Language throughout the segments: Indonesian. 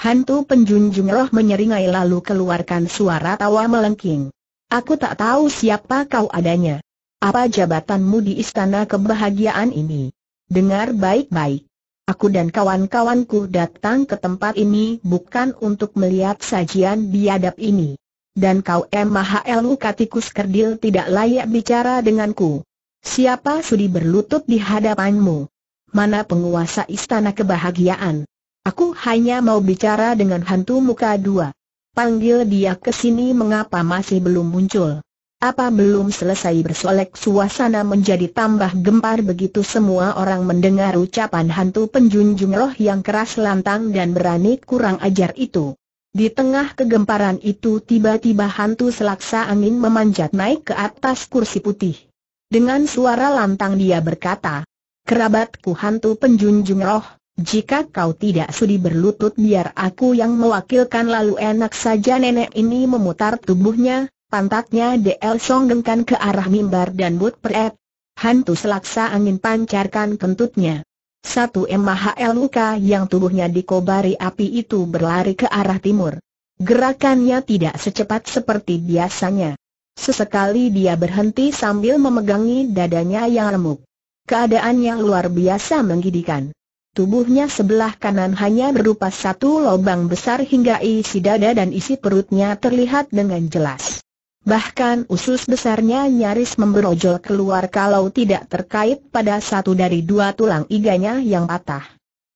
Hantu penjunjung roh menyeringai lalu keluarkan suara tawa melengking. Aku tak tahu siapa kau adanya. Apa jabatanmu di istana kebahagiaan ini? Dengar baik-baik. Aku dan kawan-kawanku datang ke tempat ini bukan untuk melihat sajian biadab ini. Dan kau MHLU katikus kerdil tidak layak bicara denganku. Siapa sudi berlutut di hadapanmu? Mana penguasa istana kebahagiaan? Aku hanya mau bicara dengan hantu muka dua. Panggil dia ke sini mengapa masih belum muncul. Apa belum selesai bersolek suasana menjadi tambah gempar begitu semua orang mendengar ucapan hantu penjunjung roh yang keras lantang dan berani kurang ajar itu. Di tengah kegemparan itu tiba-tiba hantu selaksa angin memanjat naik ke atas kursi putih. Dengan suara lantang dia berkata, Kerabatku hantu penjunjung roh, jika kau tidak sudi berlutut biar aku yang mewakilkan lalu enak saja nenek ini memutar tubuhnya, pantatnya DL Song dengkan ke arah mimbar dan but peret. Hantu selaksa angin pancarkan kentutnya. Satu MHL luka yang tubuhnya dikobari api itu berlari ke arah timur. Gerakannya tidak secepat seperti biasanya. Sesekali dia berhenti sambil memegangi dadanya yang remuk. Keadaan yang luar biasa menggidikan. Tubuhnya sebelah kanan hanya berupa satu lubang besar hingga isi dada dan isi perutnya terlihat dengan jelas. Bahkan usus besarnya nyaris memberojol keluar kalau tidak terkait pada satu dari dua tulang iganya yang patah.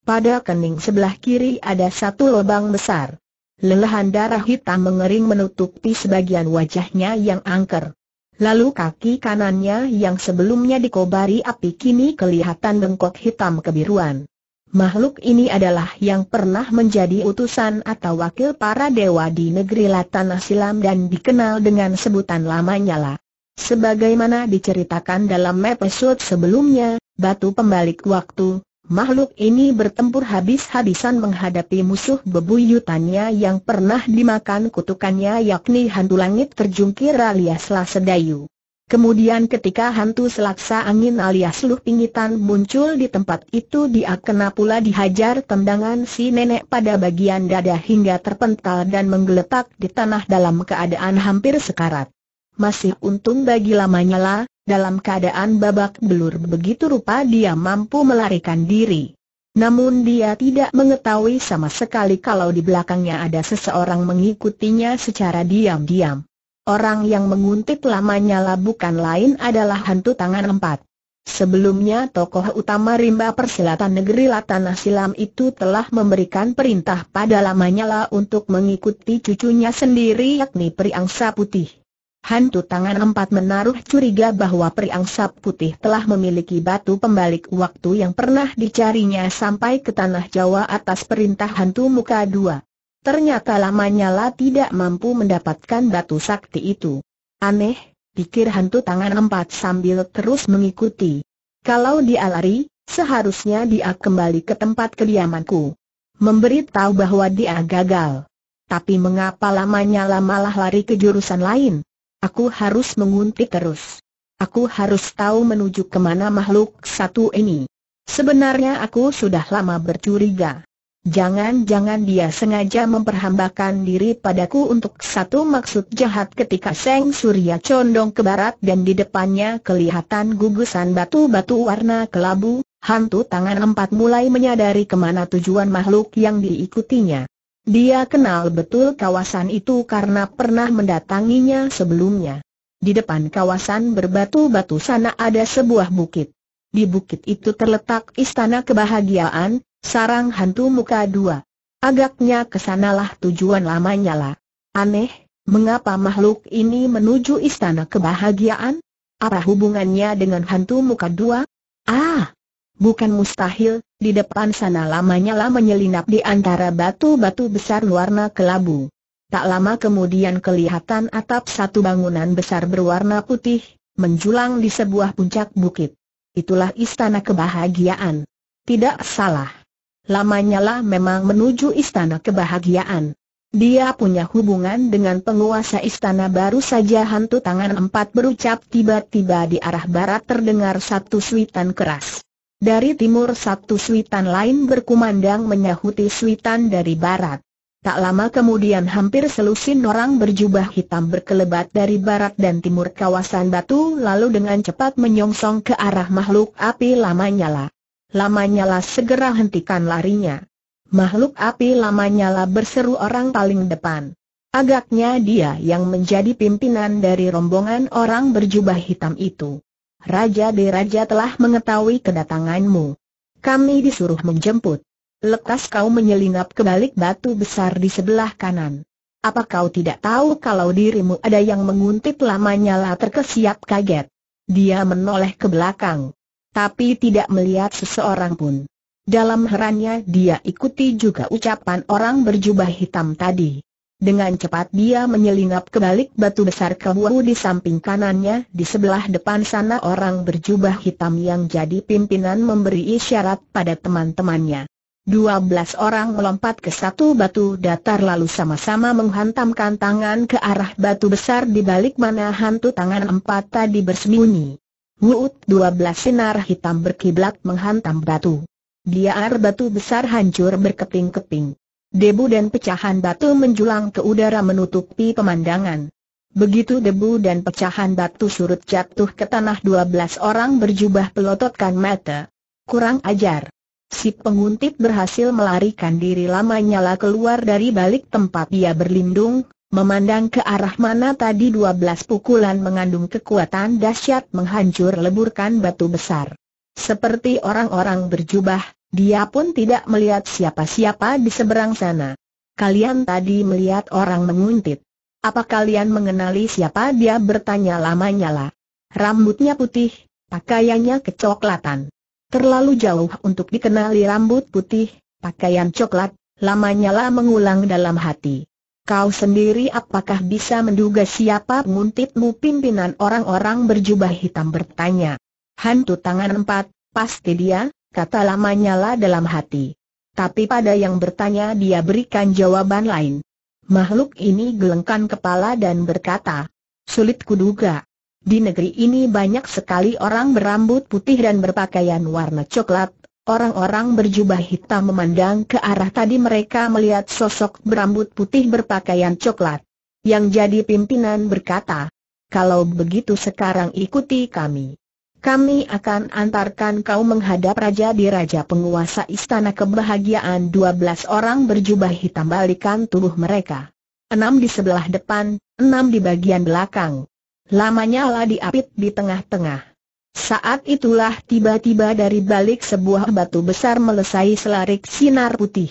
Pada kening sebelah kiri ada satu lubang besar. Lelahan darah hitam mengering menutupi sebagian wajahnya yang angker. Lalu kaki kanannya yang sebelumnya dikobari api kini kelihatan bengkok hitam kebiruan. Makhluk ini adalah yang pernah menjadi utusan atau wakil para dewa di negeri Latan Silam dan dikenal dengan sebutan Lamanyala. Sebagaimana diceritakan dalam episode sebelumnya, batu pembalik waktu, makhluk ini bertempur habis-habisan menghadapi musuh bebuyutannya yang pernah dimakan kutukannya yakni hantu langit terjungkir alias Lasedayu. Kemudian ketika hantu selaksa angin alias luh pingitan muncul di tempat itu dia kena pula dihajar tendangan si nenek pada bagian dada hingga terpental dan menggeletak di tanah dalam keadaan hampir sekarat. Masih untung bagi lamanya lah, dalam keadaan babak belur begitu rupa dia mampu melarikan diri. Namun dia tidak mengetahui sama sekali kalau di belakangnya ada seseorang mengikutinya secara diam-diam. Orang yang menguntit lamanya bukan lain adalah hantu tangan empat. Sebelumnya tokoh utama rimba persilatan negeri Latanah Silam itu telah memberikan perintah pada lamanya lah untuk mengikuti cucunya sendiri yakni Priangsa Putih. Hantu tangan empat menaruh curiga bahwa Priangsa Putih telah memiliki batu pembalik waktu yang pernah dicarinya sampai ke tanah Jawa atas perintah hantu muka dua. Ternyata lamanya lah tidak mampu mendapatkan batu sakti itu. Aneh, pikir hantu tangan empat sambil terus mengikuti. Kalau dia lari, seharusnya dia kembali ke tempat kediamanku. Memberitahu bahwa dia gagal. Tapi mengapa lama lah malah lari ke jurusan lain? Aku harus menguntit terus. Aku harus tahu menuju kemana makhluk satu ini. Sebenarnya aku sudah lama bercuriga. Jangan-jangan dia sengaja memperhambakan diri padaku untuk satu maksud jahat ketika Seng Surya condong ke barat dan di depannya kelihatan gugusan batu-batu warna kelabu, hantu tangan empat mulai menyadari kemana tujuan makhluk yang diikutinya. Dia kenal betul kawasan itu karena pernah mendatanginya sebelumnya. Di depan kawasan berbatu-batu sana ada sebuah bukit. Di bukit itu terletak istana kebahagiaan, Sarang hantu muka dua. Agaknya kesanalah tujuan lamanya lah. Aneh, mengapa makhluk ini menuju istana kebahagiaan? Apa hubungannya dengan hantu muka dua? Ah, bukan mustahil, di depan sana lamanya lah menyelinap di antara batu-batu besar warna kelabu. Tak lama kemudian kelihatan atap satu bangunan besar berwarna putih, menjulang di sebuah puncak bukit. Itulah istana kebahagiaan. Tidak salah lamanya lah memang menuju istana kebahagiaan. Dia punya hubungan dengan penguasa istana baru saja hantu tangan empat berucap tiba-tiba di arah barat terdengar satu suitan keras. Dari timur satu suitan lain berkumandang menyahuti suitan dari barat. Tak lama kemudian hampir selusin orang berjubah hitam berkelebat dari barat dan timur kawasan batu lalu dengan cepat menyongsong ke arah makhluk api lama nyala. Lamanyala segera hentikan larinya. Makhluk api Lamanyala berseru orang paling depan. Agaknya dia yang menjadi pimpinan dari rombongan orang berjubah hitam itu. Raja Raja telah mengetahui kedatanganmu. Kami disuruh menjemput. Lekas kau menyelinap ke balik batu besar di sebelah kanan. Apa kau tidak tahu kalau dirimu ada yang menguntit lamanya lah terkesiap kaget? Dia menoleh ke belakang tapi tidak melihat seseorang pun. Dalam herannya dia ikuti juga ucapan orang berjubah hitam tadi. Dengan cepat dia menyelinap ke balik batu besar kewu di samping kanannya di sebelah depan sana orang berjubah hitam yang jadi pimpinan memberi isyarat pada teman-temannya. Dua belas orang melompat ke satu batu datar lalu sama-sama menghantamkan tangan ke arah batu besar di balik mana hantu tangan empat tadi bersembunyi. Wuut belas sinar hitam berkiblat menghantam batu. Biar batu besar hancur berkeping-keping. Debu dan pecahan batu menjulang ke udara menutupi pemandangan. Begitu debu dan pecahan batu surut jatuh ke tanah dua belas orang berjubah pelototkan mata. Kurang ajar. Si penguntit berhasil melarikan diri lama nyala keluar dari balik tempat dia berlindung, Memandang ke arah mana tadi 12 pukulan mengandung kekuatan dahsyat menghancur leburkan batu besar. Seperti orang-orang berjubah, dia pun tidak melihat siapa-siapa di seberang sana. Kalian tadi melihat orang menguntit. Apa kalian mengenali siapa dia bertanya lamanya lah. Rambutnya putih, pakaiannya kecoklatan. Terlalu jauh untuk dikenali rambut putih, pakaian coklat, lamanya lah mengulang dalam hati. Kau sendiri apakah bisa menduga siapa nguntitmu pimpinan orang-orang berjubah hitam bertanya. Hantu tangan empat, pasti dia, kata lamanya lah dalam hati. Tapi pada yang bertanya dia berikan jawaban lain. Makhluk ini gelengkan kepala dan berkata, sulit kuduga. Di negeri ini banyak sekali orang berambut putih dan berpakaian warna coklat, Orang-orang berjubah hitam memandang ke arah tadi mereka melihat sosok berambut putih berpakaian coklat. Yang jadi pimpinan berkata, kalau begitu sekarang ikuti kami. Kami akan antarkan kau menghadap Raja di Raja penguasa Istana Kebahagiaan 12 orang berjubah hitam balikan tubuh mereka. Enam di sebelah depan, enam di bagian belakang. Lamanya lah diapit di tengah-tengah. Saat itulah tiba-tiba dari balik sebuah batu besar melesai selarik sinar putih.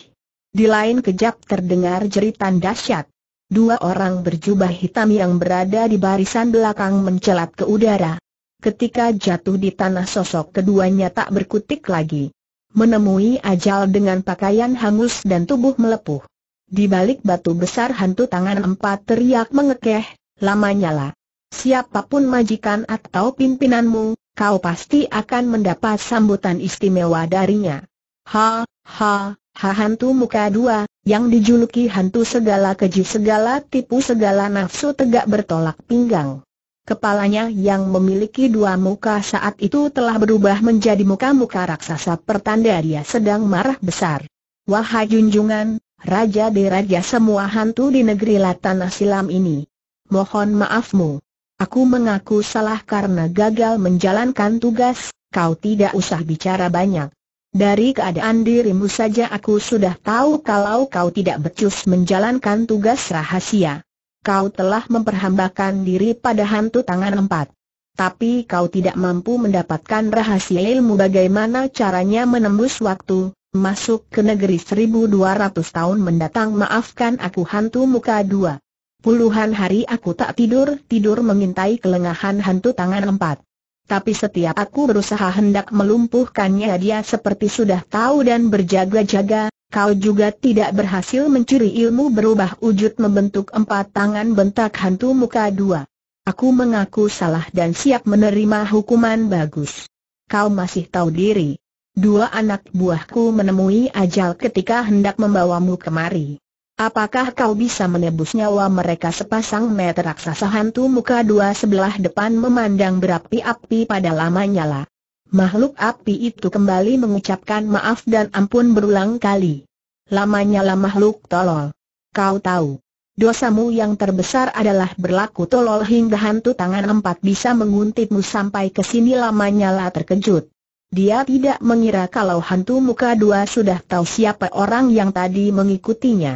Di lain kejap terdengar jeritan dahsyat. Dua orang berjubah hitam yang berada di barisan belakang mencelat ke udara. Ketika jatuh di tanah sosok keduanya tak berkutik lagi. Menemui ajal dengan pakaian hangus dan tubuh melepuh. Di balik batu besar hantu tangan empat teriak mengekeh, lama nyala. Siapapun majikan atau pimpinanmu, kau pasti akan mendapat sambutan istimewa darinya. Ha, ha, ha hantu muka dua, yang dijuluki hantu segala keji segala tipu segala nafsu tegak bertolak pinggang. Kepalanya yang memiliki dua muka saat itu telah berubah menjadi muka-muka raksasa pertanda dia sedang marah besar. Wahai junjungan, raja deraja semua hantu di negeri Latanah Silam ini. Mohon maafmu. Aku mengaku salah karena gagal menjalankan tugas, kau tidak usah bicara banyak. Dari keadaan dirimu saja aku sudah tahu kalau kau tidak becus menjalankan tugas rahasia. Kau telah memperhambakan diri pada hantu tangan empat. Tapi kau tidak mampu mendapatkan rahasia ilmu bagaimana caranya menembus waktu, masuk ke negeri 1200 tahun mendatang maafkan aku hantu muka dua. Puluhan hari aku tak tidur-tidur mengintai kelengahan hantu tangan empat. Tapi setiap aku berusaha hendak melumpuhkannya dia seperti sudah tahu dan berjaga-jaga, kau juga tidak berhasil mencuri ilmu berubah wujud membentuk empat tangan bentak hantu muka dua. Aku mengaku salah dan siap menerima hukuman bagus. Kau masih tahu diri. Dua anak buahku menemui ajal ketika hendak membawamu kemari. Apakah kau bisa menebus nyawa mereka sepasang meter raksasa hantu muka dua sebelah depan memandang berapi-api pada lama nyala. Makhluk api itu kembali mengucapkan maaf dan ampun berulang kali. Lama nyala makhluk tolol. Kau tahu, dosamu yang terbesar adalah berlaku tolol hingga hantu tangan empat bisa menguntitmu sampai ke sini lama nyala terkejut. Dia tidak mengira kalau hantu muka dua sudah tahu siapa orang yang tadi mengikutinya.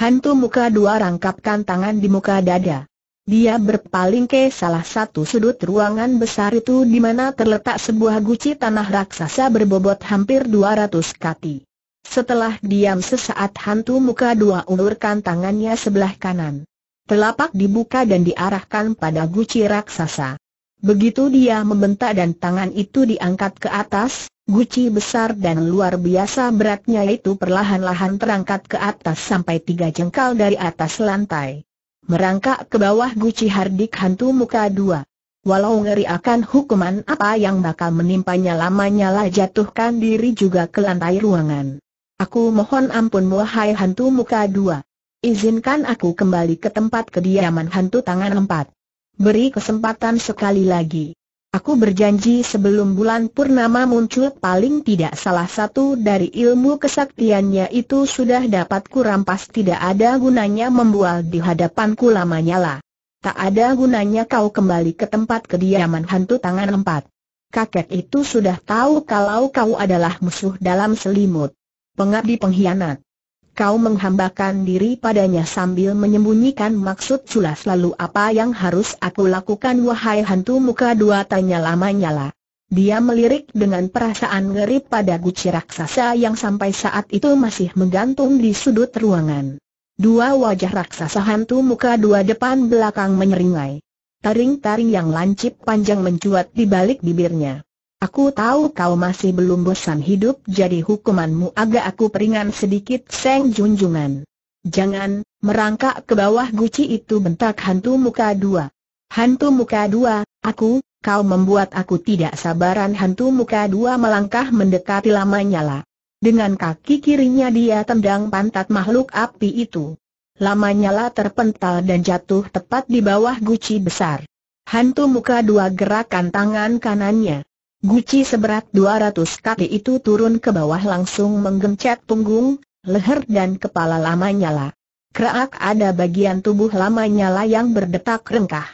Hantu muka dua rangkapkan tangan di muka dada. Dia berpaling ke salah satu sudut ruangan besar itu di mana terletak sebuah guci tanah raksasa berbobot hampir 200 kati. Setelah diam sesaat hantu muka dua ulurkan tangannya sebelah kanan. Telapak dibuka dan diarahkan pada guci raksasa. Begitu dia membentak dan tangan itu diangkat ke atas, Guci besar dan luar biasa beratnya itu perlahan-lahan terangkat ke atas sampai tiga jengkal dari atas lantai. Merangkak ke bawah guci hardik hantu muka dua. Walau ngeri akan hukuman apa yang bakal menimpanya lamanya lah jatuhkan diri juga ke lantai ruangan. Aku mohon ampun wahai hantu muka dua. Izinkan aku kembali ke tempat kediaman hantu tangan empat. Beri kesempatan sekali lagi. Aku berjanji sebelum bulan purnama muncul paling tidak salah satu dari ilmu kesaktiannya itu sudah dapat kurampas tidak ada gunanya membual di hadapanku lamanya lah. Tak ada gunanya kau kembali ke tempat kediaman hantu tangan empat. Kakek itu sudah tahu kalau kau adalah musuh dalam selimut. Pengabdi pengkhianat kau menghambakan diri padanya sambil menyembunyikan maksud culas lalu apa yang harus aku lakukan wahai hantu muka dua tanya lama nyala. Dia melirik dengan perasaan ngeri pada guci raksasa yang sampai saat itu masih menggantung di sudut ruangan. Dua wajah raksasa hantu muka dua depan belakang menyeringai. Taring-taring yang lancip panjang mencuat di balik bibirnya. Aku tahu kau masih belum bosan hidup jadi hukumanmu agak aku peringan sedikit seng junjungan. Jangan, merangkak ke bawah guci itu bentak hantu muka dua. Hantu muka dua, aku, kau membuat aku tidak sabaran hantu muka dua melangkah mendekati lamanya nyala. Dengan kaki kirinya dia tendang pantat makhluk api itu. Lamanya nyala terpental dan jatuh tepat di bawah guci besar. Hantu muka dua gerakan tangan kanannya. Guci seberat 200 kaki itu turun ke bawah langsung menggencet punggung, leher dan kepala lamanya nyala. Kerak ada bagian tubuh lamanya nyala yang berdetak rengkah.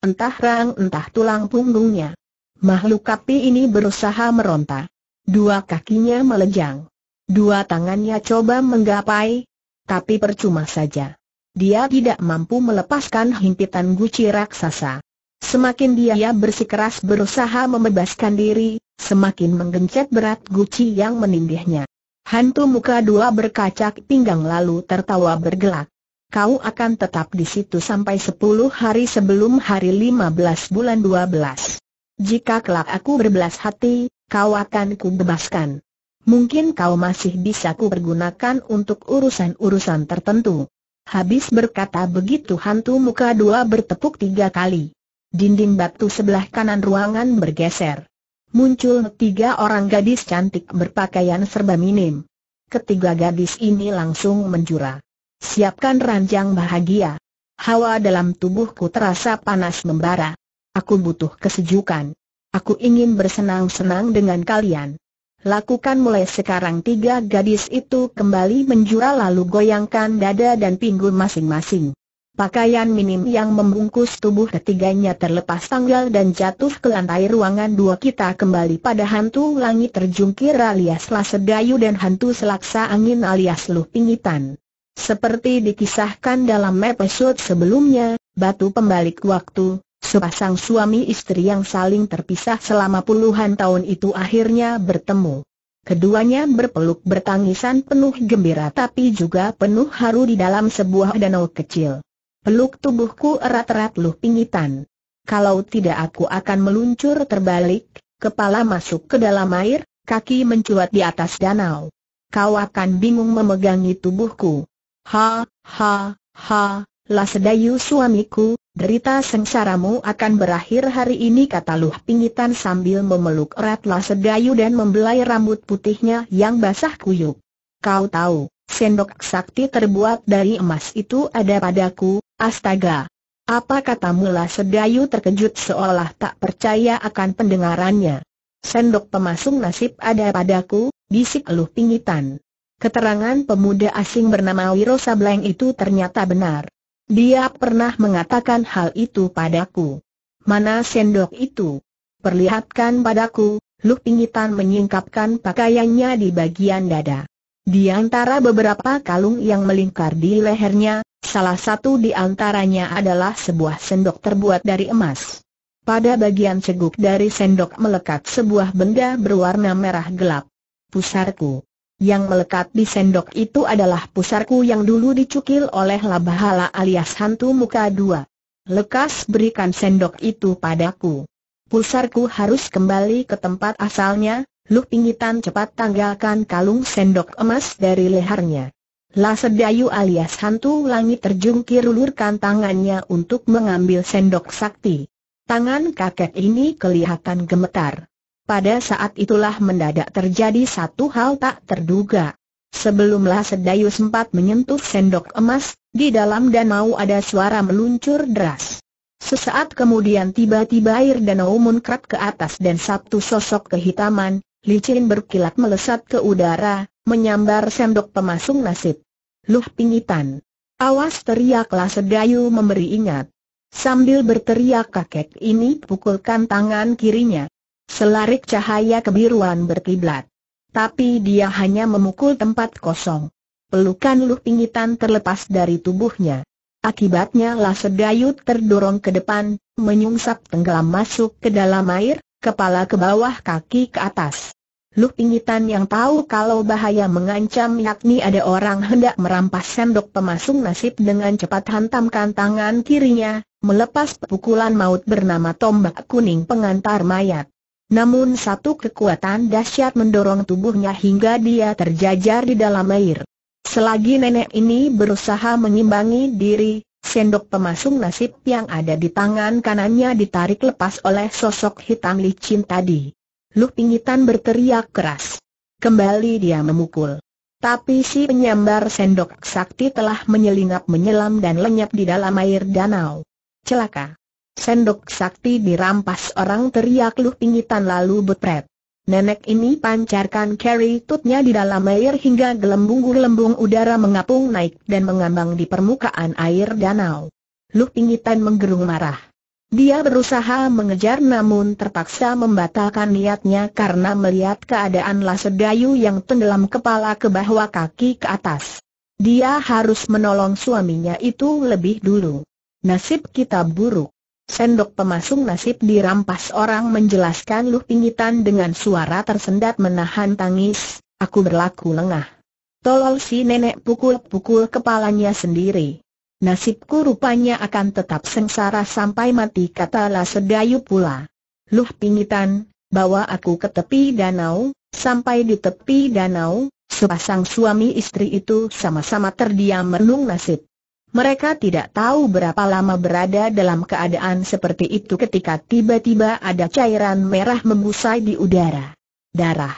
Entah rang entah tulang punggungnya. Makhluk kapi ini berusaha meronta. Dua kakinya melejang. Dua tangannya coba menggapai, tapi percuma saja. Dia tidak mampu melepaskan himpitan guci raksasa. Semakin dia bersikeras berusaha membebaskan diri, semakin menggencet berat guci yang menindihnya. Hantu muka dua berkacak pinggang lalu tertawa bergelak. Kau akan tetap di situ sampai 10 hari sebelum hari 15 bulan 12. Jika kelak aku berbelas hati, kau akan ku bebaskan. Mungkin kau masih bisa ku pergunakan untuk urusan-urusan tertentu. Habis berkata begitu hantu muka dua bertepuk tiga kali. Dinding batu sebelah kanan ruangan bergeser. Muncul tiga orang gadis cantik berpakaian serba minim. Ketiga gadis ini langsung menjura. Siapkan ranjang bahagia. Hawa dalam tubuhku terasa panas membara. Aku butuh kesejukan. Aku ingin bersenang-senang dengan kalian. Lakukan mulai sekarang tiga gadis itu kembali menjura lalu goyangkan dada dan pinggul masing-masing. Pakaian minim yang membungkus tubuh ketiganya terlepas tanggal dan jatuh ke lantai ruangan dua kita kembali pada hantu langit terjungkir alias lasedayu dan hantu selaksa angin alias luh pingitan. Seperti dikisahkan dalam episode sebelumnya, batu pembalik waktu, sepasang suami istri yang saling terpisah selama puluhan tahun itu akhirnya bertemu. Keduanya berpeluk bertangisan penuh gembira tapi juga penuh haru di dalam sebuah danau kecil. Peluk tubuhku erat-erat Luh Pingitan. Kalau tidak aku akan meluncur terbalik, kepala masuk ke dalam air, kaki mencuat di atas danau. Kau akan bingung memegangi tubuhku. Ha, ha, ha, Lasedayu suamiku, derita sengsaramu akan berakhir hari ini kata Luh Pingitan sambil memeluk erat Lasedayu dan membelai rambut putihnya yang basah kuyuk. Kau tahu, sendok sakti terbuat dari emas itu ada padaku, Astaga! Apa kata mula sedayu terkejut seolah tak percaya akan pendengarannya. Sendok pemasung nasib ada padaku, bisik eluh pingitan. Keterangan pemuda asing bernama Wiro Sableng itu ternyata benar. Dia pernah mengatakan hal itu padaku. Mana sendok itu? Perlihatkan padaku, Luh Pingitan menyingkapkan pakaiannya di bagian dada. Di antara beberapa kalung yang melingkar di lehernya, salah satu di antaranya adalah sebuah sendok terbuat dari emas. Pada bagian ceguk dari sendok melekat sebuah benda berwarna merah gelap. Pusarku. Yang melekat di sendok itu adalah pusarku yang dulu dicukil oleh Labahala alias hantu muka dua. Lekas berikan sendok itu padaku. Pusarku harus kembali ke tempat asalnya, Lu pingitan cepat tanggalkan kalung sendok emas dari lehernya. Sedayu alias hantu langit terjungkir ulurkan tangannya untuk mengambil sendok sakti. Tangan kakek ini kelihatan gemetar. Pada saat itulah mendadak terjadi satu hal tak terduga. Sebelum Sedayu sempat menyentuh sendok emas, di dalam danau ada suara meluncur deras. Sesaat kemudian tiba-tiba air danau munkrat ke atas dan satu sosok kehitaman, licin berkilat melesat ke udara, menyambar sendok pemasung nasib. Luh pingitan. Awas teriaklah Sedayu memberi ingat. Sambil berteriak kakek ini pukulkan tangan kirinya. Selarik cahaya kebiruan berkiblat. Tapi dia hanya memukul tempat kosong. Pelukan Luh pingitan terlepas dari tubuhnya. Akibatnya lah Sedayu terdorong ke depan, menyungsap tenggelam masuk ke dalam air, kepala ke bawah kaki ke atas. Lu pingitan yang tahu kalau bahaya mengancam yakni ada orang hendak merampas sendok pemasung nasib dengan cepat hantamkan tangan kirinya, melepas pukulan maut bernama tombak kuning pengantar mayat. Namun satu kekuatan dahsyat mendorong tubuhnya hingga dia terjajar di dalam air. Selagi nenek ini berusaha mengimbangi diri, sendok pemasung nasib yang ada di tangan kanannya ditarik lepas oleh sosok hitam licin tadi. Luh Pingitan berteriak keras. Kembali dia memukul. Tapi si penyambar sendok sakti telah menyelinap menyelam dan lenyap di dalam air danau. Celaka. Sendok sakti dirampas orang teriak Luh Pingitan lalu betret. Nenek ini pancarkan carry tutnya di dalam air hingga gelembung-gelembung udara mengapung naik dan mengambang di permukaan air danau. Luh Pingitan menggerung marah. Dia berusaha mengejar namun terpaksa membatalkan niatnya karena melihat keadaan Lasedayu yang tenggelam kepala ke bawah kaki ke atas. Dia harus menolong suaminya itu lebih dulu. Nasib kita buruk. Sendok pemasung nasib dirampas orang menjelaskan Luh Pingitan dengan suara tersendat menahan tangis, aku berlaku lengah. Tolol si nenek pukul-pukul kepalanya sendiri. Nasibku rupanya akan tetap sengsara sampai mati kata sedayu pula. Luh pingitan, bawa aku ke tepi danau, sampai di tepi danau, sepasang suami istri itu sama-sama terdiam merenung nasib. Mereka tidak tahu berapa lama berada dalam keadaan seperti itu ketika tiba-tiba ada cairan merah membusai di udara. Darah.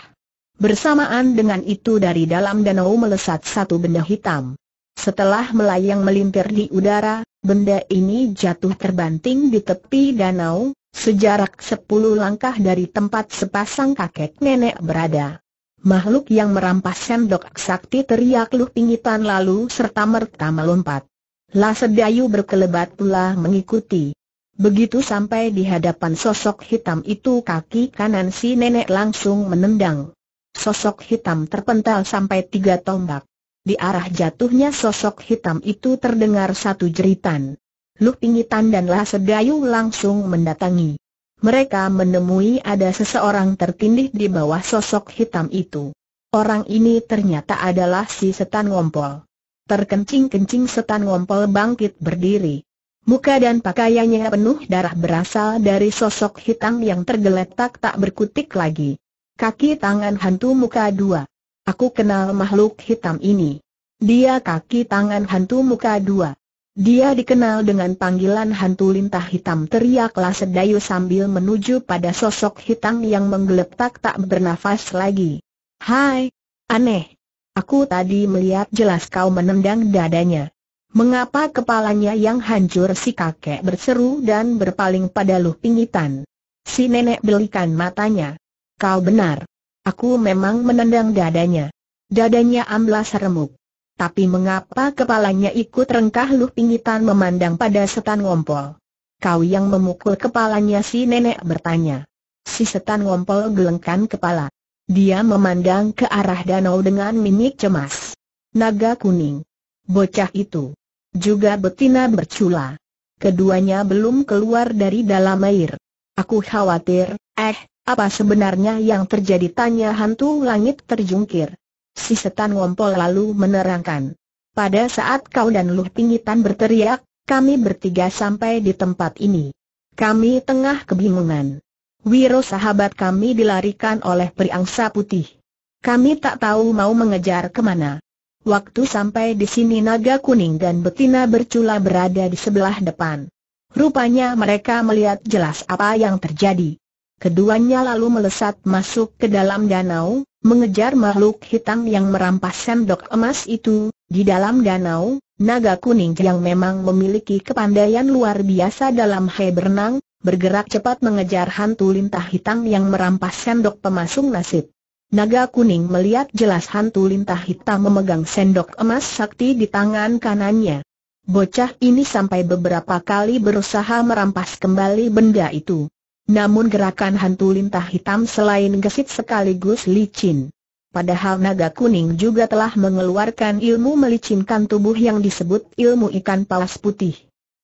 Bersamaan dengan itu dari dalam danau melesat satu benda hitam. Setelah melayang melintir di udara, benda ini jatuh terbanting di tepi danau, sejarak sepuluh langkah dari tempat sepasang kakek nenek berada. Makhluk yang merampas sendok sakti teriak luh pingitan lalu serta merta melompat. Lasedayu berkelebat pula mengikuti. Begitu sampai di hadapan sosok hitam itu kaki kanan si nenek langsung menendang. Sosok hitam terpental sampai tiga tombak. Di arah jatuhnya sosok hitam itu terdengar satu jeritan. Luh Pingitan dan La Sedayu langsung mendatangi. Mereka menemui ada seseorang tertindih di bawah sosok hitam itu. Orang ini ternyata adalah si setan ngompol. Terkencing-kencing setan ngompol bangkit berdiri. Muka dan pakaiannya penuh darah berasal dari sosok hitam yang tergeletak tak berkutik lagi. Kaki tangan hantu muka dua. Aku kenal makhluk hitam ini. Dia kaki tangan hantu muka dua. Dia dikenal dengan panggilan hantu lintah hitam teriaklah Sedayu sambil menuju pada sosok hitam yang menggeletak tak bernafas lagi. Hai, aneh. Aku tadi melihat jelas kau menendang dadanya. Mengapa kepalanya yang hancur si kakek berseru dan berpaling pada Luh Pingitan? Si nenek belikan matanya. Kau benar. Aku memang menendang dadanya. Dadanya amblas remuk. Tapi mengapa kepalanya ikut rengkah Luh Pingitan memandang pada setan ngompol? Kau yang memukul kepalanya si nenek bertanya. Si setan ngompol gelengkan kepala. Dia memandang ke arah danau dengan mimik cemas. Naga kuning. Bocah itu. Juga betina bercula. Keduanya belum keluar dari dalam air. Aku khawatir, eh, apa sebenarnya yang terjadi tanya hantu langit terjungkir. Si setan ngompol lalu menerangkan. Pada saat kau dan Luh Pingitan berteriak, kami bertiga sampai di tempat ini. Kami tengah kebingungan. Wiro sahabat kami dilarikan oleh periangsa putih. Kami tak tahu mau mengejar kemana. Waktu sampai di sini naga kuning dan betina bercula berada di sebelah depan. Rupanya mereka melihat jelas apa yang terjadi. Keduanya lalu melesat masuk ke dalam danau, mengejar makhluk hitam yang merampas sendok emas itu. Di dalam danau, naga kuning yang memang memiliki kepandaian luar biasa dalam hai berenang, bergerak cepat mengejar hantu lintah hitam yang merampas sendok pemasung nasib. Naga kuning melihat jelas hantu lintah hitam memegang sendok emas sakti di tangan kanannya. Bocah ini sampai beberapa kali berusaha merampas kembali benda itu. Namun gerakan hantu lintah hitam selain gesit sekaligus licin. Padahal naga kuning juga telah mengeluarkan ilmu melicinkan tubuh yang disebut ilmu ikan paus putih.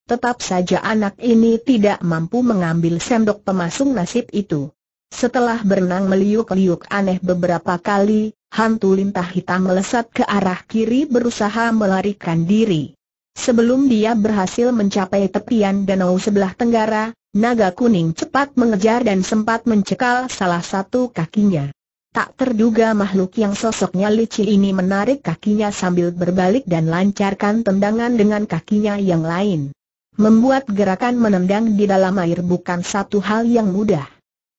Tetap saja anak ini tidak mampu mengambil sendok pemasung nasib itu. Setelah berenang meliuk-liuk aneh beberapa kali, hantu lintah hitam melesat ke arah kiri berusaha melarikan diri. Sebelum dia berhasil mencapai tepian danau sebelah tenggara, Naga kuning cepat mengejar dan sempat mencekal salah satu kakinya. Tak terduga makhluk yang sosoknya licin ini menarik kakinya sambil berbalik dan lancarkan tendangan dengan kakinya yang lain. Membuat gerakan menendang di dalam air bukan satu hal yang mudah.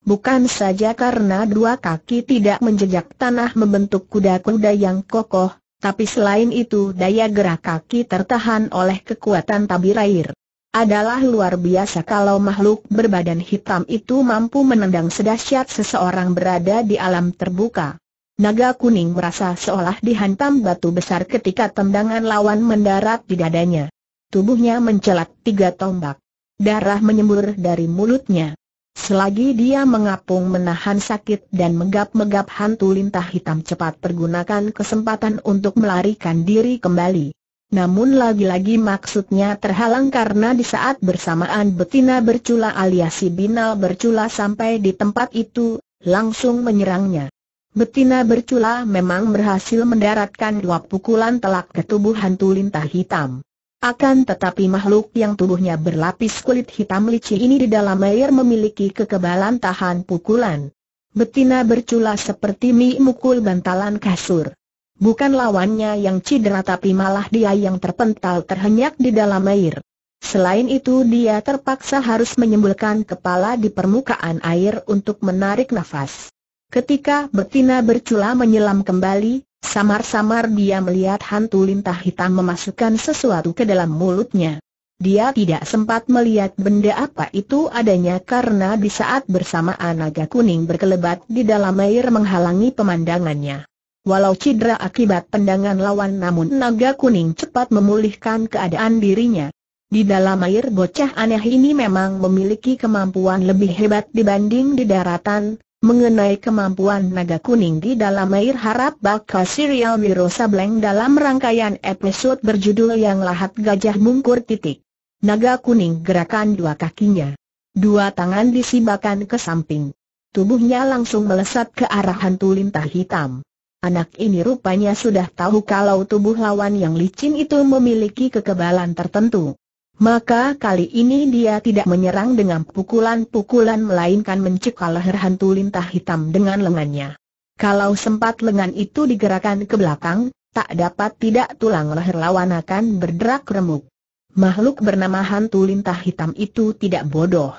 Bukan saja karena dua kaki tidak menjejak tanah membentuk kuda-kuda yang kokoh, tapi selain itu daya gerak kaki tertahan oleh kekuatan tabir air adalah luar biasa kalau makhluk berbadan hitam itu mampu menendang sedahsyat seseorang berada di alam terbuka. Naga kuning merasa seolah dihantam batu besar ketika tendangan lawan mendarat di dadanya. Tubuhnya mencelat tiga tombak. Darah menyembur dari mulutnya. Selagi dia mengapung menahan sakit dan megap-megap hantu lintah hitam cepat pergunakan kesempatan untuk melarikan diri kembali. Namun lagi-lagi maksudnya terhalang karena di saat bersamaan betina bercula alias si Binal bercula sampai di tempat itu, langsung menyerangnya. Betina bercula memang berhasil mendaratkan dua pukulan telak ke tubuh hantu lintah hitam. Akan tetapi makhluk yang tubuhnya berlapis kulit hitam licin ini di dalam air memiliki kekebalan tahan pukulan. Betina bercula seperti mie mukul bantalan kasur. Bukan lawannya yang cedera tapi malah dia yang terpental terhenyak di dalam air. Selain itu dia terpaksa harus menyembulkan kepala di permukaan air untuk menarik nafas. Ketika betina bercula menyelam kembali, samar-samar dia melihat hantu lintah hitam memasukkan sesuatu ke dalam mulutnya. Dia tidak sempat melihat benda apa itu adanya karena di saat bersamaan naga kuning berkelebat di dalam air menghalangi pemandangannya. Walau cedera akibat tendangan lawan namun naga kuning cepat memulihkan keadaan dirinya. Di dalam air bocah aneh ini memang memiliki kemampuan lebih hebat dibanding di daratan. Mengenai kemampuan naga kuning di dalam air harap bakal serial Wiro Sableng dalam rangkaian episode berjudul yang lahat gajah mungkur titik. Naga kuning gerakan dua kakinya. Dua tangan disibakan ke samping. Tubuhnya langsung melesat ke arah hantu lintah hitam. Anak ini rupanya sudah tahu kalau tubuh lawan yang licin itu memiliki kekebalan tertentu. Maka kali ini dia tidak menyerang dengan pukulan-pukulan melainkan mencekal leher hantu lintah hitam dengan lengannya. Kalau sempat lengan itu digerakkan ke belakang, tak dapat tidak tulang leher lawan akan berderak remuk. Makhluk bernama hantu lintah hitam itu tidak bodoh.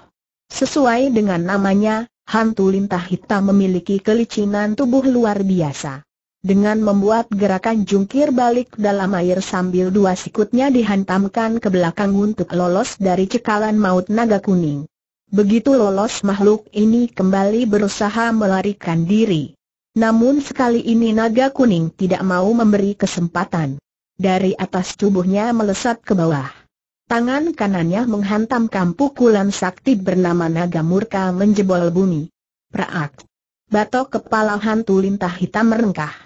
Sesuai dengan namanya, hantu lintah hitam memiliki kelicinan tubuh luar biasa dengan membuat gerakan jungkir balik dalam air sambil dua sikutnya dihantamkan ke belakang untuk lolos dari cekalan maut naga kuning. Begitu lolos makhluk ini kembali berusaha melarikan diri. Namun sekali ini naga kuning tidak mau memberi kesempatan. Dari atas tubuhnya melesat ke bawah. Tangan kanannya menghantamkan pukulan sakti bernama naga murka menjebol bumi. Praak! Batok kepala hantu lintah hitam merengkah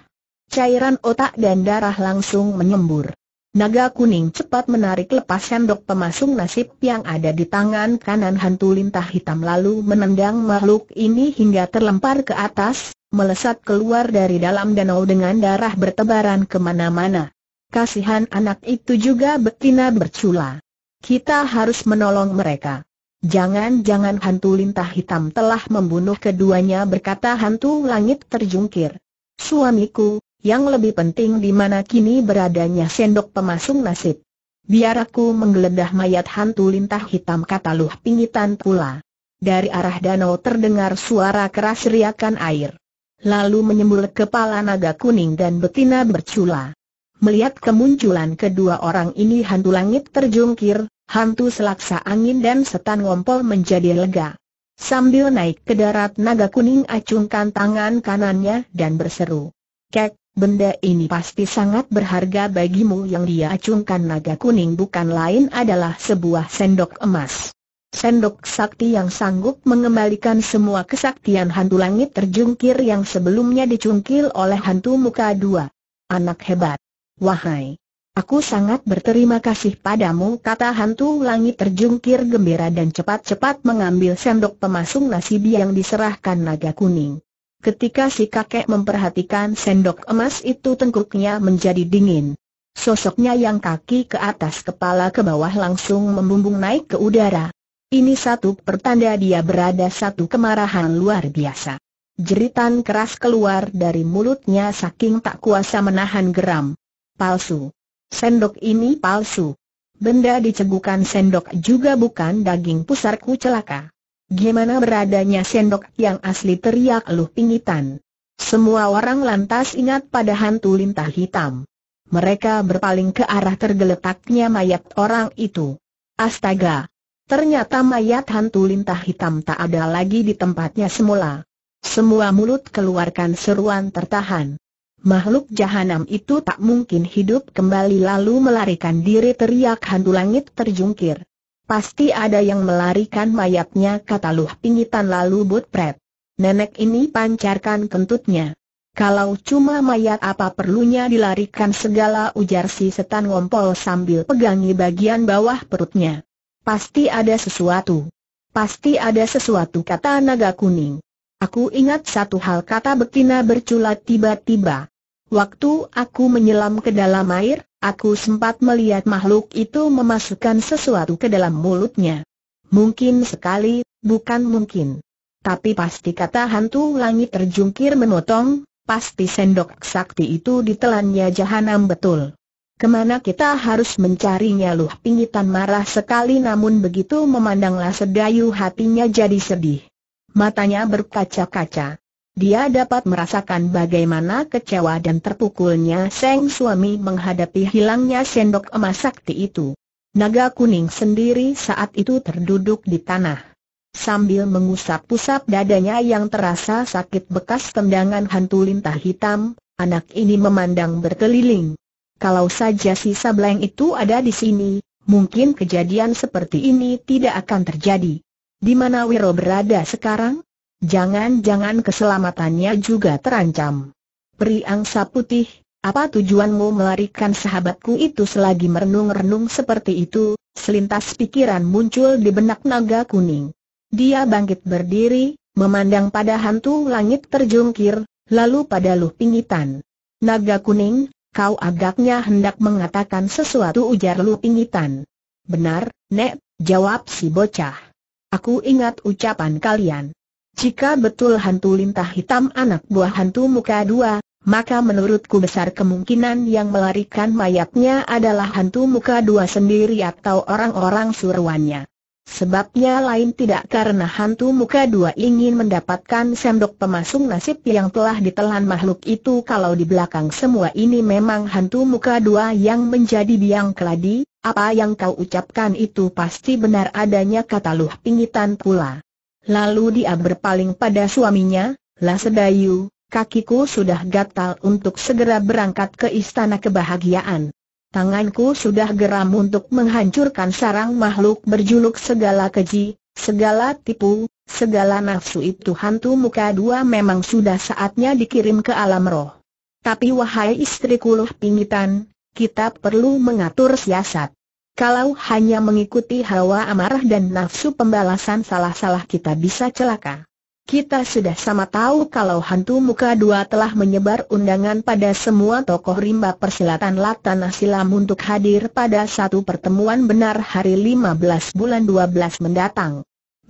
cairan otak dan darah langsung menyembur. Naga kuning cepat menarik lepas sendok pemasung nasib yang ada di tangan kanan hantu lintah hitam lalu menendang makhluk ini hingga terlempar ke atas, melesat keluar dari dalam danau dengan darah bertebaran kemana-mana. Kasihan anak itu juga betina bercula. Kita harus menolong mereka. Jangan-jangan hantu lintah hitam telah membunuh keduanya berkata hantu langit terjungkir. Suamiku, yang lebih penting di mana kini beradanya sendok pemasung nasib. Biar aku menggeledah mayat hantu lintah hitam kata Luh Pingitan pula. Dari arah danau terdengar suara keras riakan air. Lalu menyembul kepala naga kuning dan betina bercula. Melihat kemunculan kedua orang ini hantu langit terjungkir, hantu selaksa angin dan setan ngompol menjadi lega. Sambil naik ke darat naga kuning acungkan tangan kanannya dan berseru. Kek, Benda ini pasti sangat berharga bagimu yang dia acungkan naga kuning bukan lain adalah sebuah sendok emas. Sendok sakti yang sanggup mengembalikan semua kesaktian hantu langit terjungkir yang sebelumnya dicungkil oleh hantu muka dua. Anak hebat. Wahai. Aku sangat berterima kasih padamu kata hantu langit terjungkir gembira dan cepat-cepat mengambil sendok pemasung nasib yang diserahkan naga kuning. Ketika si kakek memperhatikan sendok emas itu tengkuknya menjadi dingin. Sosoknya yang kaki ke atas kepala ke bawah langsung membumbung naik ke udara. Ini satu pertanda dia berada satu kemarahan luar biasa. Jeritan keras keluar dari mulutnya saking tak kuasa menahan geram. Palsu. Sendok ini palsu. Benda dicegukan sendok juga bukan daging pusarku celaka. Gimana beradanya sendok yang asli teriak Luh Pingitan. Semua orang lantas ingat pada hantu lintah hitam. Mereka berpaling ke arah tergeletaknya mayat orang itu. Astaga! Ternyata mayat hantu lintah hitam tak ada lagi di tempatnya semula. Semua mulut keluarkan seruan tertahan. Makhluk jahanam itu tak mungkin hidup kembali lalu melarikan diri teriak hantu langit terjungkir. Pasti ada yang melarikan mayatnya kata Luh Pingitan lalu Butpret. Nenek ini pancarkan kentutnya. Kalau cuma mayat apa perlunya dilarikan segala ujar si setan ngompol sambil pegangi bagian bawah perutnya. Pasti ada sesuatu. Pasti ada sesuatu kata naga kuning. Aku ingat satu hal kata betina berculat tiba-tiba. Waktu aku menyelam ke dalam air, Aku sempat melihat makhluk itu memasukkan sesuatu ke dalam mulutnya. Mungkin sekali, bukan mungkin. Tapi pasti kata hantu langit terjungkir menotong, pasti sendok sakti itu ditelannya jahanam betul. Kemana kita harus mencarinya luh pingitan marah sekali namun begitu memandanglah sedayu hatinya jadi sedih. Matanya berkaca-kaca. Dia dapat merasakan bagaimana kecewa dan terpukulnya Seng suami menghadapi hilangnya sendok emas sakti itu. Naga kuning sendiri saat itu terduduk di tanah. Sambil mengusap-usap dadanya yang terasa sakit bekas tendangan hantu lintah hitam, anak ini memandang berkeliling. Kalau saja si Sableng itu ada di sini, mungkin kejadian seperti ini tidak akan terjadi. Di mana Wiro berada sekarang? Jangan-jangan keselamatannya juga terancam. Peri Angsa putih, apa tujuanmu melarikan sahabatku itu selagi merenung-renung seperti itu, selintas pikiran muncul di benak naga kuning. Dia bangkit berdiri, memandang pada hantu langit terjungkir, lalu pada Luh Pingitan. Naga kuning, kau agaknya hendak mengatakan sesuatu ujar Luh Pingitan. Benar, Nek, jawab si bocah. Aku ingat ucapan kalian. Jika betul hantu lintah hitam anak buah hantu muka dua, maka menurutku besar kemungkinan yang melarikan mayatnya adalah hantu muka dua sendiri atau orang-orang suruhannya. Sebabnya lain tidak karena hantu muka dua ingin mendapatkan sendok pemasung nasib yang telah ditelan makhluk itu kalau di belakang semua ini memang hantu muka dua yang menjadi biang keladi, apa yang kau ucapkan itu pasti benar adanya kata Luh Pingitan pula. Lalu dia berpaling pada suaminya, lah Sedayu, kakiku sudah gatal untuk segera berangkat ke istana kebahagiaan. Tanganku sudah geram untuk menghancurkan sarang makhluk berjuluk segala keji, segala tipu, segala nafsu itu hantu muka dua memang sudah saatnya dikirim ke alam roh. Tapi wahai istriku Luh Pingitan, kita perlu mengatur siasat. Kalau hanya mengikuti hawa amarah dan nafsu pembalasan salah-salah kita bisa celaka. Kita sudah sama tahu kalau hantu muka dua telah menyebar undangan pada semua tokoh rimba persilatan Latanah Silam untuk hadir pada satu pertemuan benar hari 15 bulan 12 mendatang.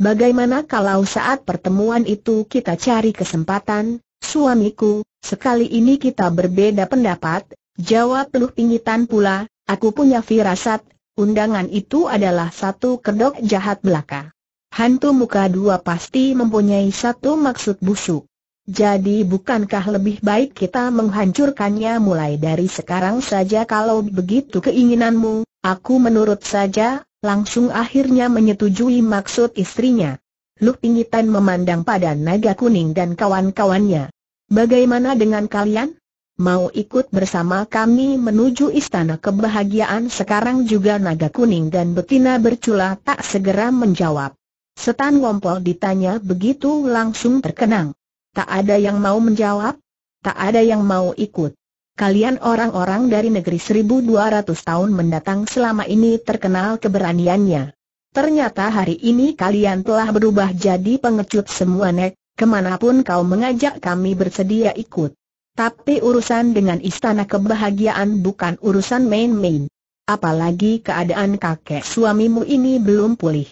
Bagaimana kalau saat pertemuan itu kita cari kesempatan, suamiku, sekali ini kita berbeda pendapat, jawab Luh Pingitan pula, aku punya firasat, undangan itu adalah satu kedok jahat belaka. Hantu muka dua pasti mempunyai satu maksud busuk. Jadi bukankah lebih baik kita menghancurkannya mulai dari sekarang saja kalau begitu keinginanmu, aku menurut saja, langsung akhirnya menyetujui maksud istrinya. Lu Pingitan memandang pada naga kuning dan kawan-kawannya. Bagaimana dengan kalian? mau ikut bersama kami menuju istana kebahagiaan sekarang juga naga kuning dan betina bercula tak segera menjawab. Setan Ngompol ditanya begitu langsung terkenang. Tak ada yang mau menjawab, tak ada yang mau ikut. Kalian orang-orang dari negeri 1200 tahun mendatang selama ini terkenal keberaniannya. Ternyata hari ini kalian telah berubah jadi pengecut semua nek, kemanapun kau mengajak kami bersedia ikut. Tapi urusan dengan istana kebahagiaan bukan urusan main-main. Apalagi keadaan kakek suamimu ini belum pulih.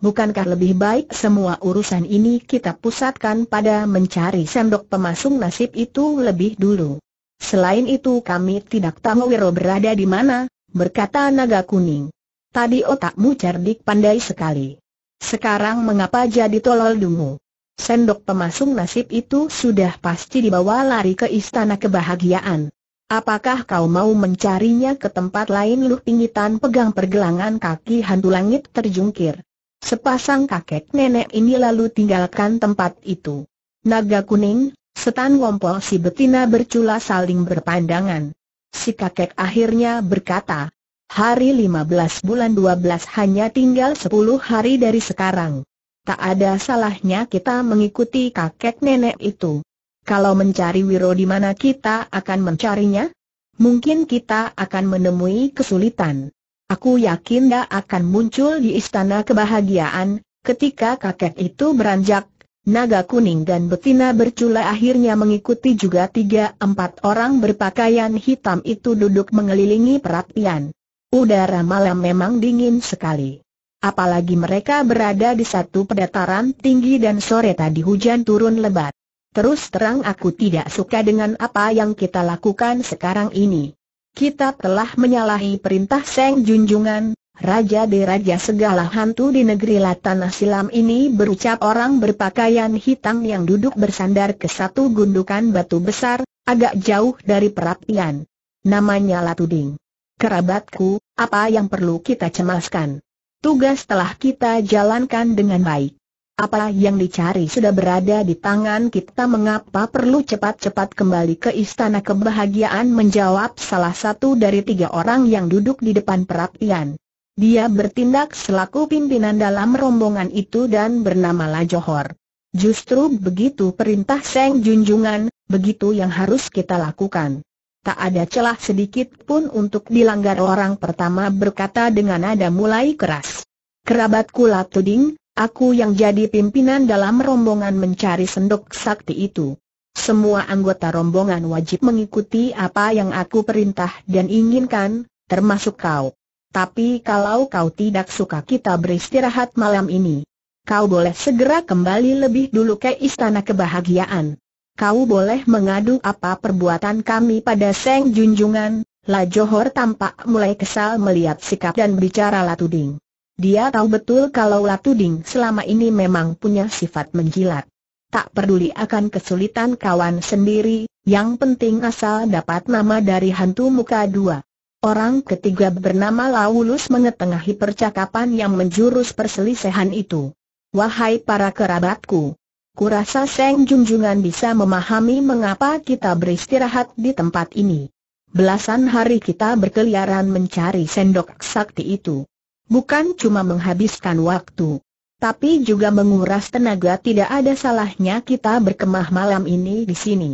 Bukankah lebih baik semua urusan ini kita pusatkan pada mencari sendok pemasung nasib itu lebih dulu? Selain itu kami tidak tahu Wiro berada di mana, berkata naga kuning. Tadi otakmu cerdik pandai sekali. Sekarang mengapa jadi tolol dungu? Sendok pemasung nasib itu sudah pasti dibawa lari ke istana kebahagiaan. Apakah kau mau mencarinya ke tempat lain? Lu pingitan pegang pergelangan kaki hantu langit terjungkir. Sepasang kakek nenek ini lalu tinggalkan tempat itu. Naga kuning, setan ngompol si betina bercula saling berpandangan. Si kakek akhirnya berkata, hari 15 bulan 12 hanya tinggal 10 hari dari sekarang. Tak ada salahnya kita mengikuti kakek nenek itu. Kalau mencari Wiro di mana kita akan mencarinya? Mungkin kita akan menemui kesulitan. Aku yakin dia akan muncul di istana kebahagiaan, ketika kakek itu beranjak, naga kuning dan betina bercula akhirnya mengikuti juga tiga empat orang berpakaian hitam itu duduk mengelilingi perapian. Udara malam memang dingin sekali apalagi mereka berada di satu pedataran tinggi dan sore tadi hujan turun lebat. Terus terang aku tidak suka dengan apa yang kita lakukan sekarang ini. Kita telah menyalahi perintah Seng Junjungan, Raja de Raja segala hantu di negeri Latanah Silam ini berucap orang berpakaian hitam yang duduk bersandar ke satu gundukan batu besar, agak jauh dari perapian. Namanya Latuding. Kerabatku, apa yang perlu kita cemaskan? tugas telah kita jalankan dengan baik. Apa yang dicari sudah berada di tangan kita mengapa perlu cepat-cepat kembali ke istana kebahagiaan menjawab salah satu dari tiga orang yang duduk di depan perapian. Dia bertindak selaku pimpinan dalam rombongan itu dan bernama La Johor. Justru begitu perintah Seng Junjungan, begitu yang harus kita lakukan. Tak ada celah sedikit pun untuk dilanggar orang pertama berkata dengan nada mulai keras. Kerabatku Latuding, aku yang jadi pimpinan dalam rombongan mencari sendok sakti itu. Semua anggota rombongan wajib mengikuti apa yang aku perintah dan inginkan, termasuk kau. Tapi kalau kau tidak suka kita beristirahat malam ini, kau boleh segera kembali lebih dulu ke Istana Kebahagiaan kau boleh mengadu apa perbuatan kami pada Seng Junjungan, La Johor tampak mulai kesal melihat sikap dan bicara Latuding. Dia tahu betul kalau Latuding selama ini memang punya sifat menjilat. Tak peduli akan kesulitan kawan sendiri, yang penting asal dapat nama dari hantu muka dua. Orang ketiga bernama Laulus mengetengahi percakapan yang menjurus perselisihan itu. Wahai para kerabatku, Kurasa Seng Junjungan bisa memahami mengapa kita beristirahat di tempat ini. Belasan hari kita berkeliaran mencari sendok sakti itu. Bukan cuma menghabiskan waktu, tapi juga menguras tenaga tidak ada salahnya kita berkemah malam ini di sini.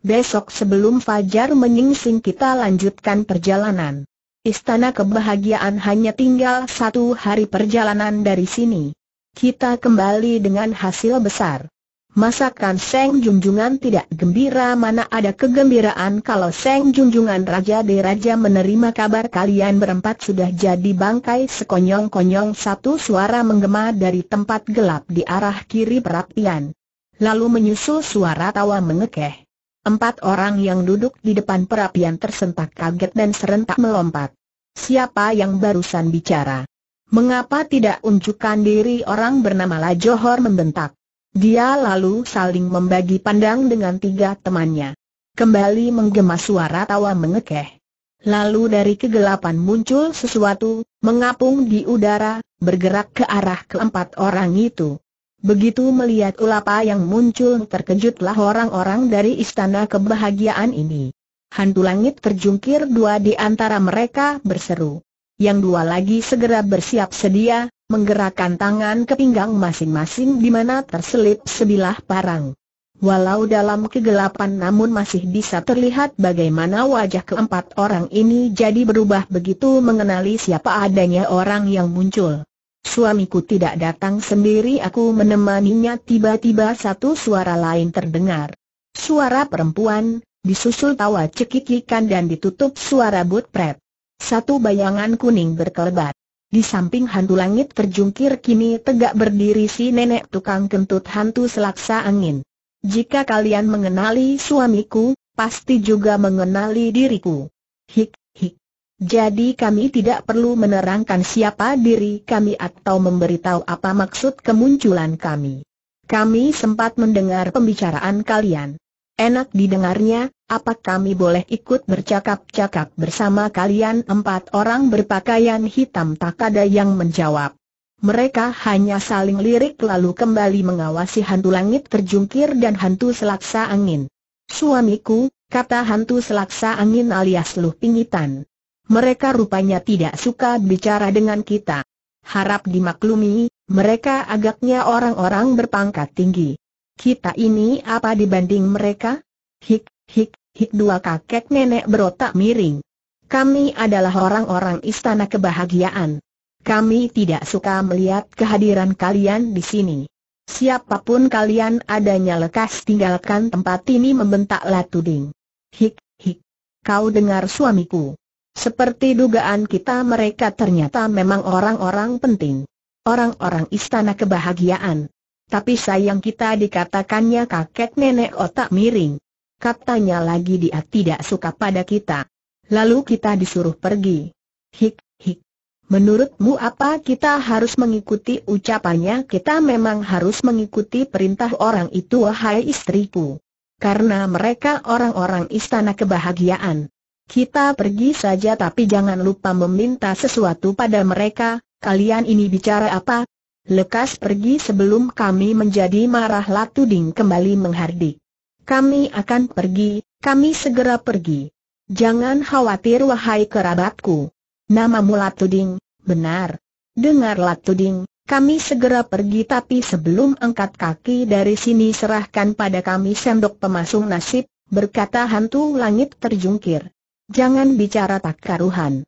Besok sebelum Fajar menyingsing kita lanjutkan perjalanan. Istana kebahagiaan hanya tinggal satu hari perjalanan dari sini. Kita kembali dengan hasil besar. Masakan Seng Junjungan tidak gembira mana ada kegembiraan kalau Seng Junjungan Raja de Raja menerima kabar kalian berempat sudah jadi bangkai sekonyong-konyong satu suara menggema dari tempat gelap di arah kiri perapian. Lalu menyusul suara tawa mengekeh. Empat orang yang duduk di depan perapian tersentak kaget dan serentak melompat. Siapa yang barusan bicara? Mengapa tidak unjukkan diri orang bernama La Johor membentak? Dia lalu saling membagi pandang dengan tiga temannya. Kembali menggema suara tawa mengekeh. Lalu dari kegelapan muncul sesuatu, mengapung di udara, bergerak ke arah keempat orang itu. Begitu melihat ulapa yang muncul terkejutlah orang-orang dari istana kebahagiaan ini. Hantu langit terjungkir dua di antara mereka berseru. Yang dua lagi segera bersiap sedia, menggerakkan tangan ke pinggang masing-masing di mana terselip sebilah parang. Walau dalam kegelapan namun masih bisa terlihat bagaimana wajah keempat orang ini jadi berubah begitu mengenali siapa adanya orang yang muncul. Suamiku tidak datang sendiri aku menemaninya tiba-tiba satu suara lain terdengar. Suara perempuan, disusul tawa cekikikan dan ditutup suara butpret. Satu bayangan kuning berkelebat. Di samping hantu langit terjungkir kini tegak berdiri si nenek tukang kentut hantu selaksa angin. Jika kalian mengenali suamiku, pasti juga mengenali diriku. Hik, hik. Jadi kami tidak perlu menerangkan siapa diri kami atau memberitahu apa maksud kemunculan kami. Kami sempat mendengar pembicaraan kalian enak didengarnya, apa kami boleh ikut bercakap-cakap bersama kalian empat orang berpakaian hitam tak ada yang menjawab. Mereka hanya saling lirik lalu kembali mengawasi hantu langit terjungkir dan hantu selaksa angin. Suamiku, kata hantu selaksa angin alias Luh Pingitan. Mereka rupanya tidak suka bicara dengan kita. Harap dimaklumi, mereka agaknya orang-orang berpangkat tinggi. Kita ini apa dibanding mereka? Hik, hik, hik dua kakek nenek berotak miring. Kami adalah orang-orang istana kebahagiaan. Kami tidak suka melihat kehadiran kalian di sini. Siapapun kalian adanya lekas tinggalkan tempat ini membentaklah tuding. Hik, hik. Kau dengar suamiku. Seperti dugaan kita mereka ternyata memang orang-orang penting. Orang-orang istana kebahagiaan. Tapi sayang kita dikatakannya kakek nenek otak miring. Katanya lagi dia tidak suka pada kita. Lalu kita disuruh pergi. Hik, hik. Menurutmu apa kita harus mengikuti ucapannya? Kita memang harus mengikuti perintah orang itu wahai istriku. Karena mereka orang-orang istana kebahagiaan. Kita pergi saja tapi jangan lupa meminta sesuatu pada mereka, kalian ini bicara apa, Lekas pergi sebelum kami menjadi marah Latuding kembali menghardik. Kami akan pergi, kami segera pergi. Jangan khawatir wahai kerabatku. Namamu Latuding, benar. Dengar Latuding, kami segera pergi tapi sebelum angkat kaki dari sini serahkan pada kami sendok pemasung nasib, berkata hantu langit terjungkir. Jangan bicara tak karuhan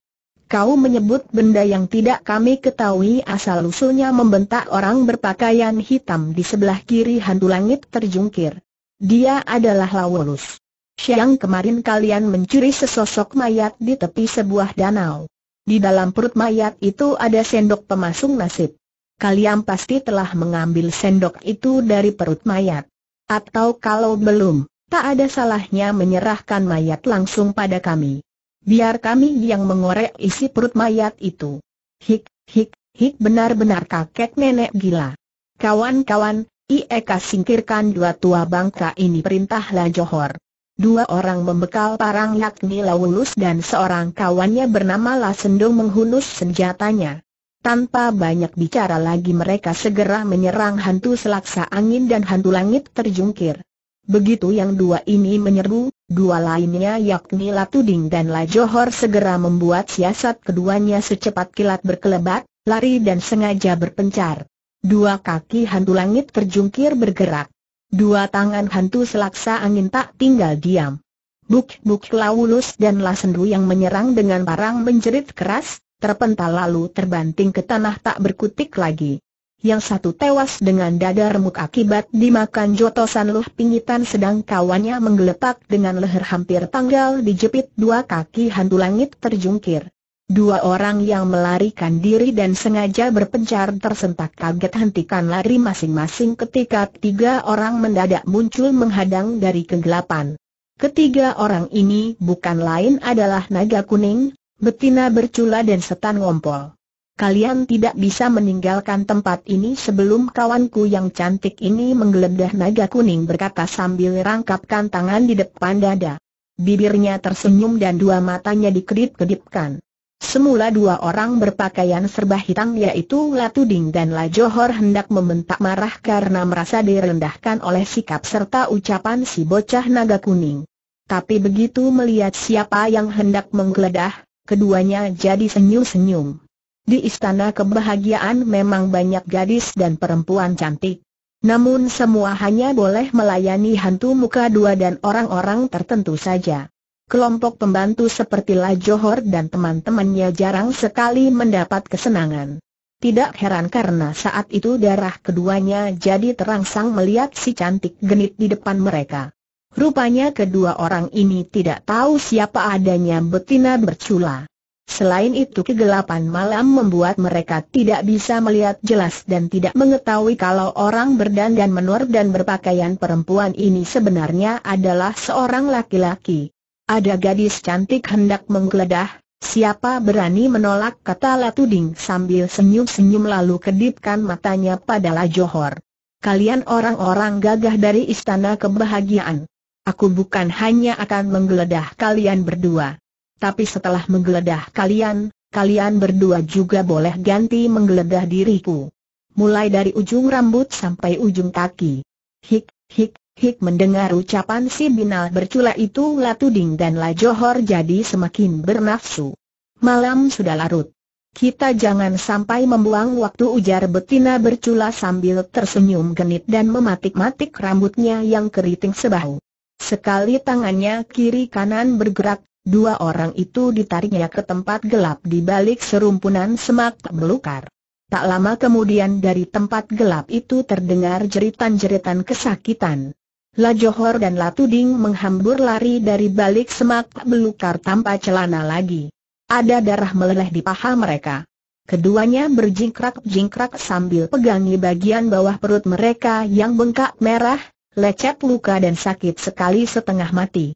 kau menyebut benda yang tidak kami ketahui asal-usulnya membentak orang berpakaian hitam di sebelah kiri hantu langit terjungkir. Dia adalah Lawolus. Siang kemarin kalian mencuri sesosok mayat di tepi sebuah danau. Di dalam perut mayat itu ada sendok pemasung nasib. Kalian pasti telah mengambil sendok itu dari perut mayat. Atau kalau belum, tak ada salahnya menyerahkan mayat langsung pada kami. Biar kami yang mengorek isi perut mayat itu. Hik, hik, hik benar-benar kakek nenek gila. Kawan-kawan, Ieka singkirkan dua tua bangka ini perintahlah Johor. Dua orang membekal parang yakni Laulus dan seorang kawannya bernama Lasendung menghunus senjatanya. Tanpa banyak bicara lagi mereka segera menyerang hantu selaksa angin dan hantu langit terjungkir. Begitu yang dua ini menyerbu, Dua lainnya yakni Latuding dan La Johor segera membuat siasat keduanya secepat kilat berkelebat, lari dan sengaja berpencar. Dua kaki hantu langit terjungkir bergerak. Dua tangan hantu selaksa angin tak tinggal diam. Buk-buk Laulus dan La Sendu yang menyerang dengan parang menjerit keras, terpental lalu terbanting ke tanah tak berkutik lagi yang satu tewas dengan dada remuk akibat dimakan jotosan luh pingitan sedang kawannya menggeletak dengan leher hampir tanggal dijepit dua kaki hantu langit terjungkir. Dua orang yang melarikan diri dan sengaja berpencar tersentak kaget hentikan lari masing-masing ketika tiga orang mendadak muncul menghadang dari kegelapan. Ketiga orang ini bukan lain adalah naga kuning, betina bercula dan setan ngompol kalian tidak bisa meninggalkan tempat ini sebelum kawanku yang cantik ini menggeledah naga kuning berkata sambil rangkapkan tangan di depan dada. Bibirnya tersenyum dan dua matanya dikedip-kedipkan. Semula dua orang berpakaian serba hitam yaitu Latuding dan La Johor hendak membentak marah karena merasa direndahkan oleh sikap serta ucapan si bocah naga kuning. Tapi begitu melihat siapa yang hendak menggeledah, keduanya jadi senyum-senyum. Di istana kebahagiaan memang banyak gadis dan perempuan cantik. Namun semua hanya boleh melayani hantu muka dua dan orang-orang tertentu saja. Kelompok pembantu seperti La Johor dan teman-temannya jarang sekali mendapat kesenangan. Tidak heran karena saat itu darah keduanya jadi terangsang melihat si cantik genit di depan mereka. Rupanya kedua orang ini tidak tahu siapa adanya betina bercula. Selain itu kegelapan malam membuat mereka tidak bisa melihat jelas dan tidak mengetahui kalau orang berdandan menor dan berpakaian perempuan ini sebenarnya adalah seorang laki-laki. Ada gadis cantik hendak menggeledah, siapa berani menolak kata Latuding sambil senyum-senyum lalu kedipkan matanya pada La Johor. Kalian orang-orang gagah dari istana kebahagiaan. Aku bukan hanya akan menggeledah kalian berdua tapi setelah menggeledah kalian, kalian berdua juga boleh ganti menggeledah diriku. Mulai dari ujung rambut sampai ujung kaki. Hik, hik, hik mendengar ucapan si binal bercula itu Tuding dan Johor jadi semakin bernafsu. Malam sudah larut. Kita jangan sampai membuang waktu ujar betina bercula sambil tersenyum genit dan mematik-matik rambutnya yang keriting sebahu. Sekali tangannya kiri kanan bergerak, Dua orang itu ditariknya ke tempat gelap di balik serumpunan semak belukar. Tak lama kemudian dari tempat gelap itu terdengar jeritan-jeritan kesakitan. La Johor dan La Tuding menghambur lari dari balik semak belukar tanpa celana lagi. Ada darah meleleh di paha mereka. Keduanya berjingkrak-jingkrak sambil pegangi bagian bawah perut mereka yang bengkak merah, lecet luka dan sakit sekali setengah mati.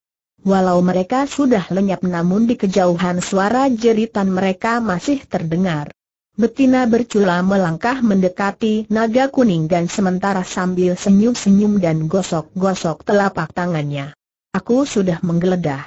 Walau mereka sudah lenyap namun di kejauhan suara jeritan mereka masih terdengar. Betina bercula melangkah mendekati naga kuning dan sementara sambil senyum-senyum dan gosok-gosok telapak tangannya. Aku sudah menggeledah.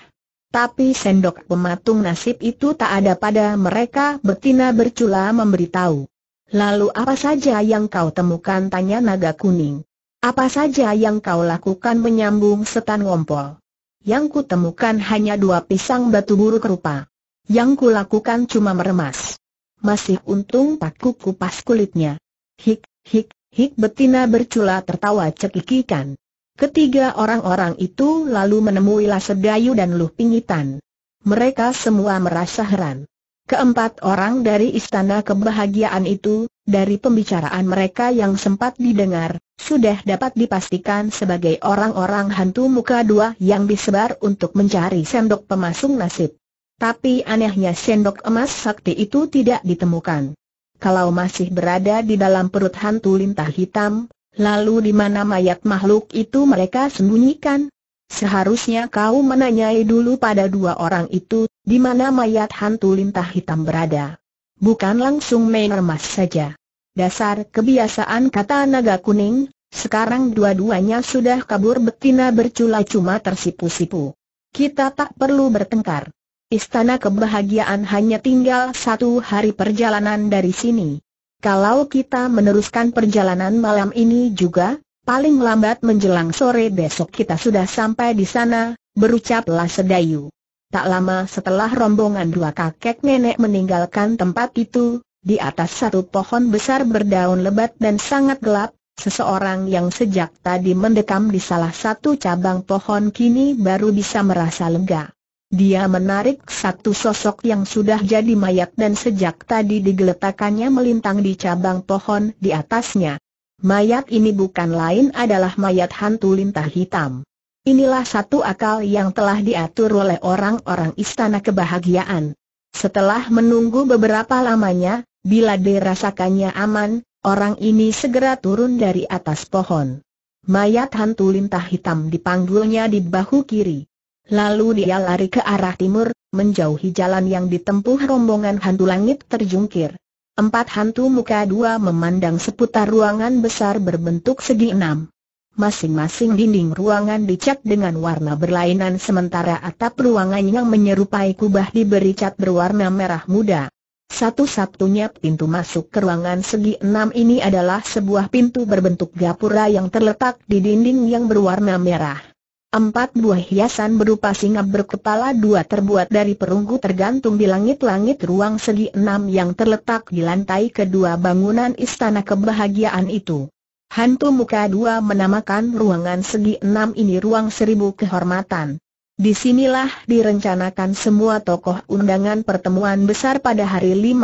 Tapi sendok pematung nasib itu tak ada pada mereka betina bercula memberitahu. Lalu apa saja yang kau temukan tanya naga kuning. Apa saja yang kau lakukan menyambung setan ngompol. Yang kutemukan hanya dua pisang batu buruk rupa. Yang kulakukan cuma meremas. Masih untung tak kukupas kulitnya. Hik, hik, hik betina bercula tertawa cekikikan. Ketiga orang-orang itu lalu menemui sedayu dan Luh Pingitan. Mereka semua merasa heran. Keempat orang dari istana kebahagiaan itu, dari pembicaraan mereka yang sempat didengar, sudah dapat dipastikan sebagai orang-orang hantu muka dua yang disebar untuk mencari sendok pemasung nasib. Tapi anehnya sendok emas sakti itu tidak ditemukan. Kalau masih berada di dalam perut hantu lintah hitam, lalu di mana mayat makhluk itu mereka sembunyikan? Seharusnya kau menanyai dulu pada dua orang itu, di mana mayat hantu lintah hitam berada bukan langsung main remas saja. Dasar kebiasaan kata naga kuning, sekarang dua-duanya sudah kabur betina bercula cuma tersipu-sipu. Kita tak perlu bertengkar. Istana kebahagiaan hanya tinggal satu hari perjalanan dari sini. Kalau kita meneruskan perjalanan malam ini juga, paling lambat menjelang sore besok kita sudah sampai di sana, berucaplah Sedayu. Tak lama setelah rombongan dua kakek nenek meninggalkan tempat itu, di atas satu pohon besar berdaun lebat dan sangat gelap, seseorang yang sejak tadi mendekam di salah satu cabang pohon kini baru bisa merasa lega. Dia menarik satu sosok yang sudah jadi mayat dan sejak tadi digeletakannya melintang di cabang pohon di atasnya. Mayat ini bukan lain adalah mayat hantu lintah hitam. Inilah satu akal yang telah diatur oleh orang-orang istana kebahagiaan. Setelah menunggu beberapa lamanya, bila dirasakannya aman, orang ini segera turun dari atas pohon. Mayat hantu lintah hitam dipanggulnya di bahu kiri. Lalu dia lari ke arah timur, menjauhi jalan yang ditempuh rombongan hantu langit terjungkir. Empat hantu muka dua memandang seputar ruangan besar berbentuk segi enam. Masing-masing dinding ruangan dicat dengan warna berlainan sementara atap ruangan yang menyerupai kubah diberi cat berwarna merah muda. Satu-satunya pintu masuk ke ruangan segi enam ini adalah sebuah pintu berbentuk gapura yang terletak di dinding yang berwarna merah. Empat buah hiasan berupa singa berkepala dua terbuat dari perunggu tergantung di langit-langit ruang segi enam yang terletak di lantai kedua bangunan istana kebahagiaan itu. Hantu muka dua menamakan ruangan segi enam ini ruang seribu kehormatan. Disinilah direncanakan semua tokoh undangan pertemuan besar pada hari 15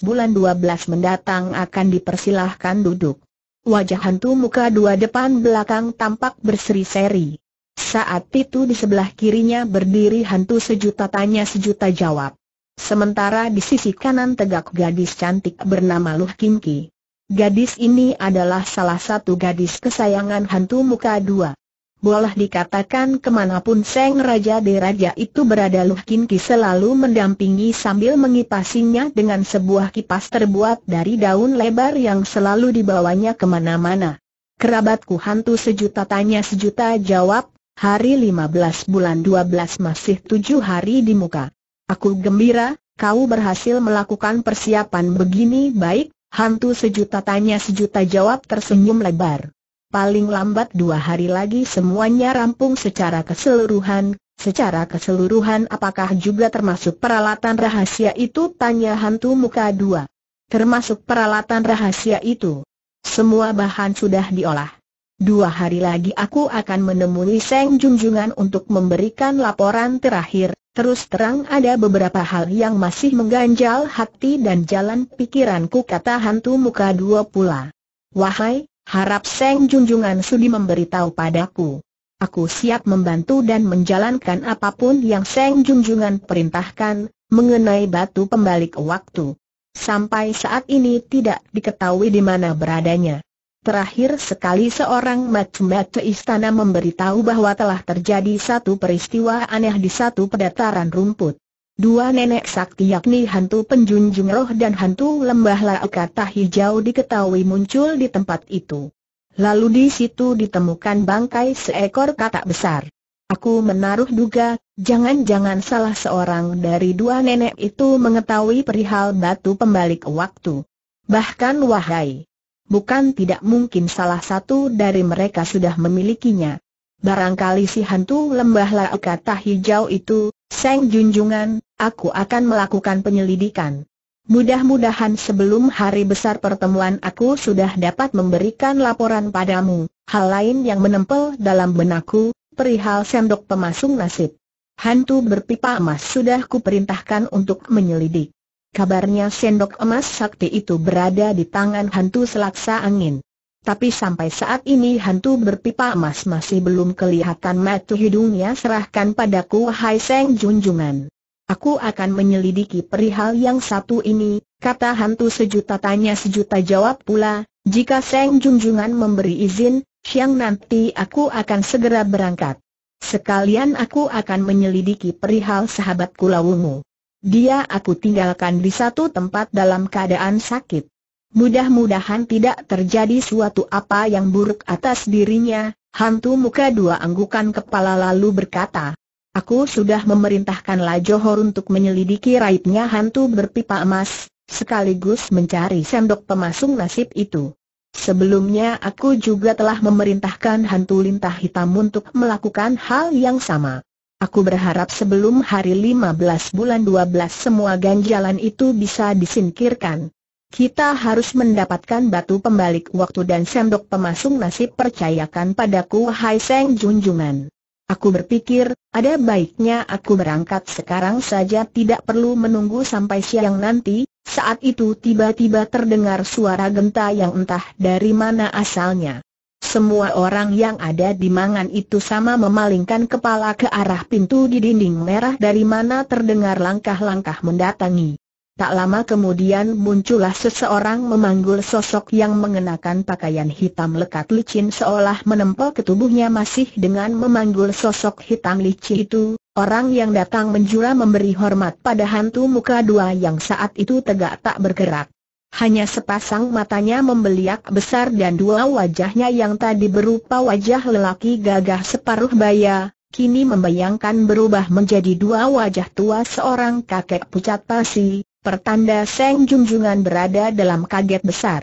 bulan 12 mendatang akan dipersilahkan duduk. Wajah hantu muka dua depan belakang tampak berseri-seri. Saat itu di sebelah kirinya berdiri hantu sejuta tanya sejuta jawab. Sementara di sisi kanan tegak gadis cantik bernama Luh Kim Ki. Gadis ini adalah salah satu gadis kesayangan hantu muka dua. Boleh dikatakan kemanapun Seng Raja Deraja itu berada Luh Kinki selalu mendampingi sambil mengipasinya dengan sebuah kipas terbuat dari daun lebar yang selalu dibawanya kemana-mana. Kerabatku hantu sejuta tanya sejuta jawab, hari 15 bulan 12 masih tujuh hari di muka. Aku gembira, kau berhasil melakukan persiapan begini baik, Hantu sejuta tanya sejuta jawab tersenyum lebar. Paling lambat dua hari lagi semuanya rampung secara keseluruhan, secara keseluruhan apakah juga termasuk peralatan rahasia itu tanya hantu muka dua. Termasuk peralatan rahasia itu. Semua bahan sudah diolah. Dua hari lagi aku akan menemui Seng Jungjungan untuk memberikan laporan terakhir, Terus terang ada beberapa hal yang masih mengganjal hati dan jalan pikiranku kata hantu muka dua pula. Wahai, harap Seng Junjungan Sudi memberitahu padaku. Aku siap membantu dan menjalankan apapun yang Seng Junjungan perintahkan, mengenai batu pembalik waktu. Sampai saat ini tidak diketahui di mana beradanya. Terakhir sekali seorang mat-mat istana memberitahu bahwa telah terjadi satu peristiwa aneh di satu pedataran rumput. Dua nenek sakti yakni hantu penjunjung roh dan hantu lembah laukata hijau diketahui muncul di tempat itu. Lalu di situ ditemukan bangkai seekor katak besar. Aku menaruh duga, jangan-jangan salah seorang dari dua nenek itu mengetahui perihal batu pembalik waktu. Bahkan wahai bukan tidak mungkin salah satu dari mereka sudah memilikinya. Barangkali si hantu lembah laut kata hijau itu, Seng Junjungan, aku akan melakukan penyelidikan. Mudah-mudahan sebelum hari besar pertemuan aku sudah dapat memberikan laporan padamu, hal lain yang menempel dalam benakku, perihal sendok pemasung nasib. Hantu berpipa emas sudah kuperintahkan untuk menyelidik. Kabarnya sendok emas sakti itu berada di tangan hantu selaksa angin. Tapi sampai saat ini hantu berpipa emas masih belum kelihatan mata hidungnya serahkan padaku hai seng junjungan. Aku akan menyelidiki perihal yang satu ini, kata hantu sejuta tanya sejuta jawab pula, jika seng junjungan memberi izin, siang nanti aku akan segera berangkat. Sekalian aku akan menyelidiki perihal sahabatku Lawungu. Dia aku tinggalkan di satu tempat dalam keadaan sakit. Mudah-mudahan tidak terjadi suatu apa yang buruk atas dirinya, hantu muka dua anggukan kepala lalu berkata. Aku sudah memerintahkan La Johor untuk menyelidiki raibnya hantu berpipa emas, sekaligus mencari sendok pemasung nasib itu. Sebelumnya aku juga telah memerintahkan hantu lintah hitam untuk melakukan hal yang sama. Aku berharap sebelum hari 15 bulan 12 semua ganjalan itu bisa disingkirkan. Kita harus mendapatkan batu pembalik waktu dan sendok pemasung nasib percayakan padaku Hai Seng Junjungan. Aku berpikir, ada baiknya aku berangkat sekarang saja tidak perlu menunggu sampai siang nanti, saat itu tiba-tiba terdengar suara genta yang entah dari mana asalnya. Semua orang yang ada di mangan itu sama memalingkan kepala ke arah pintu di dinding merah dari mana terdengar langkah-langkah mendatangi. Tak lama kemudian muncullah seseorang memanggul sosok yang mengenakan pakaian hitam lekat licin seolah menempel ke tubuhnya masih dengan memanggul sosok hitam licin itu. Orang yang datang menjura memberi hormat pada hantu muka dua yang saat itu tegak tak bergerak. Hanya sepasang matanya membeliak besar dan dua wajahnya yang tadi berupa wajah lelaki gagah separuh baya, kini membayangkan berubah menjadi dua wajah tua seorang kakek pucat pasi, pertanda Seng Junjungan berada dalam kaget besar.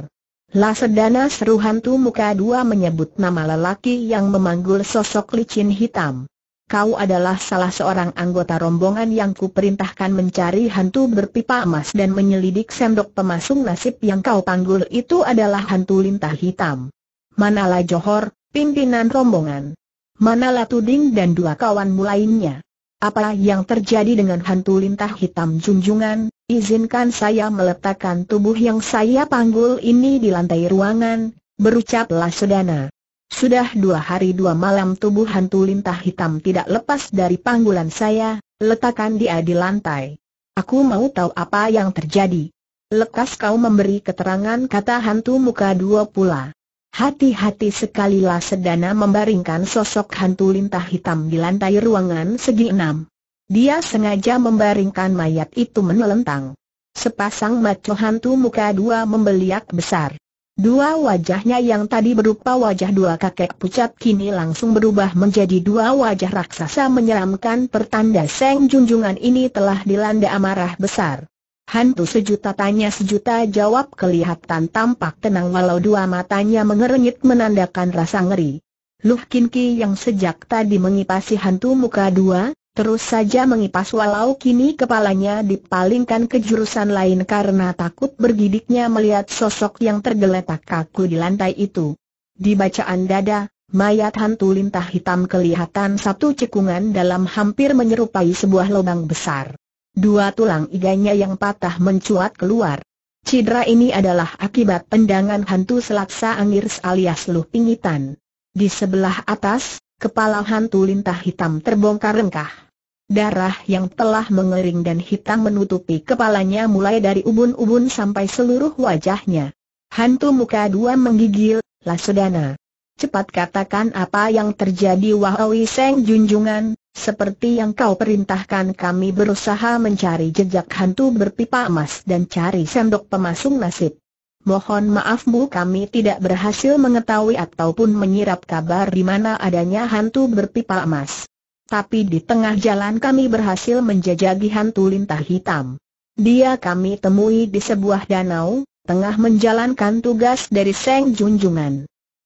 Lasedana seru hantu muka dua menyebut nama lelaki yang memanggul sosok licin hitam kau adalah salah seorang anggota rombongan yang kuperintahkan mencari hantu berpipa emas dan menyelidik sendok pemasung nasib yang kau panggul itu adalah hantu lintah hitam. Manalah Johor, pimpinan rombongan. Manalah Tuding dan dua kawanmu lainnya. Apa yang terjadi dengan hantu lintah hitam junjungan, izinkan saya meletakkan tubuh yang saya panggul ini di lantai ruangan, berucaplah Sedana. Sudah dua hari dua malam tubuh hantu lintah hitam tidak lepas dari panggulan saya, letakkan dia di lantai. Aku mau tahu apa yang terjadi. Lekas kau memberi keterangan kata hantu muka dua pula. Hati-hati sekali lah sedana membaringkan sosok hantu lintah hitam di lantai ruangan segi enam. Dia sengaja membaringkan mayat itu menelentang. Sepasang maco hantu muka dua membeliak besar. Dua wajahnya yang tadi berupa wajah dua kakek pucat kini langsung berubah menjadi dua wajah raksasa menyeramkan pertanda Seng Junjungan ini telah dilanda amarah besar. Hantu sejuta tanya sejuta jawab kelihatan tampak tenang walau dua matanya mengerenyit menandakan rasa ngeri. Luh Kinki yang sejak tadi mengipasi hantu muka dua, terus saja mengipas walau kini kepalanya dipalingkan ke jurusan lain karena takut bergidiknya melihat sosok yang tergeletak kaku di lantai itu. Di bacaan dada, mayat hantu lintah hitam kelihatan satu cekungan dalam hampir menyerupai sebuah lubang besar. Dua tulang iganya yang patah mencuat keluar. Cidra ini adalah akibat pendangan hantu selaksa angir alias luh pingitan. Di sebelah atas, kepala hantu lintah hitam terbongkar rengkah. Darah yang telah mengering dan hitam menutupi kepalanya mulai dari ubun-ubun sampai seluruh wajahnya. Hantu muka dua menggigil, Lasodana. Cepat katakan apa yang terjadi Wahawi Seng Junjungan, seperti yang kau perintahkan kami berusaha mencari jejak hantu berpipa emas dan cari sendok pemasung nasib. Mohon maafmu kami tidak berhasil mengetahui ataupun menyirap kabar di mana adanya hantu berpipa emas tapi di tengah jalan kami berhasil menjajagi hantu lintah hitam. Dia kami temui di sebuah danau, tengah menjalankan tugas dari Seng Junjungan,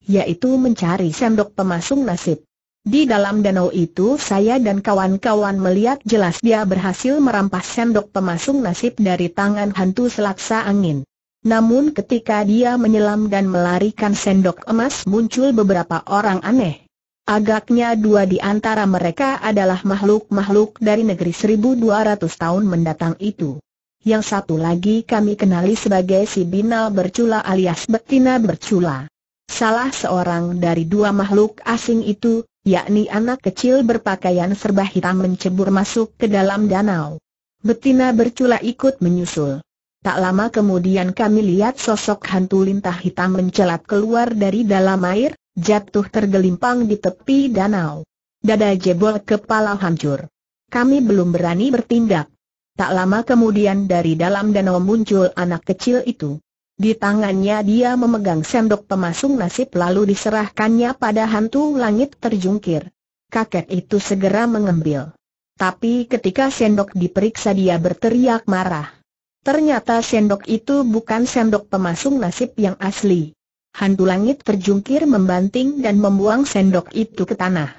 yaitu mencari sendok pemasung nasib. Di dalam danau itu saya dan kawan-kawan melihat jelas dia berhasil merampas sendok pemasung nasib dari tangan hantu selaksa angin. Namun ketika dia menyelam dan melarikan sendok emas muncul beberapa orang aneh. Agaknya dua di antara mereka adalah makhluk-makhluk dari negeri 1200 tahun mendatang itu. Yang satu lagi kami kenali sebagai si Binal Bercula alias Betina Bercula. Salah seorang dari dua makhluk asing itu, yakni anak kecil berpakaian serba hitam mencebur masuk ke dalam danau. Betina Bercula ikut menyusul. Tak lama kemudian kami lihat sosok hantu lintah hitam mencelat keluar dari dalam air, jatuh tergelimpang di tepi danau. Dada jebol kepala hancur. Kami belum berani bertindak. Tak lama kemudian dari dalam danau muncul anak kecil itu. Di tangannya dia memegang sendok pemasung nasib lalu diserahkannya pada hantu langit terjungkir. Kakek itu segera mengambil. Tapi ketika sendok diperiksa dia berteriak marah. Ternyata sendok itu bukan sendok pemasung nasib yang asli. Hantu langit terjungkir membanting dan membuang sendok itu ke tanah.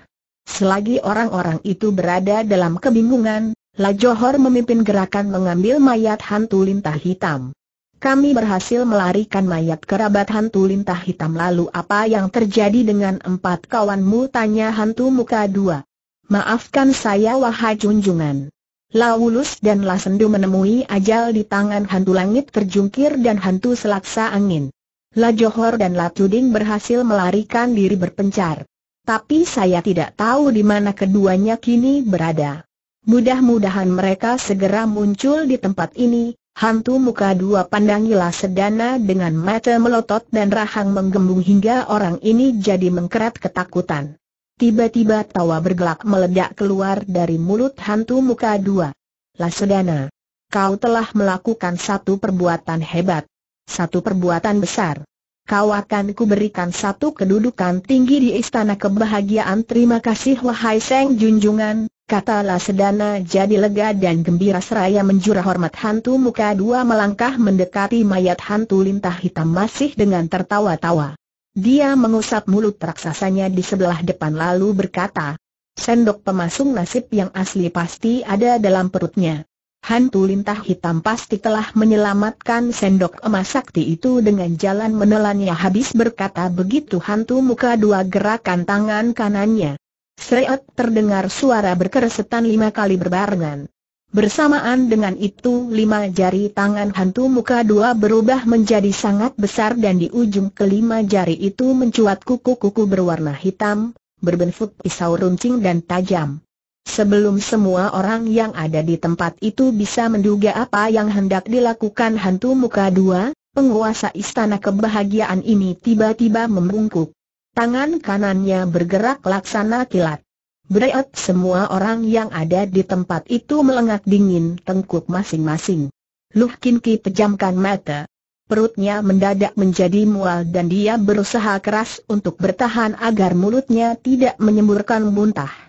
Selagi orang-orang itu berada dalam kebingungan, La Johor memimpin gerakan mengambil mayat hantu lintah hitam. Kami berhasil melarikan mayat kerabat hantu lintah hitam lalu apa yang terjadi dengan empat kawanmu tanya hantu muka dua. Maafkan saya wahai junjungan. Wulus dan Lasendu menemui ajal di tangan hantu langit terjungkir dan hantu selaksa angin. La Johor dan La Tuding berhasil melarikan diri berpencar. Tapi saya tidak tahu di mana keduanya kini berada. Mudah-mudahan mereka segera muncul di tempat ini. Hantu muka dua pandangilah sedana dengan mata melotot dan rahang menggembung hingga orang ini jadi mengkeret ketakutan. Tiba-tiba tawa bergelak meledak keluar dari mulut hantu muka dua. Lah sedana, kau telah melakukan satu perbuatan hebat satu perbuatan besar. Kau akan kuberikan satu kedudukan tinggi di istana kebahagiaan Terima kasih wahai Seng Junjungan, katalah Sedana jadi lega dan gembira seraya menjurah hormat hantu muka dua melangkah mendekati mayat hantu lintah hitam masih dengan tertawa-tawa. Dia mengusap mulut raksasanya di sebelah depan lalu berkata, Sendok pemasung nasib yang asli pasti ada dalam perutnya. Hantu lintah hitam pasti telah menyelamatkan sendok emas sakti itu dengan jalan menelannya habis berkata begitu hantu muka dua gerakan tangan kanannya. Sreot terdengar suara berkeresetan lima kali berbarengan. Bersamaan dengan itu lima jari tangan hantu muka dua berubah menjadi sangat besar dan di ujung kelima jari itu mencuat kuku-kuku berwarna hitam, berbentuk pisau runcing dan tajam. Sebelum semua orang yang ada di tempat itu bisa menduga apa yang hendak dilakukan hantu muka dua, penguasa istana kebahagiaan ini tiba-tiba membungkuk. Tangan kanannya bergerak laksana kilat. Breot semua orang yang ada di tempat itu melengak dingin tengkuk masing-masing. Luh Kin pejamkan mata. Perutnya mendadak menjadi mual dan dia berusaha keras untuk bertahan agar mulutnya tidak menyemburkan muntah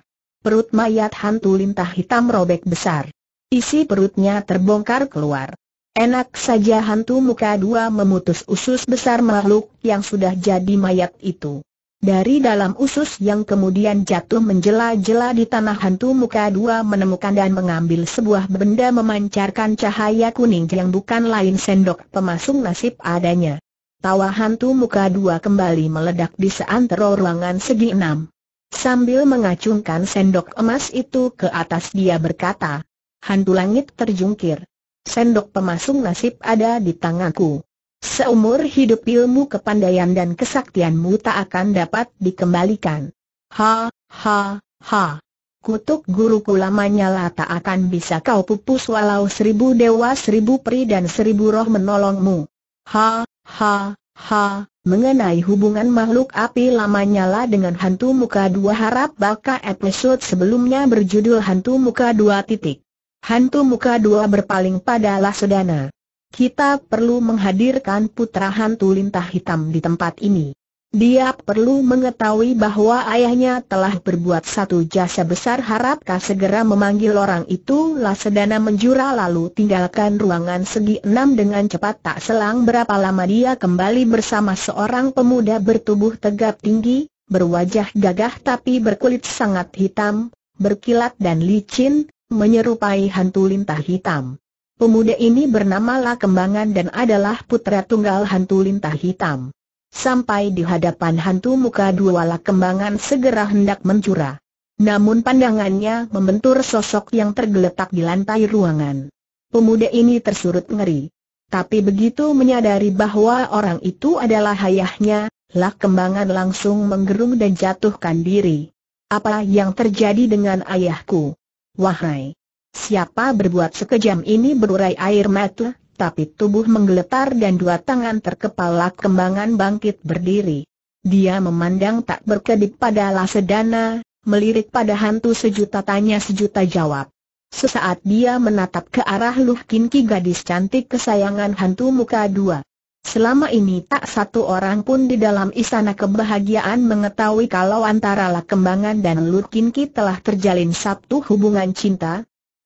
perut mayat hantu lintah hitam robek besar. Isi perutnya terbongkar keluar. Enak saja hantu muka dua memutus usus besar makhluk yang sudah jadi mayat itu. Dari dalam usus yang kemudian jatuh menjela-jela di tanah hantu muka dua menemukan dan mengambil sebuah benda memancarkan cahaya kuning yang bukan lain sendok pemasung nasib adanya. Tawa hantu muka dua kembali meledak di seantero ruangan segi enam. Sambil mengacungkan sendok emas itu ke atas dia berkata, Hantu langit terjungkir. Sendok pemasung nasib ada di tanganku. Seumur hidup ilmu kepandaian dan kesaktianmu tak akan dapat dikembalikan. Ha, ha, ha. Kutuk guruku lamanya lah tak akan bisa kau pupus walau seribu dewa seribu peri dan seribu roh menolongmu. Ha, ha, Ha, mengenai hubungan makhluk api lama nyala dengan hantu muka dua harap baka episode sebelumnya berjudul hantu muka dua titik. Hantu muka dua berpaling pada Lasodana. Kita perlu menghadirkan putra hantu lintah hitam di tempat ini. Dia perlu mengetahui bahwa ayahnya telah berbuat satu jasa besar harapkah segera memanggil orang itu Lasedana menjura lalu tinggalkan ruangan segi enam dengan cepat tak selang berapa lama dia kembali bersama seorang pemuda bertubuh tegap tinggi, berwajah gagah tapi berkulit sangat hitam, berkilat dan licin, menyerupai hantu lintah hitam. Pemuda ini bernama La Kembangan dan adalah putra tunggal hantu lintah hitam sampai di hadapan hantu muka dua lak kembangan segera hendak mencura. Namun pandangannya membentur sosok yang tergeletak di lantai ruangan. Pemuda ini tersurut ngeri. Tapi begitu menyadari bahwa orang itu adalah ayahnya, lak kembangan langsung menggerung dan jatuhkan diri. Apa yang terjadi dengan ayahku? Wahai! Siapa berbuat sekejam ini berurai air mata? tapi tubuh menggeletar dan dua tangan terkepala kembangan bangkit berdiri. Dia memandang tak berkedip pada Lasedana, melirik pada hantu sejuta tanya sejuta jawab. Sesaat dia menatap ke arah Luh Kinki gadis cantik kesayangan hantu muka dua. Selama ini tak satu orang pun di dalam istana kebahagiaan mengetahui kalau antara lah dan Luh Kinki telah terjalin satu hubungan cinta,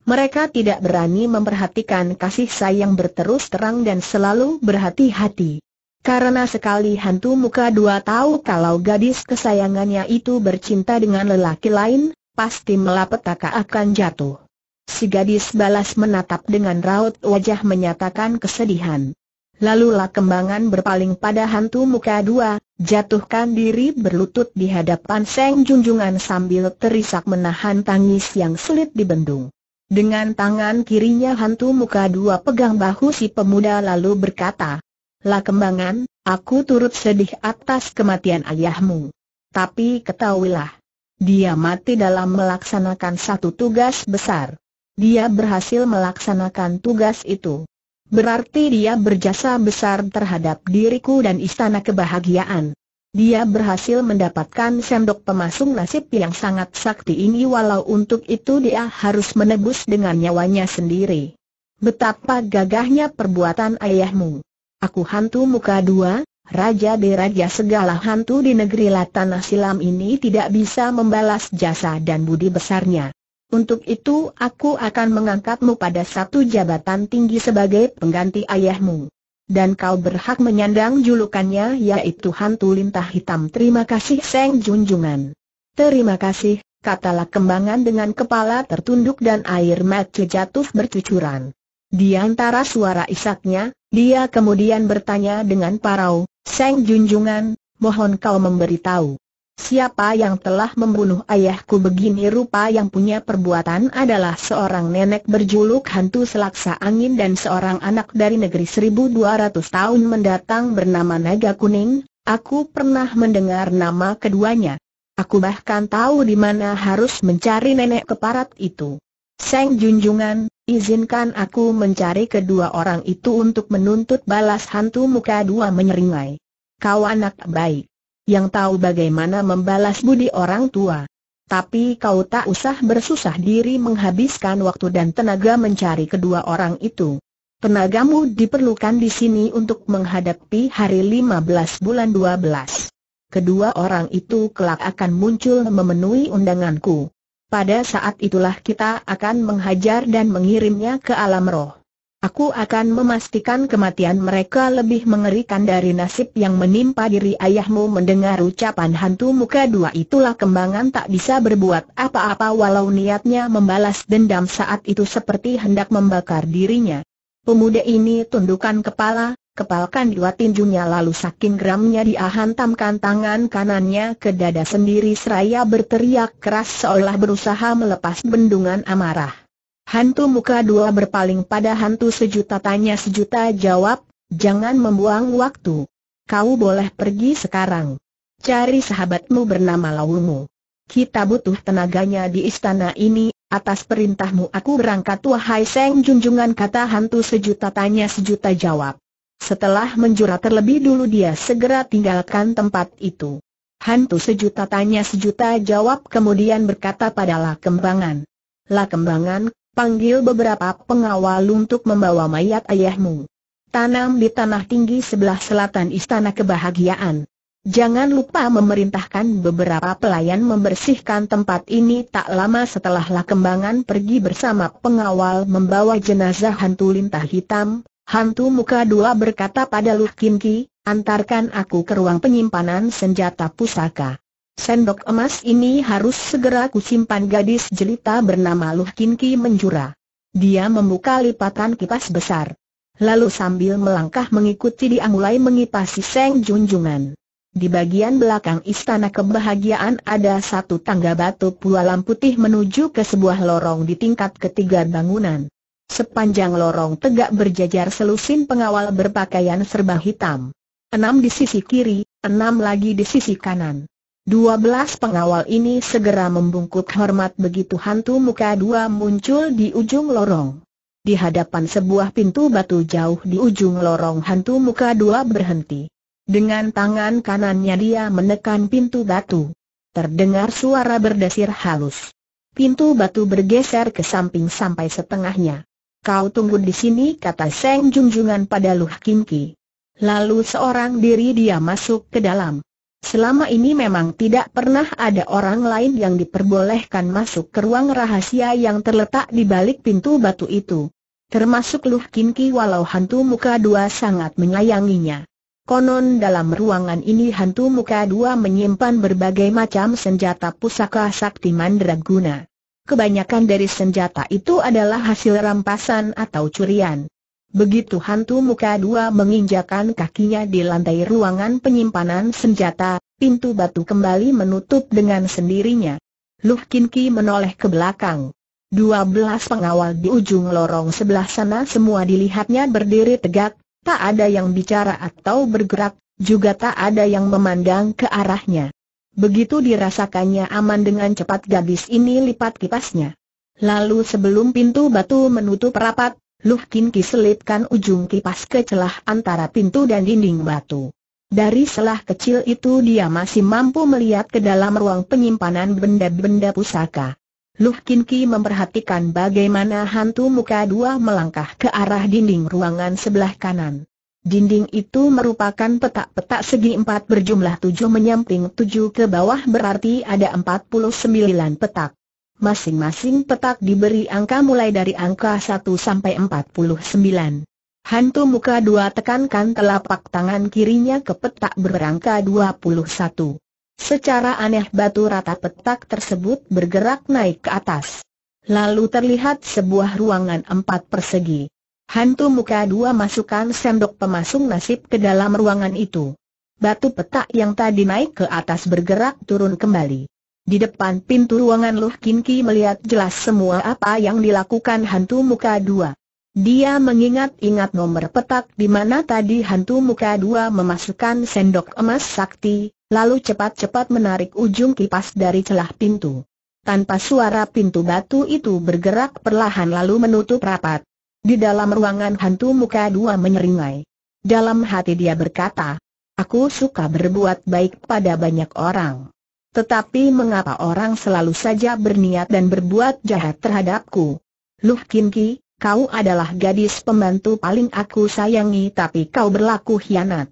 mereka tidak berani memperhatikan kasih sayang berterus terang dan selalu berhati-hati. Karena sekali hantu muka dua tahu kalau gadis kesayangannya itu bercinta dengan lelaki lain, pasti melapetaka akan jatuh. Si gadis balas menatap dengan raut wajah menyatakan kesedihan. Lalulah kembangan berpaling pada hantu muka dua, jatuhkan diri berlutut di hadapan Seng Junjungan sambil terisak menahan tangis yang sulit dibendung. Dengan tangan kirinya hantu muka dua pegang bahu si pemuda lalu berkata, La kembangan, aku turut sedih atas kematian ayahmu. Tapi ketahuilah, dia mati dalam melaksanakan satu tugas besar. Dia berhasil melaksanakan tugas itu. Berarti dia berjasa besar terhadap diriku dan istana kebahagiaan. Dia berhasil mendapatkan sendok pemasung nasib yang sangat sakti ini walau untuk itu dia harus menebus dengan nyawanya sendiri. Betapa gagahnya perbuatan ayahmu. Aku hantu muka dua, Raja de segala hantu di negeri Latana Silam ini tidak bisa membalas jasa dan budi besarnya. Untuk itu aku akan mengangkatmu pada satu jabatan tinggi sebagai pengganti ayahmu dan kau berhak menyandang julukannya yaitu hantu lintah hitam. Terima kasih Seng Junjungan. Terima kasih, katalah kembangan dengan kepala tertunduk dan air mata jatuh bercucuran. Di antara suara isaknya, dia kemudian bertanya dengan parau, Seng Junjungan, mohon kau memberitahu, Siapa yang telah membunuh ayahku begini rupa yang punya perbuatan adalah seorang nenek berjuluk hantu selaksa angin dan seorang anak dari negeri 1200 tahun mendatang bernama Naga Kuning, aku pernah mendengar nama keduanya. Aku bahkan tahu di mana harus mencari nenek keparat itu. Seng Junjungan, izinkan aku mencari kedua orang itu untuk menuntut balas hantu muka dua menyeringai. Kau anak baik yang tahu bagaimana membalas budi orang tua. Tapi kau tak usah bersusah diri menghabiskan waktu dan tenaga mencari kedua orang itu. Tenagamu diperlukan di sini untuk menghadapi hari 15 bulan 12. Kedua orang itu kelak akan muncul memenuhi undanganku. Pada saat itulah kita akan menghajar dan mengirimnya ke alam roh. Aku akan memastikan kematian mereka lebih mengerikan dari nasib yang menimpa diri ayahmu mendengar ucapan hantu muka dua itulah kembangan tak bisa berbuat apa-apa walau niatnya membalas dendam saat itu seperti hendak membakar dirinya. Pemuda ini tundukkan kepala, kepalkan dua tinjunya lalu saking geramnya dia hantamkan tangan kanannya ke dada sendiri seraya berteriak keras seolah berusaha melepas bendungan amarah. Hantu muka dua berpaling pada hantu sejuta tanya sejuta jawab, jangan membuang waktu. Kau boleh pergi sekarang. Cari sahabatmu bernama Lawumu. Kita butuh tenaganya di istana ini, atas perintahmu aku berangkat wahai Seng Junjungan kata hantu sejuta tanya sejuta jawab. Setelah menjura terlebih dulu dia segera tinggalkan tempat itu. Hantu sejuta tanya sejuta jawab kemudian berkata padalah Kembangan. La Kembangan, panggil beberapa pengawal untuk membawa mayat ayahmu. Tanam di tanah tinggi sebelah selatan Istana Kebahagiaan. Jangan lupa memerintahkan beberapa pelayan membersihkan tempat ini tak lama setelahlah kembangan pergi bersama pengawal membawa jenazah hantu lintah hitam. Hantu muka dua berkata pada Luh Kim Ki, antarkan aku ke ruang penyimpanan senjata pusaka. Sendok emas ini harus segera kusimpan gadis jelita bernama Luh Kinki menjura. Dia membuka lipatan kipas besar. Lalu sambil melangkah mengikuti dia mulai mengipasi seng junjungan. Di bagian belakang istana kebahagiaan ada satu tangga batu pualam putih menuju ke sebuah lorong di tingkat ketiga bangunan. Sepanjang lorong tegak berjajar selusin pengawal berpakaian serba hitam. Enam di sisi kiri, enam lagi di sisi kanan. Dua belas pengawal ini segera membungkuk hormat begitu hantu muka dua muncul di ujung lorong. Di hadapan sebuah pintu batu jauh di ujung lorong hantu muka dua berhenti. Dengan tangan kanannya dia menekan pintu batu. Terdengar suara berdesir halus. Pintu batu bergeser ke samping sampai setengahnya. Kau tunggu di sini kata Seng Jungjungan pada Luh Kim Ki. Lalu seorang diri dia masuk ke dalam. Selama ini memang tidak pernah ada orang lain yang diperbolehkan masuk ke ruang rahasia yang terletak di balik pintu batu itu. Termasuk Luh Kinki walau hantu muka dua sangat menyayanginya. Konon dalam ruangan ini hantu muka dua menyimpan berbagai macam senjata pusaka sakti mandraguna. Kebanyakan dari senjata itu adalah hasil rampasan atau curian. Begitu hantu muka dua menginjakan kakinya di lantai ruangan penyimpanan senjata, pintu batu kembali menutup dengan sendirinya. Luh Kin menoleh ke belakang. Dua belas pengawal di ujung lorong sebelah sana semua dilihatnya berdiri tegak, tak ada yang bicara atau bergerak, juga tak ada yang memandang ke arahnya. Begitu dirasakannya aman dengan cepat gadis ini lipat kipasnya. Lalu sebelum pintu batu menutup rapat, Luh Kinki selipkan ujung kipas ke celah antara pintu dan dinding batu. Dari celah kecil itu dia masih mampu melihat ke dalam ruang penyimpanan benda-benda pusaka. Luh Kinki memperhatikan bagaimana hantu muka dua melangkah ke arah dinding ruangan sebelah kanan. Dinding itu merupakan petak-petak segi empat berjumlah tujuh menyamping tujuh ke bawah berarti ada empat puluh sembilan petak. Masing-masing petak diberi angka mulai dari angka 1 sampai 49. Hantu muka dua tekankan telapak tangan kirinya ke petak berangka 21. Secara aneh batu rata petak tersebut bergerak naik ke atas. Lalu terlihat sebuah ruangan empat persegi. Hantu muka dua masukkan sendok pemasung nasib ke dalam ruangan itu. Batu petak yang tadi naik ke atas bergerak turun kembali. Di depan pintu ruangan Luh Kinki melihat jelas semua apa yang dilakukan hantu muka dua. Dia mengingat-ingat nomor petak di mana tadi hantu muka dua memasukkan sendok emas sakti, lalu cepat-cepat menarik ujung kipas dari celah pintu. Tanpa suara pintu batu itu bergerak perlahan lalu menutup rapat. Di dalam ruangan hantu muka dua menyeringai. Dalam hati dia berkata, Aku suka berbuat baik pada banyak orang tetapi mengapa orang selalu saja berniat dan berbuat jahat terhadapku? Luh Kin Ki, kau adalah gadis pembantu paling aku sayangi tapi kau berlaku hianat.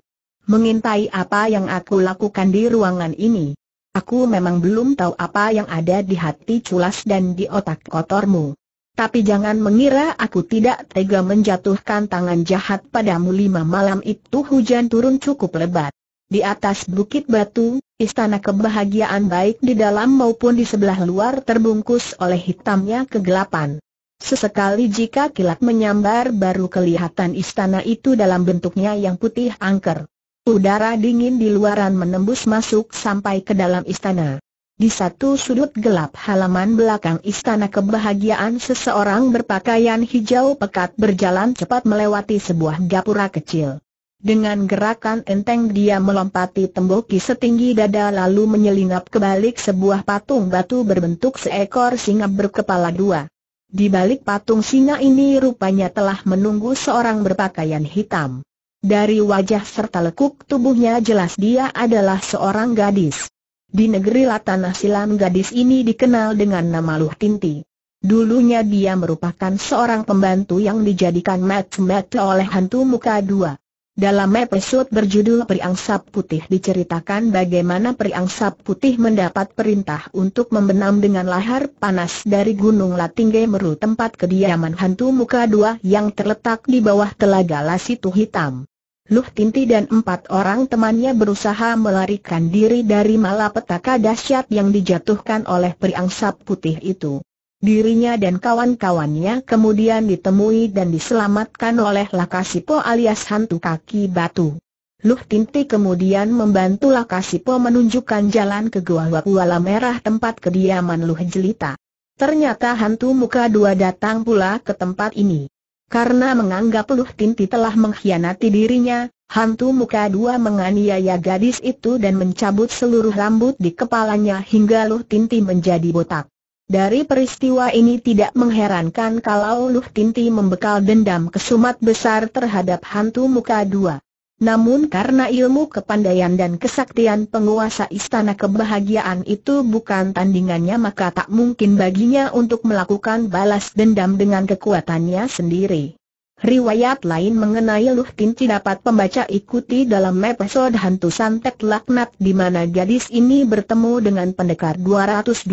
Mengintai apa yang aku lakukan di ruangan ini. Aku memang belum tahu apa yang ada di hati culas dan di otak kotormu. Tapi jangan mengira aku tidak tega menjatuhkan tangan jahat padamu lima malam itu hujan turun cukup lebat. Di atas bukit batu, Istana kebahagiaan baik di dalam maupun di sebelah luar terbungkus oleh hitamnya kegelapan. Sesekali jika kilat menyambar baru kelihatan istana itu dalam bentuknya yang putih angker. Udara dingin di luaran menembus masuk sampai ke dalam istana. Di satu sudut gelap halaman belakang istana kebahagiaan seseorang berpakaian hijau pekat berjalan cepat melewati sebuah gapura kecil. Dengan gerakan enteng dia melompati temboki setinggi dada lalu menyelinap ke balik sebuah patung batu berbentuk seekor singa berkepala dua. Di balik patung singa ini rupanya telah menunggu seorang berpakaian hitam. Dari wajah serta lekuk tubuhnya jelas dia adalah seorang gadis. Di negeri Latanah Silam gadis ini dikenal dengan nama Luh Tinti. Dulunya dia merupakan seorang pembantu yang dijadikan mat-mat oleh hantu muka dua. Dalam episode berjudul Periangsa Putih diceritakan bagaimana Periangsa Putih mendapat perintah untuk membenam dengan lahar panas dari Gunung Latinge Meru tempat kediaman hantu muka dua yang terletak di bawah telaga Lasitu Hitam. Luh Tinti dan empat orang temannya berusaha melarikan diri dari malapetaka dahsyat yang dijatuhkan oleh Periangsa Putih itu. Dirinya dan kawan-kawannya kemudian ditemui dan diselamatkan oleh Lakasipo alias hantu kaki batu. Luh Tinti kemudian membantu Lakasipo menunjukkan jalan ke Gua Wala Merah tempat kediaman Luh Jelita. Ternyata hantu muka dua datang pula ke tempat ini. Karena menganggap Luh Tinti telah mengkhianati dirinya, hantu muka dua menganiaya gadis itu dan mencabut seluruh rambut di kepalanya hingga Luh Tinti menjadi botak. Dari peristiwa ini tidak mengherankan kalau Luh Tinti membekal dendam kesumat besar terhadap hantu muka dua. Namun karena ilmu kepandaian dan kesaktian penguasa istana kebahagiaan itu bukan tandingannya maka tak mungkin baginya untuk melakukan balas dendam dengan kekuatannya sendiri. Riwayat lain mengenai Luh Kinci dapat pembaca ikuti dalam episode Hantu Santet Laknat di mana gadis ini bertemu dengan pendekar 212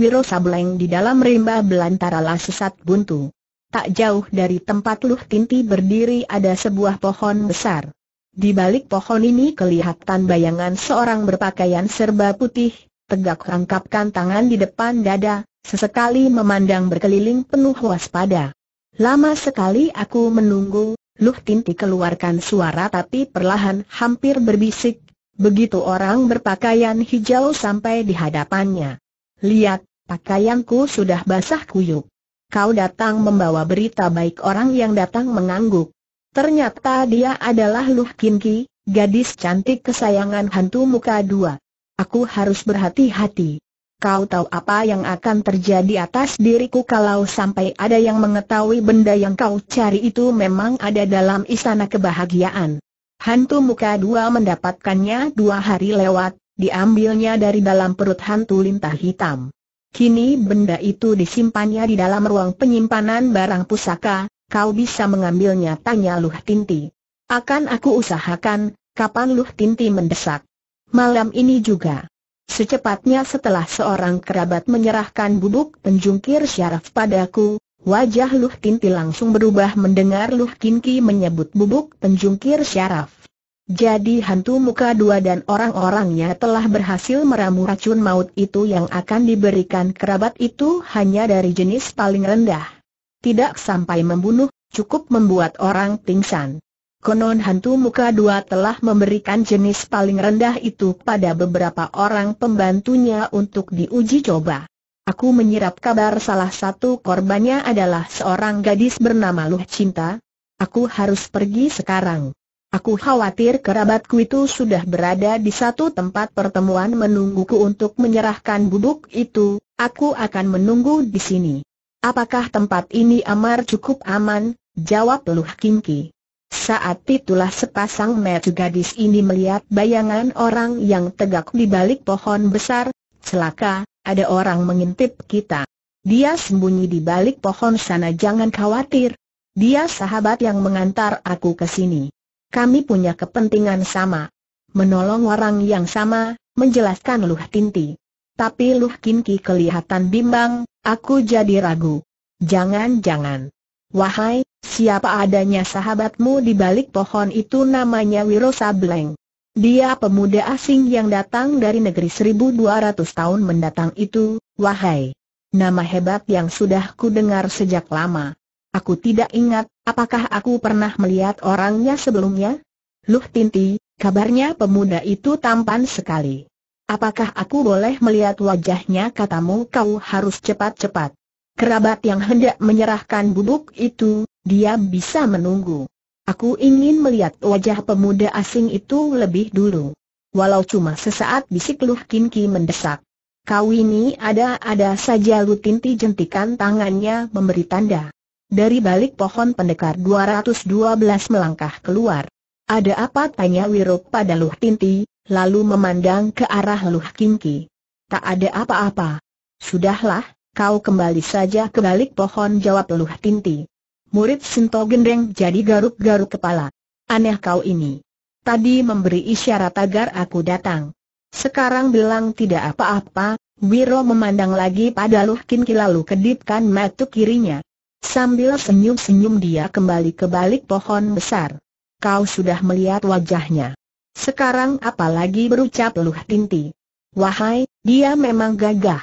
Wiro Sableng di dalam rimba belantara sesat buntu. Tak jauh dari tempat Luh Kinci berdiri ada sebuah pohon besar. Di balik pohon ini kelihatan bayangan seorang berpakaian serba putih, tegak rangkapkan tangan di depan dada, sesekali memandang berkeliling penuh waspada. Lama sekali aku menunggu, Luh Tinti keluarkan suara tapi perlahan hampir berbisik, begitu orang berpakaian hijau sampai di hadapannya. Lihat, pakaianku sudah basah kuyuk. Kau datang membawa berita baik orang yang datang mengangguk. Ternyata dia adalah Luh Kinki, gadis cantik kesayangan hantu muka dua. Aku harus berhati-hati. Kau tahu apa yang akan terjadi atas diriku kalau sampai ada yang mengetahui benda yang kau cari itu memang ada dalam istana kebahagiaan. Hantu muka dua mendapatkannya dua hari lewat, diambilnya dari dalam perut hantu lintah hitam. Kini benda itu disimpannya di dalam ruang penyimpanan barang pusaka, kau bisa mengambilnya tanya Luh Tinti. Akan aku usahakan, kapan Luh Tinti mendesak. Malam ini juga. Secepatnya setelah seorang kerabat menyerahkan bubuk penjungkir syaraf padaku, wajah Luh Kinti langsung berubah mendengar Luh Kinki menyebut bubuk penjungkir syaraf. Jadi hantu muka dua dan orang-orangnya telah berhasil meramu racun maut itu yang akan diberikan kerabat itu hanya dari jenis paling rendah. Tidak sampai membunuh, cukup membuat orang pingsan. Konon hantu muka dua telah memberikan jenis paling rendah itu pada beberapa orang pembantunya untuk diuji coba. Aku menyirap kabar salah satu korbannya adalah seorang gadis bernama Luh Cinta. Aku harus pergi sekarang. Aku khawatir kerabatku itu sudah berada di satu tempat pertemuan menungguku untuk menyerahkan bubuk itu, aku akan menunggu di sini. Apakah tempat ini amar cukup aman? Jawab Luh Ki. Saat itulah sepasang mata gadis ini melihat bayangan orang yang tegak di balik pohon besar, celaka, ada orang mengintip kita. Dia sembunyi di balik pohon sana jangan khawatir. Dia sahabat yang mengantar aku ke sini. Kami punya kepentingan sama. Menolong orang yang sama, menjelaskan Luh Tinti. Tapi Luh Kinki kelihatan bimbang, aku jadi ragu. Jangan-jangan. Wahai, Siapa adanya sahabatmu di balik pohon itu namanya Wiro Sableng. Dia pemuda asing yang datang dari negeri 1200 tahun mendatang itu, wahai. Nama hebat yang sudah ku dengar sejak lama. Aku tidak ingat, apakah aku pernah melihat orangnya sebelumnya? Luh Tinti, kabarnya pemuda itu tampan sekali. Apakah aku boleh melihat wajahnya katamu kau harus cepat-cepat. Kerabat yang hendak menyerahkan bubuk itu, dia bisa menunggu. Aku ingin melihat wajah pemuda asing itu lebih dulu. Walau cuma sesaat bisik Luh Kin mendesak. Kau ini ada-ada saja Lu Tinti jentikan tangannya memberi tanda. Dari balik pohon pendekar 212 melangkah keluar. Ada apa tanya Wiro pada Luh Tinti, lalu memandang ke arah Luh Kin Tak ada apa-apa. Sudahlah, kau kembali saja ke balik pohon jawab Luh Tinti murid Sinto Gendeng jadi garuk-garuk kepala. Aneh kau ini. Tadi memberi isyarat agar aku datang. Sekarang bilang tidak apa-apa, Wiro memandang lagi pada Luh Kinki lalu kedipkan mata kirinya. Sambil senyum-senyum dia kembali ke balik pohon besar. Kau sudah melihat wajahnya. Sekarang apalagi berucap Luh Tinti. Wahai, dia memang gagah.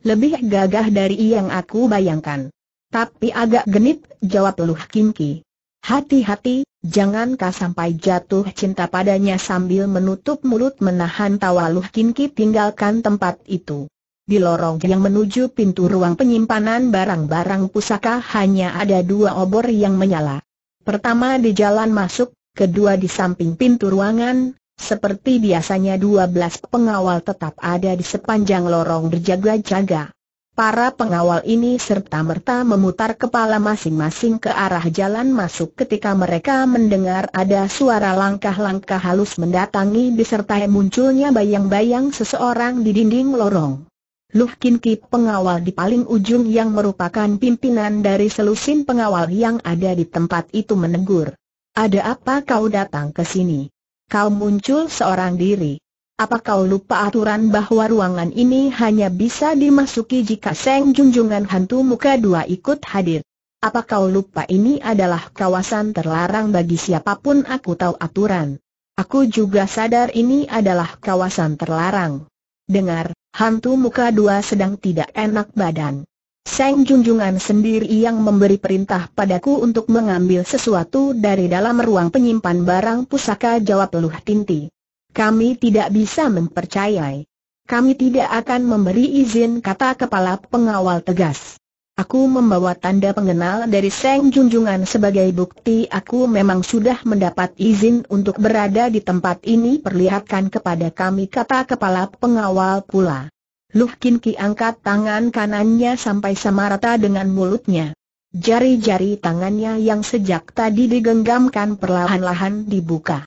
Lebih gagah dari yang aku bayangkan. Tapi agak genit, jawab Luh Kim Ki. hati jangan kau sampai jatuh cinta padanya sambil menutup mulut menahan tawa Luh Kim tinggalkan tempat itu. Di lorong yang menuju pintu ruang penyimpanan barang-barang pusaka hanya ada dua obor yang menyala. Pertama di jalan masuk, kedua di samping pintu ruangan, seperti biasanya dua belas pengawal tetap ada di sepanjang lorong berjaga-jaga. Para pengawal ini serta-merta memutar kepala masing-masing ke arah jalan masuk ketika mereka mendengar ada suara langkah-langkah halus mendatangi disertai munculnya bayang-bayang seseorang di dinding lorong. Luh Kin pengawal di paling ujung yang merupakan pimpinan dari selusin pengawal yang ada di tempat itu menegur. Ada apa kau datang ke sini? Kau muncul seorang diri. Apa kau lupa aturan bahwa ruangan ini hanya bisa dimasuki jika Seng Junjungan hantu muka dua ikut hadir? Apa kau lupa ini adalah kawasan terlarang bagi siapapun aku tahu aturan. Aku juga sadar ini adalah kawasan terlarang. Dengar, hantu muka dua sedang tidak enak badan. Seng Junjungan sendiri yang memberi perintah padaku untuk mengambil sesuatu dari dalam ruang penyimpan barang pusaka jawab Luh Tinti. Kami tidak bisa mempercayai. Kami tidak akan memberi izin kata kepala pengawal tegas. Aku membawa tanda pengenal dari Seng Junjungan sebagai bukti aku memang sudah mendapat izin untuk berada di tempat ini perlihatkan kepada kami kata kepala pengawal pula. Luh Kin Ki angkat tangan kanannya sampai sama rata dengan mulutnya. Jari-jari tangannya yang sejak tadi digenggamkan perlahan-lahan dibuka.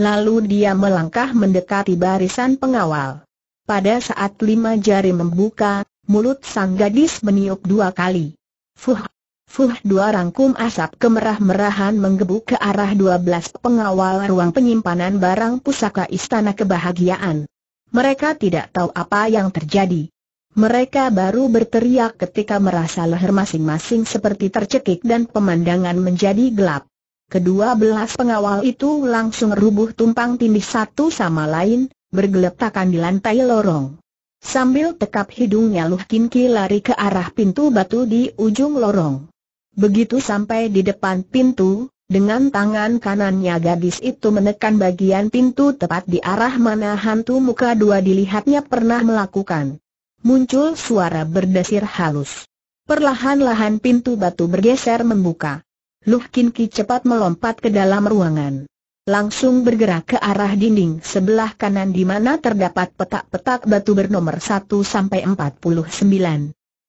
Lalu dia melangkah mendekati barisan pengawal. Pada saat lima jari membuka, mulut sang gadis meniup dua kali. Fuh! Fuh dua rangkum asap kemerah-merahan menggebu ke arah dua belas pengawal ruang penyimpanan barang pusaka Istana Kebahagiaan. Mereka tidak tahu apa yang terjadi. Mereka baru berteriak ketika merasa leher masing-masing seperti tercekik dan pemandangan menjadi gelap. Kedua belas pengawal itu langsung rubuh tumpang tindih satu sama lain, bergeletakan di lantai lorong. Sambil tekap hidungnya Luh Kinki lari ke arah pintu batu di ujung lorong. Begitu sampai di depan pintu, dengan tangan kanannya gadis itu menekan bagian pintu tepat di arah mana hantu muka dua dilihatnya pernah melakukan. Muncul suara berdesir halus. Perlahan-lahan pintu batu bergeser membuka. Luh Kin Ki cepat melompat ke dalam ruangan. Langsung bergerak ke arah dinding sebelah kanan di mana terdapat petak-petak batu bernomor 1 sampai 49.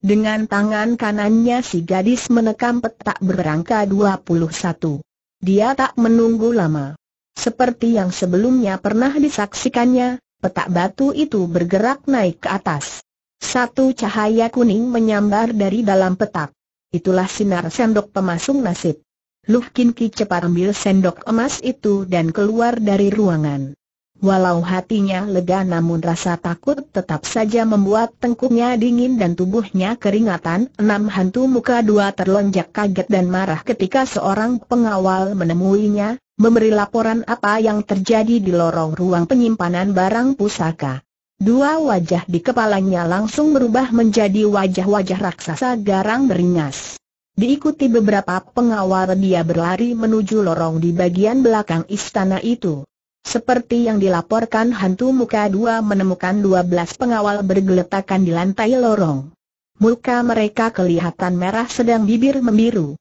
Dengan tangan kanannya si gadis menekam petak berangka 21. Dia tak menunggu lama. Seperti yang sebelumnya pernah disaksikannya, petak batu itu bergerak naik ke atas. Satu cahaya kuning menyambar dari dalam petak. Itulah sinar sendok pemasung nasib. Luh Kin Ki cepat ambil sendok emas itu dan keluar dari ruangan. Walau hatinya lega namun rasa takut tetap saja membuat tengkuknya dingin dan tubuhnya keringatan. Enam hantu muka dua terlonjak kaget dan marah ketika seorang pengawal menemuinya, memberi laporan apa yang terjadi di lorong ruang penyimpanan barang pusaka. Dua wajah di kepalanya langsung berubah menjadi wajah-wajah raksasa garang beringas. Diikuti beberapa pengawal dia berlari menuju lorong di bagian belakang istana itu. Seperti yang dilaporkan hantu muka dua menemukan dua belas pengawal bergeletakan di lantai lorong. Muka mereka kelihatan merah sedang bibir membiru.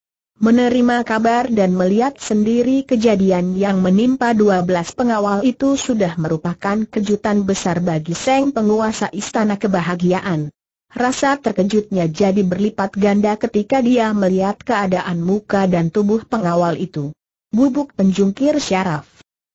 Menerima kabar dan melihat sendiri kejadian yang menimpa 12 pengawal itu sudah merupakan kejutan besar bagi Seng penguasa Istana Kebahagiaan. Rasa terkejutnya jadi berlipat ganda ketika dia melihat keadaan muka dan tubuh pengawal itu. Bubuk penjungkir syaraf.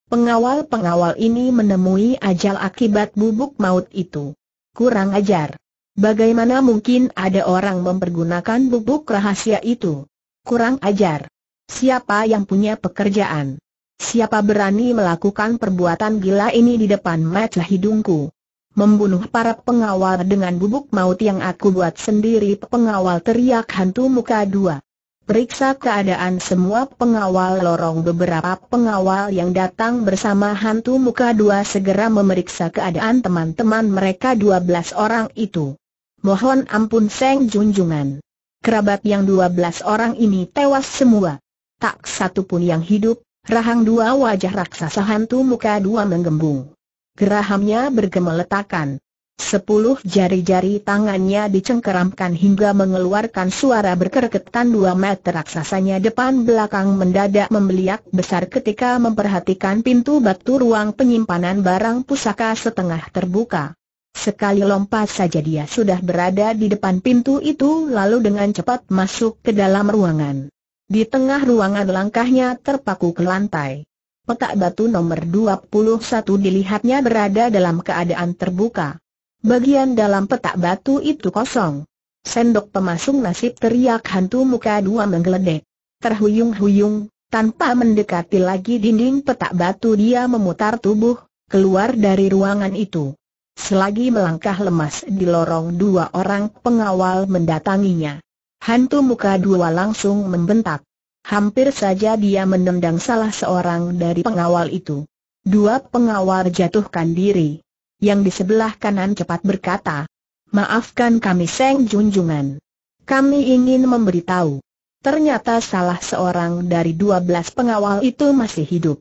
Pengawal-pengawal ini menemui ajal akibat bubuk maut itu. Kurang ajar. Bagaimana mungkin ada orang mempergunakan bubuk rahasia itu? Kurang ajar. Siapa yang punya pekerjaan? Siapa berani melakukan perbuatan gila ini di depan mata hidungku? Membunuh para pengawal dengan bubuk maut yang aku buat sendiri pengawal teriak hantu muka dua. Periksa keadaan semua pengawal lorong beberapa pengawal yang datang bersama hantu muka dua segera memeriksa keadaan teman-teman mereka 12 orang itu. Mohon ampun Seng Junjungan kerabat yang dua belas orang ini tewas semua. Tak satu pun yang hidup, rahang dua wajah raksasa hantu muka dua menggembung. Gerahamnya bergemeletakan. Sepuluh jari-jari tangannya dicengkeramkan hingga mengeluarkan suara berkerketan dua meter raksasanya depan belakang mendadak membeliak besar ketika memperhatikan pintu batu ruang penyimpanan barang pusaka setengah terbuka. Sekali lompat saja dia sudah berada di depan pintu itu lalu dengan cepat masuk ke dalam ruangan. Di tengah ruangan langkahnya terpaku ke lantai. Petak batu nomor 21 dilihatnya berada dalam keadaan terbuka. Bagian dalam petak batu itu kosong. Sendok pemasung nasib teriak hantu muka dua menggeledek. Terhuyung-huyung, tanpa mendekati lagi dinding petak batu dia memutar tubuh, keluar dari ruangan itu. Selagi melangkah lemas di lorong dua orang pengawal mendatanginya. Hantu muka dua langsung membentak. Hampir saja dia menendang salah seorang dari pengawal itu. Dua pengawal jatuhkan diri. Yang di sebelah kanan cepat berkata, Maafkan kami Seng Junjungan. Kami ingin memberitahu. Ternyata salah seorang dari dua belas pengawal itu masih hidup.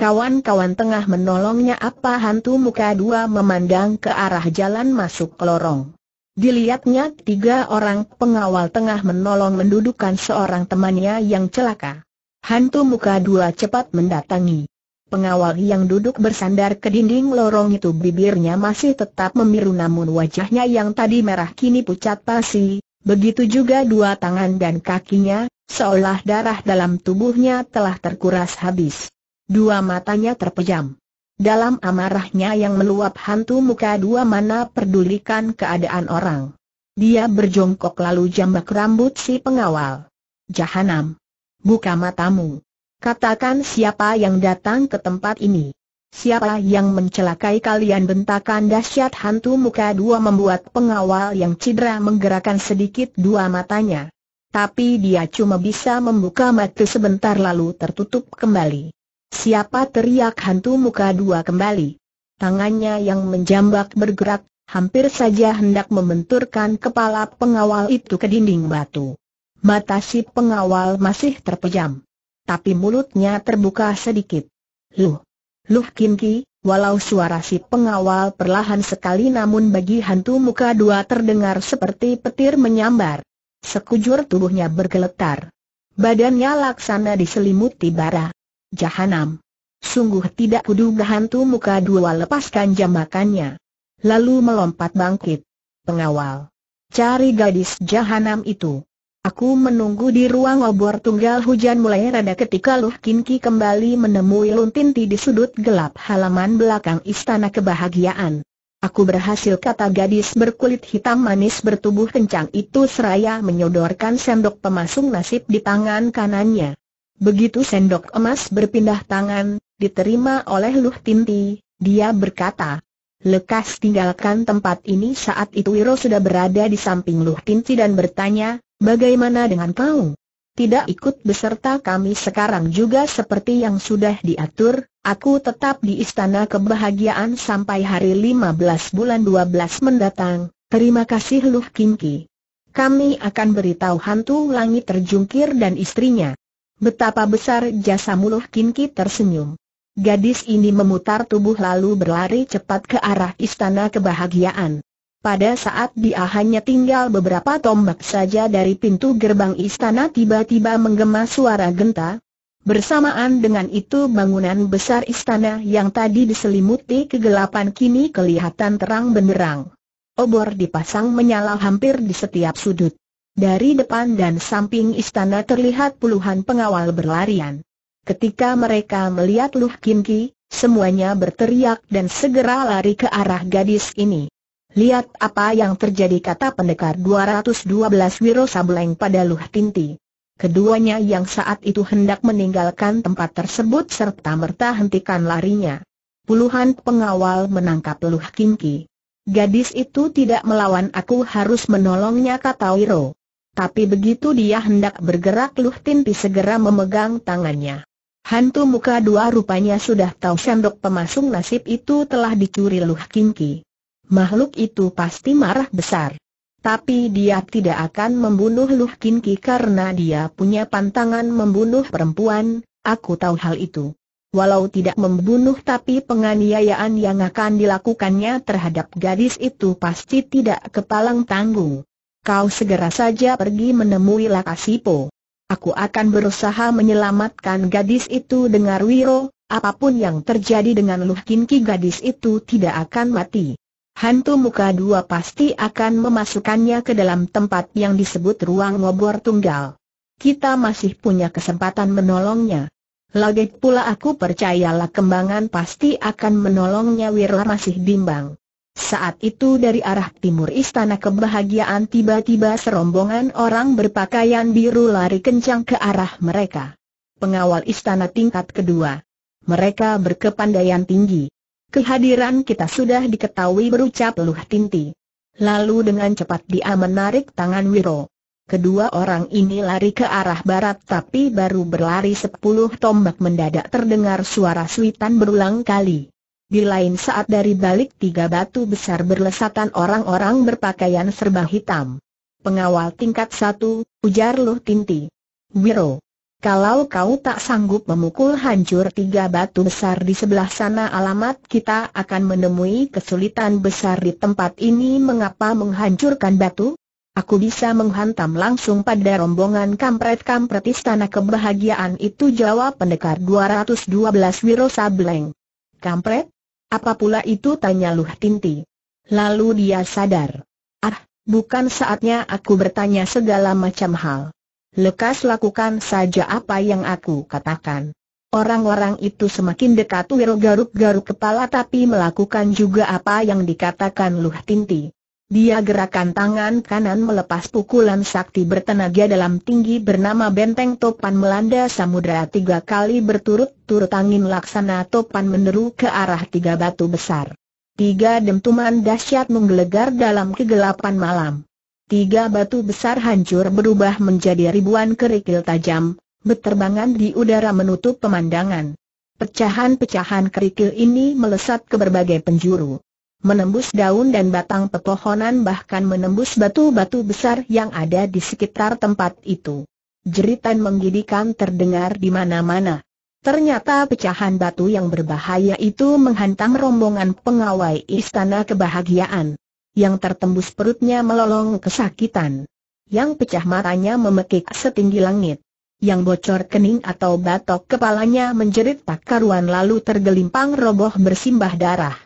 Kawan-kawan tengah menolongnya apa hantu muka dua memandang ke arah jalan masuk lorong. Dilihatnya tiga orang pengawal tengah menolong mendudukan seorang temannya yang celaka. Hantu muka dua cepat mendatangi. Pengawal yang duduk bersandar ke dinding lorong itu bibirnya masih tetap memiru, namun wajahnya yang tadi merah kini pucat pasi, begitu juga dua tangan dan kakinya, seolah darah dalam tubuhnya telah terkuras habis. Dua matanya terpejam. Dalam amarahnya yang meluap hantu muka dua mana pedulikan keadaan orang. Dia berjongkok lalu jambak rambut si pengawal. Jahanam. Buka matamu. Katakan siapa yang datang ke tempat ini. Siapa yang mencelakai kalian bentakan dahsyat hantu muka dua membuat pengawal yang cedera menggerakkan sedikit dua matanya. Tapi dia cuma bisa membuka mata sebentar lalu tertutup kembali. Siapa teriak hantu muka dua kembali. Tangannya yang menjambak bergerak, hampir saja hendak membenturkan kepala pengawal itu ke dinding batu. Mata si pengawal masih terpejam. Tapi mulutnya terbuka sedikit. Luh! Luh Kinki, walau suara si pengawal perlahan sekali namun bagi hantu muka dua terdengar seperti petir menyambar. Sekujur tubuhnya bergeletar. Badannya laksana diselimuti bara. Jahanam. Sungguh tidak kuduga hantu muka dua lepaskan jambakannya. Lalu melompat bangkit. Pengawal. Cari gadis jahanam itu. Aku menunggu di ruang obor tunggal hujan mulai rada ketika Luh Kinki kembali menemui Luntinti di sudut gelap halaman belakang istana kebahagiaan. Aku berhasil kata gadis berkulit hitam manis bertubuh kencang itu seraya menyodorkan sendok pemasung nasib di tangan kanannya. Begitu sendok emas berpindah tangan, diterima oleh Luh Tinti, dia berkata, Lekas tinggalkan tempat ini saat itu Wiro sudah berada di samping Luh Tinti dan bertanya, bagaimana dengan kau? Tidak ikut beserta kami sekarang juga seperti yang sudah diatur, aku tetap di Istana Kebahagiaan sampai hari 15 bulan 12 mendatang, terima kasih Luh Kinki. Kami akan beritahu hantu langit terjungkir dan istrinya. Betapa besar jasa muluh Kinki tersenyum. Gadis ini memutar tubuh lalu berlari cepat ke arah istana kebahagiaan. Pada saat dia hanya tinggal beberapa tombak saja dari pintu gerbang istana tiba-tiba menggema suara genta. Bersamaan dengan itu bangunan besar istana yang tadi diselimuti kegelapan kini kelihatan terang benderang. Obor dipasang menyala hampir di setiap sudut. Dari depan dan samping istana terlihat puluhan pengawal berlarian. Ketika mereka melihat Luh Kim Ki, semuanya berteriak dan segera lari ke arah gadis ini. Lihat apa yang terjadi kata pendekar 212 Wiro Sableng pada Luh Tinti. Keduanya yang saat itu hendak meninggalkan tempat tersebut serta merta hentikan larinya. Puluhan pengawal menangkap Luh Kinki. Gadis itu tidak melawan aku harus menolongnya kata Wiro. Tapi begitu dia hendak bergerak Luh Tinti segera memegang tangannya. Hantu muka dua rupanya sudah tahu sendok pemasung nasib itu telah dicuri Luh Kinki. Makhluk itu pasti marah besar. Tapi dia tidak akan membunuh Luh Kinki karena dia punya pantangan membunuh perempuan, aku tahu hal itu. Walau tidak membunuh tapi penganiayaan yang akan dilakukannya terhadap gadis itu pasti tidak kepalang tanggung kau segera saja pergi menemui Lakasipo. Aku akan berusaha menyelamatkan gadis itu dengan Wiro, apapun yang terjadi dengan Luh Kinki gadis itu tidak akan mati. Hantu muka dua pasti akan memasukkannya ke dalam tempat yang disebut ruang ngobor tunggal. Kita masih punya kesempatan menolongnya. Lagi pula aku percayalah kembangan pasti akan menolongnya Wiro masih bimbang. Saat itu dari arah timur istana kebahagiaan tiba-tiba serombongan orang berpakaian biru lari kencang ke arah mereka. Pengawal istana tingkat kedua. Mereka berkepandaian tinggi. Kehadiran kita sudah diketahui berucap Luh Tinti. Lalu dengan cepat dia menarik tangan Wiro. Kedua orang ini lari ke arah barat tapi baru berlari sepuluh tombak mendadak terdengar suara suitan berulang kali. Di lain saat dari balik tiga batu besar berlesatan orang-orang berpakaian serba hitam. Pengawal tingkat satu, ujar Luh Tinti. Wiro, kalau kau tak sanggup memukul hancur tiga batu besar di sebelah sana alamat kita akan menemui kesulitan besar di tempat ini mengapa menghancurkan batu? Aku bisa menghantam langsung pada rombongan kampret-kampret istana kebahagiaan itu jawab pendekar 212 Wiro Sableng. Kampret? Apa pula itu tanya Luh Tinti. Lalu dia sadar. Ah, bukan saatnya aku bertanya segala macam hal. Lekas lakukan saja apa yang aku katakan. Orang-orang itu semakin dekat Wiro garuk-garuk kepala tapi melakukan juga apa yang dikatakan Luh Tinti. Dia gerakan tangan kanan melepas pukulan sakti bertenaga dalam tinggi bernama Benteng Topan melanda samudera tiga kali berturut-turut angin laksana Topan meneru ke arah tiga batu besar. Tiga dentuman dahsyat menggelegar dalam kegelapan malam. Tiga batu besar hancur berubah menjadi ribuan kerikil tajam, beterbangan di udara menutup pemandangan. Pecahan-pecahan kerikil ini melesat ke berbagai penjuru menembus daun dan batang pepohonan bahkan menembus batu-batu besar yang ada di sekitar tempat itu. Jeritan menggidikan terdengar di mana-mana. Ternyata pecahan batu yang berbahaya itu menghantam rombongan pengawai istana kebahagiaan. Yang tertembus perutnya melolong kesakitan. Yang pecah matanya memekik setinggi langit. Yang bocor kening atau batok kepalanya menjerit tak karuan lalu tergelimpang roboh bersimbah darah.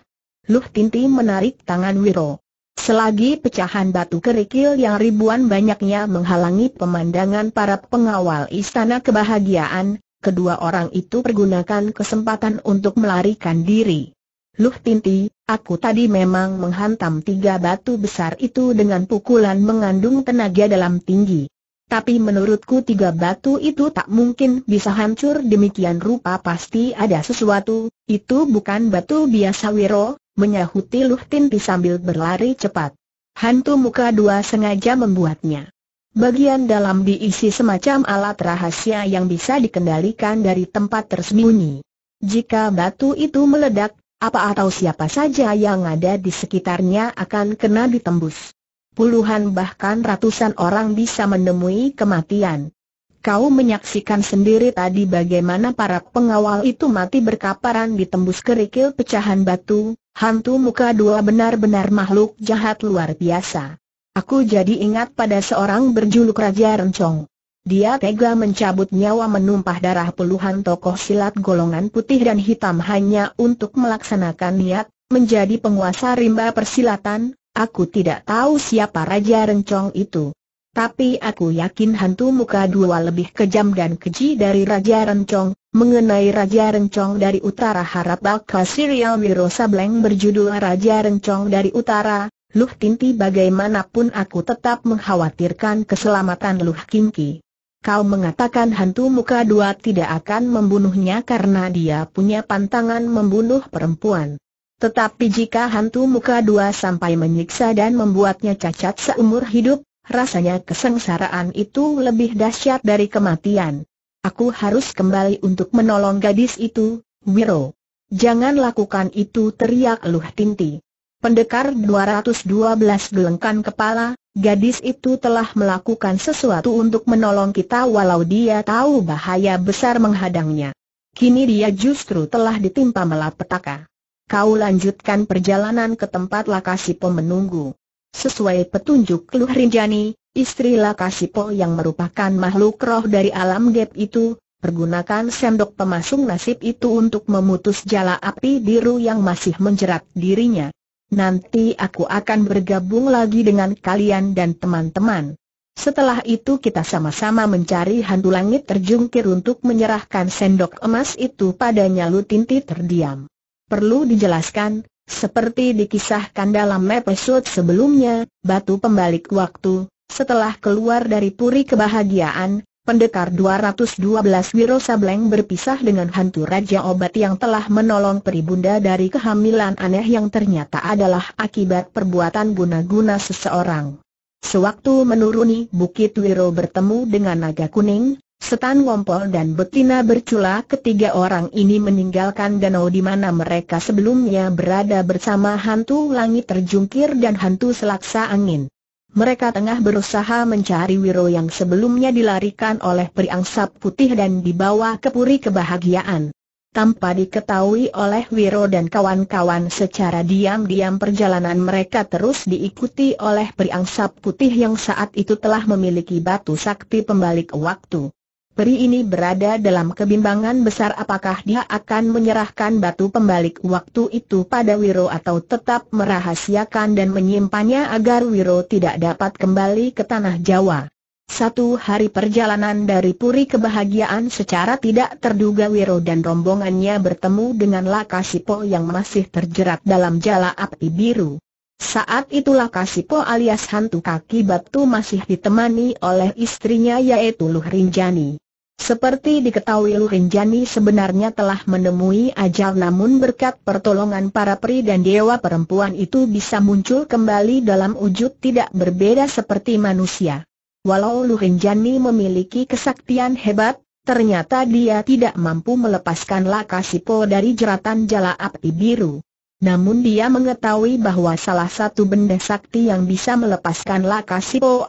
Luh Tinti menarik tangan Wiro. Selagi pecahan batu kerikil yang ribuan banyaknya menghalangi pemandangan para pengawal istana kebahagiaan, kedua orang itu pergunakan kesempatan untuk melarikan diri. Luh Tinti, aku tadi memang menghantam tiga batu besar itu dengan pukulan mengandung tenaga dalam tinggi. Tapi menurutku tiga batu itu tak mungkin bisa hancur demikian rupa pasti ada sesuatu, itu bukan batu biasa Wiro, menyahuti Luh Tinti sambil berlari cepat. Hantu muka dua sengaja membuatnya. Bagian dalam diisi semacam alat rahasia yang bisa dikendalikan dari tempat tersembunyi. Jika batu itu meledak, apa atau siapa saja yang ada di sekitarnya akan kena ditembus. Puluhan bahkan ratusan orang bisa menemui kematian. Kau menyaksikan sendiri tadi bagaimana para pengawal itu mati berkaparan ditembus kerikil pecahan batu, Hantu muka dua benar-benar makhluk jahat luar biasa. Aku jadi ingat pada seorang berjuluk Raja Rencong. Dia tega mencabut nyawa menumpah darah puluhan tokoh silat golongan putih dan hitam hanya untuk melaksanakan niat, menjadi penguasa rimba persilatan, aku tidak tahu siapa Raja Rencong itu. Tapi aku yakin hantu muka dua lebih kejam dan keji dari Raja Rencong, mengenai Raja Rencong dari utara harap bakal serial Wiro Sableng berjudul Raja Rencong dari utara, Luh Kinti bagaimanapun aku tetap mengkhawatirkan keselamatan Luh Kinti. Kau mengatakan hantu muka dua tidak akan membunuhnya karena dia punya pantangan membunuh perempuan. Tetapi jika hantu muka dua sampai menyiksa dan membuatnya cacat seumur hidup, Rasanya kesengsaraan itu lebih dahsyat dari kematian. Aku harus kembali untuk menolong gadis itu, Wiro. Jangan lakukan itu teriak Luh Tinti. Pendekar 212 gelengkan kepala, gadis itu telah melakukan sesuatu untuk menolong kita walau dia tahu bahaya besar menghadangnya. Kini dia justru telah ditimpa malapetaka. Kau lanjutkan perjalanan ke tempat lokasi pemenunggu. Sesuai petunjuk Luh Rinjani, istri Lakasipo yang merupakan makhluk roh dari alam gap itu, pergunakan sendok pemasung nasib itu untuk memutus jala api biru yang masih menjerat dirinya. Nanti aku akan bergabung lagi dengan kalian dan teman-teman. Setelah itu kita sama-sama mencari hantu langit terjungkir untuk menyerahkan sendok emas itu padanya Lutinti terdiam. Perlu dijelaskan, seperti dikisahkan dalam episode sebelumnya, batu pembalik waktu, setelah keluar dari puri kebahagiaan, pendekar 212 Wiro Sableng berpisah dengan hantu Raja Obat yang telah menolong peribunda dari kehamilan aneh yang ternyata adalah akibat perbuatan guna-guna seseorang. Sewaktu menuruni Bukit Wiro bertemu dengan naga kuning, Setan Ngompol dan Betina Bercula ketiga orang ini meninggalkan danau di mana mereka sebelumnya berada bersama hantu langit terjungkir dan hantu selaksa angin. Mereka tengah berusaha mencari Wiro yang sebelumnya dilarikan oleh Priang Sap Putih dan dibawa ke Puri Kebahagiaan. Tanpa diketahui oleh Wiro dan kawan-kawan secara diam-diam perjalanan mereka terus diikuti oleh Priang Sap Putih yang saat itu telah memiliki batu sakti pembalik waktu. Peri ini berada dalam kebimbangan besar apakah dia akan menyerahkan batu pembalik waktu itu pada Wiro atau tetap merahasiakan dan menyimpannya agar Wiro tidak dapat kembali ke tanah Jawa. Satu hari perjalanan dari Puri kebahagiaan secara tidak terduga Wiro dan rombongannya bertemu dengan Lakasipo yang masih terjerat dalam jala api biru. Saat itulah Kasipo alias hantu kaki batu masih ditemani oleh istrinya yaitu Luhrinjani. Seperti diketahui Lurinjani sebenarnya telah menemui ajal namun berkat pertolongan para peri dan dewa perempuan itu bisa muncul kembali dalam wujud tidak berbeda seperti manusia. Walau Lurinjani memiliki kesaktian hebat, ternyata dia tidak mampu melepaskan Lakasipo dari jeratan jala api biru. Namun dia mengetahui bahwa salah satu benda sakti yang bisa melepaskan laka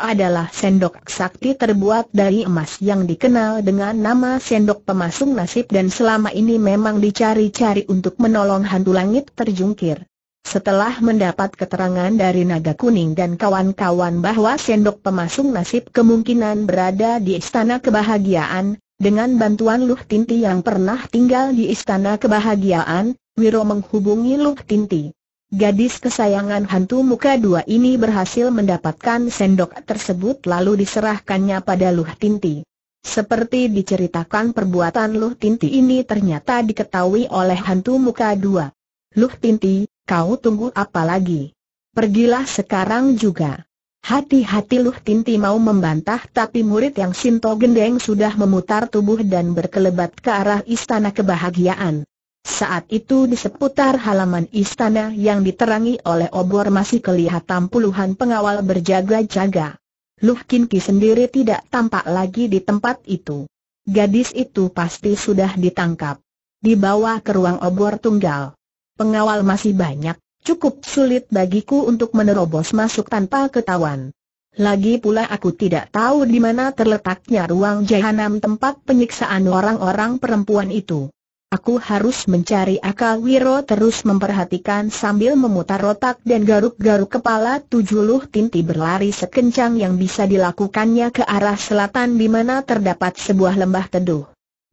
adalah sendok sakti terbuat dari emas yang dikenal dengan nama sendok pemasung nasib dan selama ini memang dicari-cari untuk menolong hantu langit terjungkir. Setelah mendapat keterangan dari Naga Kuning dan kawan-kawan bahwa sendok pemasung nasib kemungkinan berada di Istana Kebahagiaan, dengan bantuan Luh Tinti yang pernah tinggal di Istana Kebahagiaan, Wiro menghubungi Luk Tinti. Gadis kesayangan hantu muka dua ini berhasil mendapatkan sendok tersebut lalu diserahkannya pada Luh Tinti. Seperti diceritakan perbuatan Luh Tinti ini ternyata diketahui oleh hantu muka dua. Luh Tinti, kau tunggu apa lagi? Pergilah sekarang juga. Hati-hati Luh Tinti mau membantah tapi murid yang Sinto Gendeng sudah memutar tubuh dan berkelebat ke arah istana kebahagiaan. Saat itu di seputar halaman istana yang diterangi oleh obor masih kelihatan puluhan pengawal berjaga-jaga. Luh Kinki sendiri tidak tampak lagi di tempat itu. Gadis itu pasti sudah ditangkap. Dibawa ke ruang obor tunggal. Pengawal masih banyak, cukup sulit bagiku untuk menerobos masuk tanpa ketahuan. Lagi pula aku tidak tahu di mana terletaknya ruang jahanam tempat penyiksaan orang-orang perempuan itu. Aku harus mencari akal Wiro terus memperhatikan sambil memutar otak dan garuk-garuk kepala Tujuh Luh Tinti berlari sekencang yang bisa dilakukannya ke arah selatan di mana terdapat sebuah lembah teduh.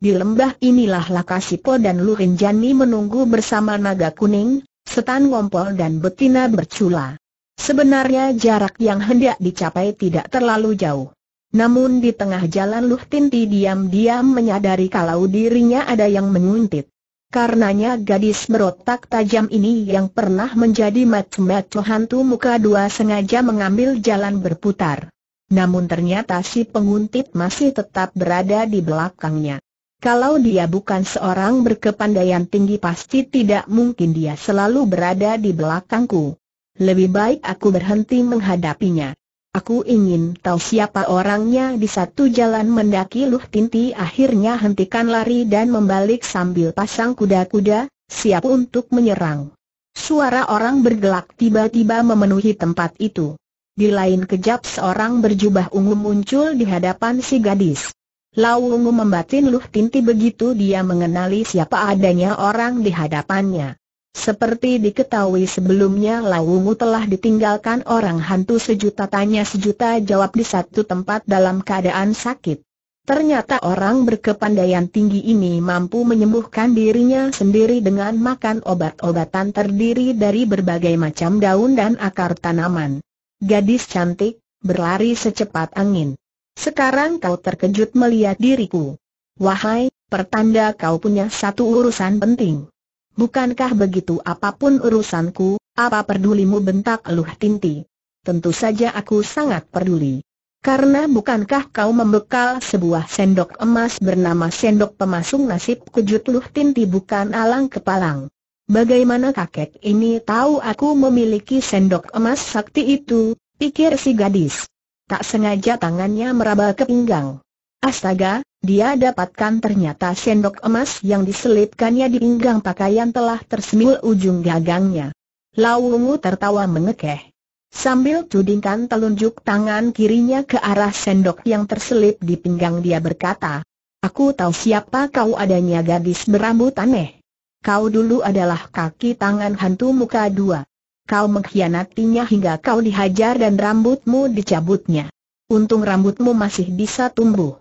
Di lembah inilah Lakasipo dan Lurin Jani menunggu bersama naga kuning, setan ngompol dan betina bercula. Sebenarnya jarak yang hendak dicapai tidak terlalu jauh. Namun di tengah jalan Luh Tinti diam-diam menyadari kalau dirinya ada yang menguntit. Karenanya gadis berotak tajam ini yang pernah menjadi macam-macam hantu muka dua sengaja mengambil jalan berputar. Namun ternyata si penguntit masih tetap berada di belakangnya. Kalau dia bukan seorang berkepandaian tinggi pasti tidak mungkin dia selalu berada di belakangku. Lebih baik aku berhenti menghadapinya. Aku ingin tahu siapa orangnya di satu jalan mendaki Luh Tinti akhirnya hentikan lari dan membalik sambil pasang kuda-kuda, siap untuk menyerang. Suara orang bergelak tiba-tiba memenuhi tempat itu. Di lain kejap seorang berjubah ungu muncul di hadapan si gadis. Lau ungu membatin Luh Tinti begitu dia mengenali siapa adanya orang di hadapannya. Seperti diketahui sebelumnya Lawungu telah ditinggalkan orang hantu sejuta tanya sejuta jawab di satu tempat dalam keadaan sakit. Ternyata orang berkepandaian tinggi ini mampu menyembuhkan dirinya sendiri dengan makan obat-obatan terdiri dari berbagai macam daun dan akar tanaman. Gadis cantik, berlari secepat angin. Sekarang kau terkejut melihat diriku. Wahai, pertanda kau punya satu urusan penting. Bukankah begitu apapun urusanku, apa pedulimu bentak Luh Tinti? Tentu saja aku sangat peduli. Karena bukankah kau membekal sebuah sendok emas bernama sendok pemasung nasib kejut Luh Tinti bukan alang kepalang? Bagaimana kakek ini tahu aku memiliki sendok emas sakti itu, pikir si gadis. Tak sengaja tangannya meraba ke pinggang. Astaga, dia dapatkan ternyata sendok emas yang diselipkannya di pinggang pakaian telah tersemil ujung gagangnya. Lawungu tertawa mengekeh. Sambil tudingkan telunjuk tangan kirinya ke arah sendok yang terselip di pinggang dia berkata, Aku tahu siapa kau adanya gadis berambut aneh. Kau dulu adalah kaki tangan hantu muka dua. Kau mengkhianatinya hingga kau dihajar dan rambutmu dicabutnya. Untung rambutmu masih bisa tumbuh.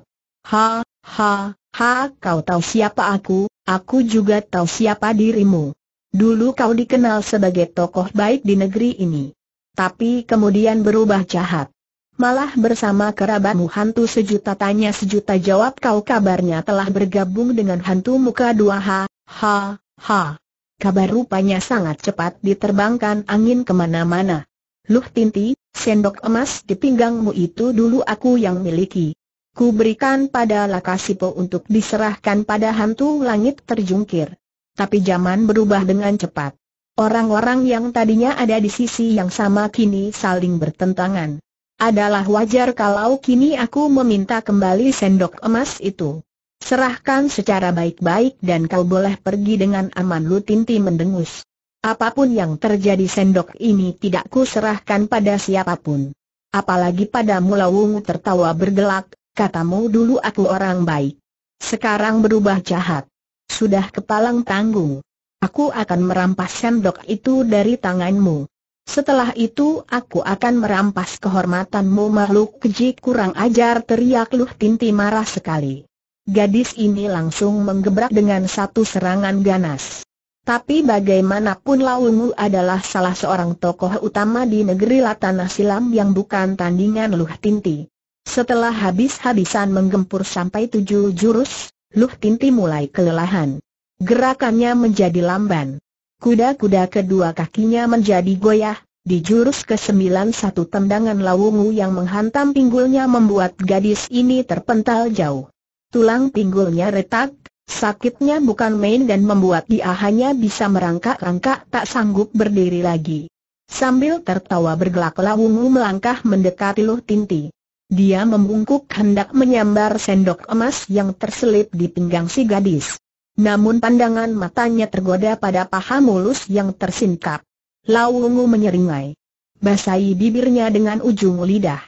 Ha, ha, ha kau tahu siapa aku, aku juga tahu siapa dirimu. Dulu kau dikenal sebagai tokoh baik di negeri ini. Tapi kemudian berubah jahat. Malah bersama kerabatmu hantu sejuta tanya sejuta jawab kau kabarnya telah bergabung dengan hantu muka dua ha, ha, ha. Kabar rupanya sangat cepat diterbangkan angin kemana-mana. Luh Tinti, sendok emas di pinggangmu itu dulu aku yang miliki ku berikan pada Lakasipo untuk diserahkan pada hantu langit terjungkir. Tapi zaman berubah dengan cepat. Orang-orang yang tadinya ada di sisi yang sama kini saling bertentangan. Adalah wajar kalau kini aku meminta kembali sendok emas itu. Serahkan secara baik-baik dan kau boleh pergi dengan aman Lutinti mendengus. Apapun yang terjadi sendok ini tidak ku serahkan pada siapapun. Apalagi pada Mulawung tertawa bergelak, Katamu dulu aku orang baik. Sekarang berubah jahat. Sudah kepalang tanggung. Aku akan merampas sendok itu dari tanganmu. Setelah itu aku akan merampas kehormatanmu makhluk keji kurang ajar teriak Luh Tinti marah sekali. Gadis ini langsung menggebrak dengan satu serangan ganas. Tapi bagaimanapun Lawungu adalah salah seorang tokoh utama di negeri Latanah Silam yang bukan tandingan Luh Tinti. Setelah habis-habisan menggempur sampai tujuh jurus, Luh Tinti mulai kelelahan. Gerakannya menjadi lamban. Kuda-kuda kedua kakinya menjadi goyah, di jurus ke-9 satu tendangan lawungu yang menghantam pinggulnya membuat gadis ini terpental jauh. Tulang pinggulnya retak, sakitnya bukan main dan membuat dia hanya bisa merangkak-rangkak tak sanggup berdiri lagi. Sambil tertawa bergelak lawungu melangkah mendekati Luh Tinti. Dia membungkuk hendak menyambar sendok emas yang terselip di pinggang si gadis. Namun pandangan matanya tergoda pada paha mulus yang tersingkap. Lawungu menyeringai. Basahi bibirnya dengan ujung lidah.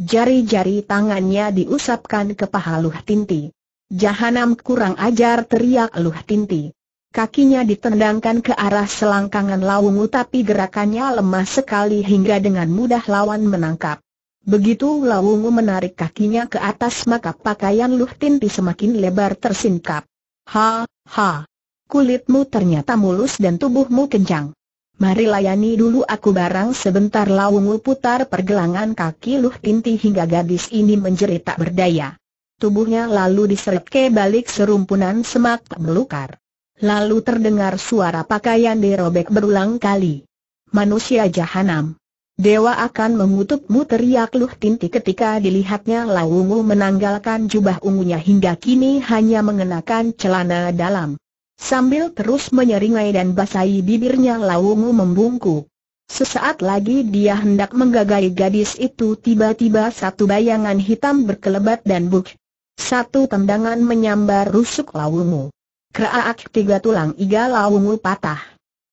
Jari-jari tangannya diusapkan ke paha Luh Tinti. Jahanam kurang ajar teriak Luh Tinti. Kakinya ditendangkan ke arah selangkangan Lawungu, tapi gerakannya lemah sekali hingga dengan mudah lawan menangkap. Begitu lawungu menarik kakinya ke atas maka pakaian Luh Tinti semakin lebar tersingkap. Ha, ha. Kulitmu ternyata mulus dan tubuhmu kencang. Mari layani dulu aku barang sebentar lawungu putar pergelangan kaki Luh Tinti hingga gadis ini menjerit tak berdaya. Tubuhnya lalu diseret ke balik serumpunan semak belukar. Lalu terdengar suara pakaian dirobek berulang kali. Manusia jahanam. Dewa akan mengutukmu teriak Luh Tinti ketika dilihatnya Lawungu menanggalkan jubah ungunya hingga kini hanya mengenakan celana dalam. Sambil terus menyeringai dan basahi bibirnya Lawungu membungkuk. Sesaat lagi dia hendak menggagai gadis itu tiba-tiba satu bayangan hitam berkelebat dan buk. Satu tendangan menyambar rusuk Lawungu. Keraak tiga tulang iga Lawungu patah.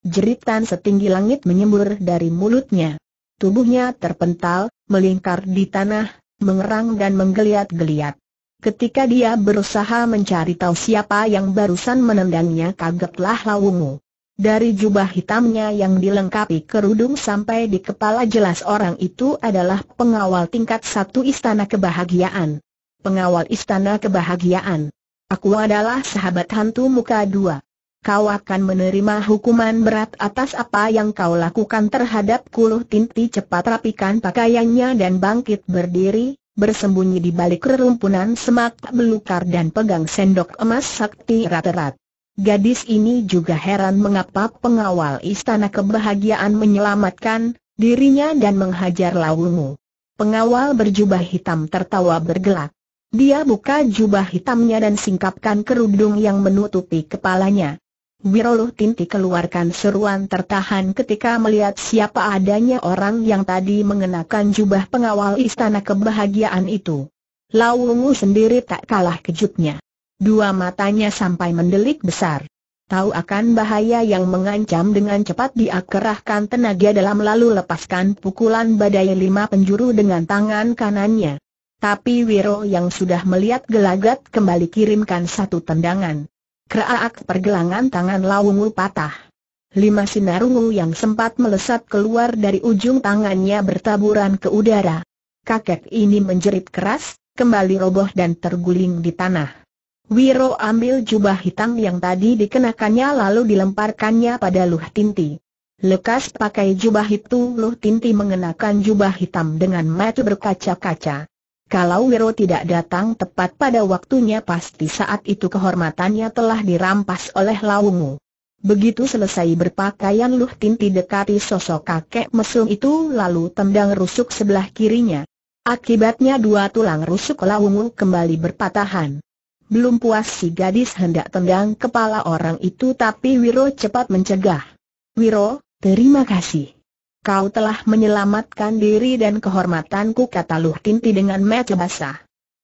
Jeritan setinggi langit menyembur dari mulutnya. Tubuhnya terpental, melingkar di tanah, mengerang dan menggeliat-geliat. Ketika dia berusaha mencari tahu siapa yang barusan menendangnya kagetlah Lawungu. Dari jubah hitamnya yang dilengkapi kerudung sampai di kepala jelas orang itu adalah pengawal tingkat satu istana kebahagiaan. Pengawal istana kebahagiaan. Aku adalah sahabat hantu muka dua kau akan menerima hukuman berat atas apa yang kau lakukan terhadap Kuluh Tinti cepat rapikan pakaiannya dan bangkit berdiri, bersembunyi di balik rerumpunan semak belukar dan pegang sendok emas sakti rat-rat. Gadis ini juga heran mengapa pengawal istana kebahagiaan menyelamatkan dirinya dan menghajar Lawungu. Pengawal berjubah hitam tertawa bergelak. Dia buka jubah hitamnya dan singkapkan kerudung yang menutupi kepalanya. Wiroluh Tinti keluarkan seruan tertahan ketika melihat siapa adanya orang yang tadi mengenakan jubah pengawal istana kebahagiaan itu. Lawungu sendiri tak kalah kejutnya. Dua matanya sampai mendelik besar. Tahu akan bahaya yang mengancam dengan cepat dia kerahkan tenaga dalam lalu lepaskan pukulan badai lima penjuru dengan tangan kanannya. Tapi Wiro yang sudah melihat gelagat kembali kirimkan satu tendangan. Keraak pergelangan tangan Lawungu patah. Lima sinar ungu yang sempat melesat keluar dari ujung tangannya bertaburan ke udara. Kakek ini menjerit keras, kembali roboh dan terguling di tanah. Wiro ambil jubah hitam yang tadi dikenakannya lalu dilemparkannya pada Luh Tinti. Lekas pakai jubah itu Luh Tinti mengenakan jubah hitam dengan mata berkaca-kaca. Kalau Wiro tidak datang tepat pada waktunya pasti saat itu kehormatannya telah dirampas oleh Laungu. Begitu selesai berpakaian Luh Tinti dekati sosok kakek mesum itu lalu tendang rusuk sebelah kirinya. Akibatnya dua tulang rusuk Laungu kembali berpatahan. Belum puas si gadis hendak tendang kepala orang itu tapi Wiro cepat mencegah. Wiro, terima kasih. Kau telah menyelamatkan diri dan kehormatanku kata Luh Tinti dengan mata basah.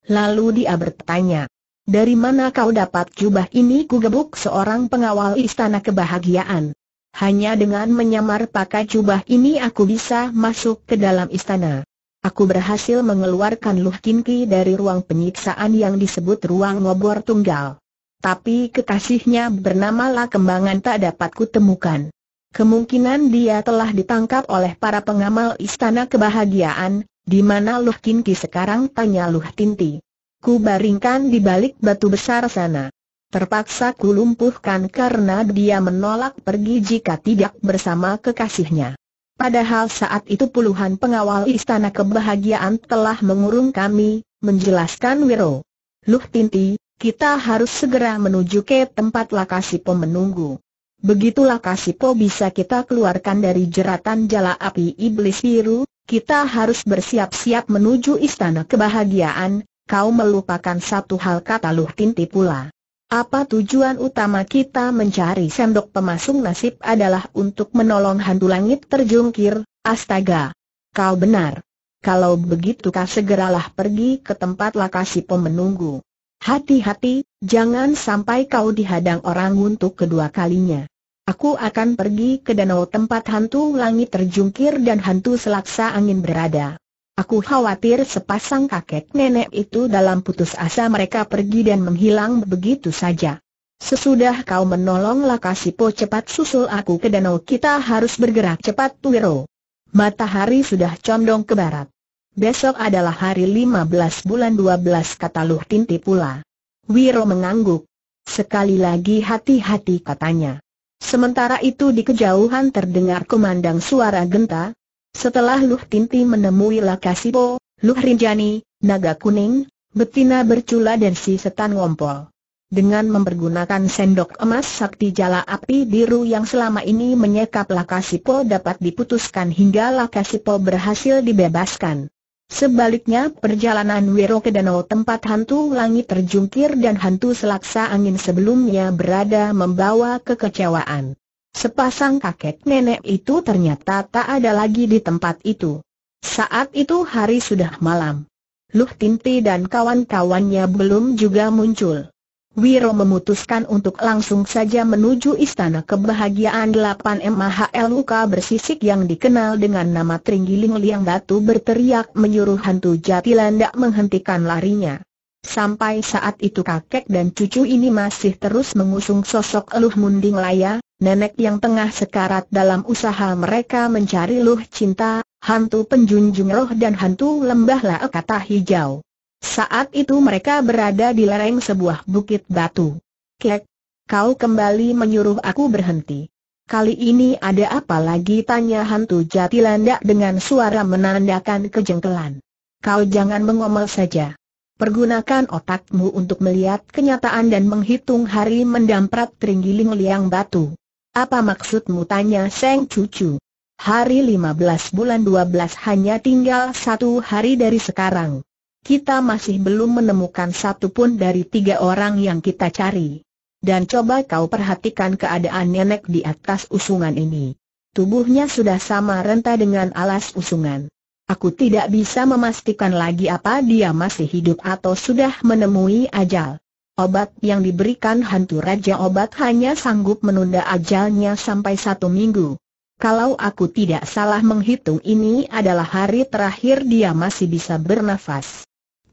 Lalu dia bertanya, dari mana kau dapat jubah ini kugebuk seorang pengawal istana kebahagiaan. Hanya dengan menyamar pakai jubah ini aku bisa masuk ke dalam istana. Aku berhasil mengeluarkan Luh Tinti dari ruang penyiksaan yang disebut ruang ngobor tunggal. Tapi kekasihnya bernama La Kembangan tak dapat kutemukan. Kemungkinan dia telah ditangkap oleh para pengamal istana kebahagiaan, di mana Luh Kinki sekarang tanya Luh Tinti. Ku baringkan di balik batu besar sana. Terpaksa ku lumpuhkan karena dia menolak pergi jika tidak bersama kekasihnya. Padahal saat itu puluhan pengawal istana kebahagiaan telah mengurung kami, menjelaskan Wiro. Luh Tinti, kita harus segera menuju ke tempat lokasi pemenunggu. Begitulah Kasipo bisa kita keluarkan dari jeratan jala api iblis biru, kita harus bersiap-siap menuju istana kebahagiaan, kau melupakan satu hal kata Luh Tinti pula. Apa tujuan utama kita mencari sendok pemasung nasib adalah untuk menolong hantu langit terjungkir, astaga. Kau benar. Kalau begitu kau segeralah pergi ke tempat lakasi pemenunggu Hati-hati, jangan sampai kau dihadang orang untuk kedua kalinya. Aku akan pergi ke danau tempat hantu langit terjungkir dan hantu selaksa angin berada. Aku khawatir sepasang kakek nenek itu dalam putus asa mereka pergi dan menghilang begitu saja. Sesudah kau menolong Lakasipo cepat susul aku ke danau kita harus bergerak cepat Tuwiro. Matahari sudah condong ke barat. Besok adalah hari 15 bulan 12 kata Luh Tinti pula. Wiro mengangguk. Sekali lagi hati-hati katanya. Sementara itu di kejauhan terdengar kemandang suara genta. Setelah Luh Tinti menemui Lakasipo, Luh Rinjani, Naga Kuning, Betina Bercula dan si Setan Ngompol. Dengan mempergunakan sendok emas sakti jala api biru yang selama ini menyekap Lakasipo dapat diputuskan hingga Lakasipo berhasil dibebaskan. Sebaliknya perjalanan Wiro ke danau tempat hantu langit terjungkir dan hantu selaksa angin sebelumnya berada membawa kekecewaan. Sepasang kakek nenek itu ternyata tak ada lagi di tempat itu. Saat itu hari sudah malam. Luh Tinti dan kawan-kawannya belum juga muncul. Wiro memutuskan untuk langsung saja menuju Istana Kebahagiaan 8 MHLUK bersisik yang dikenal dengan nama Tringgiling Liang Batu berteriak menyuruh hantu jatilandak menghentikan larinya. Sampai saat itu kakek dan cucu ini masih terus mengusung sosok Eluh Munding Laya, nenek yang tengah sekarat dalam usaha mereka mencari Luh Cinta, hantu penjunjung roh dan hantu lembah lae kata hijau. Saat itu mereka berada di lereng sebuah bukit batu. Kek, kau kembali menyuruh aku berhenti. Kali ini ada apa lagi tanya hantu jati dengan suara menandakan kejengkelan. Kau jangan mengomel saja. Pergunakan otakmu untuk melihat kenyataan dan menghitung hari mendamprat teringgiling liang batu. Apa maksudmu tanya Seng Cucu? Hari 15 bulan 12 hanya tinggal satu hari dari sekarang kita masih belum menemukan satupun dari tiga orang yang kita cari. Dan coba kau perhatikan keadaan nenek di atas usungan ini. Tubuhnya sudah sama renta dengan alas usungan. Aku tidak bisa memastikan lagi apa dia masih hidup atau sudah menemui ajal. Obat yang diberikan hantu raja obat hanya sanggup menunda ajalnya sampai satu minggu. Kalau aku tidak salah menghitung ini adalah hari terakhir dia masih bisa bernafas.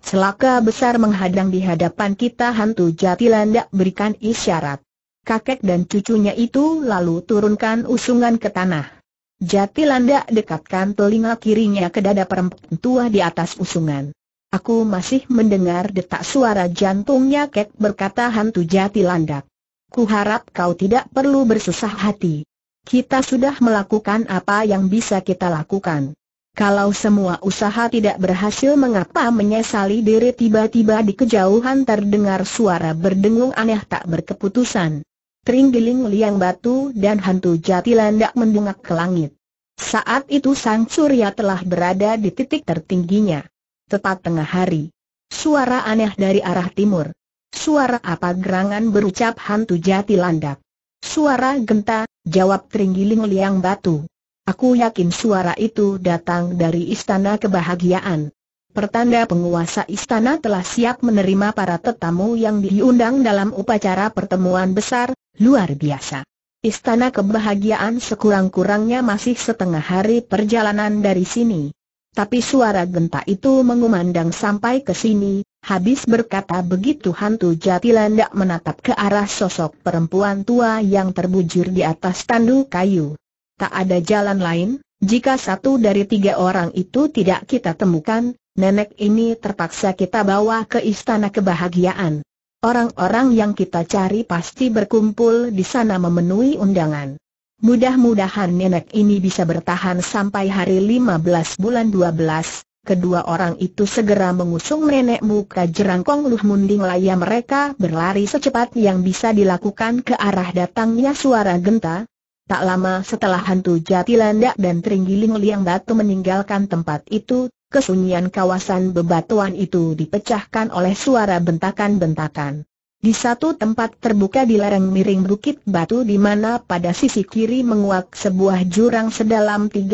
Celaka besar menghadang di hadapan kita hantu jatilandak berikan isyarat. Kakek dan cucunya itu lalu turunkan usungan ke tanah. Jatilandak dekatkan telinga kirinya ke dada perempuan tua di atas usungan. Aku masih mendengar detak suara jantungnya kek berkata hantu jatilandak. Kuharap kau tidak perlu bersusah hati. Kita sudah melakukan apa yang bisa kita lakukan. Kalau semua usaha tidak berhasil mengapa menyesali diri tiba-tiba di kejauhan terdengar suara berdengung aneh tak berkeputusan. Tringgiling liang batu dan hantu jatilandak mendungak ke langit. Saat itu Sang Surya telah berada di titik tertingginya. Tepat tengah hari. Suara aneh dari arah timur. Suara apa gerangan berucap hantu jatilandak? Suara genta, jawab tringgiling liang batu. Aku yakin suara itu datang dari istana kebahagiaan. Pertanda penguasa istana telah siap menerima para tetamu yang diundang dalam upacara pertemuan besar, luar biasa. Istana kebahagiaan sekurang-kurangnya masih setengah hari perjalanan dari sini. Tapi suara genta itu mengumandang sampai ke sini, habis berkata begitu hantu jatilandak menatap ke arah sosok perempuan tua yang terbujur di atas tandu kayu tak ada jalan lain, jika satu dari tiga orang itu tidak kita temukan, nenek ini terpaksa kita bawa ke istana kebahagiaan. Orang-orang yang kita cari pasti berkumpul di sana memenuhi undangan. Mudah-mudahan nenek ini bisa bertahan sampai hari 15 bulan 12. Kedua orang itu segera mengusung nenek muka jerangkong luh munding laya mereka berlari secepat yang bisa dilakukan ke arah datangnya suara genta, Tak lama setelah hantu jati landak dan Teringgiling Liang Batu meninggalkan tempat itu, kesunyian kawasan bebatuan itu dipecahkan oleh suara bentakan-bentakan. Di satu tempat terbuka di lereng miring bukit batu di mana pada sisi kiri menguak sebuah jurang sedalam 30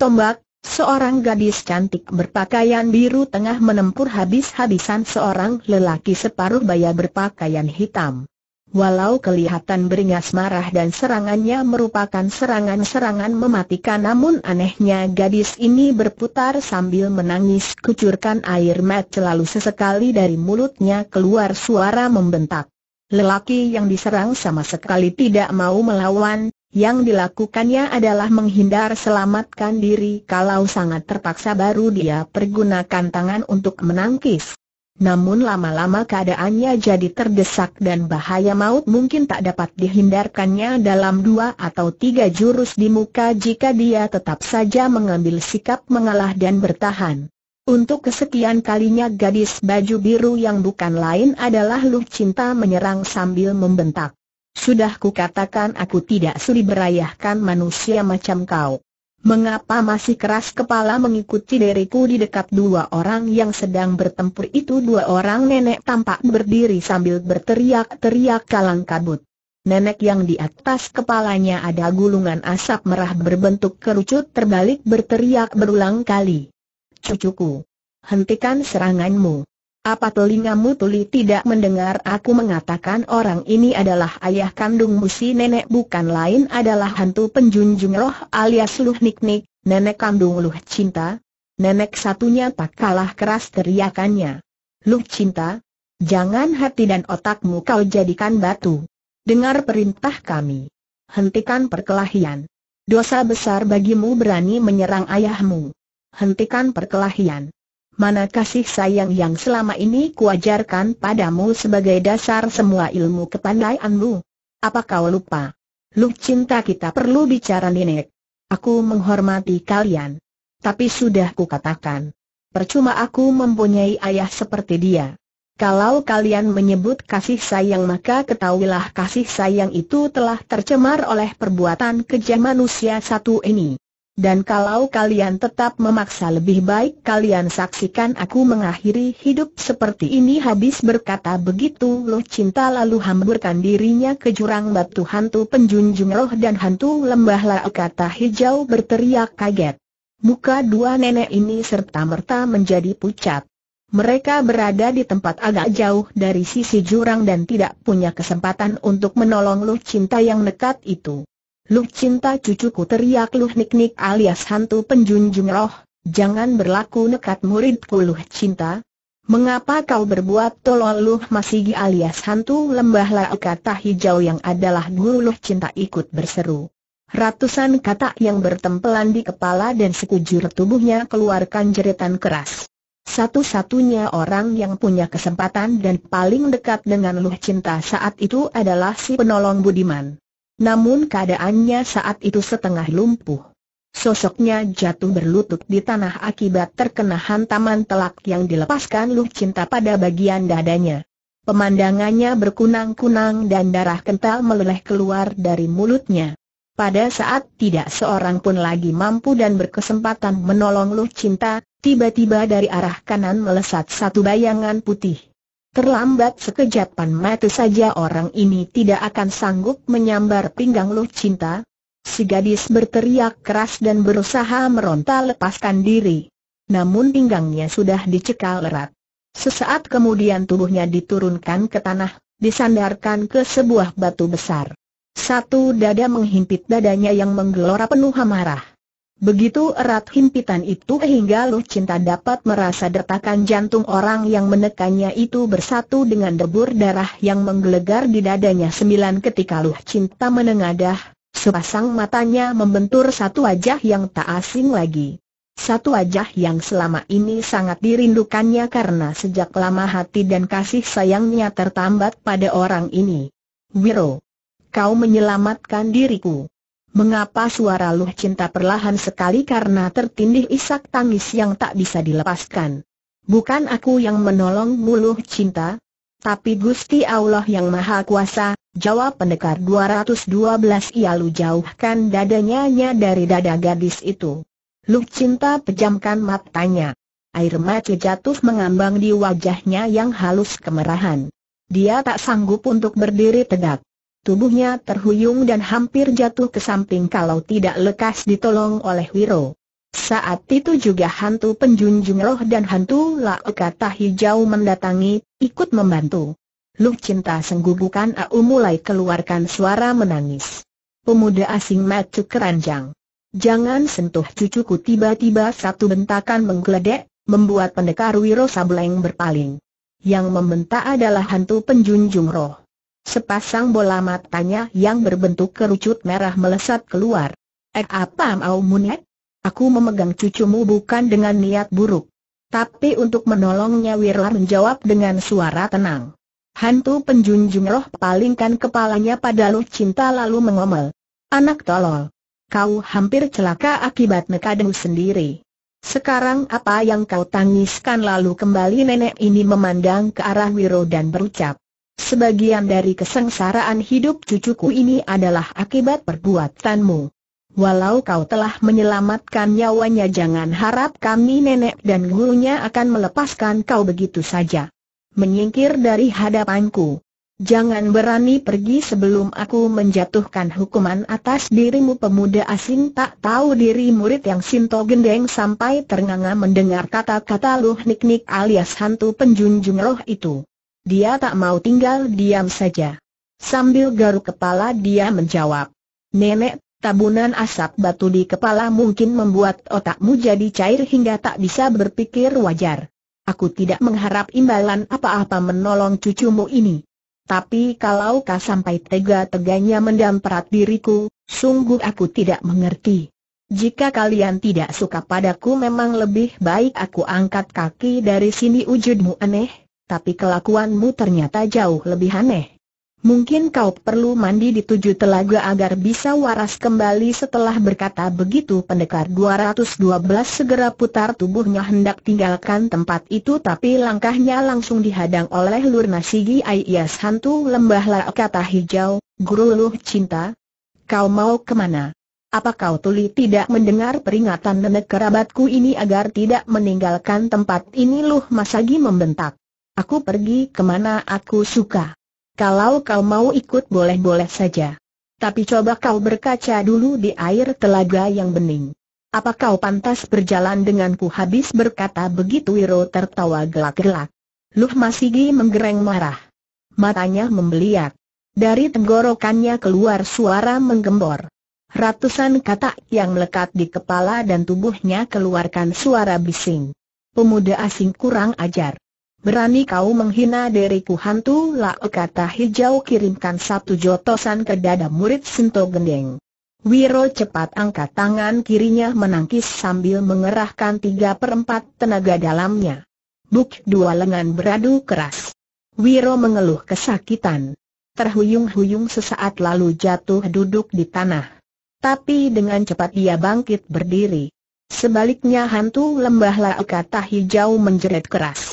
tombak, seorang gadis cantik berpakaian biru tengah menempur habis-habisan seorang lelaki separuh baya berpakaian hitam. Walau kelihatan beringas marah dan serangannya merupakan serangan-serangan mematikan namun anehnya gadis ini berputar sambil menangis kucurkan air mata lalu sesekali dari mulutnya keluar suara membentak. Lelaki yang diserang sama sekali tidak mau melawan, yang dilakukannya adalah menghindar selamatkan diri kalau sangat terpaksa baru dia pergunakan tangan untuk menangkis. Namun lama-lama keadaannya jadi terdesak dan bahaya maut mungkin tak dapat dihindarkannya dalam dua atau tiga jurus di muka jika dia tetap saja mengambil sikap mengalah dan bertahan. Untuk kesekian kalinya gadis baju biru yang bukan lain adalah Lu Cinta menyerang sambil membentak. Sudah kukatakan aku tidak sulit berayahkan manusia macam kau. Mengapa masih keras kepala mengikuti diriku di dekat dua orang yang sedang bertempur itu dua orang nenek tampak berdiri sambil berteriak-teriak kalang kabut. Nenek yang di atas kepalanya ada gulungan asap merah berbentuk kerucut terbalik berteriak berulang kali. Cucuku, hentikan seranganmu. Apa telingamu tuli tidak mendengar aku mengatakan orang ini adalah ayah kandungmu si nenek bukan lain adalah hantu penjunjung roh alias Luh Niknik, nenek kandung Luh Cinta? Nenek satunya tak kalah keras teriakannya. Luh Cinta, jangan hati dan otakmu kau jadikan batu. Dengar perintah kami. Hentikan perkelahian. Dosa besar bagimu berani menyerang ayahmu. Hentikan perkelahian mana kasih sayang yang selama ini kuajarkan padamu sebagai dasar semua ilmu kepandaianmu? Apa kau lupa? Lu cinta kita perlu bicara nenek. Aku menghormati kalian. Tapi sudah kukatakan. Percuma aku mempunyai ayah seperti dia. Kalau kalian menyebut kasih sayang maka ketahuilah kasih sayang itu telah tercemar oleh perbuatan kejam manusia satu ini. Dan kalau kalian tetap memaksa lebih baik kalian saksikan aku mengakhiri hidup seperti ini habis berkata begitu Loh Cinta lalu hamburkan dirinya ke jurang batu hantu penjunjung roh dan hantu lembah kata hijau berteriak kaget. Muka dua nenek ini serta-merta menjadi pucat. Mereka berada di tempat agak jauh dari sisi jurang dan tidak punya kesempatan untuk menolong Loh Cinta yang nekat itu. Luh cinta cucuku teriak Luh niknik alias hantu penjunjung roh, jangan berlaku nekat muridku Luh cinta. Mengapa kau berbuat tolol Luh Masigi alias hantu lembah lau kata hijau yang adalah guru Luh cinta ikut berseru. Ratusan kata yang bertempelan di kepala dan sekujur tubuhnya keluarkan jeritan keras. Satu-satunya orang yang punya kesempatan dan paling dekat dengan Luh Cinta saat itu adalah si penolong Budiman. Namun keadaannya saat itu setengah lumpuh. Sosoknya jatuh berlutut di tanah akibat terkena hantaman telak yang dilepaskan Luh Cinta pada bagian dadanya. Pemandangannya berkunang-kunang dan darah kental meleleh keluar dari mulutnya. Pada saat tidak seorang pun lagi mampu dan berkesempatan menolong Luh Cinta, tiba-tiba dari arah kanan melesat satu bayangan putih. Terlambat sekejapan mati saja orang ini tidak akan sanggup menyambar pinggang Lu Cinta. Si gadis berteriak keras dan berusaha meronta lepaskan diri. Namun pinggangnya sudah dicekal erat. Sesaat kemudian tubuhnya diturunkan ke tanah, disandarkan ke sebuah batu besar. Satu dada menghimpit dadanya yang menggelora penuh amarah. Begitu erat himpitan itu hingga Lu Cinta dapat merasa detakan jantung orang yang menekannya itu bersatu dengan debur darah yang menggelegar di dadanya sembilan ketika Lu Cinta menengadah, sepasang matanya membentur satu wajah yang tak asing lagi. Satu wajah yang selama ini sangat dirindukannya karena sejak lama hati dan kasih sayangnya tertambat pada orang ini. Wiro, kau menyelamatkan diriku. Mengapa suara Luh Cinta perlahan sekali karena tertindih isak tangis yang tak bisa dilepaskan. Bukan aku yang menolong Luh Cinta, tapi Gusti Allah yang Maha Kuasa, jawab pendekar 212 lalu jauhkan dadanya dari dada gadis itu. Luh Cinta pejamkan matanya. Air mata jatuh mengambang di wajahnya yang halus kemerahan. Dia tak sanggup untuk berdiri tegak. Tubuhnya terhuyung dan hampir jatuh ke samping kalau tidak lekas ditolong oleh Wiro. Saat itu juga hantu penjunjung roh dan hantu Lao kata hijau mendatangi, ikut membantu. Lu cinta senggubukan Au mulai keluarkan suara menangis. Pemuda asing macu keranjang. Jangan sentuh cucuku tiba-tiba satu bentakan menggeledek, membuat pendekar Wiro Sableng berpaling. Yang membentak adalah hantu penjunjung roh. Sepasang bola matanya yang berbentuk kerucut merah melesat keluar. Eh apa mau munyek? Aku memegang cucumu bukan dengan niat buruk. Tapi untuk menolongnya Wirlar menjawab dengan suara tenang. Hantu penjunjung roh palingkan kepalanya pada Lu Cinta lalu mengomel. Anak tolol. Kau hampir celaka akibat nekadmu sendiri. Sekarang apa yang kau tangiskan lalu kembali nenek ini memandang ke arah Wiro dan berucap. Sebagian dari kesengsaraan hidup cucuku ini adalah akibat perbuatanmu. Walau kau telah menyelamatkan nyawanya jangan harap kami nenek dan gurunya akan melepaskan kau begitu saja. Menyingkir dari hadapanku. Jangan berani pergi sebelum aku menjatuhkan hukuman atas dirimu pemuda asing tak tahu diri murid yang Sinto gendeng sampai ternganga mendengar kata-kata Luh Nik alias hantu penjunjung roh itu. Dia tak mau tinggal diam saja. Sambil garuk kepala dia menjawab, Nenek, tabunan asap batu di kepala mungkin membuat otakmu jadi cair hingga tak bisa berpikir wajar. Aku tidak mengharap imbalan apa-apa menolong cucumu ini. Tapi kalau kau sampai tega-teganya mendamparat diriku, sungguh aku tidak mengerti. Jika kalian tidak suka padaku memang lebih baik aku angkat kaki dari sini wujudmu aneh, tapi kelakuanmu ternyata jauh lebih aneh. Mungkin kau perlu mandi di tujuh telaga agar bisa waras kembali setelah berkata begitu pendekar 212 segera putar tubuhnya hendak tinggalkan tempat itu tapi langkahnya langsung dihadang oleh Lurna Sigi Ayas hantu lembah la kata hijau, guru luh cinta. Kau mau kemana? Apa kau tuli tidak mendengar peringatan nenek kerabatku ini agar tidak meninggalkan tempat ini luh Masagi membentak. Aku pergi kemana aku suka. Kalau kau mau ikut boleh-boleh saja. Tapi coba kau berkaca dulu di air telaga yang bening. Apa kau pantas berjalan denganku habis berkata begitu Wiro tertawa gelak-gelak. Luh Masigi menggereng marah. Matanya membeliak. Dari tenggorokannya keluar suara menggembor. Ratusan kata yang melekat di kepala dan tubuhnya keluarkan suara bising. Pemuda asing kurang ajar. Berani kau menghina diriku hantu lah kata hijau kirimkan satu jotosan ke dada murid Sinto Gendeng. Wiro cepat angkat tangan kirinya menangkis sambil mengerahkan tiga perempat tenaga dalamnya. Buk dua lengan beradu keras. Wiro mengeluh kesakitan. Terhuyung-huyung sesaat lalu jatuh duduk di tanah. Tapi dengan cepat ia bangkit berdiri. Sebaliknya hantu lembah kata hijau menjerit keras.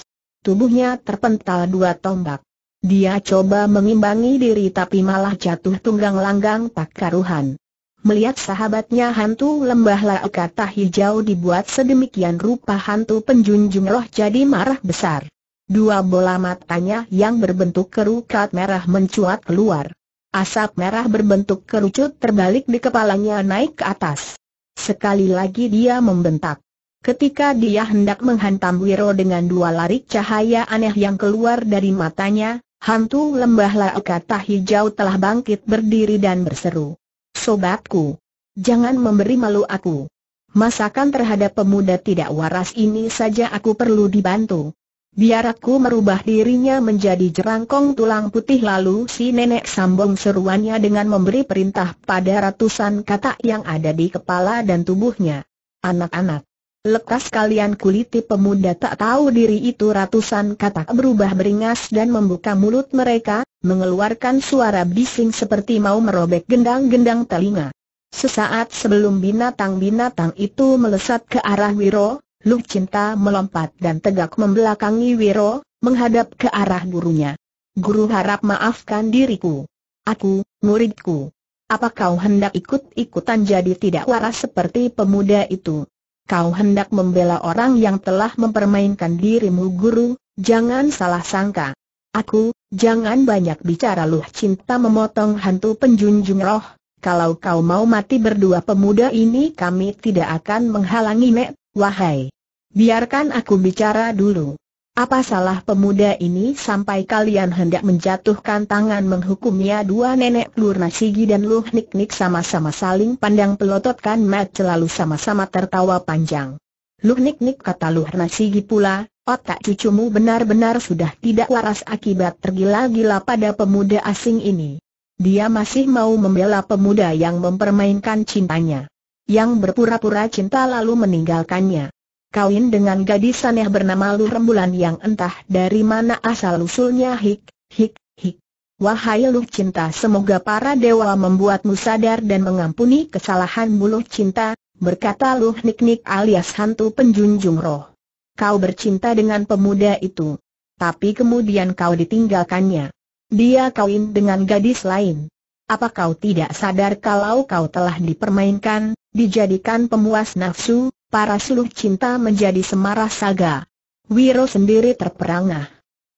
Tubuhnya terpental dua tombak. Dia coba mengimbangi diri tapi malah jatuh tunggang langgang tak karuhan. Melihat sahabatnya hantu lembah laukata hijau dibuat sedemikian rupa hantu penjunjung roh jadi marah besar. Dua bola matanya yang berbentuk kerukat merah mencuat keluar. Asap merah berbentuk kerucut terbalik di kepalanya naik ke atas. Sekali lagi dia membentak. Ketika dia hendak menghantam Wiro dengan dua larik cahaya aneh yang keluar dari matanya, hantu lembah laukata hijau telah bangkit berdiri dan berseru. Sobatku! Jangan memberi malu aku. Masakan terhadap pemuda tidak waras ini saja aku perlu dibantu. Biar aku merubah dirinya menjadi jerangkong tulang putih lalu si nenek sambung seruannya dengan memberi perintah pada ratusan kata yang ada di kepala dan tubuhnya. Anak-anak, Lekas kalian kuliti pemuda tak tahu diri itu ratusan kata berubah beringas dan membuka mulut mereka, mengeluarkan suara bising seperti mau merobek gendang-gendang telinga. Sesaat sebelum binatang-binatang itu melesat ke arah Wiro, Lu Cinta melompat dan tegak membelakangi Wiro, menghadap ke arah gurunya. Guru harap maafkan diriku. Aku, muridku. Apa kau hendak ikut-ikutan jadi tidak waras seperti pemuda itu? kau hendak membela orang yang telah mempermainkan dirimu guru, jangan salah sangka. Aku, jangan banyak bicara luh cinta memotong hantu penjunjung roh, kalau kau mau mati berdua pemuda ini kami tidak akan menghalangi nek, wahai. Biarkan aku bicara dulu. Apa salah pemuda ini sampai kalian hendak menjatuhkan tangan menghukumnya dua nenek Lur Nasigi dan Luh Nik sama-sama saling pandang pelototkan Matt selalu sama-sama tertawa panjang. Luh Nik kata Luh Nasigi pula, otak cucumu benar-benar sudah tidak waras akibat tergila-gila pada pemuda asing ini. Dia masih mau membela pemuda yang mempermainkan cintanya. Yang berpura-pura cinta lalu meninggalkannya kawin dengan gadis aneh bernama Lu Rembulan yang entah dari mana asal-usulnya hik, hik, hik. Wahai Lu Cinta semoga para dewa membuatmu sadar dan mengampuni kesalahan Lu Cinta, berkata Lu niknik alias hantu penjunjung roh. Kau bercinta dengan pemuda itu. Tapi kemudian kau ditinggalkannya. Dia kawin dengan gadis lain. Apa kau tidak sadar kalau kau telah dipermainkan, dijadikan pemuas nafsu, para suluk cinta menjadi semarah saga. Wiro sendiri terperangah.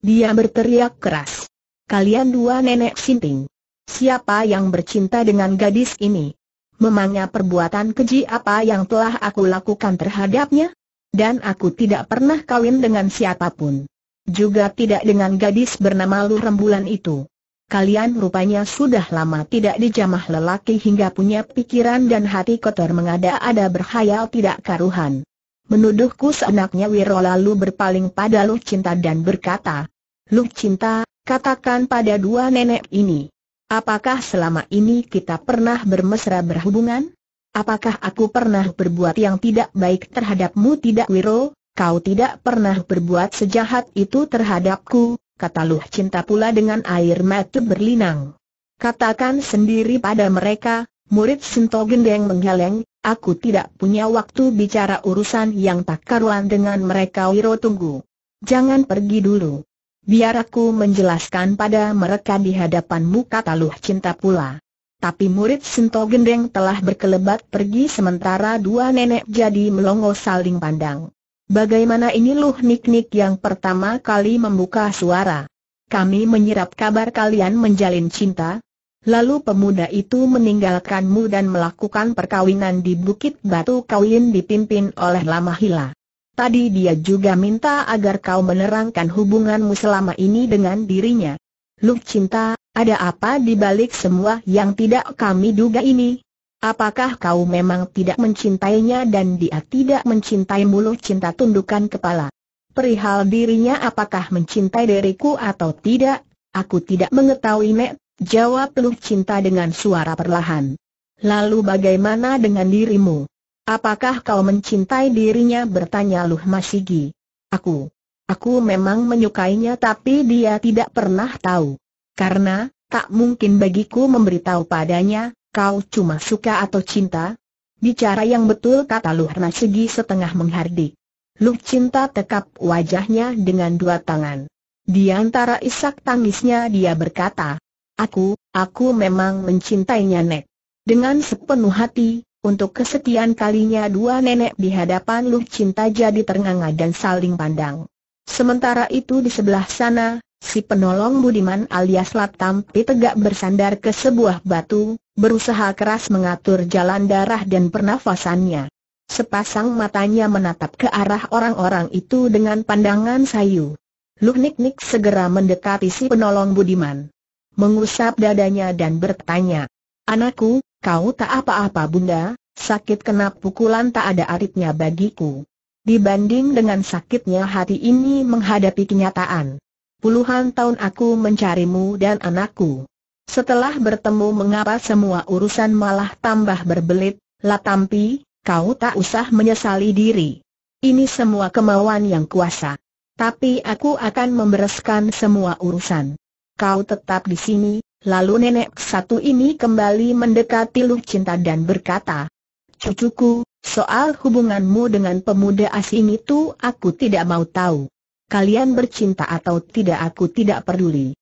Dia berteriak keras. Kalian dua nenek sinting. Siapa yang bercinta dengan gadis ini? Memangnya perbuatan keji apa yang telah aku lakukan terhadapnya? Dan aku tidak pernah kawin dengan siapapun. Juga tidak dengan gadis bernama Lurembulan itu kalian rupanya sudah lama tidak dijamah lelaki hingga punya pikiran dan hati kotor mengada-ada berhayal tidak karuhan. Menuduhku seenaknya Wiro lalu berpaling pada Lu Cinta dan berkata, Lu Cinta, katakan pada dua nenek ini. Apakah selama ini kita pernah bermesra berhubungan? Apakah aku pernah berbuat yang tidak baik terhadapmu tidak Wiro, kau tidak pernah berbuat sejahat itu terhadapku, kata Luh Cinta pula dengan air mata berlinang. Katakan sendiri pada mereka, murid Sinto Gendeng menggeleng, aku tidak punya waktu bicara urusan yang tak karuan dengan mereka Wiro tunggu. Jangan pergi dulu. Biar aku menjelaskan pada mereka di hadapanmu kata Luh Cinta pula. Tapi murid Sinto Gendeng telah berkelebat pergi sementara dua nenek jadi melongo saling pandang. Bagaimana ini Luh Nik Nik yang pertama kali membuka suara? Kami menyerap kabar kalian menjalin cinta. Lalu pemuda itu meninggalkanmu dan melakukan perkawinan di Bukit Batu Kawin dipimpin oleh Lama Hila. Tadi dia juga minta agar kau menerangkan hubunganmu selama ini dengan dirinya. Luh cinta, ada apa di balik semua yang tidak kami duga ini? Apakah kau memang tidak mencintainya dan dia tidak mencintai mulu cinta tundukan kepala? Perihal dirinya apakah mencintai diriku atau tidak, aku tidak mengetahui Nek, jawab lu cinta dengan suara perlahan. Lalu bagaimana dengan dirimu? Apakah kau mencintai dirinya bertanya Luh Masigi. Aku, aku memang menyukainya tapi dia tidak pernah tahu. Karena, tak mungkin bagiku memberitahu padanya, Kau cuma suka atau cinta? Bicara yang betul kata Luhna Segi setengah menghardik. Luh cinta tekap wajahnya dengan dua tangan. Di antara isak tangisnya dia berkata, Aku, aku memang mencintainya Nek. Dengan sepenuh hati, untuk kesetiaan kalinya dua nenek di hadapan Luh Cinta jadi ternganga dan saling pandang. Sementara itu di sebelah sana, Si penolong Budiman alias Latampi tegak bersandar ke sebuah batu, berusaha keras mengatur jalan darah dan pernafasannya. Sepasang matanya menatap ke arah orang-orang itu dengan pandangan sayu. Luhnik-nik segera mendekati si penolong Budiman. Mengusap dadanya dan bertanya, Anakku, kau tak apa-apa bunda, sakit kena pukulan tak ada aritnya bagiku. Dibanding dengan sakitnya hati ini menghadapi kenyataan puluhan tahun aku mencarimu dan anakku. Setelah bertemu mengapa semua urusan malah tambah berbelit, Latampi, kau tak usah menyesali diri. Ini semua kemauan yang kuasa. Tapi aku akan membereskan semua urusan. Kau tetap di sini, lalu nenek satu ini kembali mendekati Luk Cinta dan berkata, Cucuku, soal hubunganmu dengan pemuda asing itu aku tidak mau tahu kalian bercinta atau tidak aku tidak peduli.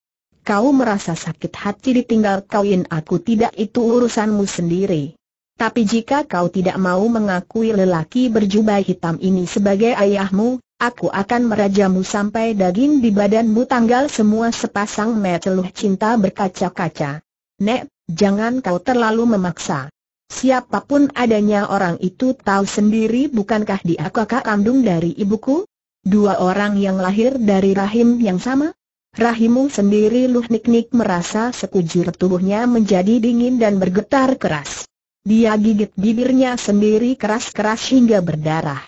Kau merasa sakit hati ditinggal kawin aku tidak itu urusanmu sendiri. Tapi jika kau tidak mau mengakui lelaki berjubah hitam ini sebagai ayahmu, Aku akan merajamu sampai daging di badanmu tanggal semua sepasang meteluh cinta berkaca-kaca. Nek, jangan kau terlalu memaksa. Siapapun adanya orang itu tahu sendiri bukankah dia kakak kandung dari ibuku? Dua orang yang lahir dari rahim yang sama? Rahimu sendiri Luh Nik Nik merasa sekujur tubuhnya menjadi dingin dan bergetar keras. Dia gigit bibirnya sendiri keras-keras hingga berdarah.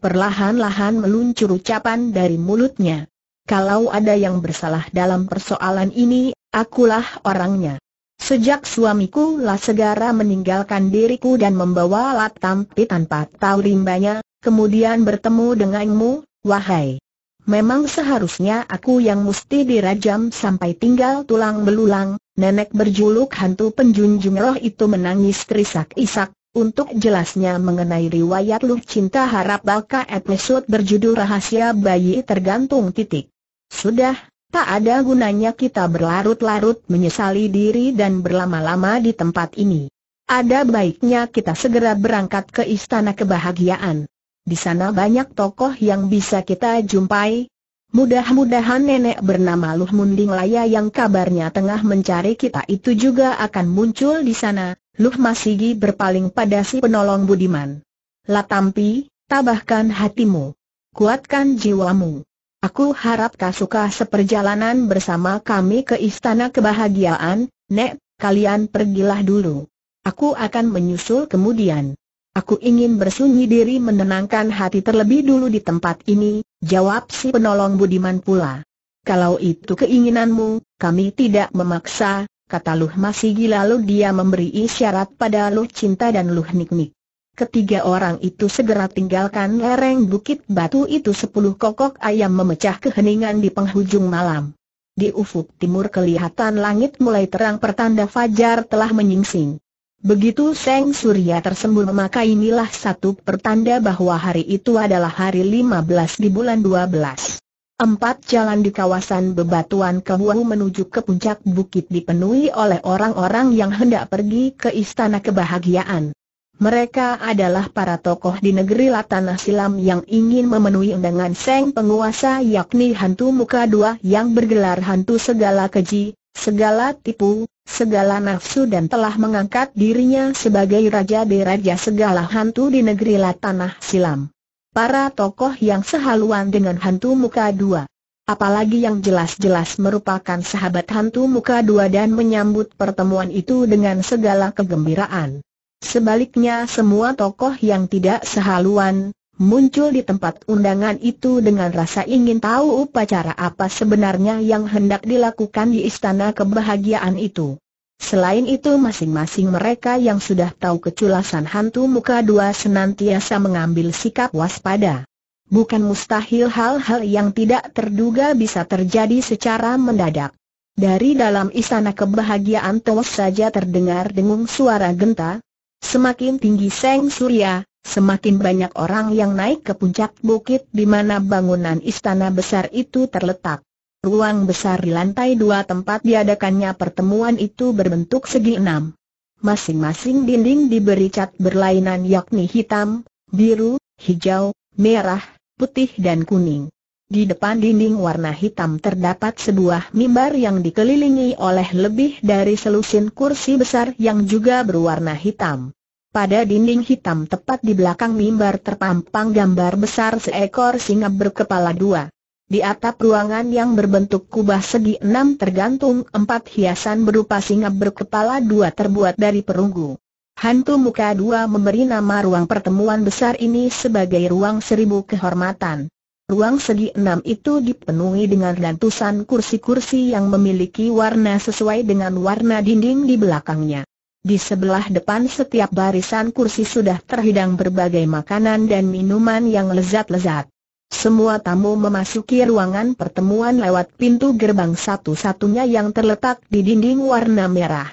Perlahan-lahan meluncur ucapan dari mulutnya. Kalau ada yang bersalah dalam persoalan ini, akulah orangnya. Sejak suamiku lah segera meninggalkan diriku dan membawa Latampi tanpa tahu rimbanya, kemudian bertemu denganmu, Wahai! Memang seharusnya aku yang mesti dirajam sampai tinggal tulang belulang, nenek berjuluk hantu penjunjung roh itu menangis terisak-isak, untuk jelasnya mengenai riwayat Luh Cinta Harap Balka episode berjudul Rahasia Bayi Tergantung Titik. Sudah, tak ada gunanya kita berlarut-larut menyesali diri dan berlama-lama di tempat ini. Ada baiknya kita segera berangkat ke Istana Kebahagiaan. Di sana banyak tokoh yang bisa kita jumpai. Mudah-mudahan nenek bernama Luh Munding Laya yang kabarnya tengah mencari kita itu juga akan muncul di sana. Luh Masigi berpaling pada si penolong Budiman. Latampi, tabahkan hatimu. Kuatkan jiwamu. Aku harap kau suka seperjalanan bersama kami ke Istana Kebahagiaan, Nek, kalian pergilah dulu. Aku akan menyusul kemudian. Aku ingin bersunyi diri menenangkan hati terlebih dulu di tempat ini, jawab si penolong Budiman pula. Kalau itu keinginanmu, kami tidak memaksa, kata Luh masih gila lalu dia memberi isyarat pada Luh Cinta dan Luh Niknik. Ketiga orang itu segera tinggalkan lereng bukit batu itu sepuluh kokok ayam memecah keheningan di penghujung malam. Di ufuk timur kelihatan langit mulai terang pertanda fajar telah menyingsing. Begitu Seng Surya tersembul maka inilah satu pertanda bahwa hari itu adalah hari 15 di bulan 12. Empat jalan di kawasan bebatuan Kehuahu menuju ke puncak bukit dipenuhi oleh orang-orang yang hendak pergi ke Istana Kebahagiaan. Mereka adalah para tokoh di negeri Latanah Silam yang ingin memenuhi undangan Seng Penguasa yakni hantu muka dua yang bergelar hantu segala keji, segala tipu, Segala nafsu dan telah mengangkat dirinya sebagai raja beraja segala hantu di negeri tanah Silam. Para tokoh yang sehaluan dengan hantu muka dua. Apalagi yang jelas-jelas merupakan sahabat hantu muka dua dan menyambut pertemuan itu dengan segala kegembiraan. Sebaliknya semua tokoh yang tidak sehaluan, muncul di tempat undangan itu dengan rasa ingin tahu upacara apa sebenarnya yang hendak dilakukan di istana kebahagiaan itu. Selain itu masing-masing mereka yang sudah tahu keculasan hantu muka dua senantiasa mengambil sikap waspada. Bukan mustahil hal-hal yang tidak terduga bisa terjadi secara mendadak. Dari dalam istana kebahagiaan Tos saja terdengar dengung suara genta. Semakin tinggi Seng Surya, Semakin banyak orang yang naik ke puncak bukit di mana bangunan istana besar itu terletak. Ruang besar di lantai dua tempat diadakannya pertemuan itu berbentuk segi enam. Masing-masing dinding diberi cat berlainan yakni hitam, biru, hijau, merah, putih dan kuning. Di depan dinding warna hitam terdapat sebuah mimbar yang dikelilingi oleh lebih dari selusin kursi besar yang juga berwarna hitam. Pada dinding hitam tepat di belakang mimbar terpampang gambar besar seekor singa berkepala dua. Di atap ruangan yang berbentuk kubah segi enam tergantung empat hiasan berupa singa berkepala dua terbuat dari perunggu. Hantu muka dua memberi nama ruang pertemuan besar ini sebagai ruang seribu kehormatan. Ruang segi enam itu dipenuhi dengan lantusan kursi-kursi yang memiliki warna sesuai dengan warna dinding di belakangnya. Di sebelah depan setiap barisan kursi sudah terhidang berbagai makanan dan minuman yang lezat-lezat. Semua tamu memasuki ruangan pertemuan lewat pintu gerbang satu-satunya yang terletak di dinding warna merah.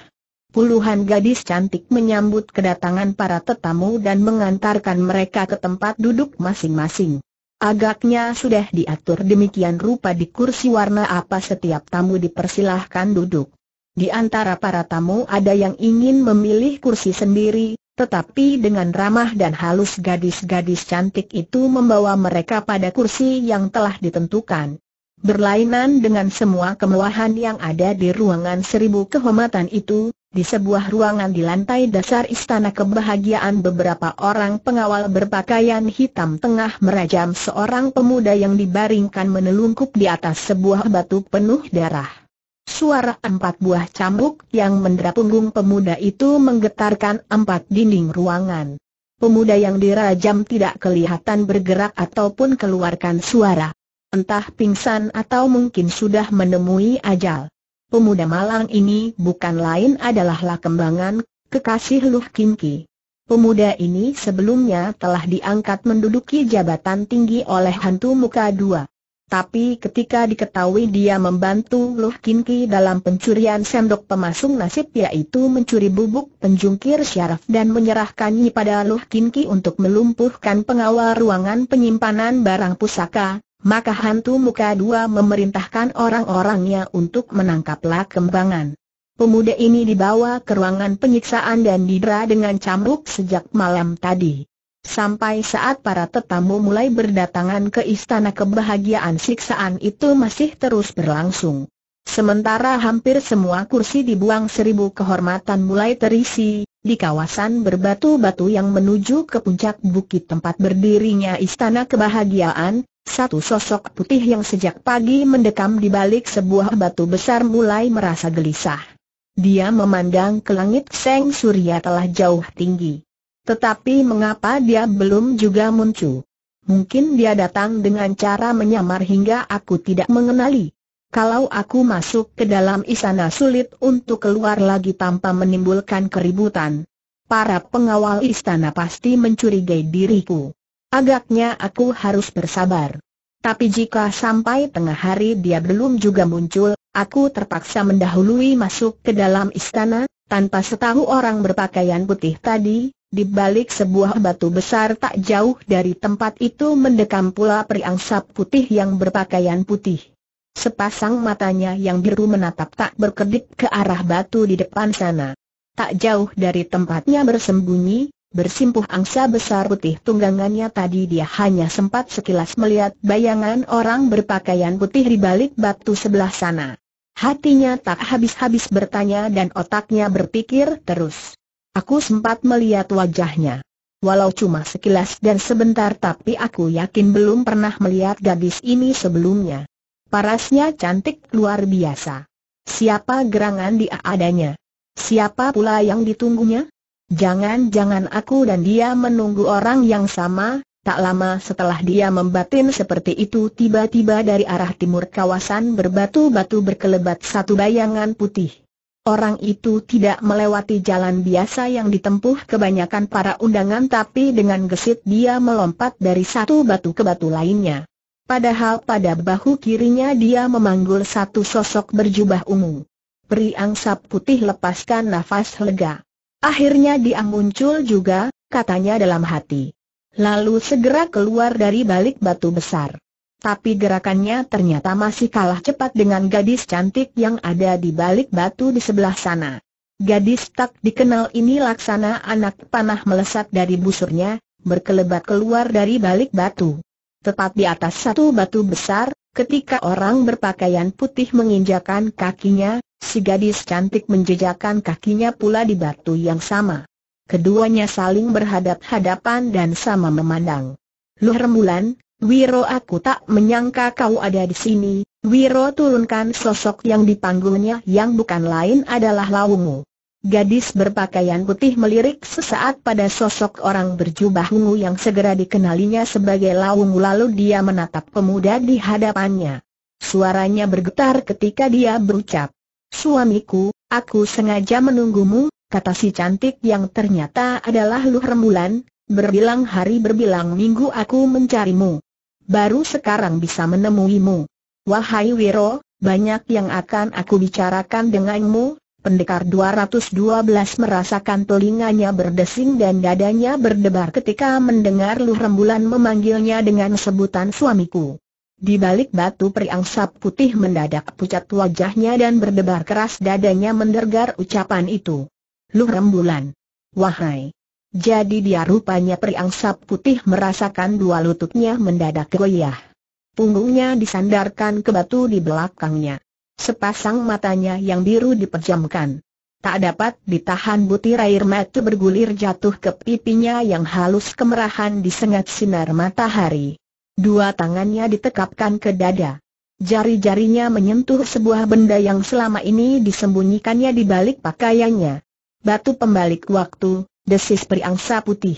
Puluhan gadis cantik menyambut kedatangan para tetamu dan mengantarkan mereka ke tempat duduk masing-masing. Agaknya sudah diatur demikian rupa di kursi warna apa setiap tamu dipersilahkan duduk. Di antara para tamu ada yang ingin memilih kursi sendiri, tetapi dengan ramah dan halus gadis-gadis cantik itu membawa mereka pada kursi yang telah ditentukan. Berlainan dengan semua kemewahan yang ada di ruangan seribu kehormatan itu, di sebuah ruangan di lantai dasar istana kebahagiaan beberapa orang pengawal berpakaian hitam tengah merajam seorang pemuda yang dibaringkan menelungkup di atas sebuah batu penuh darah. Suara empat buah cambuk yang mendera punggung pemuda itu menggetarkan empat dinding ruangan. Pemuda yang dirajam tidak kelihatan bergerak ataupun keluarkan suara. Entah pingsan atau mungkin sudah menemui ajal. Pemuda malang ini bukan lain adalah kembangan kekasih Luh Kimki. Pemuda ini sebelumnya telah diangkat menduduki jabatan tinggi oleh hantu muka dua. Tapi ketika diketahui dia membantu Loh Kin Ki dalam pencurian sendok pemasung nasib yaitu mencuri bubuk penjungkir syaraf dan menyerahkannya pada Loh Kin Ki untuk melumpuhkan pengawal ruangan penyimpanan barang pusaka, maka hantu muka dua memerintahkan orang-orangnya untuk menangkaplah kembangan. Pemuda ini dibawa ke ruangan penyiksaan dan didera dengan cambuk sejak malam tadi. Sampai saat para tetamu mulai berdatangan ke istana kebahagiaan siksaan itu masih terus berlangsung. Sementara hampir semua kursi dibuang seribu kehormatan mulai terisi, di kawasan berbatu-batu yang menuju ke puncak bukit tempat berdirinya istana kebahagiaan, satu sosok putih yang sejak pagi mendekam di balik sebuah batu besar mulai merasa gelisah. Dia memandang ke langit Seng Surya telah jauh tinggi. Tetapi mengapa dia belum juga muncul? Mungkin dia datang dengan cara menyamar hingga aku tidak mengenali. Kalau aku masuk ke dalam istana sulit untuk keluar lagi tanpa menimbulkan keributan. Para pengawal istana pasti mencurigai diriku. Agaknya aku harus bersabar. Tapi jika sampai tengah hari dia belum juga muncul, aku terpaksa mendahului masuk ke dalam istana, tanpa setahu orang berpakaian putih tadi, di balik sebuah batu besar tak jauh dari tempat itu mendekam pula periangsa putih yang berpakaian putih. Sepasang matanya yang biru menatap tak berkedip ke arah batu di depan sana. Tak jauh dari tempatnya bersembunyi, bersimpuh angsa besar putih tunggangannya tadi dia hanya sempat sekilas melihat bayangan orang berpakaian putih di balik batu sebelah sana. Hatinya tak habis-habis bertanya dan otaknya berpikir terus. Aku sempat melihat wajahnya. Walau cuma sekilas dan sebentar tapi aku yakin belum pernah melihat gadis ini sebelumnya. Parasnya cantik luar biasa. Siapa gerangan dia adanya? Siapa pula yang ditunggunya? Jangan-jangan aku dan dia menunggu orang yang sama, tak lama setelah dia membatin seperti itu tiba-tiba dari arah timur kawasan berbatu-batu berkelebat satu bayangan putih. Orang itu tidak melewati jalan biasa yang ditempuh kebanyakan para undangan tapi dengan gesit dia melompat dari satu batu ke batu lainnya. Padahal pada bahu kirinya dia memanggul satu sosok berjubah ungu. Peri angsap putih lepaskan nafas lega. Akhirnya dia muncul juga, katanya dalam hati. Lalu segera keluar dari balik batu besar. Tapi gerakannya ternyata masih kalah cepat dengan gadis cantik yang ada di balik batu di sebelah sana. Gadis tak dikenal ini laksana anak panah melesat dari busurnya, berkelebat keluar dari balik batu. Tepat di atas satu batu besar, Ketika orang berpakaian putih menginjakan kakinya, si gadis cantik menjejakkan kakinya pula di batu yang sama. Keduanya saling berhadap-hadapan dan sama memandang. Luh rembulan, Wiro aku tak menyangka kau ada di sini, Wiro turunkan sosok yang dipanggulnya yang bukan lain adalah Laungu. Gadis berpakaian putih melirik sesaat pada sosok orang berjubah ungu yang segera dikenalinya sebagai Laungu lalu dia menatap pemuda di hadapannya. Suaranya bergetar ketika dia berucap, Suamiku, aku sengaja menunggumu, kata si cantik yang ternyata adalah Luh Rembulan, Berbilang hari berbilang minggu aku mencarimu baru sekarang bisa menemuimu. Wahai Wiro, banyak yang akan aku bicarakan denganmu, Pendekar 212 merasakan telinganya berdesing dan dadanya berdebar ketika mendengar Luh Rembulan memanggilnya dengan sebutan suamiku. Di balik batu periangsap putih mendadak pucat wajahnya dan berdebar keras dadanya mendengar ucapan itu. Luh Rembulan. Wahai. Jadi dia rupanya periangsa putih merasakan dua lututnya mendadak goyah. Punggungnya disandarkan ke batu di belakangnya. Sepasang matanya yang biru diperjamkan. Tak dapat ditahan butir air mata bergulir jatuh ke pipinya yang halus kemerahan disengat sinar matahari. Dua tangannya ditekapkan ke dada. Jari-jarinya menyentuh sebuah benda yang selama ini disembunyikannya di balik pakaiannya. Batu pembalik waktu, Desis periangsa putih.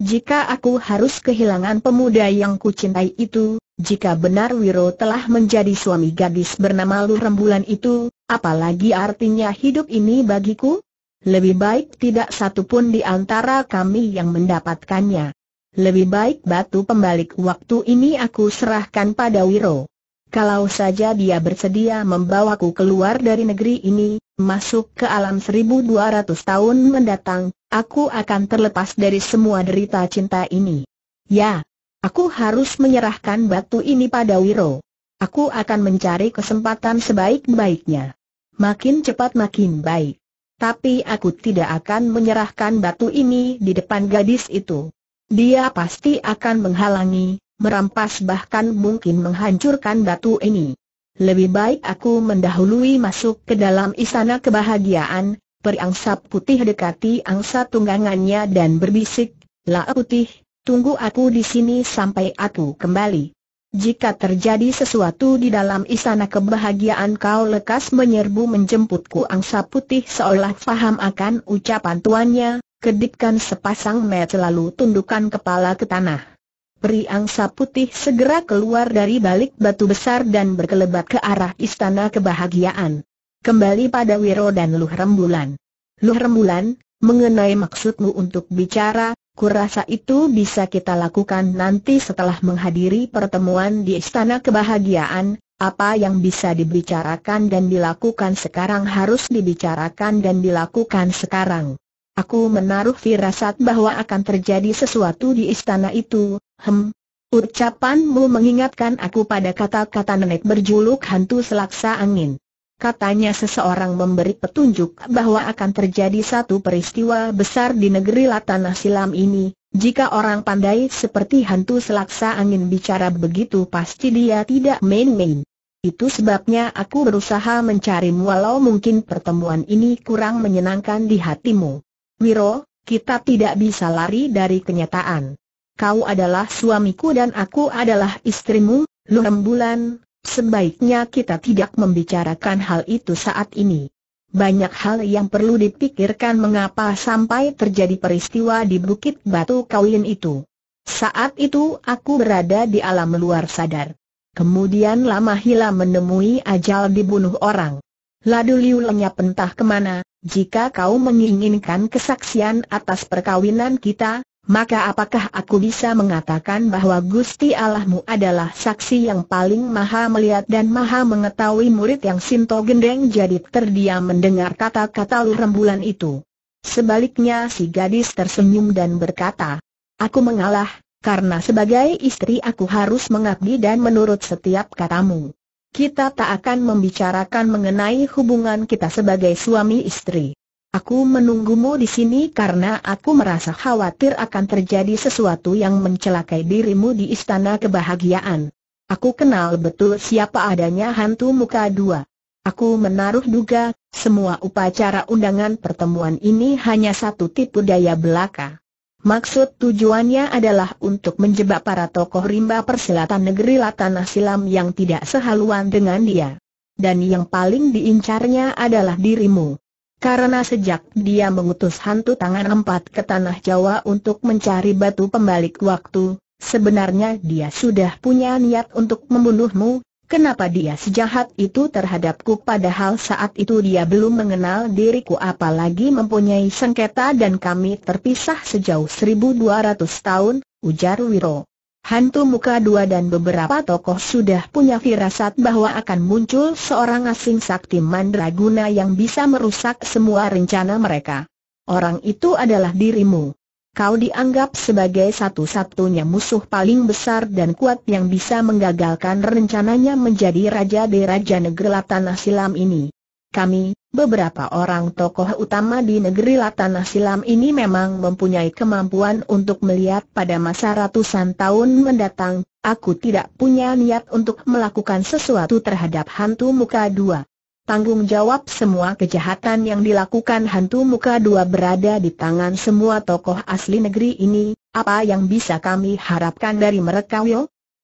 Jika aku harus kehilangan pemuda yang kucintai itu, jika benar Wiro telah menjadi suami gadis bernama Lu Rembulan itu, apalagi artinya hidup ini bagiku? Lebih baik tidak satu pun di antara kami yang mendapatkannya. Lebih baik batu pembalik waktu ini aku serahkan pada Wiro. Kalau saja dia bersedia membawaku keluar dari negeri ini, masuk ke alam 1200 tahun mendatang, aku akan terlepas dari semua derita cinta ini. Ya, aku harus menyerahkan batu ini pada Wiro. Aku akan mencari kesempatan sebaik-baiknya. Makin cepat makin baik. Tapi aku tidak akan menyerahkan batu ini di depan gadis itu. Dia pasti akan menghalangi, merampas bahkan mungkin menghancurkan batu ini. Lebih baik aku mendahului masuk ke dalam istana kebahagiaan, Perangsa putih dekati angsa tunggangannya dan berbisik, La putih, tunggu aku di sini sampai aku kembali. Jika terjadi sesuatu di dalam istana kebahagiaan kau lekas menyerbu menjemputku angsa putih seolah faham akan ucapan tuannya, kedipkan sepasang mata lalu tundukkan kepala ke tanah. Peri angsa putih segera keluar dari balik batu besar dan berkelebat ke arah istana kebahagiaan kembali pada Wiro dan Luh Rembulan. Luh Rembulan, mengenai maksudmu untuk bicara, kurasa itu bisa kita lakukan nanti setelah menghadiri pertemuan di Istana Kebahagiaan, apa yang bisa dibicarakan dan dilakukan sekarang harus dibicarakan dan dilakukan sekarang. Aku menaruh firasat bahwa akan terjadi sesuatu di istana itu, hem. Ucapanmu mengingatkan aku pada kata-kata nenek berjuluk hantu selaksa angin katanya seseorang memberi petunjuk bahwa akan terjadi satu peristiwa besar di negeri Latanah Silam ini, jika orang pandai seperti hantu selaksa angin bicara begitu pasti dia tidak main-main. Itu sebabnya aku berusaha mencarimu walau mungkin pertemuan ini kurang menyenangkan di hatimu. Wiro, kita tidak bisa lari dari kenyataan. Kau adalah suamiku dan aku adalah istrimu, Lu rembulan, Sebaiknya kita tidak membicarakan hal itu saat ini. Banyak hal yang perlu dipikirkan mengapa sampai terjadi peristiwa di Bukit Batu Kawin itu. Saat itu aku berada di alam luar sadar. Kemudian lama hila menemui ajal dibunuh orang. Ladu Liu lenyap entah kemana, jika kau menginginkan kesaksian atas perkawinan kita, maka apakah aku bisa mengatakan bahwa Gusti Allahmu adalah saksi yang paling maha melihat dan maha mengetahui murid yang Sinto Gendeng jadi terdiam mendengar kata-kata rembulan itu. Sebaliknya si gadis tersenyum dan berkata, Aku mengalah, karena sebagai istri aku harus mengabdi dan menurut setiap katamu. Kita tak akan membicarakan mengenai hubungan kita sebagai suami istri. Aku menunggumu di sini karena aku merasa khawatir akan terjadi sesuatu yang mencelakai dirimu di istana kebahagiaan. Aku kenal betul siapa adanya hantu muka dua. Aku menaruh duga, semua upacara undangan pertemuan ini hanya satu tipu daya belaka. Maksud tujuannya adalah untuk menjebak para tokoh rimba persilatan negeri Latanah Silam yang tidak sehaluan dengan dia. Dan yang paling diincarnya adalah dirimu. Karena sejak dia mengutus hantu tangan empat ke tanah Jawa untuk mencari batu pembalik waktu, sebenarnya dia sudah punya niat untuk membunuhmu, Kenapa dia sejahat itu terhadapku padahal saat itu dia belum mengenal diriku apalagi mempunyai sengketa dan kami terpisah sejauh 1200 tahun, ujar Wiro. Hantu muka dua dan beberapa tokoh sudah punya firasat bahwa akan muncul seorang asing sakti mandraguna yang bisa merusak semua rencana mereka. Orang itu adalah dirimu. Kau dianggap sebagai satu-satunya musuh paling besar dan kuat yang bisa menggagalkan rencananya menjadi Raja di Raja Negeri Tanah Silam ini. Kami, beberapa orang tokoh utama di negeri Latanah Silam ini memang mempunyai kemampuan untuk melihat pada masa ratusan tahun mendatang, aku tidak punya niat untuk melakukan sesuatu terhadap hantu muka dua. Tanggung jawab semua kejahatan yang dilakukan hantu muka dua berada di tangan semua tokoh asli negeri ini, apa yang bisa kami harapkan dari mereka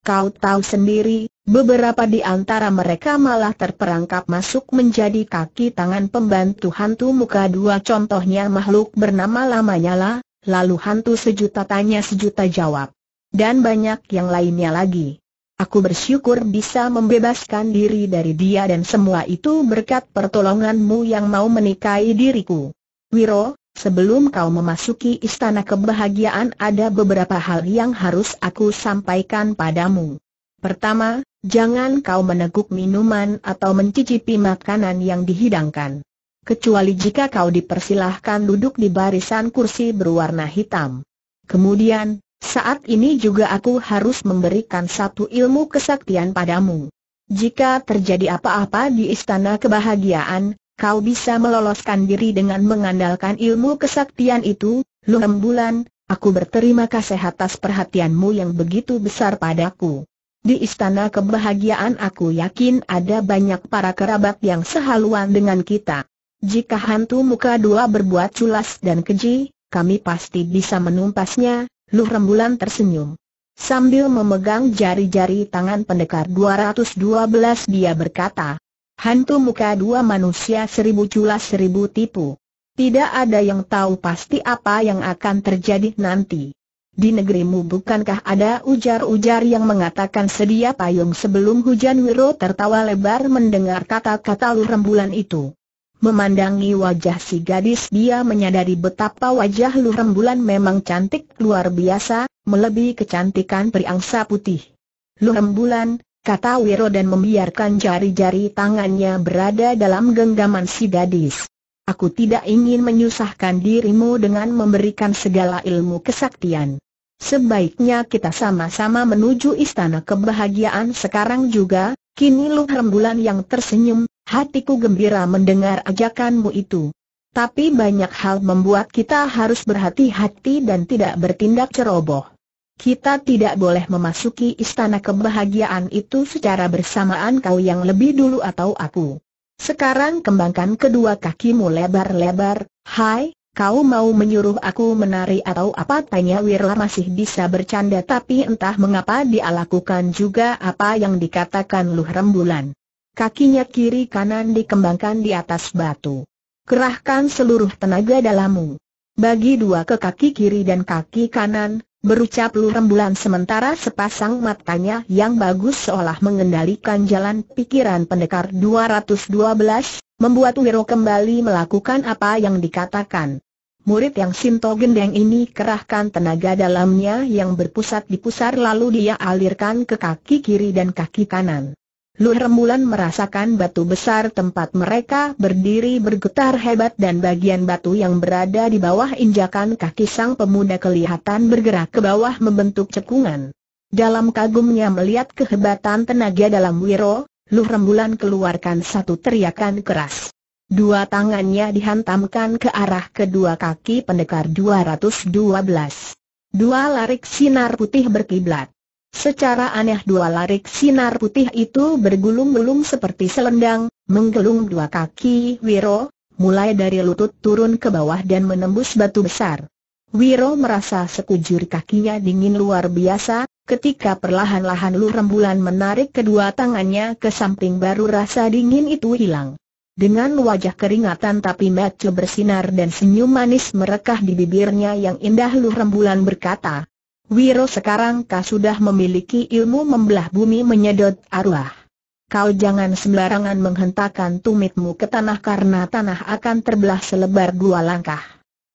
Kau tahu sendiri, beberapa di antara mereka malah terperangkap masuk menjadi kaki tangan pembantu hantu muka dua contohnya makhluk bernama Lamanyala, lalu hantu sejuta tanya sejuta jawab. Dan banyak yang lainnya lagi. Aku bersyukur bisa membebaskan diri dari dia dan semua itu berkat pertolonganmu yang mau menikahi diriku. Wiro, Sebelum kau memasuki istana kebahagiaan ada beberapa hal yang harus aku sampaikan padamu. Pertama, jangan kau meneguk minuman atau mencicipi makanan yang dihidangkan. Kecuali jika kau dipersilahkan duduk di barisan kursi berwarna hitam. Kemudian, saat ini juga aku harus memberikan satu ilmu kesaktian padamu. Jika terjadi apa-apa di istana kebahagiaan, kau bisa meloloskan diri dengan mengandalkan ilmu kesaktian itu, Lu Hembulan, aku berterima kasih atas perhatianmu yang begitu besar padaku. Di istana kebahagiaan aku yakin ada banyak para kerabat yang sehaluan dengan kita. Jika hantu muka dua berbuat culas dan keji, kami pasti bisa menumpasnya, Lu Rembulan tersenyum. Sambil memegang jari-jari tangan pendekar 212 dia berkata, Hantu muka dua manusia seribu culas seribu tipu. Tidak ada yang tahu pasti apa yang akan terjadi nanti. Di negerimu bukankah ada ujar-ujar yang mengatakan sedia payung sebelum hujan Wiro tertawa lebar mendengar kata-kata rembulan itu. Memandangi wajah si gadis dia menyadari betapa wajah rembulan memang cantik luar biasa, melebihi kecantikan periangsa putih. Rembulan, kata Wiro dan membiarkan jari-jari tangannya berada dalam genggaman si gadis. Aku tidak ingin menyusahkan dirimu dengan memberikan segala ilmu kesaktian. Sebaiknya kita sama-sama menuju istana kebahagiaan sekarang juga, kini lu rembulan yang tersenyum, hatiku gembira mendengar ajakanmu itu. Tapi banyak hal membuat kita harus berhati-hati dan tidak bertindak ceroboh. Kita tidak boleh memasuki istana kebahagiaan itu secara bersamaan kau yang lebih dulu atau aku. Sekarang kembangkan kedua kakimu lebar-lebar, hai, kau mau menyuruh aku menari atau apa? Tanya Wirla masih bisa bercanda tapi entah mengapa dia lakukan juga apa yang dikatakan Luh Rembulan. Kakinya kiri kanan dikembangkan di atas batu. Kerahkan seluruh tenaga dalammu. Bagi dua ke kaki kiri dan kaki kanan, berucap lu Bulan sementara sepasang matanya yang bagus seolah mengendalikan jalan pikiran pendekar 212, membuat Wiro kembali melakukan apa yang dikatakan. Murid yang Sinto Gendeng ini kerahkan tenaga dalamnya yang berpusat di pusar lalu dia alirkan ke kaki kiri dan kaki kanan. Lu merasakan batu besar tempat mereka berdiri bergetar hebat dan bagian batu yang berada di bawah injakan kaki sang pemuda kelihatan bergerak ke bawah membentuk cekungan. Dalam kagumnya melihat kehebatan tenaga dalam Wiro, Lu keluarkan satu teriakan keras. Dua tangannya dihantamkan ke arah kedua kaki pendekar 212. Dua larik sinar putih berkiblat. Secara aneh dua larik sinar putih itu bergulung-gulung seperti selendang, menggelung dua kaki Wiro, mulai dari lutut turun ke bawah dan menembus batu besar. Wiro merasa sekujur kakinya dingin luar biasa, ketika perlahan-lahan Lu Rembulan menarik kedua tangannya ke samping baru rasa dingin itu hilang. Dengan wajah keringatan tapi mata bersinar dan senyum manis merekah di bibirnya yang indah Lu Rembulan berkata, Wiro sekarang kau sudah memiliki ilmu membelah bumi menyedot arwah. Kau jangan sembarangan menghentakkan tumitmu ke tanah karena tanah akan terbelah selebar dua langkah.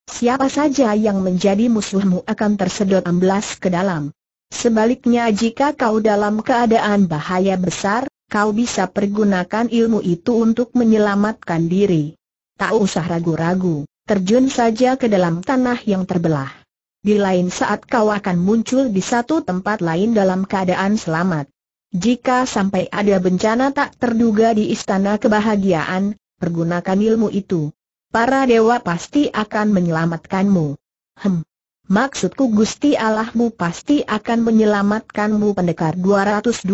Siapa saja yang menjadi musuhmu akan tersedot amblas ke dalam. Sebaliknya jika kau dalam keadaan bahaya besar, kau bisa pergunakan ilmu itu untuk menyelamatkan diri. Tak usah ragu-ragu, terjun saja ke dalam tanah yang terbelah. Di lain saat kau akan muncul di satu tempat lain dalam keadaan selamat. Jika sampai ada bencana tak terduga di istana kebahagiaan, pergunakan ilmu itu. Para dewa pasti akan menyelamatkanmu. Hem. Maksudku Gusti Allahmu pasti akan menyelamatkanmu pendekar 212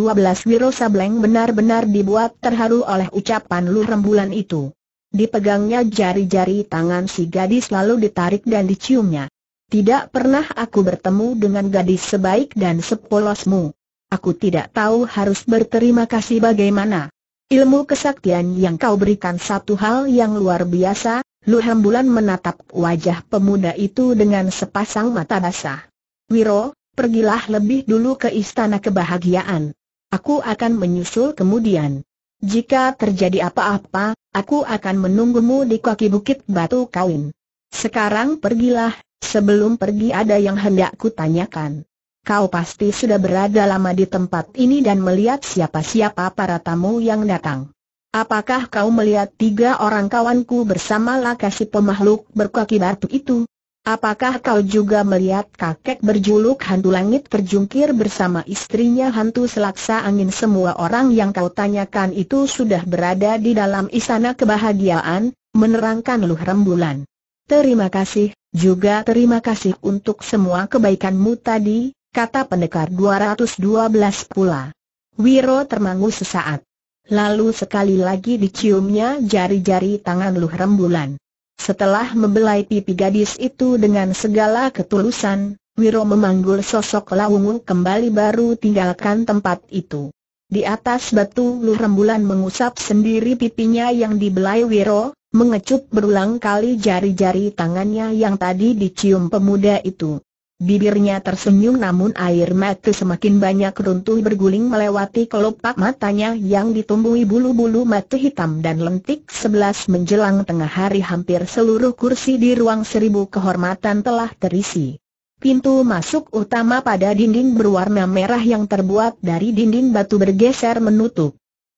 Wiro Sableng benar-benar dibuat terharu oleh ucapan Lu Rembulan itu. Dipegangnya jari-jari tangan si gadis lalu ditarik dan diciumnya. Tidak pernah aku bertemu dengan gadis sebaik dan sepolosmu. Aku tidak tahu harus berterima kasih bagaimana. Ilmu kesaktian yang kau berikan satu hal yang luar biasa, Lu menatap wajah pemuda itu dengan sepasang mata basah. Wiro, pergilah lebih dulu ke istana kebahagiaan. Aku akan menyusul kemudian. Jika terjadi apa-apa, aku akan menunggumu di kaki bukit batu kawin. Sekarang pergilah, Sebelum pergi ada yang hendak kutanyakan. Kau pasti sudah berada lama di tempat ini dan melihat siapa-siapa para tamu yang datang. Apakah kau melihat tiga orang kawanku bersama lakasi pemahluk berkaki batu itu? Apakah kau juga melihat kakek berjuluk hantu langit terjungkir bersama istrinya hantu selaksa angin semua orang yang kau tanyakan itu sudah berada di dalam istana kebahagiaan, menerangkan luh rembulan. Terima kasih, juga terima kasih untuk semua kebaikanmu tadi, kata pendekar 212 pula. Wiro termangu sesaat. Lalu sekali lagi diciumnya jari-jari tangan Luh Rembulan. Setelah membelai pipi gadis itu dengan segala ketulusan, Wiro memanggul sosok Lawungu kembali baru tinggalkan tempat itu. Di atas batu Luh Rembulan mengusap sendiri pipinya yang dibelai Wiro, mengecup berulang kali jari-jari tangannya yang tadi dicium pemuda itu. Bibirnya tersenyum namun air mata semakin banyak runtuh berguling melewati kelopak matanya yang ditumbuhi bulu-bulu mata hitam dan lentik sebelas menjelang tengah hari hampir seluruh kursi di ruang seribu kehormatan telah terisi. Pintu masuk utama pada dinding berwarna merah yang terbuat dari dinding batu bergeser menutup.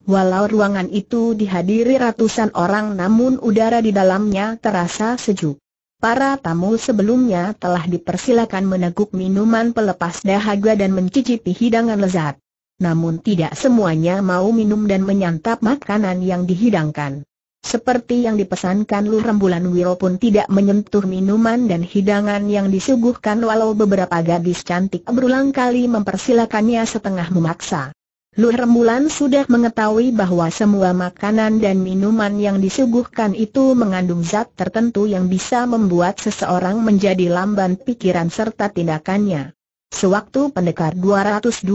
Walau ruangan itu dihadiri ratusan orang namun udara di dalamnya terasa sejuk. Para tamu sebelumnya telah dipersilakan meneguk minuman pelepas dahaga dan mencicipi hidangan lezat. Namun tidak semuanya mau minum dan menyantap makanan yang dihidangkan. Seperti yang dipesankan Lu Rembulan Wiro pun tidak menyentuh minuman dan hidangan yang disuguhkan walau beberapa gadis cantik berulang kali mempersilakannya setengah memaksa. Lu Rembulan sudah mengetahui bahwa semua makanan dan minuman yang disuguhkan itu mengandung zat tertentu yang bisa membuat seseorang menjadi lamban pikiran serta tindakannya. Sewaktu pendekar 212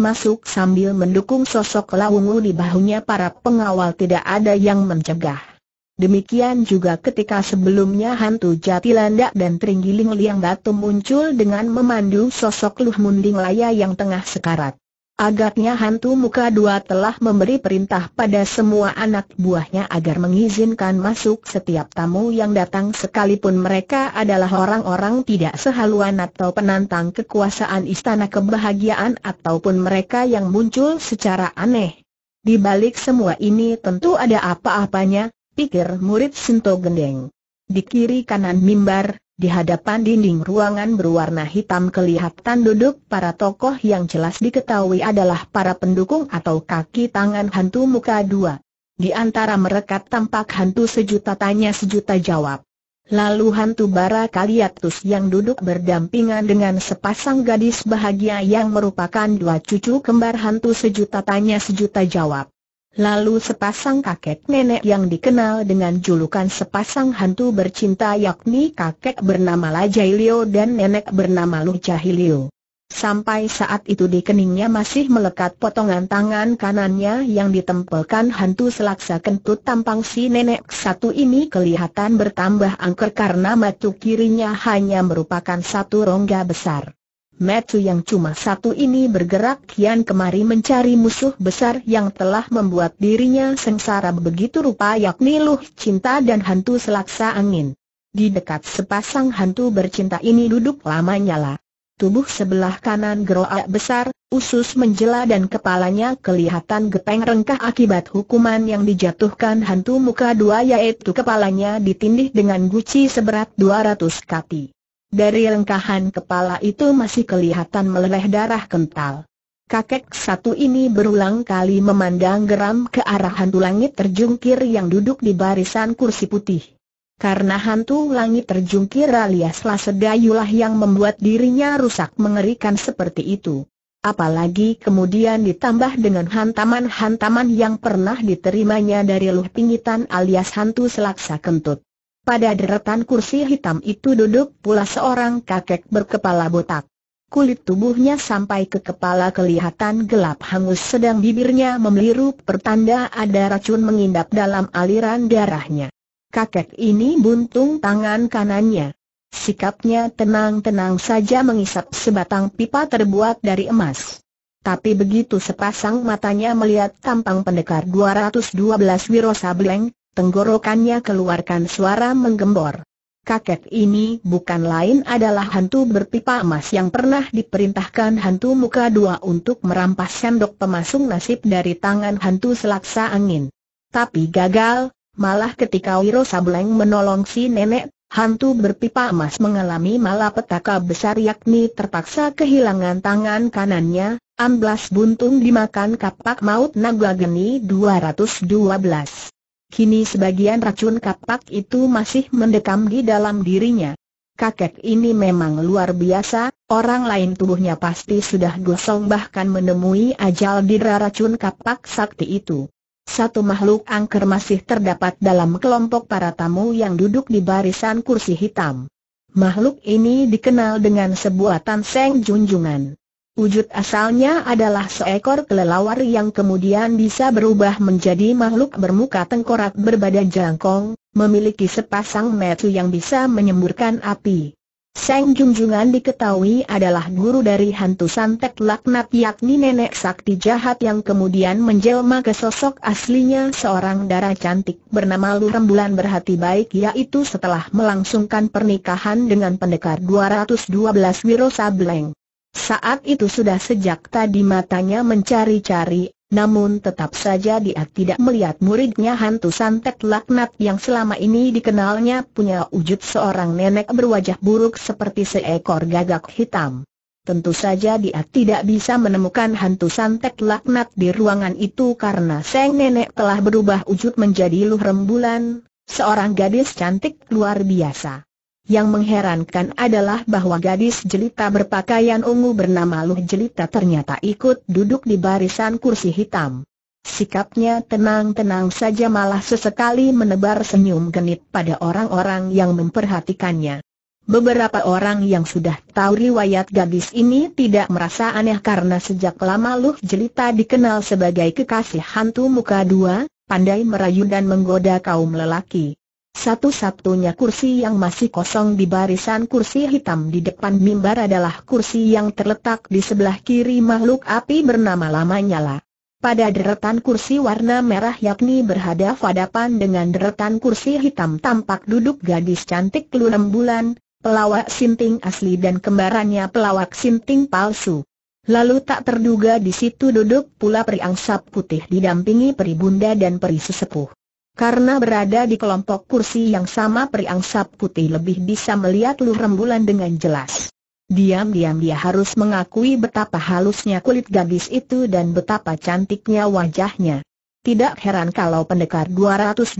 masuk sambil mendukung sosok lawungu di bahunya para pengawal tidak ada yang mencegah. Demikian juga ketika sebelumnya hantu Jatilandak dan Tringgiling Liang Batu muncul dengan memandu sosok Luh Munding Laya yang tengah sekarat. Agaknya hantu muka dua telah memberi perintah pada semua anak buahnya agar mengizinkan masuk setiap tamu yang datang sekalipun mereka adalah orang-orang tidak sehaluan atau penantang kekuasaan istana kebahagiaan ataupun mereka yang muncul secara aneh. Di balik semua ini tentu ada apa-apanya, pikir murid Sinto Gendeng. Di kiri kanan mimbar, di hadapan dinding ruangan berwarna hitam kelihatan duduk para tokoh yang jelas diketahui adalah para pendukung atau kaki tangan hantu muka dua. Di antara mereka tampak hantu sejuta tanya sejuta jawab. Lalu hantu bara kaliatus yang duduk berdampingan dengan sepasang gadis bahagia yang merupakan dua cucu kembar hantu sejuta tanya sejuta jawab. Lalu sepasang kakek nenek yang dikenal dengan julukan sepasang hantu bercinta yakni kakek bernama Lajailio dan nenek bernama Lu Sampai saat itu di keningnya masih melekat potongan tangan kanannya yang ditempelkan hantu selaksa kentut tampang si nenek satu ini kelihatan bertambah angker karena matu kirinya hanya merupakan satu rongga besar. Metu yang cuma satu ini bergerak kian kemari mencari musuh besar yang telah membuat dirinya sengsara begitu rupa yakni luh cinta dan hantu selaksa angin. Di dekat sepasang hantu bercinta ini duduk lama nyala. Tubuh sebelah kanan geroak besar, usus menjela dan kepalanya kelihatan gepeng rengkah akibat hukuman yang dijatuhkan hantu muka dua yaitu kepalanya ditindih dengan guci seberat 200 kati. Dari lengkahan kepala itu masih kelihatan meleleh darah kental. Kakek satu ini berulang kali memandang geram ke arah hantu langit terjungkir yang duduk di barisan kursi putih. Karena hantu langit terjungkir alias sedayulah yang membuat dirinya rusak mengerikan seperti itu. Apalagi kemudian ditambah dengan hantaman-hantaman yang pernah diterimanya dari luh pingitan alias hantu selaksa kentut. Pada deretan kursi hitam itu duduk pula seorang kakek berkepala botak. Kulit tubuhnya sampai ke kepala kelihatan gelap hangus sedang bibirnya memeliru pertanda ada racun mengindap dalam aliran darahnya. Kakek ini buntung tangan kanannya. Sikapnya tenang-tenang saja mengisap sebatang pipa terbuat dari emas. Tapi begitu sepasang matanya melihat tampang pendekar 212 Wiro Sableng, tenggorokannya keluarkan suara menggembor. Kakek ini bukan lain adalah hantu berpipa emas yang pernah diperintahkan hantu muka dua untuk merampas sendok pemasung nasib dari tangan hantu selaksa angin. Tapi gagal, malah ketika Wiro Sableng menolong si nenek, hantu berpipa emas mengalami malapetaka besar yakni terpaksa kehilangan tangan kanannya, amblas buntung dimakan kapak maut naga geni 212. Kini sebagian racun kapak itu masih mendekam di dalam dirinya. Kakek ini memang luar biasa, orang lain tubuhnya pasti sudah gosong bahkan menemui ajal di racun kapak sakti itu. Satu makhluk angker masih terdapat dalam kelompok para tamu yang duduk di barisan kursi hitam. Makhluk ini dikenal dengan sebuah tanseng Junjungan. Wujud asalnya adalah seekor kelelawar yang kemudian bisa berubah menjadi makhluk bermuka tengkorak berbadan jangkong, memiliki sepasang metu yang bisa menyemburkan api. Seng Junjungan diketahui adalah guru dari hantu santet laknat yakni nenek sakti jahat yang kemudian menjelma ke sosok aslinya seorang darah cantik bernama Lu Rembulan berhati baik yaitu setelah melangsungkan pernikahan dengan pendekar 212 Wiro Sableng. Saat itu sudah sejak tadi matanya mencari-cari, namun tetap saja dia tidak melihat muridnya hantu santet laknat yang selama ini dikenalnya punya wujud seorang nenek berwajah buruk seperti seekor gagak hitam. Tentu saja dia tidak bisa menemukan hantu santet laknat di ruangan itu karena sang nenek telah berubah wujud menjadi luh rembulan, seorang gadis cantik luar biasa. Yang mengherankan adalah bahwa gadis jelita berpakaian ungu bernama Luh Jelita ternyata ikut duduk di barisan kursi hitam. Sikapnya tenang-tenang saja malah sesekali menebar senyum genit pada orang-orang yang memperhatikannya. Beberapa orang yang sudah tahu riwayat gadis ini tidak merasa aneh karena sejak lama Luh Jelita dikenal sebagai kekasih hantu muka dua, pandai merayu dan menggoda kaum lelaki. Satu-satunya kursi yang masih kosong di barisan kursi hitam di depan mimbar adalah kursi yang terletak di sebelah kiri makhluk api bernama Lamanyala. Pada deretan kursi warna merah yakni berhadap hadapan dengan deretan kursi hitam tampak duduk gadis cantik lunem bulan, pelawak sinting asli dan kembarannya pelawak sinting palsu. Lalu tak terduga di situ duduk pula periangsap putih didampingi peri bunda dan peri sesepuh. Karena berada di kelompok kursi yang sama periangsap putih lebih bisa melihat lu rembulan dengan jelas. Diam-diam dia harus mengakui betapa halusnya kulit gadis itu dan betapa cantiknya wajahnya. Tidak heran kalau pendekar 212